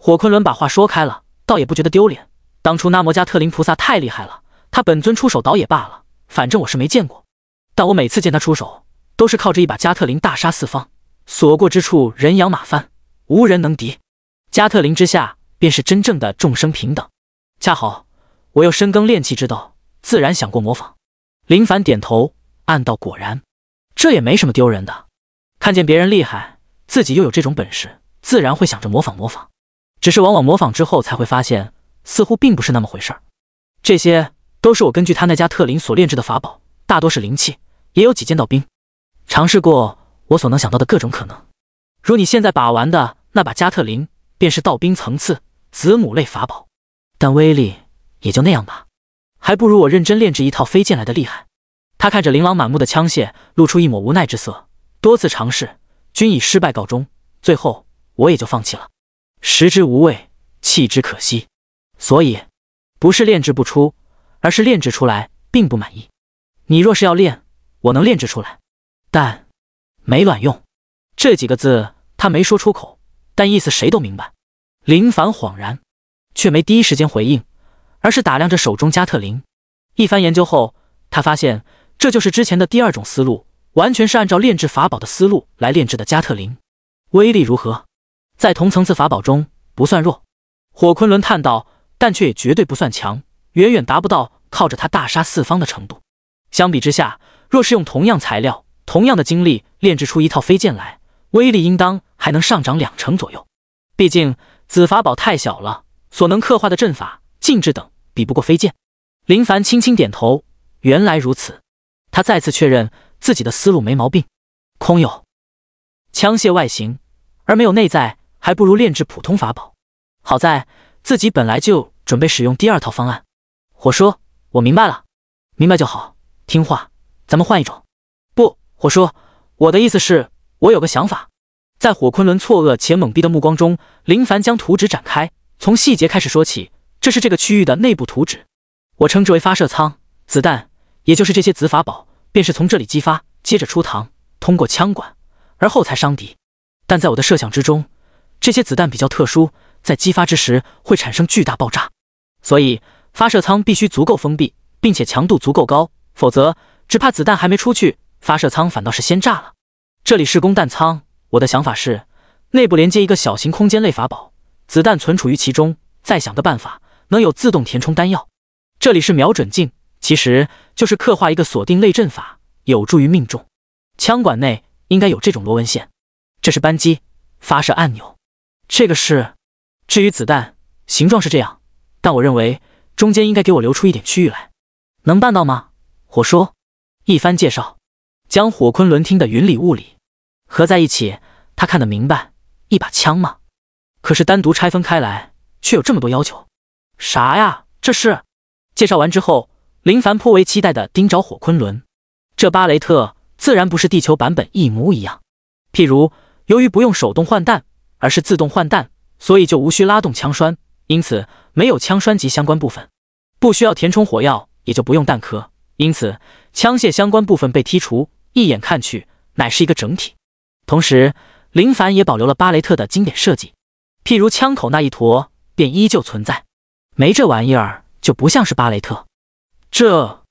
火昆仑把话说开了，倒也不觉得丢脸。当初那摩加特林菩萨太厉害了，他本尊出手倒也罢了，反正我是没见过。但我每次见他出手，都是靠着一把加特林大杀四方，所过之处人仰马翻，无人能敌。加特林之下，便是真正的众生平等。恰好我又深耕炼气之道，自然想过模仿。林凡点头，暗道：果然，这也没什么丢人的。看见别人厉害，自己又有这种本事，自然会想着模仿模仿。只是往往模仿之后才会发现，似乎并不是那么回事儿。这些都是我根据他那家特林所炼制的法宝，大多是灵气，也有几件道兵。尝试过我所能想到的各种可能，如你现在把玩的那把加特林，便是道兵层次子母类法宝，但威力也就那样吧，还不如我认真炼制一套飞剑来的厉害。他看着琳琅满目的枪械，露出一抹无奈之色。多次尝试均以失败告终，最后我也就放弃了。食之无味，弃之可惜，所以不是炼制不出，而是炼制出来并不满意。你若是要炼，我能炼制出来，但没卵用。这几个字他没说出口，但意思谁都明白。林凡恍然，却没第一时间回应，而是打量着手中加特林，一番研究后，他发现这就是之前的第二种思路，完全是按照炼制法宝的思路来炼制的。加特林威力如何？在同层次法宝中不算弱，火昆仑叹道，但却也绝对不算强，远远达不到靠着他大杀四方的程度。相比之下，若是用同样材料、同样的精力炼制出一套飞剑来，威力应当还能上涨两成左右。毕竟紫法宝太小了，所能刻画的阵法、禁制等比不过飞剑。林凡轻轻点头，原来如此，他再次确认自己的思路没毛病。空有枪械外形，而没有内在。还不如炼制普通法宝。好在自己本来就准备使用第二套方案。火叔，我明白了，明白就好，听话。咱们换一种。不，火叔，我的意思是，我有个想法。在火昆仑错愕且懵逼的目光中，林凡将图纸展开，从细节开始说起。这是这个区域的内部图纸，我称之为发射舱。子弹，也就是这些子法宝，便是从这里激发，接着出膛，通过枪管，而后才伤敌。但在我的设想之中。这些子弹比较特殊，在激发之时会产生巨大爆炸，所以发射舱必须足够封闭，并且强度足够高，否则只怕子弹还没出去，发射舱反倒是先炸了。这里是供弹舱，我的想法是内部连接一个小型空间类法宝，子弹存储于其中，再想个办法能有自动填充弹药。这里是瞄准镜，其实就是刻画一个锁定类阵法，有助于命中。枪管内应该有这种螺纹线，这是扳机，发射按钮。这个是，至于子弹形状是这样，但我认为中间应该给我留出一点区域来，能办到吗？火说，一番介绍，将火昆仑听得云里雾里。合在一起，他看得明白，一把枪嘛，可是单独拆分开来，却有这么多要求。啥呀？这是？介绍完之后，林凡颇为期待的盯着火昆仑，这巴雷特自然不是地球版本一模一样，譬如由于不用手动换弹。而是自动换弹，所以就无需拉动枪栓，因此没有枪栓及相关部分，不需要填充火药，也就不用弹壳，因此枪械相关部分被剔除，一眼看去乃是一个整体。同时，林凡也保留了巴雷特的经典设计，譬如枪口那一坨便依旧存在，没这玩意儿就不像是巴雷特。这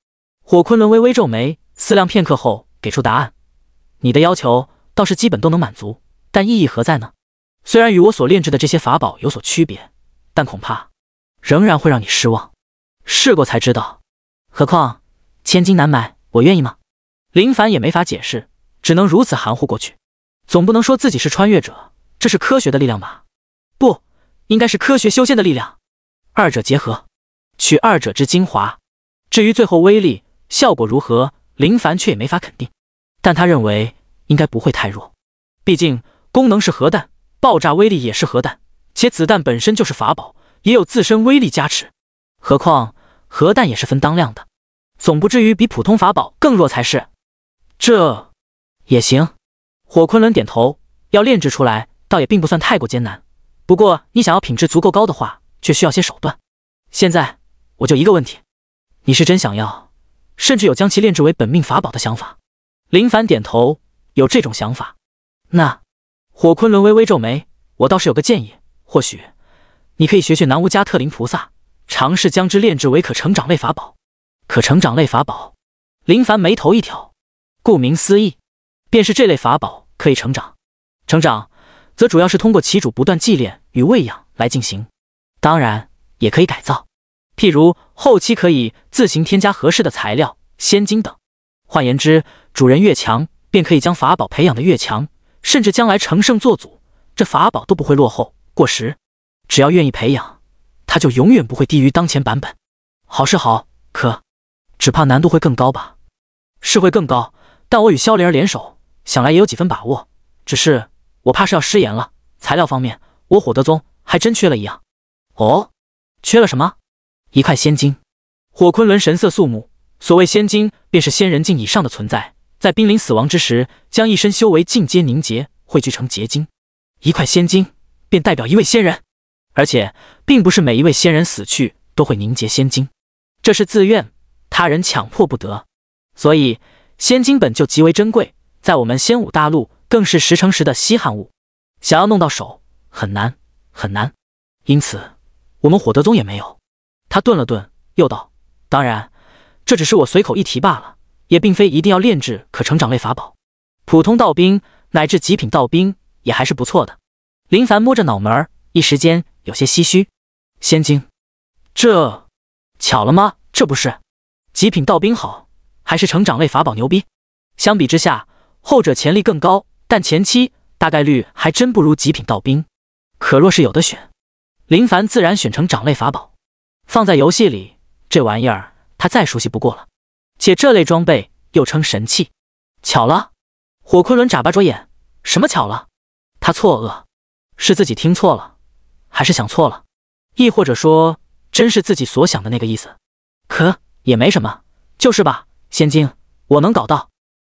火昆仑微微皱眉，思量片刻后给出答案：“你的要求倒是基本都能满足，但意义何在呢？”虽然与我所炼制的这些法宝有所区别，但恐怕仍然会让你失望。试过才知道。何况千金难买，我愿意吗？林凡也没法解释，只能如此含糊过去。总不能说自己是穿越者，这是科学的力量吧？不，应该是科学修仙的力量，二者结合，取二者之精华。至于最后威力效果如何，林凡却也没法肯定。但他认为应该不会太弱，毕竟功能是核弹。爆炸威力也是核弹，且子弹本身就是法宝，也有自身威力加持。何况核弹也是分当量的，总不至于比普通法宝更弱才是。这也行。火昆仑点头，要炼制出来，倒也并不算太过艰难。不过你想要品质足够高的话，却需要些手段。现在我就一个问题：你是真想要，甚至有将其炼制为本命法宝的想法？林凡点头，有这种想法。那。火昆仑微微皱眉，我倒是有个建议，或许你可以学学南无加特林菩萨，尝试将之炼制为可成长类法宝。可成长类法宝，林凡眉头一挑，顾名思义，便是这类法宝可以成长。成长则主要是通过其主不断祭炼与喂养来进行，当然也可以改造，譬如后期可以自行添加合适的材料、仙金等。换言之，主人越强，便可以将法宝培养的越强。甚至将来成圣做祖，这法宝都不会落后过时。只要愿意培养，它就永远不会低于当前版本。好是好，可只怕难度会更高吧？是会更高，但我与萧灵儿联手，想来也有几分把握。只是我怕是要失言了。材料方面，我火德宗还真缺了一样。哦，缺了什么？一块仙晶。火昆仑神色肃穆。所谓仙晶，便是仙人境以上的存在。在濒临死亡之时，将一身修为尽皆凝结，汇聚成结晶，一块仙晶便代表一位仙人，而且并不是每一位仙人死去都会凝结仙晶，这是自愿，他人强迫不得。所以仙晶本就极为珍贵，在我们仙武大陆更是十成十的稀罕物，想要弄到手很难很难。因此我们火德宗也没有。他顿了顿，又道：“当然，这只是我随口一提罢了。”也并非一定要炼制可成长类法宝，普通道兵乃至极品道兵也还是不错的。林凡摸着脑门，一时间有些唏嘘。仙晶，这巧了吗？这不是极品道兵好，还是成长类法宝牛逼？相比之下，后者潜力更高，但前期大概率还真不如极品道兵。可若是有的选，林凡自然选成长类法宝。放在游戏里，这玩意儿他再熟悉不过了。且这类装备又称神器。巧了，火昆仑眨巴着眼，什么巧了？他错愕，是自己听错了，还是想错了？亦或者说，真是自己所想的那个意思？可也没什么，就是吧。仙晶我能搞到，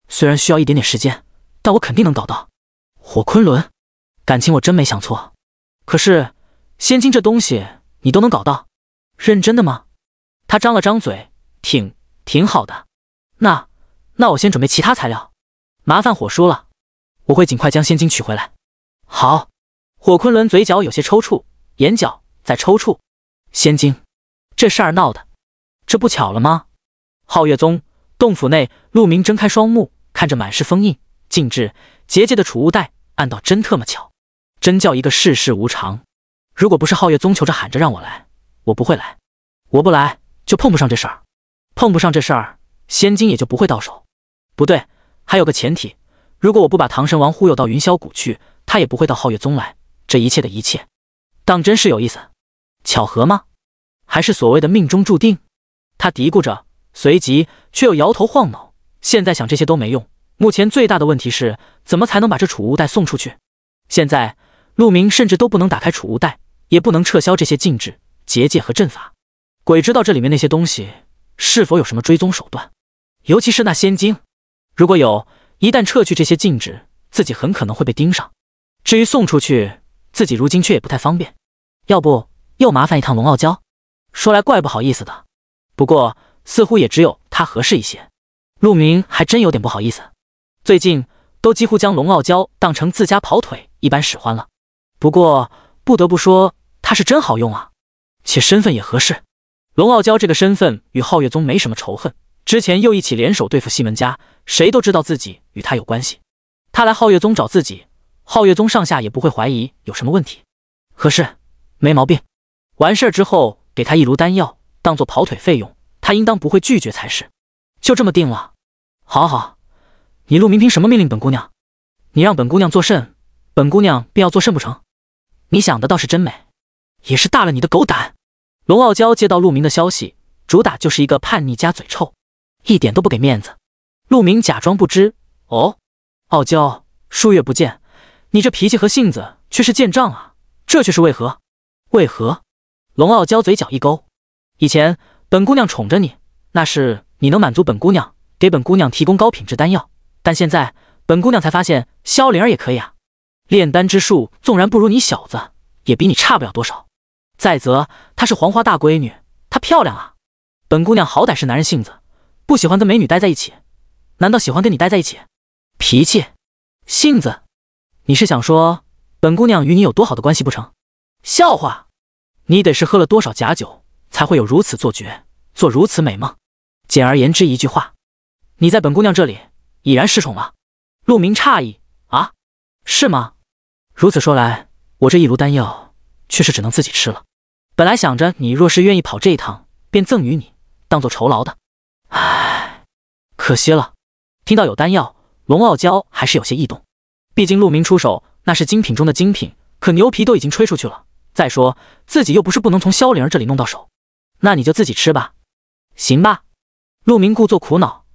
虽然需要一点点时间，但我肯定能搞到。火昆仑，感情我真没想错。可是，仙晶这东西你都能搞到？认真的吗？他张了张嘴，挺。挺好的，那那我先准备其他材料，麻烦火叔了，我会尽快将仙晶取回来。好，火昆仑嘴角有些抽搐，眼角在抽搐。仙晶，这事儿闹的，这不巧了吗？皓月宗洞府内，陆明睁开双目，看着满是封印、禁制、结界的储物袋，暗道真特么巧，真叫一个世事无常。如果不是皓月宗求着喊着让我来，我不会来，我不来就碰不上这事儿。碰不上这事儿，仙金也就不会到手。不对，还有个前提，如果我不把唐神王忽悠到云霄谷去，他也不会到皓月宗来。这一切的一切，当真是有意思，巧合吗？还是所谓的命中注定？他嘀咕着，随即却又摇头晃脑。现在想这些都没用，目前最大的问题是，怎么才能把这储物袋送出去？现在，陆明甚至都不能打开储物袋，也不能撤销这些禁制、结界和阵法。鬼知道这里面那些东西。是否有什么追踪手段？尤其是那仙晶，如果有，一旦撤去这些禁止，自己很可能会被盯上。至于送出去，自己如今却也不太方便，要不又麻烦一趟龙傲娇？说来怪不好意思的，不过似乎也只有他合适一些。陆明还真有点不好意思，最近都几乎将龙傲娇当成自家跑腿一般使唤了。不过不得不说，他是真好用啊，且身份也合适。龙傲娇这个身份与皓月宗没什么仇恨，之前又一起联手对付西门家，谁都知道自己与他有关系。他来皓月宗找自己，皓月宗上下也不会怀疑有什么问题。合适，没毛病。完事儿之后给他一炉丹药，当做跑腿费用，他应当不会拒绝才是。就这么定了。好好，你陆明凭什么命令本姑娘？你让本姑娘做甚，本姑娘便要做甚不成？你想的倒是真美，也是大了你的狗胆。龙傲娇接到陆明的消息，主打就是一个叛逆加嘴臭，一点都不给面子。陆明假装不知，哦，傲娇，数月不见，你这脾气和性子却是见仗啊，这却是为何？为何？龙傲娇嘴角一勾，以前本姑娘宠着你，那是你能满足本姑娘，给本姑娘提供高品质丹药。但现在本姑娘才发现，萧灵儿也可以啊，炼丹之术纵然不如你小子，也比你差不了多少。再则，她是黄花大闺女，她漂亮啊！本姑娘好歹是男人性子，不喜欢跟美女待在一起，难道喜欢跟你待在一起？脾气、性子，你是想说本姑娘与你有多好的关系不成？笑话！你得是喝了多少假酒，才会有如此做绝，做如此美梦？简而言之，一句话，你在本姑娘这里已然失宠了。陆明诧异啊，是吗？如此说来，我这一炉丹药却是只能自己吃了。本来想着你若是愿意跑这一趟，便赠与你当做酬劳的。唉，可惜了。听到有丹药，龙傲娇还是有些异动。毕竟陆明出手那是精品中的精品，可牛皮都已经吹出去了。再说自己又不是不能从萧灵儿这里弄到手，那你就自己吃吧。行吧。陆明故作苦恼。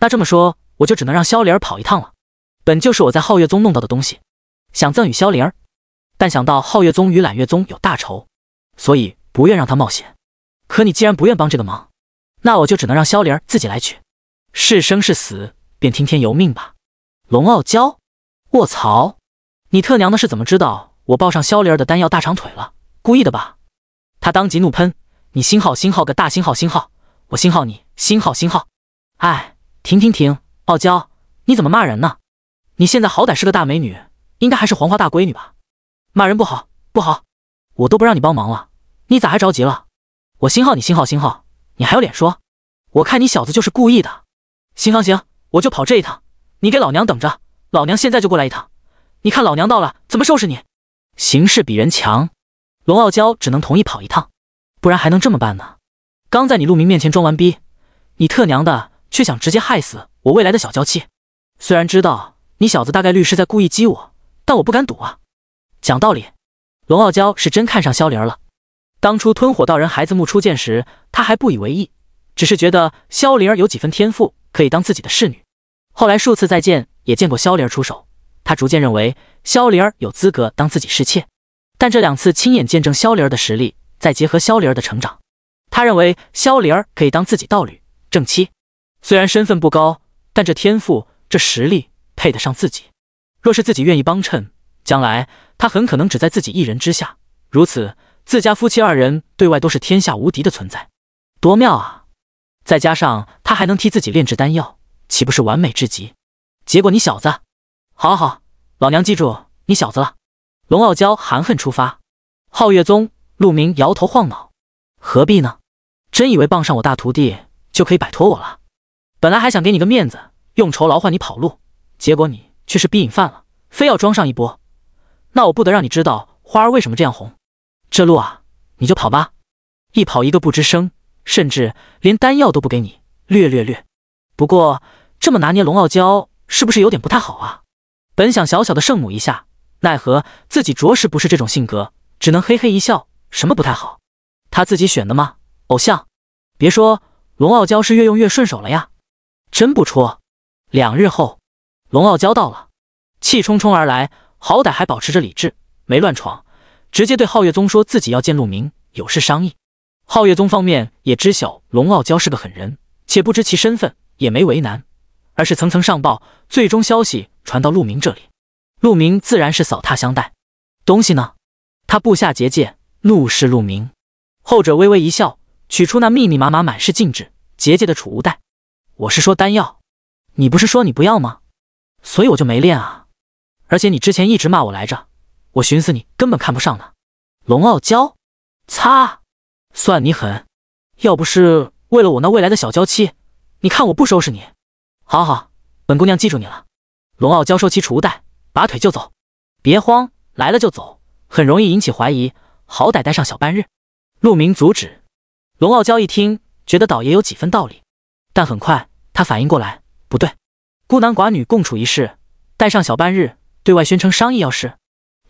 那这么说，我就只能让萧灵儿跑一趟了。本就是我在皓月宗弄到的东西，想赠与萧灵儿，但想到皓月宗与揽月宗有大仇。所以不愿让他冒险，可你既然不愿帮这个忙，那我就只能让萧玲儿自己来取，是生是死便听天由命吧。龙傲娇，卧槽，你特娘的是怎么知道我抱上萧玲儿的丹药大长腿了？故意的吧？他当即怒喷：“你星号星号个大星号星号，我星号你星号星号。”哎，停停停，傲娇，你怎么骂人呢？你现在好歹是个大美女，应该还是黄花大闺女吧？骂人不好不好。我都不让你帮忙了，你咋还着急了？我新号，你新号，新号，你还有脸说？我看你小子就是故意的。行行行，我就跑这一趟，你给老娘等着，老娘现在就过来一趟。你看老娘到了怎么收拾你？形势比人强，龙傲娇只能同意跑一趟，不然还能这么办呢？刚在你陆明面前装完逼，你特娘的却想直接害死我未来的小娇妻。虽然知道你小子大概率是在故意激我，但我不敢赌啊。讲道理。龙傲娇是真看上萧灵儿了。当初吞火道人孩子木初见时，他还不以为意，只是觉得萧灵儿有几分天赋，可以当自己的侍女。后来数次再见，也见过萧灵儿出手，他逐渐认为萧灵儿有资格当自己侍妾。但这两次亲眼见证萧灵儿的实力，再结合萧灵儿的成长，他认为萧灵儿可以当自己道侣正妻。虽然身份不高，但这天赋这实力配得上自己。若是自己愿意帮衬，将来。他很可能只在自己一人之下，如此自家夫妻二人对外都是天下无敌的存在，多妙啊！再加上他还能替自己炼制丹药，岂不是完美至极？结果你小子，好好，老娘记住你小子了。龙傲娇含恨出发。皓月宗，陆明摇头晃脑，何必呢？真以为傍上我大徒弟就可以摆脱我了？本来还想给你个面子，用酬劳换你跑路，结果你却是逼瘾犯了，非要装上一波。那我不得让你知道花儿为什么这样红。这路啊，你就跑吧，一跑一个不吱声，甚至连丹药都不给你，略略略。不过这么拿捏龙傲娇，是不是有点不太好啊？本想小小的圣母一下，奈何自己着实不是这种性格，只能嘿嘿一笑。什么不太好？他自己选的吗？偶像。别说龙傲娇是越用越顺手了呀，真不戳。两日后，龙傲娇到了，气冲冲而来。好歹还保持着理智，没乱闯，直接对皓月宗说自己要见陆明，有事商议。皓月宗方面也知晓龙傲娇是个狠人，且不知其身份，也没为难，而是层层上报，最终消息传到陆明这里。陆明自然是扫榻相待。东西呢？他布下结界，怒视陆明。后者微微一笑，取出那密密麻麻满是禁制结界的储物袋。我是说丹药，你不是说你不要吗？所以我就没练啊。而且你之前一直骂我来着，我寻思你根本看不上呢。龙傲娇，擦，算你狠！要不是为了我那未来的小娇妻，你看我不收拾你！好好，本姑娘记住你了。龙傲娇收起储物袋，拔腿就走。别慌，来了就走，很容易引起怀疑。好歹待上小半日。陆明阻止，龙傲娇一听，觉得倒也有几分道理，但很快他反应过来，不对，孤男寡女共处一室，待上小半日。对外宣称商议要事，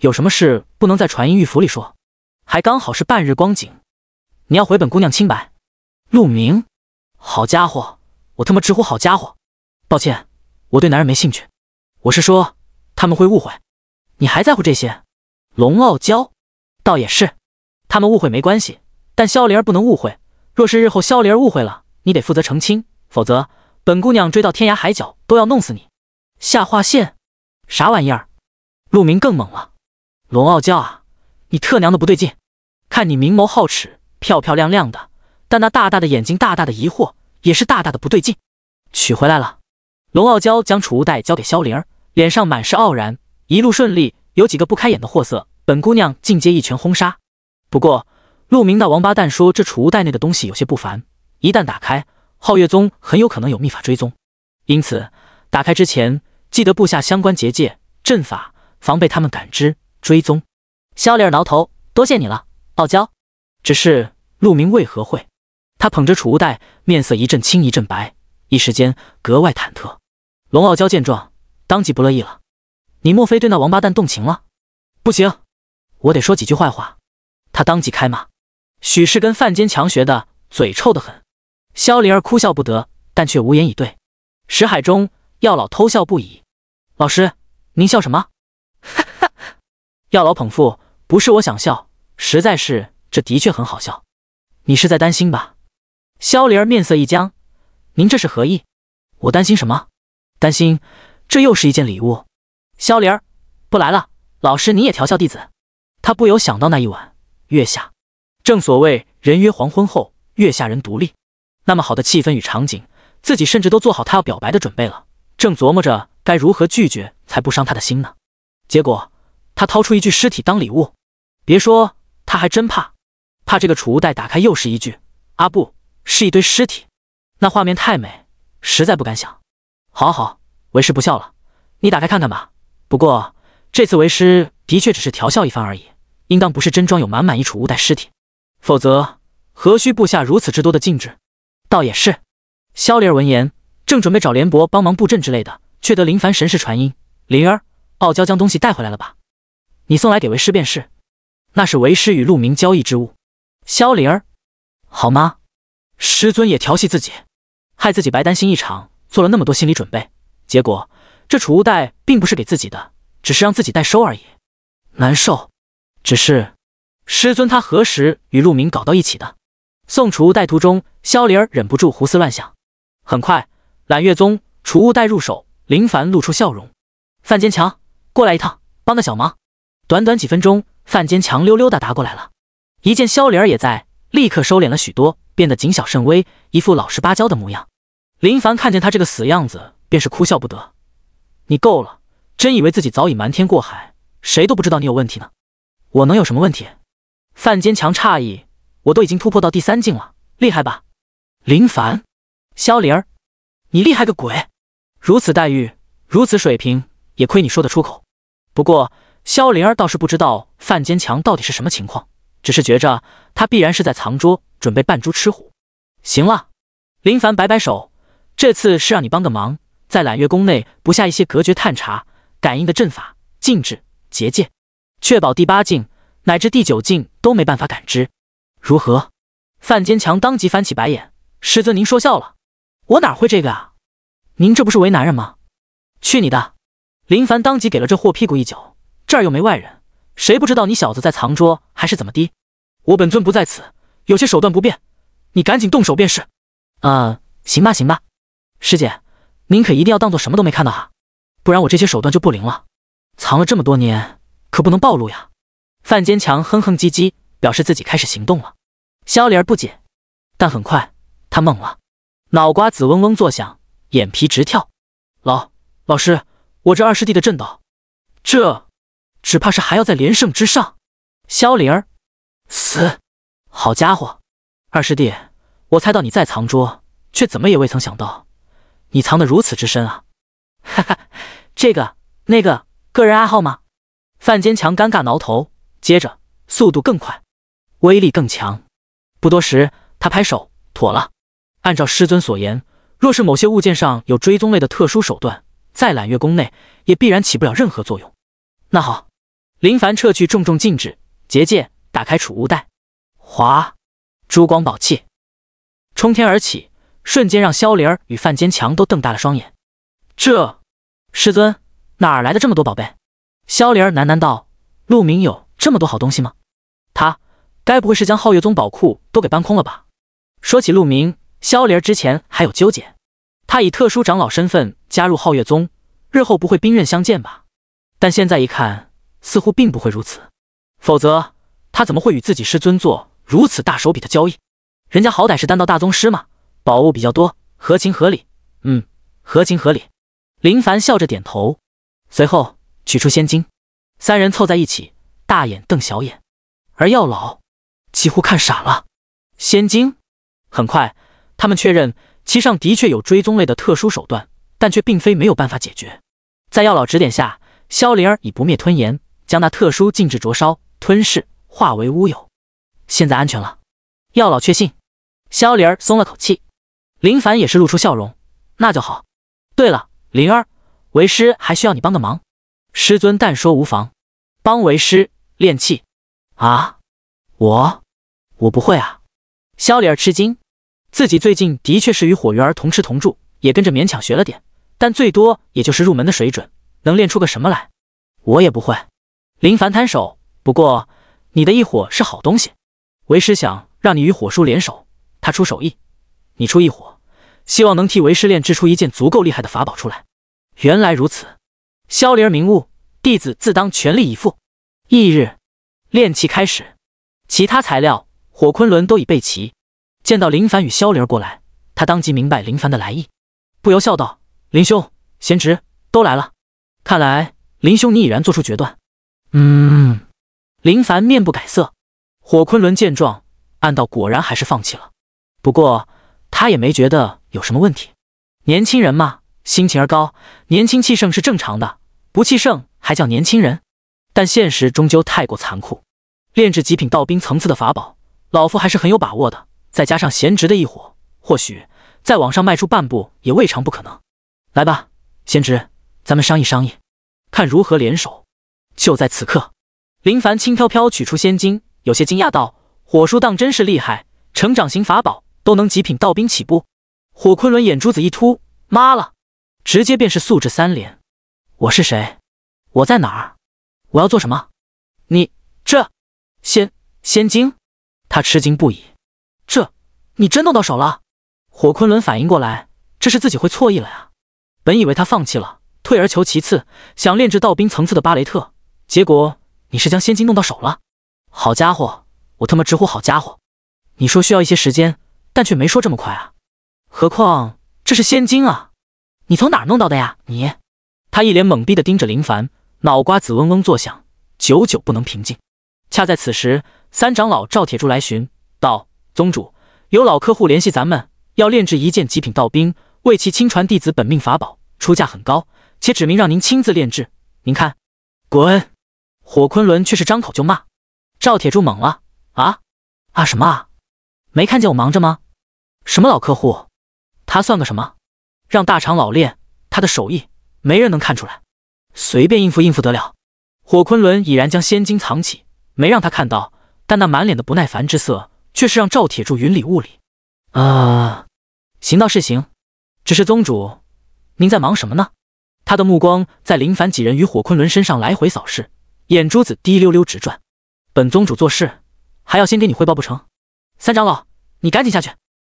有什么事不能在传音玉符里说？还刚好是半日光景，你要回本姑娘清白。陆明，好家伙，我他妈直呼好家伙！抱歉，我对男人没兴趣，我是说他们会误会。你还在乎这些？龙傲娇，倒也是，他们误会没关系，但萧灵儿不能误会。若是日后萧灵儿误会了，你得负责澄清，否则本姑娘追到天涯海角都要弄死你。下划线啥玩意儿？陆明更猛了，龙傲娇啊，你特娘的不对劲！看你明眸皓齿，漂漂亮亮的，但那大大的眼睛，大大的疑惑，也是大大的不对劲。取回来了，龙傲娇将储物袋交给萧灵儿，脸上满是傲然。一路顺利，有几个不开眼的货色，本姑娘进阶一拳轰杀。不过，陆明那王八蛋说这储物袋内的东西有些不凡，一旦打开，皓月宗很有可能有秘法追踪，因此打开之前记得布下相关结界阵法。防备他们感知追踪，肖灵儿挠头，多谢你了，傲娇。只是陆明为何会？他捧着储物袋，面色一阵青一阵白，一时间格外忐忑。龙傲娇见状，当即不乐意了：“你莫非对那王八蛋动情了？不行，我得说几句坏话。”他当即开骂，许是跟范坚强学的，嘴臭得很。萧灵儿哭笑不得，但却无言以对。识海中，药老偷笑不已：“老师，您笑什么？”哈，药老捧腹，不是我想笑，实在是这的确很好笑。你是在担心吧？萧灵儿面色一僵，您这是何意？我担心什么？担心这又是一件礼物。萧灵儿不来了，老师你也调笑弟子。他不由想到那一晚月下，正所谓人约黄昏后，月下人独立。那么好的气氛与场景，自己甚至都做好他要表白的准备了，正琢磨着该如何拒绝才不伤他的心呢。结果，他掏出一具尸体当礼物。别说，他还真怕，怕这个储物袋打开又是一具。阿布是一堆尸体，那画面太美，实在不敢想。好，好，为师不笑了，你打开看看吧。不过这次为师的确只是调笑一番而已，应当不是真装有满满一储物袋尸体，否则何须布下如此之多的禁制？倒也是。萧灵儿闻言，正准备找连伯帮忙布阵之类的，却得林凡神识传音：“灵儿。”傲娇将东西带回来了吧，你送来给为师便是。那是为师与陆明交易之物。萧灵儿，好吗？师尊也调戏自己，害自己白担心一场，做了那么多心理准备，结果这储物袋并不是给自己的，只是让自己代收而已，难受。只是师尊他何时与陆明搞到一起的？送储物袋途中，萧灵儿忍不住胡思乱想。很快，揽月宗储物袋入手，林凡露出笑容。范坚强。过来一趟，帮个小忙。短短几分钟，范坚强溜溜的答过来了。一见萧玲儿也在，立刻收敛了许多，变得谨小慎微，一副老实巴交的模样。林凡看见他这个死样子，便是哭笑不得。你够了，真以为自己早已瞒天过海，谁都不知道你有问题呢？我能有什么问题？范坚强诧异，我都已经突破到第三境了，厉害吧？林凡，萧玲儿，你厉害个鬼！如此待遇，如此水平，也亏你说得出口。不过，萧灵儿倒是不知道范坚强到底是什么情况，只是觉着他必然是在藏拙，准备扮猪吃虎。行了，林凡摆摆手，这次是让你帮个忙，在揽月宫内布下一些隔绝、探查、感应的阵法、禁制、结界，确保第八境乃至第九境都没办法感知。如何？范坚强当即翻起白眼：“师尊，您说笑了，我哪会这个啊？您这不是为难人吗？去你的！”林凡当即给了这货屁股一脚，这儿又没外人，谁不知道你小子在藏桌还是怎么的？我本尊不在此，有些手段不便，你赶紧动手便是。呃，行吧行吧，师姐，您可一定要当做什么都没看到哈，不然我这些手段就不灵了。藏了这么多年，可不能暴露呀！范坚强哼哼唧唧，表示自己开始行动了。肖莲儿不解，但很快他懵了，脑瓜子嗡嗡作响，眼皮直跳。老老师。我这二师弟的震道，这，只怕是还要在连胜之上。萧灵儿，死！好家伙，二师弟，我猜到你在藏拙，却怎么也未曾想到，你藏得如此之深啊！哈哈，这个那个，个人爱好吗？范坚强尴尬挠头，接着速度更快，威力更强。不多时，他拍手妥了。按照师尊所言，若是某些物件上有追踪类的特殊手段。在揽月宫内，也必然起不了任何作用。那好，林凡撤去重重禁制结界，打开储物袋，哗，珠光宝气冲天而起，瞬间让萧灵儿与范坚强都瞪大了双眼。这，师尊哪来的这么多宝贝？萧灵儿喃喃道：“陆明有这么多好东西吗？他该不会是将皓月宗宝库都给搬空了吧？”说起陆明，萧灵儿之前还有纠结，他以特殊长老身份。加入皓月宗，日后不会兵刃相见吧？但现在一看，似乎并不会如此。否则，他怎么会与自己师尊做如此大手笔的交易？人家好歹是丹道大宗师嘛，宝物比较多，合情合理。嗯，合情合理。林凡笑着点头，随后取出仙晶，三人凑在一起，大眼瞪小眼，而药老几乎看傻了。仙晶，很快他们确认其上的确有追踪类的特殊手段。但却并非没有办法解决。在药老指点下，萧灵儿以不灭吞炎将那特殊禁制灼烧、吞噬，化为乌有。现在安全了，药老确信。萧灵儿松了口气，林凡也是露出笑容。那就好。对了，灵儿，为师还需要你帮个忙。师尊但说无妨。帮为师炼气。啊？我？我不会啊！萧灵儿吃惊，自己最近的确是与火云儿同吃同住，也跟着勉强学了点。但最多也就是入门的水准，能练出个什么来？我也不会。林凡摊手。不过，你的一火是好东西，为师想让你与火叔联手，他出手艺，你出一火，希望能替为师炼制出一件足够厉害的法宝出来。原来如此，萧灵明悟，弟子自当全力以赴。翌日，练气开始，其他材料火昆仑都已备齐。见到林凡与萧灵过来，他当即明白林凡的来意，不由笑道。林兄，贤侄都来了，看来林兄你已然做出决断。嗯。林凡面不改色。火昆仑见状，暗道：果然还是放弃了。不过他也没觉得有什么问题。年轻人嘛，心情儿高，年轻气盛是正常的，不气盛还叫年轻人？但现实终究太过残酷。炼制极品道兵层次的法宝，老夫还是很有把握的。再加上贤侄的一伙，或许再往上迈出半步，也未尝不可能。来吧，仙知，咱们商议商议，看如何联手。就在此刻，林凡轻飘飘取出仙金，有些惊讶道：“火术当真是厉害，成长型法宝都能极品道兵起步。”火昆仑眼珠子一突，妈了，直接便是素质三连。我是谁？我在哪儿？我要做什么？你这仙仙晶，他吃惊不已。这，你真弄到手了？火昆仑反应过来，这是自己会错意了呀。本以为他放弃了，退而求其次，想炼制道兵层次的巴雷特，结果你是将仙晶弄到手了。好家伙，我他妈直呼好家伙！你说需要一些时间，但却没说这么快啊。何况这是仙晶啊，你从哪儿弄到的呀？你，他一脸懵逼的盯着林凡，脑瓜子嗡嗡作响，久久不能平静。恰在此时，三长老赵铁柱来寻，道宗主有老客户联系咱们，要炼制一件极品道兵。为其亲传弟子本命法宝，出价很高，且指明让您亲自炼制。您看，滚！火昆仑却是张口就骂。赵铁柱懵了：啊啊什么啊？没看见我忙着吗？什么老客户？他算个什么？让大长老练他的手艺没人能看出来，随便应付应付得了。火昆仑已然将仙金藏起，没让他看到，但那满脸的不耐烦之色，却是让赵铁柱云里雾里。啊，行倒是行。只是宗主，您在忙什么呢？他的目光在林凡几人与火昆仑身上来回扫视，眼珠子滴溜溜直转。本宗主做事还要先给你汇报不成？三长老，你赶紧下去！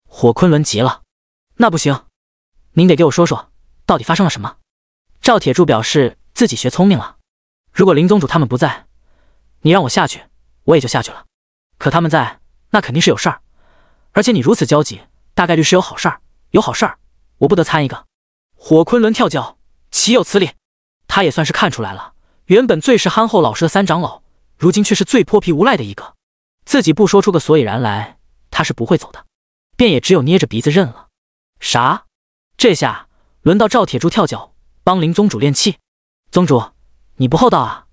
火昆仑急了：“那不行，您得给我说说，到底发生了什么？”赵铁柱表示自己学聪明了：“如果林宗主他们不在，你让我下去，我也就下去了。可他们在，那肯定是有事儿，而且你如此焦急，大概率是有好事儿，有好事儿。”我不得参一个，火昆仑跳脚，岂有此理！他也算是看出来了，原本最是憨厚老实的三长老，如今却是最泼皮无赖的一个。自己不说出个所以然来，他是不会走的，便也只有捏着鼻子认了。啥？这下轮到赵铁柱跳脚，帮林宗主练气。宗主，你不厚道啊！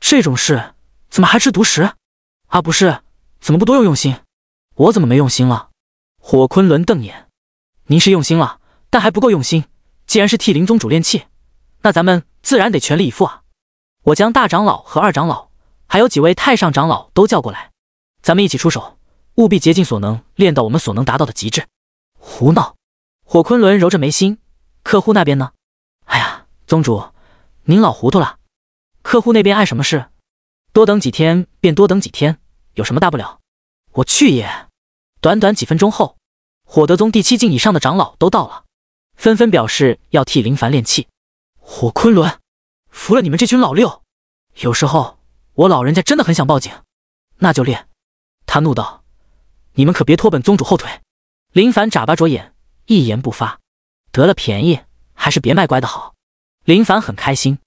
这种事怎么还吃独食？啊，不是，怎么不多用用心？我怎么没用心了？火昆仑瞪眼，您是用心了。但还不够用心。既然是替林宗主练气，那咱们自然得全力以赴啊！我将大长老和二长老，还有几位太上长老都叫过来，咱们一起出手，务必竭尽所能，练到我们所能达到的极致。胡闹！火昆仑揉着眉心，客户那边呢？哎呀，宗主，您老糊涂了。客户那边碍什么事？多等几天便多等几天，有什么大不了？我去也！短短几分钟后，火德宗第七境以上的长老都到了。纷纷表示要替林凡练气。火昆仑，服了你们这群老六！有时候我老人家真的很想报警。那就练！他怒道：“你们可别拖本宗主后腿。”林凡眨巴着眼，一言不发。得了便宜还是别卖乖的好。林凡很开心，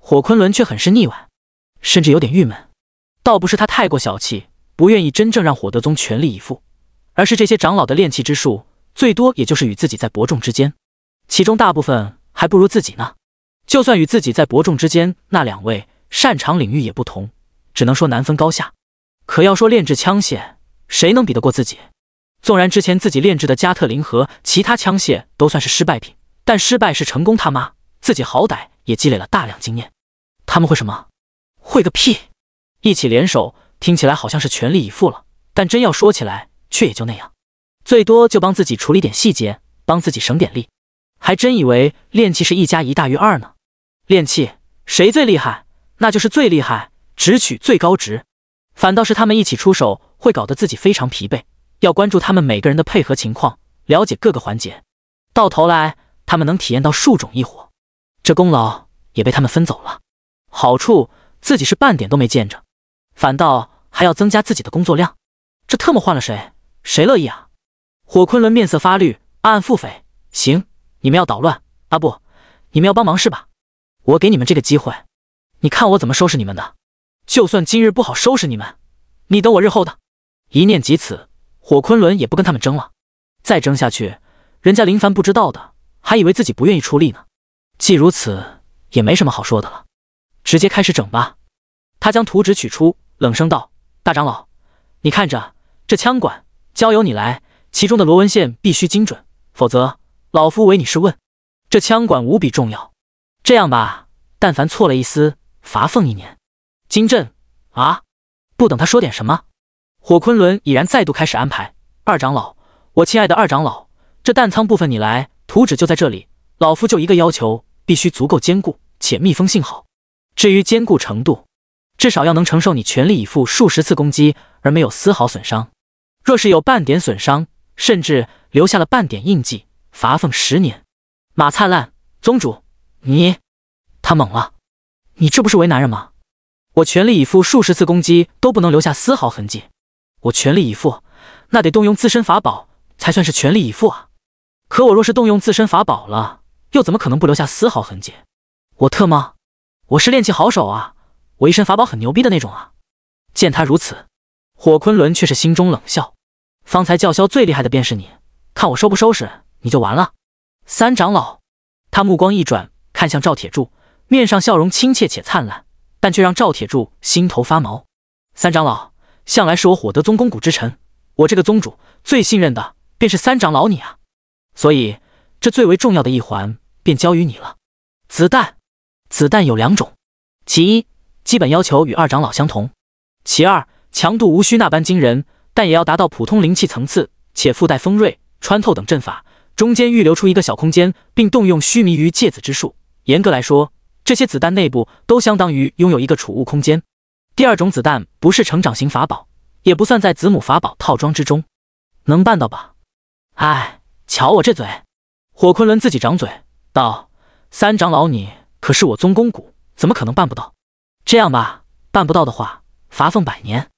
火昆仑却很是腻歪，甚至有点郁闷。倒不是他太过小气，不愿意真正让火德宗全力以赴，而是这些长老的炼气之术，最多也就是与自己在伯仲之间。其中大部分还不如自己呢。就算与自己在伯仲之间，那两位擅长领域也不同，只能说难分高下。可要说炼制枪械，谁能比得过自己？纵然之前自己炼制的加特林和其他枪械都算是失败品，但失败是成功他妈，自己好歹也积累了大量经验。他们会什么？会个屁！一起联手，听起来好像是全力以赴了，但真要说起来，却也就那样，最多就帮自己处理点细节，帮自己省点力。还真以为炼气是一加一大于二呢？炼气谁最厉害，那就是最厉害，只取最高值。反倒是他们一起出手，会搞得自己非常疲惫，要关注他们每个人的配合情况，了解各个环节。到头来，他们能体验到数种异火，这功劳也被他们分走了，好处自己是半点都没见着，反倒还要增加自己的工作量。这特么换了谁，谁乐意啊？火昆仑面色发绿，暗暗腹诽：行。你们要捣乱？阿不，你们要帮忙是吧？我给你们这个机会，你看我怎么收拾你们的。就算今日不好收拾你们，你等我日后的一念及此。火昆仑也不跟他们争了，再争下去，人家林凡不知道的，还以为自己不愿意出力呢。既如此，也没什么好说的了，直接开始整吧。他将图纸取出，冷声道：“大长老，你看着这枪管，交由你来，其中的螺纹线必须精准，否则。”老夫唯你是问，这枪管无比重要。这样吧，但凡错了一丝，罚俸一年。金振啊！不等他说点什么，火昆仑已然再度开始安排。二长老，我亲爱的二长老，这弹仓部分你来，图纸就在这里。老夫就一个要求，必须足够坚固且密封性好。至于坚固程度，至少要能承受你全力以赴数十次攻击而没有丝毫损伤。若是有半点损伤，甚至留下了半点印记。罚俸十年，马灿烂宗主，你，他懵了，你这不是为难人吗？我全力以赴数十次攻击都不能留下丝毫痕迹，我全力以赴，那得动用自身法宝才算是全力以赴啊！可我若是动用自身法宝了，又怎么可能不留下丝毫痕迹？我特么，我是练气好手啊，我一身法宝很牛逼的那种啊！见他如此，火昆仑却是心中冷笑，方才叫嚣最厉害的便是你，看我收不收拾？你就完了，三长老。他目光一转，看向赵铁柱，面上笑容亲切且灿烂，但却让赵铁柱心头发毛。三长老向来是我火德宗功谷之臣，我这个宗主最信任的便是三长老你啊，所以这最为重要的一环便交于你了。子弹，子弹有两种，其一基本要求与二长老相同，其二强度无需那般惊人，但也要达到普通灵气层次，且附带锋锐、穿透等阵法。中间预留出一个小空间，并动用须弥于芥子之术。严格来说，这些子弹内部都相当于拥有一个储物空间。第二种子弹不是成长型法宝，也不算在子母法宝套装之中，能办到吧？哎，瞧我这嘴！火昆仑自己掌嘴道：“三长老，你可是我宗公谷，怎么可能办不到？这样吧，办不到的话，罚俸百年。”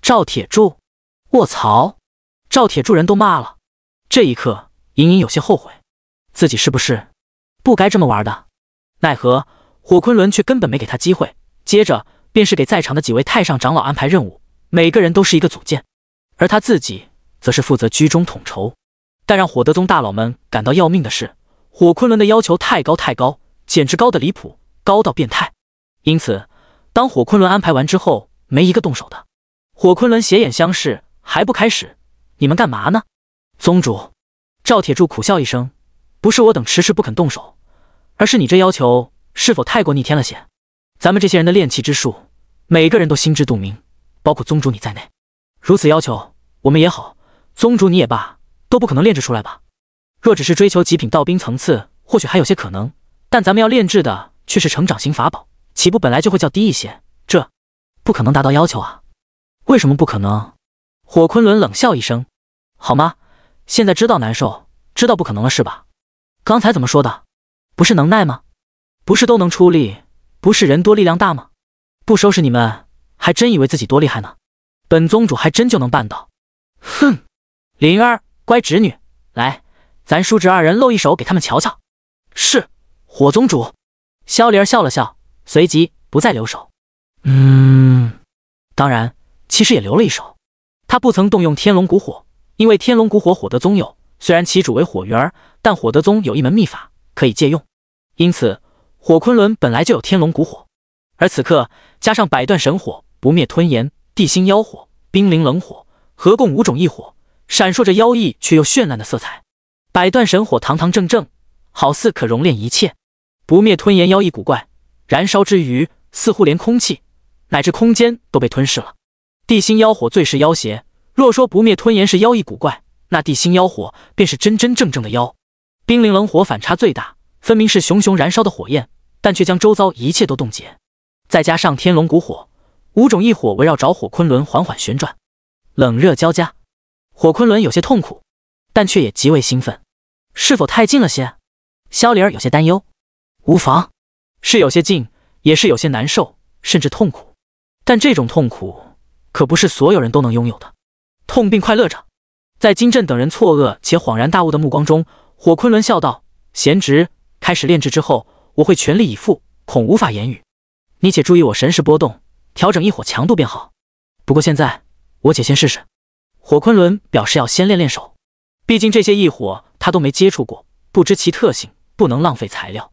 赵铁柱，卧槽！赵铁柱人都骂了。这一刻。隐隐有些后悔，自己是不是不该这么玩的？奈何火昆仑却根本没给他机会。接着便是给在场的几位太上长老安排任务，每个人都是一个组件，而他自己则是负责居中统筹。但让火德宗大佬们感到要命的是，火昆仑的要求太高太高，简直高的离谱，高到变态。因此，当火昆仑安排完之后，没一个动手的。火昆仑斜眼相视，还不开始？你们干嘛呢，宗主？赵铁柱苦笑一声：“不是我等迟迟不肯动手，而是你这要求是否太过逆天了些？咱们这些人的炼气之术，每个人都心知肚明，包括宗主你在内。如此要求，我们也好，宗主你也罢，都不可能炼制出来吧？若只是追求极品道兵层次，或许还有些可能，但咱们要炼制的却是成长型法宝，起步本来就会较低一些，这不可能达到要求啊！为什么不可能？”火昆仑冷笑一声：“好吗？”现在知道难受，知道不可能了是吧？刚才怎么说的？不是能耐吗？不是都能出力？不是人多力量大吗？不收拾你们，还真以为自己多厉害呢？本宗主还真就能办到。哼！灵儿，乖侄女，来，咱叔侄二人露一手给他们瞧瞧。是，火宗主。萧灵儿笑了笑，随即不再留手。嗯，当然，其实也留了一手，他不曾动用天龙古火。因为天龙古火火德宗有，虽然其主为火元儿，但火德宗有一门秘法可以借用，因此火昆仑本来就有天龙古火，而此刻加上百段神火、不灭吞炎、地心妖火、冰灵冷火，合共五种异火，闪烁着妖异却又绚烂的色彩。百段神火堂堂正正，好似可熔炼一切；不灭吞炎妖异古怪，燃烧之余似乎连空气乃至空间都被吞噬了；地心妖火最是妖邪。若说不灭吞炎是妖异古怪，那地心妖火便是真真正正的妖。冰灵冷火反差最大，分明是熊熊燃烧的火焰，但却将周遭一切都冻结。再加上天龙古火，五种异火围绕着火昆仑缓缓旋转，冷热交加，火昆仑有些痛苦，但却也极为兴奋。是否太近了些？萧灵儿有些担忧。无妨，是有些近，也是有些难受，甚至痛苦。但这种痛苦可不是所有人都能拥有的。痛并快乐着，在金震等人错愕且恍然大悟的目光中，火昆仑笑道：“贤侄，开始炼制之后，我会全力以赴，恐无法言语。你且注意我神识波动，调整异火强度便好。不过现在，我且先试试。”火昆仑表示要先练练手，毕竟这些异火他都没接触过，不知其特性，不能浪费材料。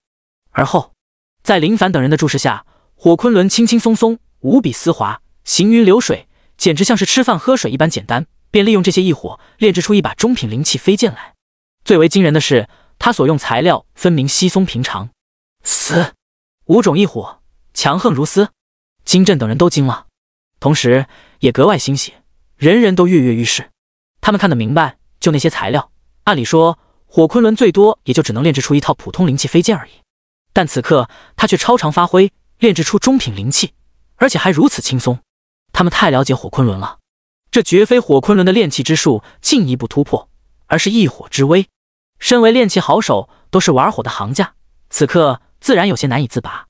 而后，在林凡等人的注视下，火昆仑轻轻松松，无比丝滑，行云流水。简直像是吃饭喝水一般简单，便利用这些异火炼制出一把中品灵器飞剑来。最为惊人的是，他所用材料分明稀松平常。死五种异火，强横如斯，金震等人都惊了，同时也格外欣喜，人人都跃跃欲试。他们看得明白，就那些材料，按理说火昆仑最多也就只能炼制出一套普通灵器飞剑而已，但此刻他却超常发挥，炼制出中品灵器，而且还如此轻松。他们太了解火昆仑了，这绝非火昆仑的炼器之术进一步突破，而是异火之威。身为炼器好手，都是玩火的行家，此刻自然有些难以自拔。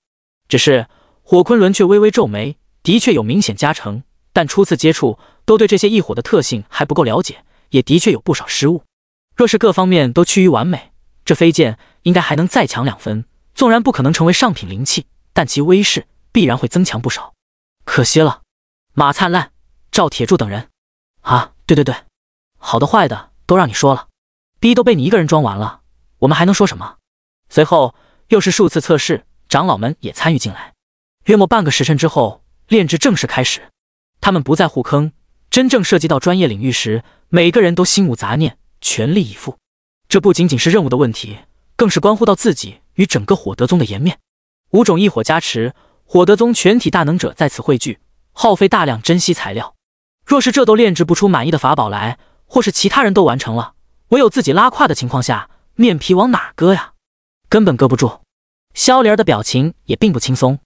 只是火昆仑却微微皱眉，的确有明显加成，但初次接触，都对这些异火的特性还不够了解，也的确有不少失误。若是各方面都趋于完美，这飞剑应该还能再强两分。纵然不可能成为上品灵器，但其威势必然会增强不少。可惜了。马灿烂、赵铁柱等人，啊，对对对，好的坏的都让你说了，逼都被你一个人装完了，我们还能说什么？随后又是数次测试，长老们也参与进来。约莫半个时辰之后，炼制正式开始。他们不再互坑，真正涉及到专业领域时，每个人都心无杂念，全力以赴。这不仅仅是任务的问题，更是关乎到自己与整个火德宗的颜面。五种异火加持，火德宗全体大能者在此汇聚。耗费大量珍稀材料，若是这都炼制不出满意的法宝来，或是其他人都完成了，唯有自己拉胯的情况下，面皮往哪搁呀？根本搁不住。萧莲儿的表情也并不轻松，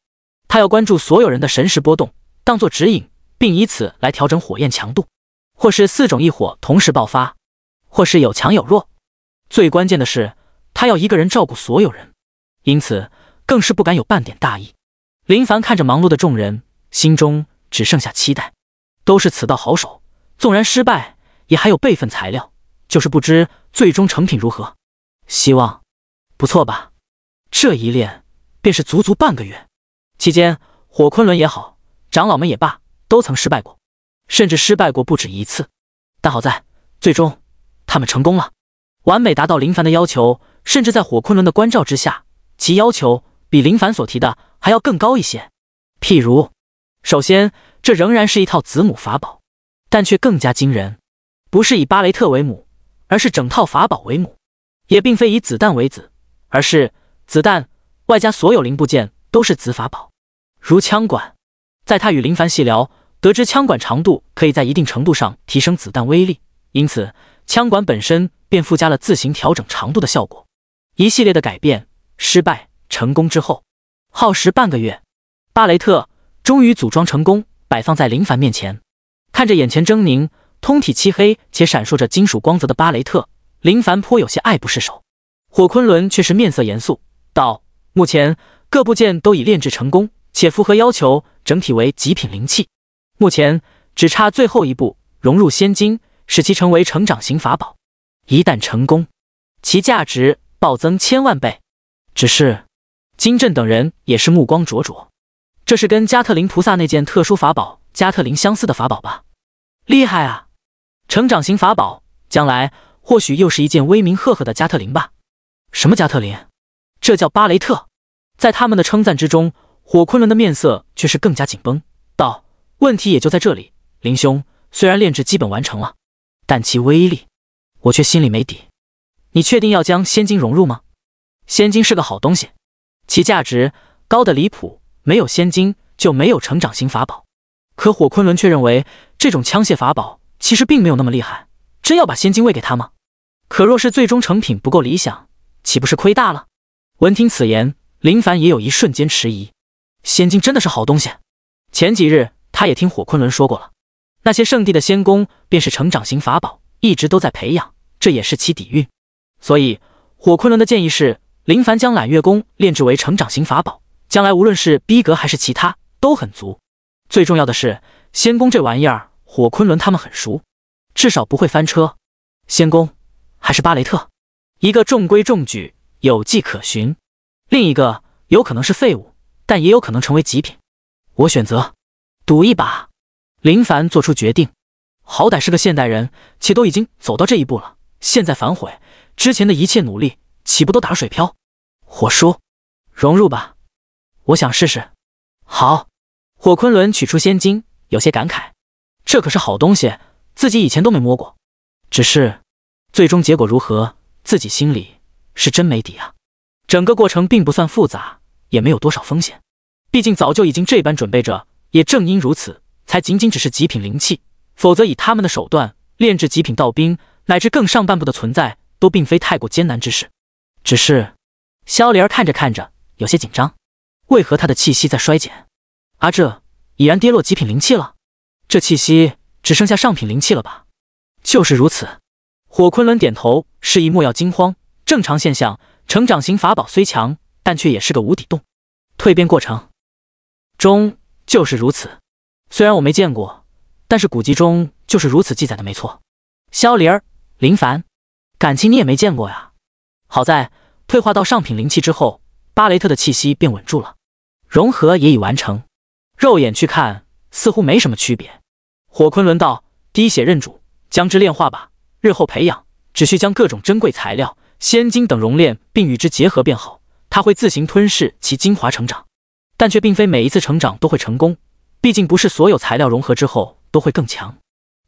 他要关注所有人的神识波动，当做指引，并以此来调整火焰强度，或是四种异火同时爆发，或是有强有弱。最关键的是，他要一个人照顾所有人，因此更是不敢有半点大意。林凡看着忙碌的众人，心中。只剩下期待，都是此道好手，纵然失败，也还有备份材料，就是不知最终成品如何。希望不错吧？这一练便是足足半个月，期间火昆仑也好，长老们也罢，都曾失败过，甚至失败过不止一次。但好在最终他们成功了，完美达到林凡的要求，甚至在火昆仑的关照之下，其要求比林凡所提的还要更高一些，譬如。首先，这仍然是一套子母法宝，但却更加惊人。不是以巴雷特为母，而是整套法宝为母；也并非以子弹为子，而是子弹外加所有零部件都是子法宝，如枪管。在他与林凡细聊，得知枪管长度可以在一定程度上提升子弹威力，因此枪管本身便附加了自行调整长度的效果。一系列的改变、失败、成功之后，耗时半个月，巴雷特。终于组装成功，摆放在林凡面前。看着眼前狰狞、通体漆黑且闪烁着金属光泽的巴雷特，林凡颇有些爱不释手。火昆仑却是面色严肃，道：“目前各部件都已炼制成功，且符合要求，整体为极品灵器。目前只差最后一步，融入仙晶，使其成为成长型法宝。一旦成功，其价值暴增千万倍。”只是金震等人也是目光灼灼。这是跟加特林菩萨那件特殊法宝加特林相似的法宝吧？厉害啊！成长型法宝，将来或许又是一件威名赫赫的加特林吧？什么加特林？这叫巴雷特。在他们的称赞之中，火昆仑的面色却是更加紧绷，道：“问题也就在这里，林兄，虽然炼制基本完成了，但其威力我却心里没底。你确定要将仙金融入吗？仙金是个好东西，其价值高的离谱。”没有仙金就没有成长型法宝，可火昆仑却认为这种枪械法宝其实并没有那么厉害。真要把仙金喂给他吗？可若是最终成品不够理想，岂不是亏大了？闻听此言，林凡也有一瞬间迟疑。仙金真的是好东西，前几日他也听火昆仑说过了。那些圣地的仙宫便是成长型法宝，一直都在培养，这也是其底蕴。所以火昆仑的建议是，林凡将揽月宫炼制为成长型法宝。将来无论是逼格还是其他都很足，最重要的是仙宫这玩意儿，火昆仑他们很熟，至少不会翻车。仙宫还是巴雷特，一个中规中矩，有迹可循；另一个有可能是废物，但也有可能成为极品。我选择赌一把。林凡做出决定，好歹是个现代人，且都已经走到这一步了，现在反悔，之前的一切努力岂不都打了水漂？我输，融入吧。我想试试，好。火昆仑取出仙金，有些感慨：这可是好东西，自己以前都没摸过。只是最终结果如何，自己心里是真没底啊。整个过程并不算复杂，也没有多少风险，毕竟早就已经这般准备着。也正因如此，才仅仅只是极品灵器。否则以他们的手段，炼制极品道兵乃至更上半部的存在，都并非太过艰难之事。只是萧怜儿看着看着，有些紧张。为何他的气息在衰减？阿这已然跌落极品灵气了，这气息只剩下上品灵气了吧？就是如此，火昆仑点头，示意莫要惊慌，正常现象。成长型法宝虽强，但却也是个无底洞，蜕变过程中就是如此。虽然我没见过，但是古籍中就是如此记载的，没错。萧玲儿、林凡，感情你也没见过呀？好在退化到上品灵气之后，巴雷特的气息便稳住了。融合也已完成，肉眼去看似乎没什么区别。火昆仑道滴血认主，将之炼化吧。日后培养，只需将各种珍贵材料、仙晶等熔炼并与之结合便好，它会自行吞噬其精华成长。但却并非每一次成长都会成功，毕竟不是所有材料融合之后都会更强。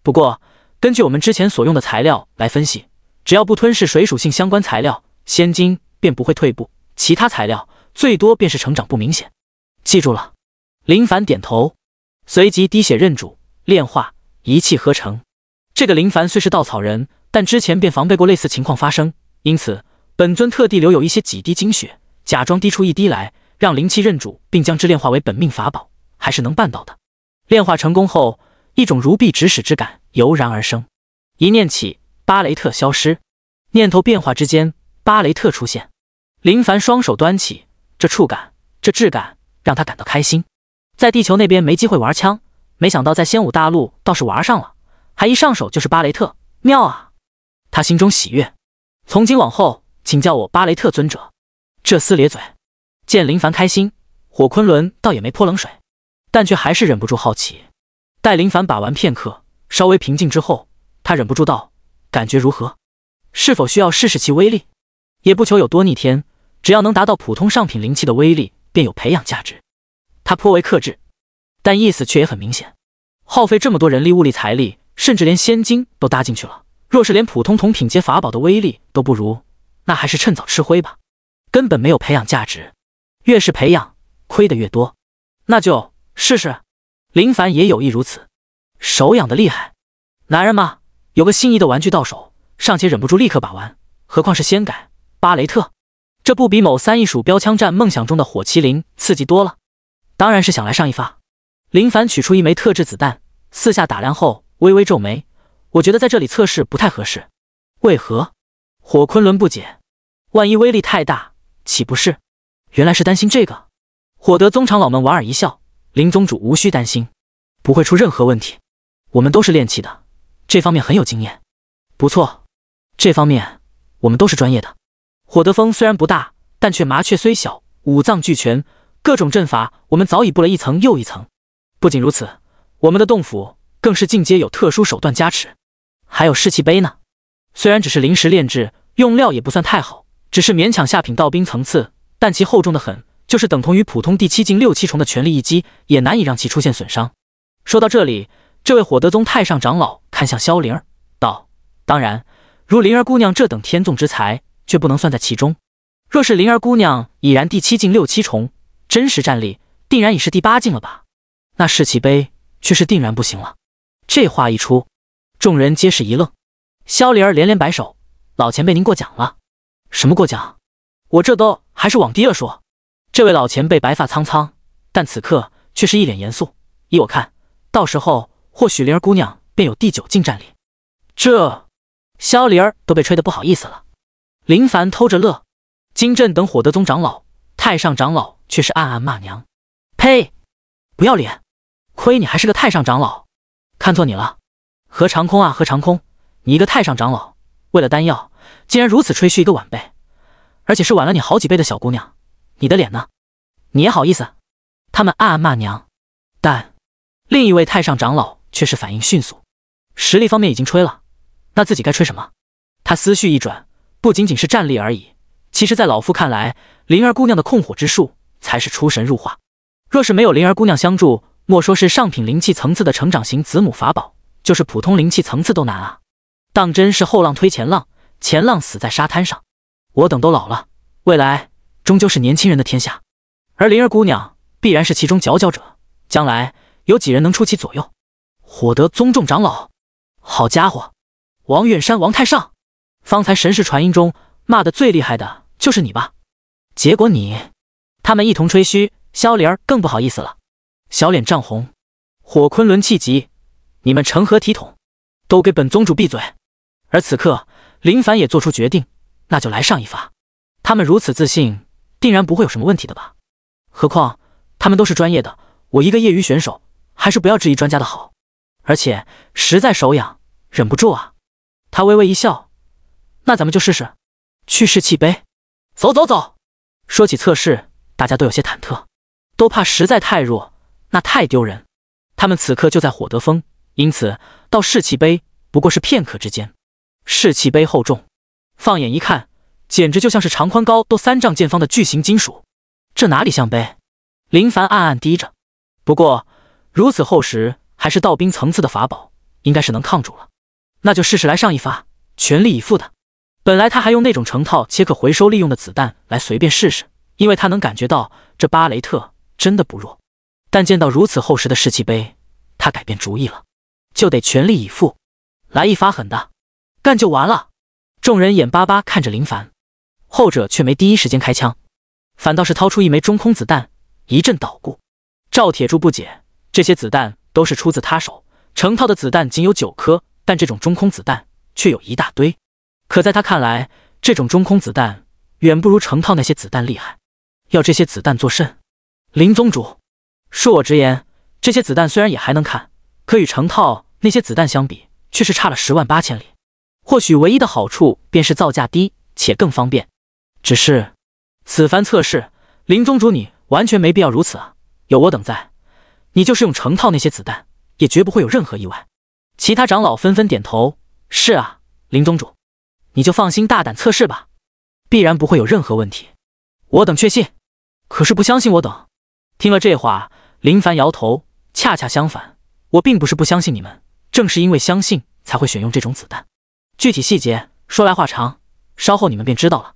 不过根据我们之前所用的材料来分析，只要不吞噬水属性相关材料，仙晶便不会退步，其他材料最多便是成长不明显。记住了，林凡点头，随即滴血认主，炼化一气呵成。这个林凡虽是稻草人，但之前便防备过类似情况发生，因此本尊特地留有一些几滴精血，假装滴出一滴来，让灵气认主，并将之炼化为本命法宝，还是能办到的。炼化成功后，一种如臂指使之感油然而生。一念起，巴雷特消失；念头变化之间，巴雷特出现。林凡双手端起，这触感，这质感。让他感到开心，在地球那边没机会玩枪，没想到在仙武大陆倒是玩上了，还一上手就是巴雷特，妙啊！他心中喜悦，从今往后，请叫我巴雷特尊者。这厮咧嘴，见林凡开心，火昆仑倒也没泼冷水，但却还是忍不住好奇。待林凡把玩片刻，稍微平静之后，他忍不住道：“感觉如何？是否需要试试其威力？也不求有多逆天，只要能达到普通上品灵气的威力。”便有培养价值，他颇为克制，但意思却也很明显：耗费这么多人力、物力、财力，甚至连仙金都搭进去了，若是连普通同品阶法宝的威力都不如，那还是趁早吃灰吧，根本没有培养价值。越是培养，亏的越多，那就试试。林凡也有意如此，手痒的厉害。男人嘛，有个心仪的玩具到手，尚且忍不住立刻把玩，何况是先改巴雷特。这不比某三亿鼠标枪战梦想中的火麒麟刺激多了？当然是想来上一发。林凡取出一枚特制子弹，四下打量后微微皱眉：“我觉得在这里测试不太合适。”“为何？”火昆仑不解。“万一威力太大，岂不是？”原来是担心这个。火德宗长老们莞尔一笑：“林宗主无需担心，不会出任何问题。我们都是炼器的，这方面很有经验。不错，这方面我们都是专业的。”火德峰虽然不大，但却麻雀虽小，五脏俱全。各种阵法我们早已布了一层又一层。不仅如此，我们的洞府更是进阶有特殊手段加持。还有士气碑呢，虽然只是临时炼制，用料也不算太好，只是勉强下品道兵层次，但其厚重的很，就是等同于普通第七境六七重的全力一击，也难以让其出现损伤。说到这里，这位火德宗太上长老看向萧灵儿，道：“当然，如灵儿姑娘这等天纵之才。”却不能算在其中。若是灵儿姑娘已然第七境六七重，真实战力定然已是第八境了吧？那士气碑却是定然不行了。这话一出，众人皆是一愣。萧灵儿连连摆手：“老前辈您过奖了，什么过奖？我这都还是往低了说。”这位老前辈白发苍苍，但此刻却是一脸严肃。依我看，到时候或许灵儿姑娘便有第九境战力。这萧灵儿都被吹得不好意思了。林凡偷着乐，金振等火德宗长老、太上长老却是暗暗骂娘：“呸！不要脸！亏你还是个太上长老，看错你了。”何长空啊，何长空，你一个太上长老，为了丹药竟然如此吹嘘一个晚辈，而且是晚了你好几辈的小姑娘，你的脸呢？你也好意思？他们暗暗骂娘，但另一位太上长老却是反应迅速，实力方面已经吹了，那自己该吹什么？他思绪一转。不仅仅是战力而已，其实，在老夫看来，灵儿姑娘的控火之术才是出神入化。若是没有灵儿姑娘相助，莫说是上品灵气层次的成长型子母法宝，就是普通灵气层次都难啊！当真是后浪推前浪，前浪死在沙滩上。我等都老了，未来终究是年轻人的天下，而灵儿姑娘必然是其中佼佼者。将来有几人能出其左右？火德宗众长老，好家伙，王远山，王太上。方才神识传音中骂的最厉害的就是你吧？结果你他们一同吹嘘，萧灵儿更不好意思了，小脸涨红。火昆仑气急：“你们成何体统？都给本宗主闭嘴！”而此刻，林凡也做出决定，那就来上一发。他们如此自信，定然不会有什么问题的吧？何况他们都是专业的，我一个业余选手，还是不要质疑专家的好。而且实在手痒，忍不住啊！他微微一笑。那咱们就试试，去试气碑，走走走。说起测试，大家都有些忐忑，都怕实在太弱，那太丢人。他们此刻就在火德峰，因此到试气碑不过是片刻之间。士气碑厚重，放眼一看，简直就像是长宽高都三丈见方的巨型金属，这哪里像碑？林凡暗暗低着。不过如此厚实，还是道兵层次的法宝，应该是能抗住了。那就试试来上一发，全力以赴的。本来他还用那种成套且可回收利用的子弹来随便试试，因为他能感觉到这巴雷特真的不弱。但见到如此厚实的士气杯，他改变主意了，就得全力以赴，来一发狠的干就完了。众人眼巴巴看着林凡，后者却没第一时间开枪，反倒是掏出一枚中空子弹，一阵捣鼓。赵铁柱不解，这些子弹都是出自他手，成套的子弹仅有九颗，但这种中空子弹却有一大堆。可在他看来，这种中空子弹远不如成套那些子弹厉害，要这些子弹作甚？林宗主，恕我直言，这些子弹虽然也还能看，可与成套那些子弹相比，却是差了十万八千里。或许唯一的好处便是造价低且更方便。只是此番测试，林宗主你完全没必要如此啊！有我等在，你就是用成套那些子弹，也绝不会有任何意外。其他长老纷纷点头：“是啊，林宗主。”你就放心大胆测试吧，必然不会有任何问题，我等确信。可是不相信我等。听了这话，林凡摇头。恰恰相反，我并不是不相信你们，正是因为相信才会选用这种子弹。具体细节说来话长，稍后你们便知道了。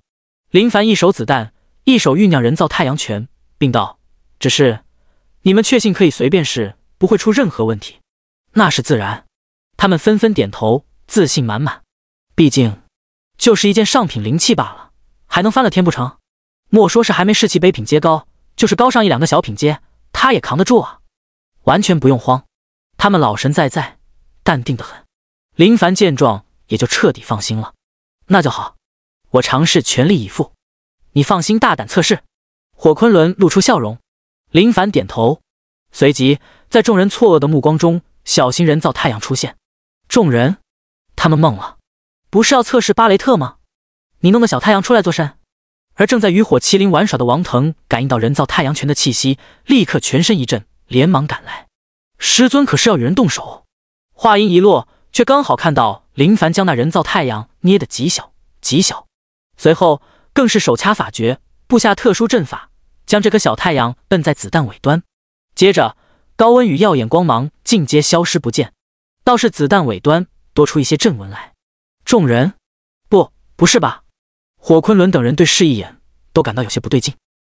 林凡一手子弹，一手酝酿人造太阳拳，并道：“只是你们确信可以随便试，不会出任何问题。”那是自然。他们纷纷点头，自信满满。毕竟。就是一件上品灵器罢了，还能翻了天不成？莫说是还没士气杯品阶高，就是高上一两个小品阶，他也扛得住啊！完全不用慌，他们老神在在，淡定的很。林凡见状也就彻底放心了。那就好，我尝试全力以赴，你放心大胆测试。火昆仑露出笑容，林凡点头，随即在众人错愕的目光中，小型人造太阳出现。众人，他们懵了。不是要测试巴雷特吗？你弄个小太阳出来作甚？而正在与火麒麟玩耍的王腾感应到人造太阳拳的气息，立刻全身一震，连忙赶来。师尊可是要与人动手？话音一落，却刚好看到林凡将那人造太阳捏得极小极小，随后更是手掐法诀，布下特殊阵法，将这颗小太阳摁在子弹尾端。接着，高温与耀眼光芒尽皆消失不见，倒是子弹尾端多出一些阵纹来。众人，不，不是吧？火昆仑等人对视一眼，都感到有些不对劲。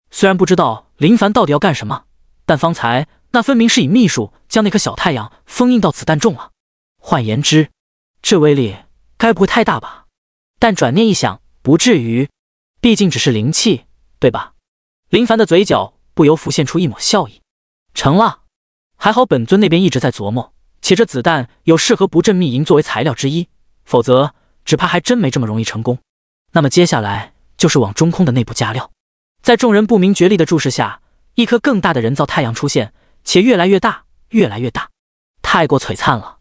虽然不知道林凡到底要干什么，但方才那分明是以秘术将那颗小太阳封印到子弹中了。换言之，这威力该不会太大吧？但转念一想，不至于，毕竟只是灵气，对吧？林凡的嘴角不由浮现出一抹笑意。成了，还好本尊那边一直在琢磨，且这子弹有适合不正秘银作为材料之一。否则，只怕还真没这么容易成功。那么接下来就是往中空的内部加料。在众人不明觉厉的注视下，一颗更大的人造太阳出现，且越来越大，越来越大，太过璀璨了。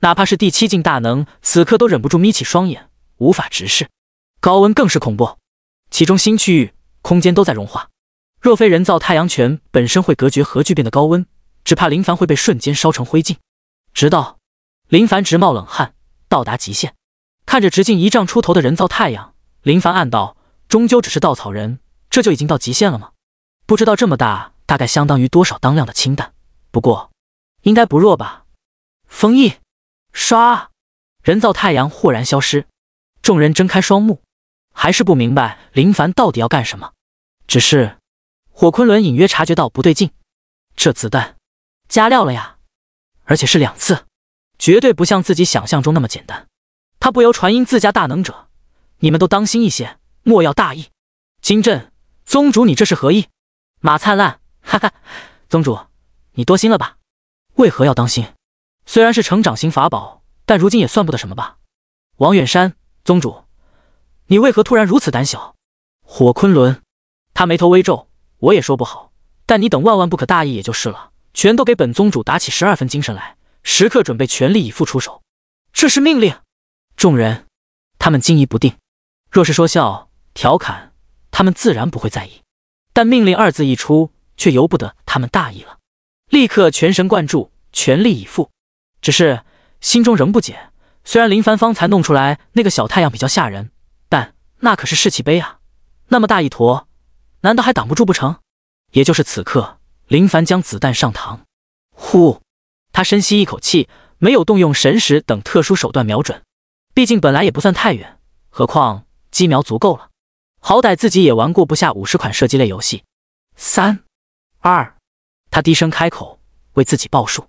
哪怕是第七境大能，此刻都忍不住眯起双眼，无法直视。高温更是恐怖，其中新区域空间都在融化。若非人造太阳泉本身会隔绝核聚变的高温，只怕林凡会被瞬间烧成灰烬。直到林凡直冒冷汗。到达极限，看着直径一丈出头的人造太阳，林凡暗道：终究只是稻草人，这就已经到极限了吗？不知道这么大，大概相当于多少当量的氢弹？不过应该不弱吧？封印，刷！人造太阳豁然消失，众人睁开双目，还是不明白林凡到底要干什么。只是火昆仑隐约察觉到不对劲，这子弹加料了呀，而且是两次。绝对不像自己想象中那么简单。他不由传音自家大能者：“你们都当心一些，莫要大意。”金震宗主，你这是何意？马灿烂，哈哈，宗主，你多心了吧？为何要当心？虽然是成长型法宝，但如今也算不得什么吧？王远山，宗主，你为何突然如此胆小？火昆仑，他眉头微皱：“我也说不好，但你等万万不可大意，也就是了。全都给本宗主打起十二分精神来。”时刻准备全力以赴出手，这是命令。众人，他们惊疑不定。若是说笑调侃，他们自然不会在意。但命令二字一出，却由不得他们大意了。立刻全神贯注，全力以赴。只是心中仍不解：虽然林凡方才弄出来那个小太阳比较吓人，但那可是士气杯啊，那么大一坨，难道还挡不住不成？也就是此刻，林凡将子弹上膛，呼。他深吸一口气，没有动用神识等特殊手段瞄准，毕竟本来也不算太远，何况机瞄足够了。好歹自己也玩过不下五十款射击类游戏。三二，他低声开口，为自己报数。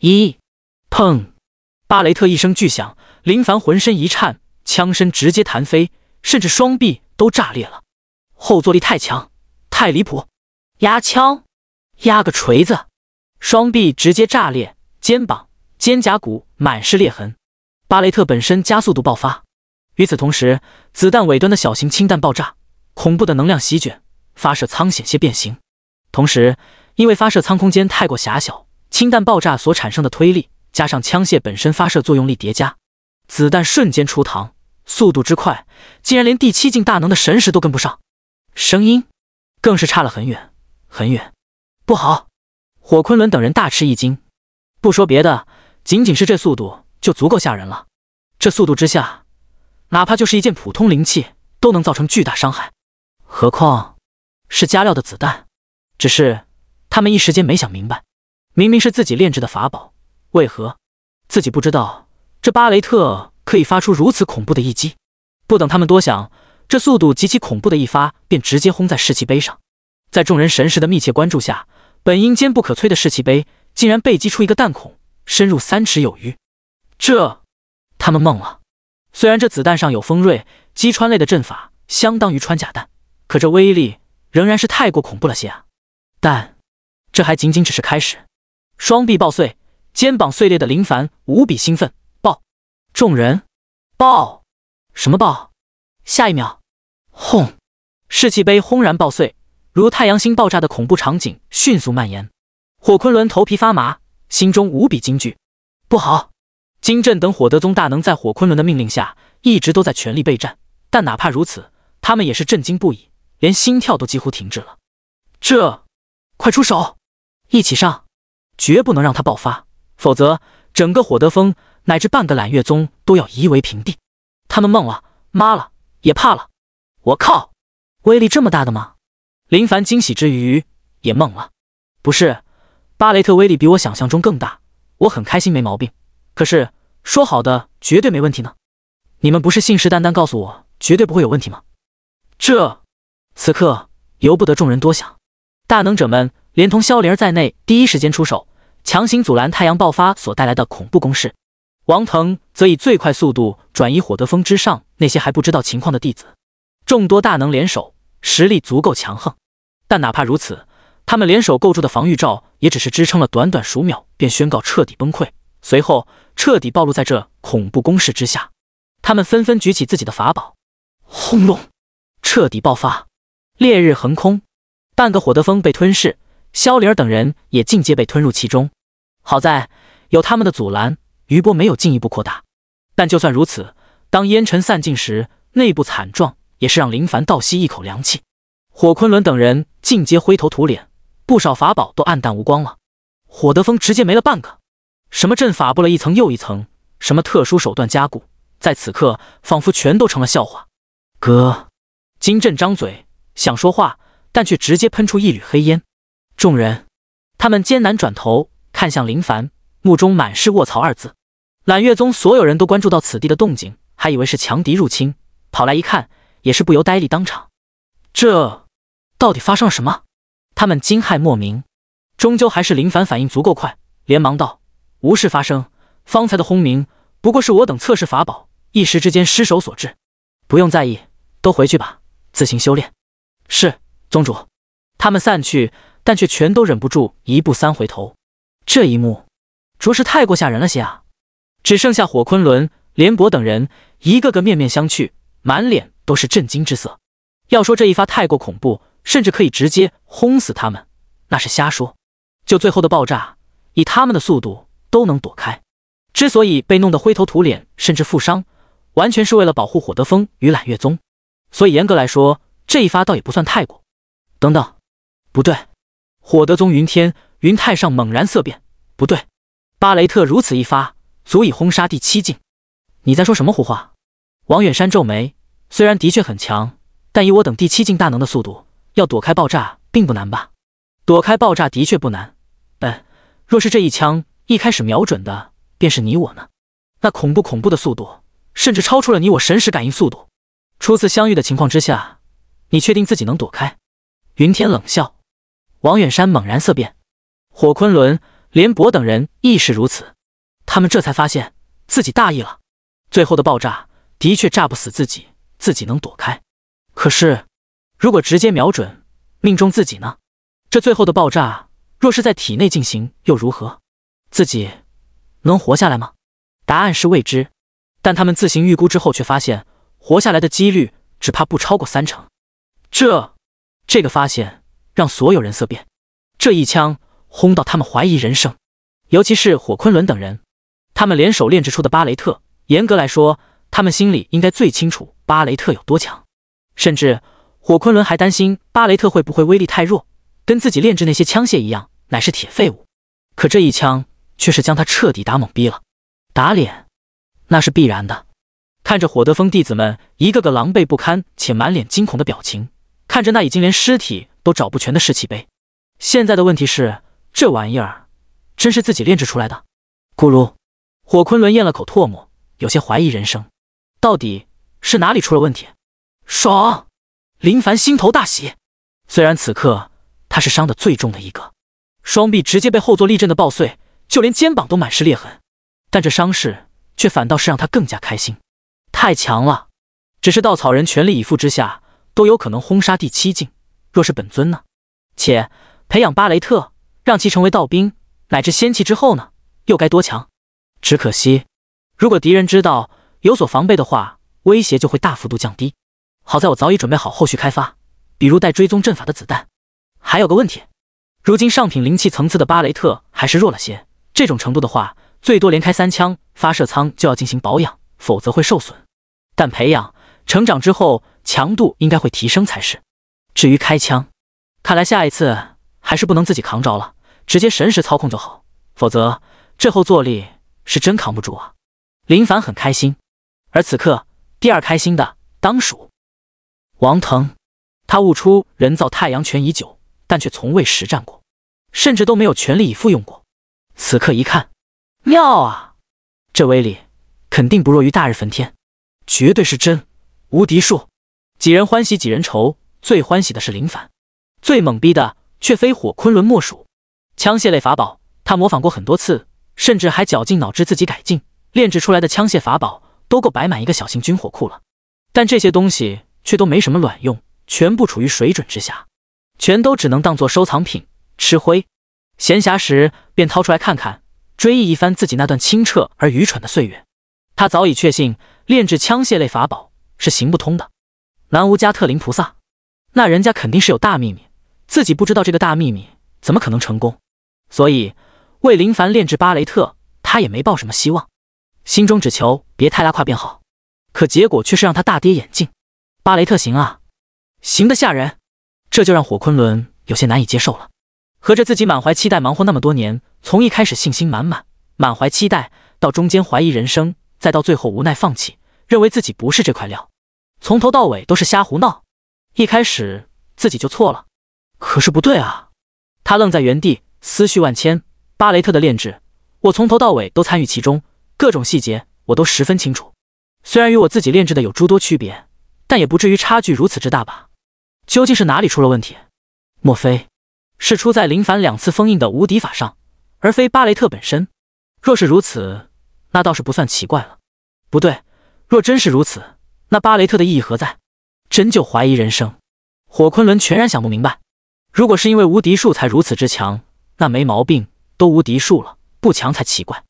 一，砰！巴雷特一声巨响，林凡浑身一颤，枪身直接弹飞，甚至双臂都炸裂了。后坐力太强，太离谱！压枪？压个锤子！双臂直接炸裂！肩膀、肩胛骨满是裂痕。巴雷特本身加速度爆发，与此同时，子弹尾端的小型氢弹爆炸，恐怖的能量席卷，发射舱险些变形。同时，因为发射舱空间太过狭小，氢弹爆炸所产生的推力加上枪械本身发射作用力叠加，子弹瞬间出膛，速度之快，竟然连第七境大能的神识都跟不上，声音更是差了很远很远。不好！火昆仑等人大吃一惊。不说别的，仅仅是这速度就足够吓人了。这速度之下，哪怕就是一件普通灵器，都能造成巨大伤害。何况是加料的子弹。只是他们一时间没想明白，明明是自己炼制的法宝，为何自己不知道这巴雷特可以发出如此恐怖的一击？不等他们多想，这速度极其恐怖的一发便直接轰在士气碑上。在众人神识的密切关注下，本应坚不可摧的士气碑。竟然被击出一个弹孔，深入三尺有余，这他们懵了。虽然这子弹上有锋锐击穿类的阵法，相当于穿甲弹，可这威力仍然是太过恐怖了些啊！但这还仅仅只是开始。双臂爆碎，肩膀碎裂的林凡无比兴奋，爆！众人爆！什么爆？下一秒，轰！士气杯轰然爆碎，如太阳星爆炸的恐怖场景迅速蔓延。火昆仑头皮发麻，心中无比惊惧，不好！金震等火德宗大能在火昆仑的命令下，一直都在全力备战，但哪怕如此，他们也是震惊不已，连心跳都几乎停滞了。这，快出手！一起上！绝不能让他爆发，否则整个火德峰乃至半个揽月宗都要夷为平地。他们懵了，妈了，也怕了。我靠！威力这么大的吗？林凡惊喜之余也懵了，不是？巴雷特威力比我想象中更大，我很开心，没毛病。可是说好的绝对没问题呢？你们不是信誓旦旦告诉我绝对不会有问题吗？这此刻由不得众人多想，大能者们连同萧儿在内第一时间出手，强行阻拦太阳爆发所带来的恐怖攻势。王腾则以最快速度转移火德峰之上那些还不知道情况的弟子。众多大能联手，实力足够强横，但哪怕如此。他们联手构筑的防御罩也只是支撑了短短数秒，便宣告彻底崩溃。随后，彻底暴露在这恐怖攻势之下，他们纷纷举起自己的法宝，轰隆，彻底爆发。烈日横空，半个火德峰被吞噬，萧玲儿等人也尽皆被吞入其中。好在有他们的阻拦，余波没有进一步扩大。但就算如此，当烟尘散尽时，内部惨状也是让林凡倒吸一口凉气。火昆仑等人尽皆灰头土脸。不少法宝都黯淡无光了，火德峰直接没了半个。什么阵法布了一层又一层，什么特殊手段加固，在此刻仿佛全都成了笑话。哥，金震张嘴想说话，但却直接喷出一缕黑烟。众人，他们艰难转头看向林凡，目中满是卧槽二字。揽月宗所有人都关注到此地的动静，还以为是强敌入侵，跑来一看，也是不由呆立当场。这，到底发生了什么？他们惊骇莫名，终究还是林凡反应足够快，连忙道：“无事发生，方才的轰鸣不过是我等测试法宝一时之间失手所致，不用在意，都回去吧，自行修炼。”是宗主，他们散去，但却全都忍不住一步三回头。这一幕着实太过吓人了些啊！只剩下火昆仑、连伯等人一个个面面相觑，满脸都是震惊之色。要说这一发太过恐怖。甚至可以直接轰死他们，那是瞎说。就最后的爆炸，以他们的速度都能躲开。之所以被弄得灰头土脸，甚至负伤，完全是为了保护火德风与揽月宗。所以严格来说，这一发倒也不算太过。等等，不对！火德宗云天云太上猛然色变，不对！巴雷特如此一发，足以轰杀第七境。你在说什么胡话？王远山皱眉，虽然的确很强，但以我等第七境大能的速度。要躲开爆炸并不难吧？躲开爆炸的确不难，但若是这一枪一开始瞄准的便是你我呢？那恐怖恐怖的速度，甚至超出了你我神识感应速度。初次相遇的情况之下，你确定自己能躲开？云天冷笑，王远山猛然色变，火昆仑、连博等人亦是如此。他们这才发现自己大意了。最后的爆炸的确炸不死自己，自己能躲开，可是。如果直接瞄准命中自己呢？这最后的爆炸若是在体内进行又如何？自己能活下来吗？答案是未知。但他们自行预估之后，却发现活下来的几率只怕不超过三成。这这个发现让所有人色变，这一枪轰到他们怀疑人生，尤其是火昆仑等人，他们联手炼制出的巴雷特，严格来说，他们心里应该最清楚巴雷特有多强，甚至。火昆仑还担心巴雷特会不会威力太弱，跟自己炼制那些枪械一样，乃是铁废物。可这一枪却是将他彻底打懵逼了，打脸那是必然的。看着火德峰弟子们一个个狼狈不堪且满脸惊恐的表情，看着那已经连尸体都找不全的士气杯，现在的问题是，这玩意儿真是自己炼制出来的？咕噜，火昆仑咽了口唾沫，有些怀疑人生，到底是哪里出了问题？爽！林凡心头大喜，虽然此刻他是伤的最重的一个，双臂直接被后坐力震的爆碎，就连肩膀都满是裂痕，但这伤势却反倒是让他更加开心。太强了！只是稻草人全力以赴之下都有可能轰杀第七境，若是本尊呢？且培养巴雷特，让其成为道兵乃至仙器之后呢？又该多强？只可惜，如果敌人知道有所防备的话，威胁就会大幅度降低。好在我早已准备好后续开发，比如带追踪阵法的子弹，还有个问题，如今上品灵气层次的巴雷特还是弱了些。这种程度的话，最多连开三枪，发射舱就要进行保养，否则会受损。但培养成长之后，强度应该会提升才是。至于开枪，看来下一次还是不能自己扛着了，直接神识操控就好，否则这后坐力是真扛不住啊！林凡很开心，而此刻第二开心的当属。王腾，他悟出人造太阳拳已久，但却从未实战过，甚至都没有全力以赴用过。此刻一看，妙啊！这威力肯定不弱于大日焚天，绝对是真无敌术。几人欢喜几人愁，最欢喜的是林凡，最懵逼的却非火昆仑莫属。枪械类法宝，他模仿过很多次，甚至还绞尽脑汁自己改进，炼制出来的枪械法宝都够摆满一个小型军火库了。但这些东西。却都没什么卵用，全部处于水准之下，全都只能当做收藏品吃灰。闲暇时便掏出来看看，追忆一番自己那段清澈而愚蠢的岁月。他早已确信，炼制枪械类法宝是行不通的。南无加特林菩萨，那人家肯定是有大秘密，自己不知道这个大秘密，怎么可能成功？所以为林凡炼制巴雷特，他也没抱什么希望，心中只求别太拉胯便好。可结果却是让他大跌眼镜。巴雷特行啊，行得吓人，这就让火昆仑有些难以接受了。合着自己满怀期待，忙活那么多年，从一开始信心满满、满怀期待，到中间怀疑人生，再到最后无奈放弃，认为自己不是这块料，从头到尾都是瞎胡闹。一开始自己就错了，可是不对啊！他愣在原地，思绪万千。巴雷特的炼制，我从头到尾都参与其中，各种细节我都十分清楚，虽然与我自己炼制的有诸多区别。但也不至于差距如此之大吧？究竟是哪里出了问题？莫非是出在林凡两次封印的无敌法上，而非巴雷特本身？若是如此，那倒是不算奇怪了。不对，若真是如此，那巴雷特的意义何在？真就怀疑人生。火昆仑全然想不明白。如果是因为无敌术才如此之强，那没毛病，都无敌术了，不强才奇怪。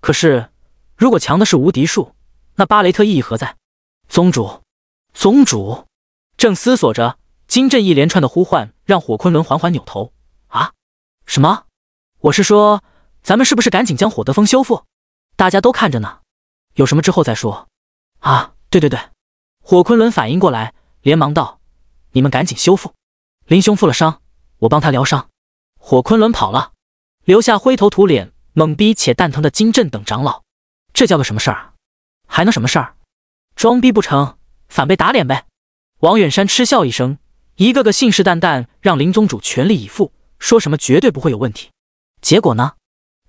可是，如果强的是无敌术，那巴雷特意义何在？宗主。宗主正思索着，金震一连串的呼唤让火昆仑缓缓扭头。啊，什么？我是说，咱们是不是赶紧将火德峰修复？大家都看着呢，有什么之后再说。啊，对对对！火昆仑反应过来，连忙道：“你们赶紧修复，林兄负了伤，我帮他疗伤。”火昆仑跑了，留下灰头土脸、懵逼且蛋疼的金震等长老。这叫个什么事儿？还能什么事儿？装逼不成？反被打脸呗！王远山嗤笑一声，一个个信誓旦旦，让林宗主全力以赴，说什么绝对不会有问题。结果呢？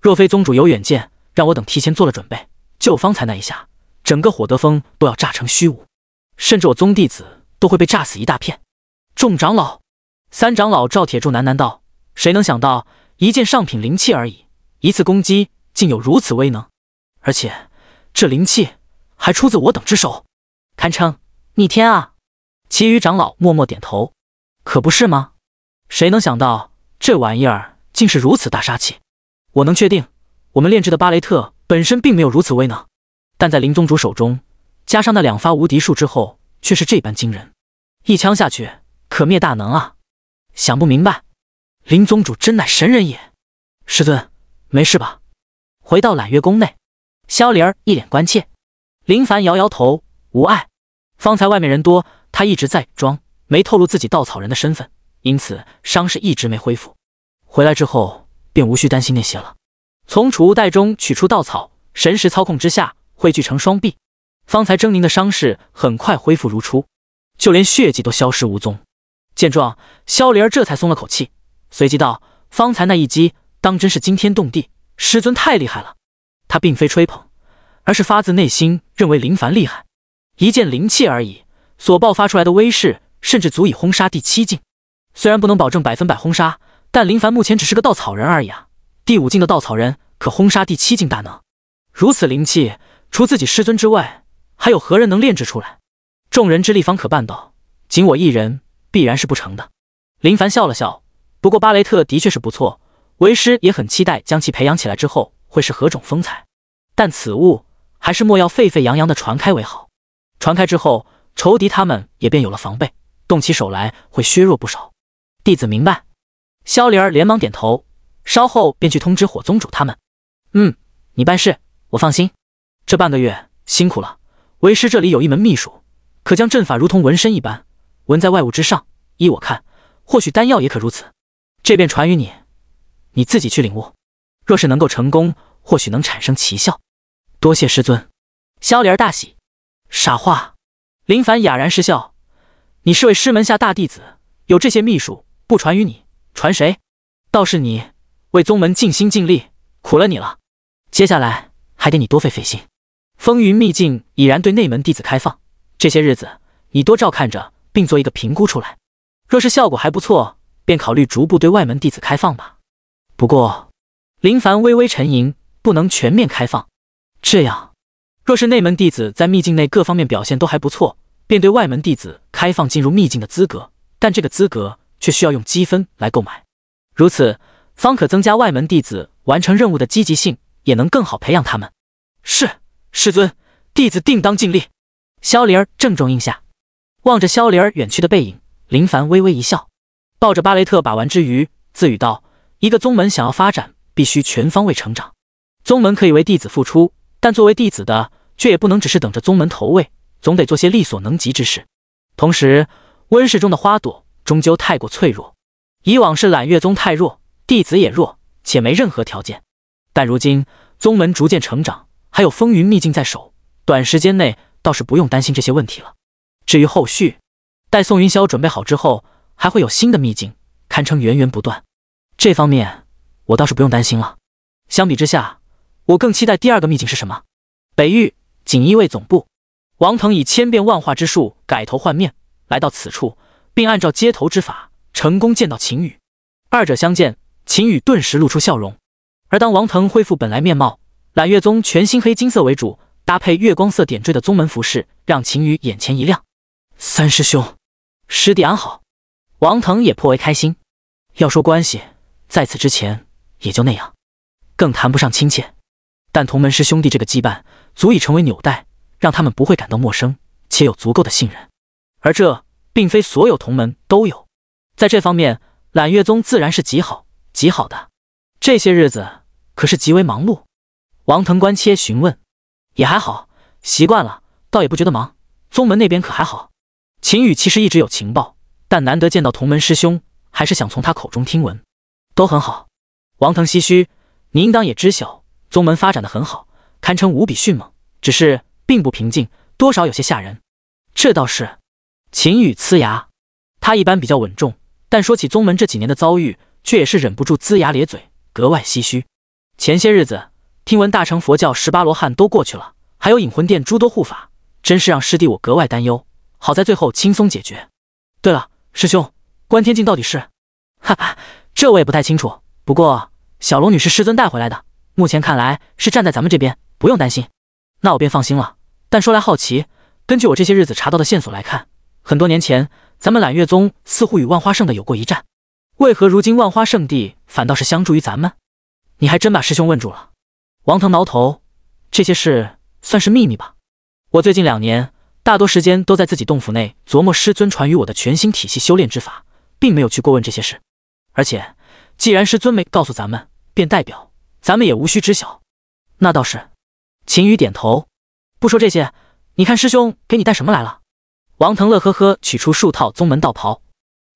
若非宗主有远见，让我等提前做了准备，就方才那一下，整个火德峰都要炸成虚无，甚至我宗弟子都会被炸死一大片。众长老，三长老赵铁柱喃喃道：“谁能想到一件上品灵器而已，一次攻击竟有如此威能，而且这灵器还出自我等之手，堪称……”逆天啊！其余长老默默点头，可不是吗？谁能想到这玩意儿竟是如此大杀器？我能确定，我们炼制的巴雷特本身并没有如此威能，但在林宗主手中，加上那两发无敌术之后，却是这般惊人。一枪下去，可灭大能啊！想不明白，林宗主真乃神人也。师尊，没事吧？回到揽月宫内，萧玲儿一脸关切。林凡摇摇头，无碍。方才外面人多，他一直在装，没透露自己稻草人的身份，因此伤势一直没恢复。回来之后便无需担心那些了。从储物袋中取出稻草，神识操控之下汇聚成双臂，方才狰狞的伤势很快恢复如初，就连血迹都消失无踪。见状，萧灵儿这才松了口气，随即道：“方才那一击当真是惊天动地，师尊太厉害了。”他并非吹捧，而是发自内心认为林凡厉害。一件灵器而已，所爆发出来的威势甚至足以轰杀第七境。虽然不能保证百分百轰杀，但林凡目前只是个稻草人而已啊。第五境的稻草人可轰杀第七境大能。如此灵器，除自己师尊之外，还有何人能炼制出来？众人之力方可办到，仅我一人必然是不成的。林凡笑了笑，不过巴雷特的确是不错，为师也很期待将其培养起来之后会是何种风采。但此物还是莫要沸沸扬扬的传开为好。传开之后，仇敌他们也便有了防备，动起手来会削弱不少。弟子明白。萧灵儿连忙点头，稍后便去通知火宗主他们。嗯，你办事我放心。这半个月辛苦了，为师这里有一门秘术，可将阵法如同纹身一般纹在外物之上。依我看，或许丹药也可如此。这便传与你，你自己去领悟。若是能够成功，或许能产生奇效。多谢师尊。萧灵儿大喜。傻话！林凡哑然失笑：“你是位师门下大弟子，有这些秘术不传于你，传谁？倒是你为宗门尽心尽力，苦了你了。接下来还得你多费费心。风云秘境已然对内门弟子开放，这些日子你多照看着，并做一个评估出来。若是效果还不错，便考虑逐步对外门弟子开放吧。不过，林凡微微沉吟，不能全面开放，这样。”若是内门弟子在秘境内各方面表现都还不错，便对外门弟子开放进入秘境的资格，但这个资格却需要用积分来购买，如此方可增加外门弟子完成任务的积极性，也能更好培养他们。是师尊，弟子定当尽力。萧灵儿郑重应下，望着萧灵儿远去的背影，林凡微微一笑，抱着巴雷特把玩之余，自语道：“一个宗门想要发展，必须全方位成长。宗门可以为弟子付出。”但作为弟子的，却也不能只是等着宗门投喂，总得做些力所能及之事。同时，温室中的花朵终究太过脆弱。以往是揽月宗太弱，弟子也弱，且没任何条件。但如今宗门逐渐成长，还有风云秘境在手，短时间内倒是不用担心这些问题了。至于后续，待宋云霄准备好之后，还会有新的秘境，堪称源源不断。这方面我倒是不用担心了。相比之下，我更期待第二个秘境是什么？北域锦衣卫总部，王腾以千变万化之术改头换面来到此处，并按照接头之法成功见到秦羽。二者相见，秦羽顿时露出笑容。而当王腾恢复本来面貌，揽月宗全新黑金色为主，搭配月光色点缀的宗门服饰，让秦羽眼前一亮。三师兄，师弟安好。王腾也颇为开心。要说关系，在此之前也就那样，更谈不上亲切。但同门师兄弟这个羁绊足以成为纽带，让他们不会感到陌生，且有足够的信任。而这并非所有同门都有。在这方面，揽月宗自然是极好、极好的。这些日子可是极为忙碌。王腾关切询问，也还好，习惯了，倒也不觉得忙。宗门那边可还好？秦羽其实一直有情报，但难得见到同门师兄，还是想从他口中听闻。都很好。王腾唏嘘：“你应当也知晓。”宗门发展的很好，堪称无比迅猛，只是并不平静，多少有些吓人。这倒是。秦羽呲牙，他一般比较稳重，但说起宗门这几年的遭遇，却也是忍不住龇牙咧嘴，格外唏嘘。前些日子听闻大乘佛教十八罗汉都过去了，还有引魂殿诸多护法，真是让师弟我格外担忧。好在最后轻松解决。对了，师兄，观天镜到底是？哈哈，这我也不太清楚。不过小龙女是师尊带回来的。目前看来是站在咱们这边，不用担心。那我便放心了。但说来好奇，根据我这些日子查到的线索来看，很多年前咱们揽月宗似乎与万花圣的有过一战，为何如今万花圣地反倒是相助于咱们？你还真把师兄问住了。王腾挠头，这些事算是秘密吧。我最近两年大多时间都在自己洞府内琢磨师尊传于我的全新体系修炼之法，并没有去过问这些事。而且既然师尊没告诉咱们，便代表……咱们也无需知晓，那倒是。秦宇点头，不说这些。你看，师兄给你带什么来了？王腾乐呵呵取出数套宗门道袍。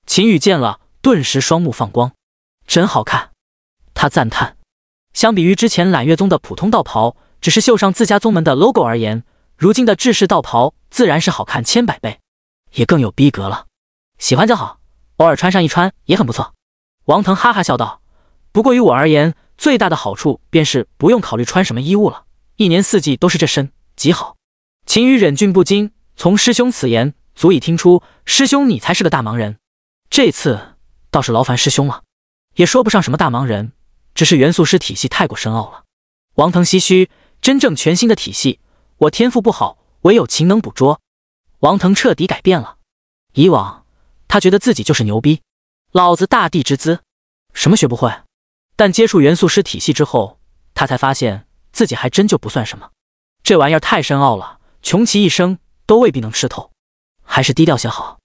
秦宇见了，顿时双目放光，真好看！他赞叹。相比于之前揽月宗的普通道袍，只是绣上自家宗门的 logo 而言，如今的制式道袍自然是好看千百倍，也更有逼格了。喜欢就好，偶尔穿上一穿也很不错。王腾哈哈笑道。不过于我而言，最大的好处便是不用考虑穿什么衣物了，一年四季都是这身，极好。秦羽忍俊不禁，从师兄此言足以听出，师兄你才是个大忙人。这次倒是劳烦师兄了，也说不上什么大忙人，只是元素师体系太过深奥了。王腾唏嘘，真正全新的体系，我天赋不好，唯有勤能捕捉。王腾彻底改变了，以往他觉得自己就是牛逼，老子大地之资，什么学不会。但接触元素师体系之后，他才发现自己还真就不算什么。这玩意儿太深奥了，穷其一生都未必能吃透，还是低调些好。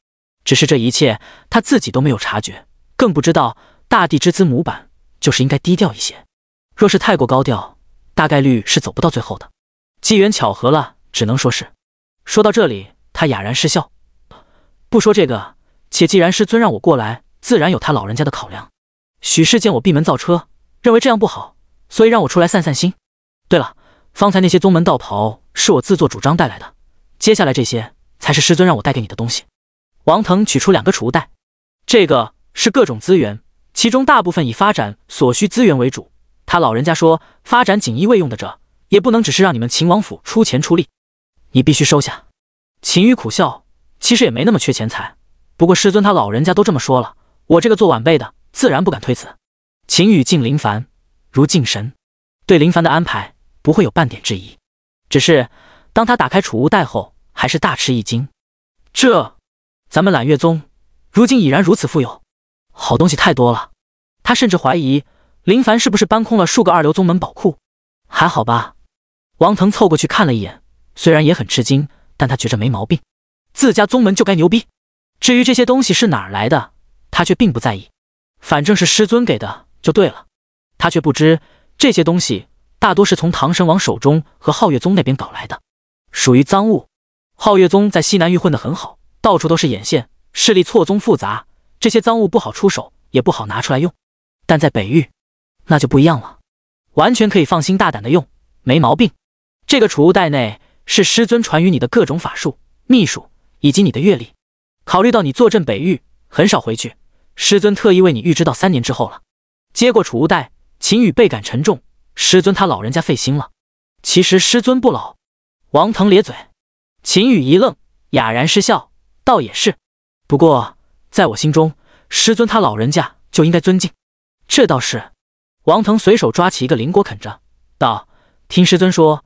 只是这一切他自己都没有察觉，更不知道大地之姿模板就是应该低调一些。若是太过高调，大概率是走不到最后的。机缘巧合了，只能说是。说到这里，他哑然失笑。不说这个，且既然师尊让我过来，自然有他老人家的考量。许氏见我闭门造车，认为这样不好，所以让我出来散散心。对了，方才那些宗门道袍是我自作主张带来的，接下来这些才是师尊让我带给你的东西。王腾取出两个储物袋，这个是各种资源，其中大部分以发展所需资源为主。他老人家说，发展锦衣卫用得着，也不能只是让你们秦王府出钱出力，你必须收下。秦羽苦笑，其实也没那么缺钱财，不过师尊他老人家都这么说了，我这个做晚辈的。自然不敢推辞。秦雨敬林凡如敬神，对林凡的安排不会有半点质疑。只是当他打开储物袋后，还是大吃一惊。这，咱们揽月宗如今已然如此富有，好东西太多了。他甚至怀疑林凡是不是搬空了数个二流宗门宝库？还好吧？王腾凑过去看了一眼，虽然也很吃惊，但他觉着没毛病。自家宗门就该牛逼。至于这些东西是哪来的，他却并不在意。反正是师尊给的，就对了。他却不知这些东西大多是从唐神王手中和皓月宗那边搞来的，属于赃物。皓月宗在西南域混得很好，到处都是眼线，势力错综复杂，这些赃物不好出手，也不好拿出来用。但在北域，那就不一样了，完全可以放心大胆的用，没毛病。这个储物袋内是师尊传于你的各种法术、秘术以及你的阅历。考虑到你坐镇北域，很少回去。师尊特意为你预知到三年之后了。接过储物袋，秦羽倍感沉重。师尊他老人家费心了。其实师尊不老。王腾咧嘴。秦羽一愣，哑然失笑。倒也是。不过在我心中，师尊他老人家就应该尊敬。这倒是。王腾随手抓起一个灵果啃着，道：“听师尊说，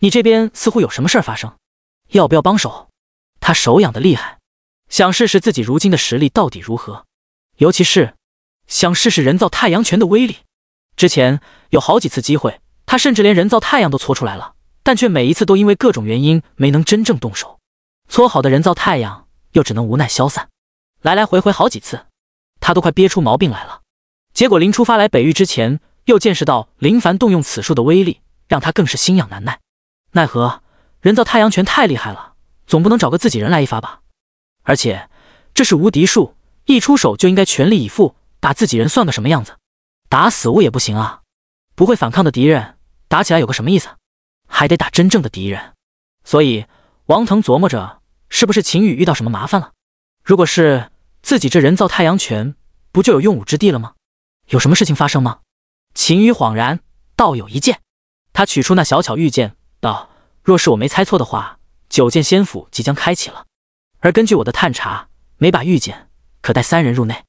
你这边似乎有什么事儿发生，要不要帮手？”他手痒的厉害，想试试自己如今的实力到底如何。尤其是想试试人造太阳拳的威力。之前有好几次机会，他甚至连人造太阳都搓出来了，但却每一次都因为各种原因没能真正动手。搓好的人造太阳又只能无奈消散。来来回回好几次，他都快憋出毛病来了。结果临出发来北域之前，又见识到林凡动用此术的威力，让他更是心痒难耐。奈何人造太阳拳太厉害了，总不能找个自己人来一发吧？而且这是无敌术。一出手就应该全力以赴，打自己人算个什么样子？打死物也不行啊！不会反抗的敌人，打起来有个什么意思？还得打真正的敌人。所以王腾琢磨着，是不是秦羽遇到什么麻烦了？如果是自己这人造太阳拳，不就有用武之地了吗？有什么事情发生吗？秦羽恍然，道有一剑。他取出那小巧玉剑，道：“若是我没猜错的话，九剑仙府即将开启了。而根据我的探查，每把玉剑……”可带三人入内，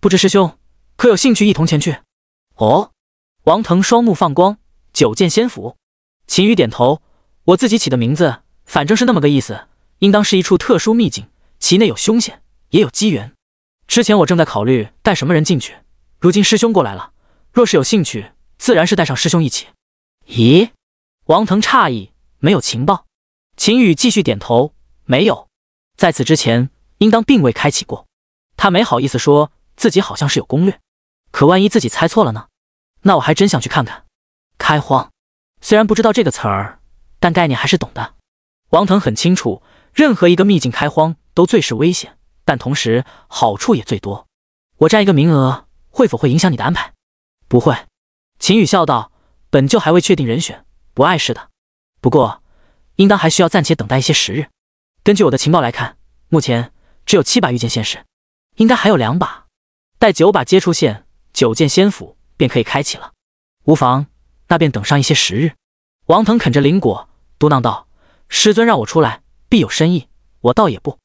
不知师兄可有兴趣一同前去？哦，王腾双目放光。九剑仙府。秦羽点头，我自己起的名字，反正是那么个意思，应当是一处特殊秘境，其内有凶险，也有机缘。之前我正在考虑带什么人进去，如今师兄过来了，若是有兴趣，自然是带上师兄一起。咦？王腾诧异，没有情报？秦羽继续点头，没有。在此之前，应当并未开启过。他没好意思说自己好像是有攻略，可万一自己猜错了呢？那我还真想去看看开荒。虽然不知道这个词儿，但概念还是懂的。王腾很清楚，任何一个秘境开荒都最是危险，但同时好处也最多。我占一个名额，会否会影响你的安排？不会。秦羽笑道：“本就还未确定人选，不碍事的。不过，应当还需要暂且等待一些时日。根据我的情报来看，目前只有七把遇见现实。应该还有两把，待九把皆出现，九剑仙斧便可以开启了。无妨，那便等上一些时日。王腾啃着灵果，嘟囔道：“师尊让我出来，必有深意。我倒也不……”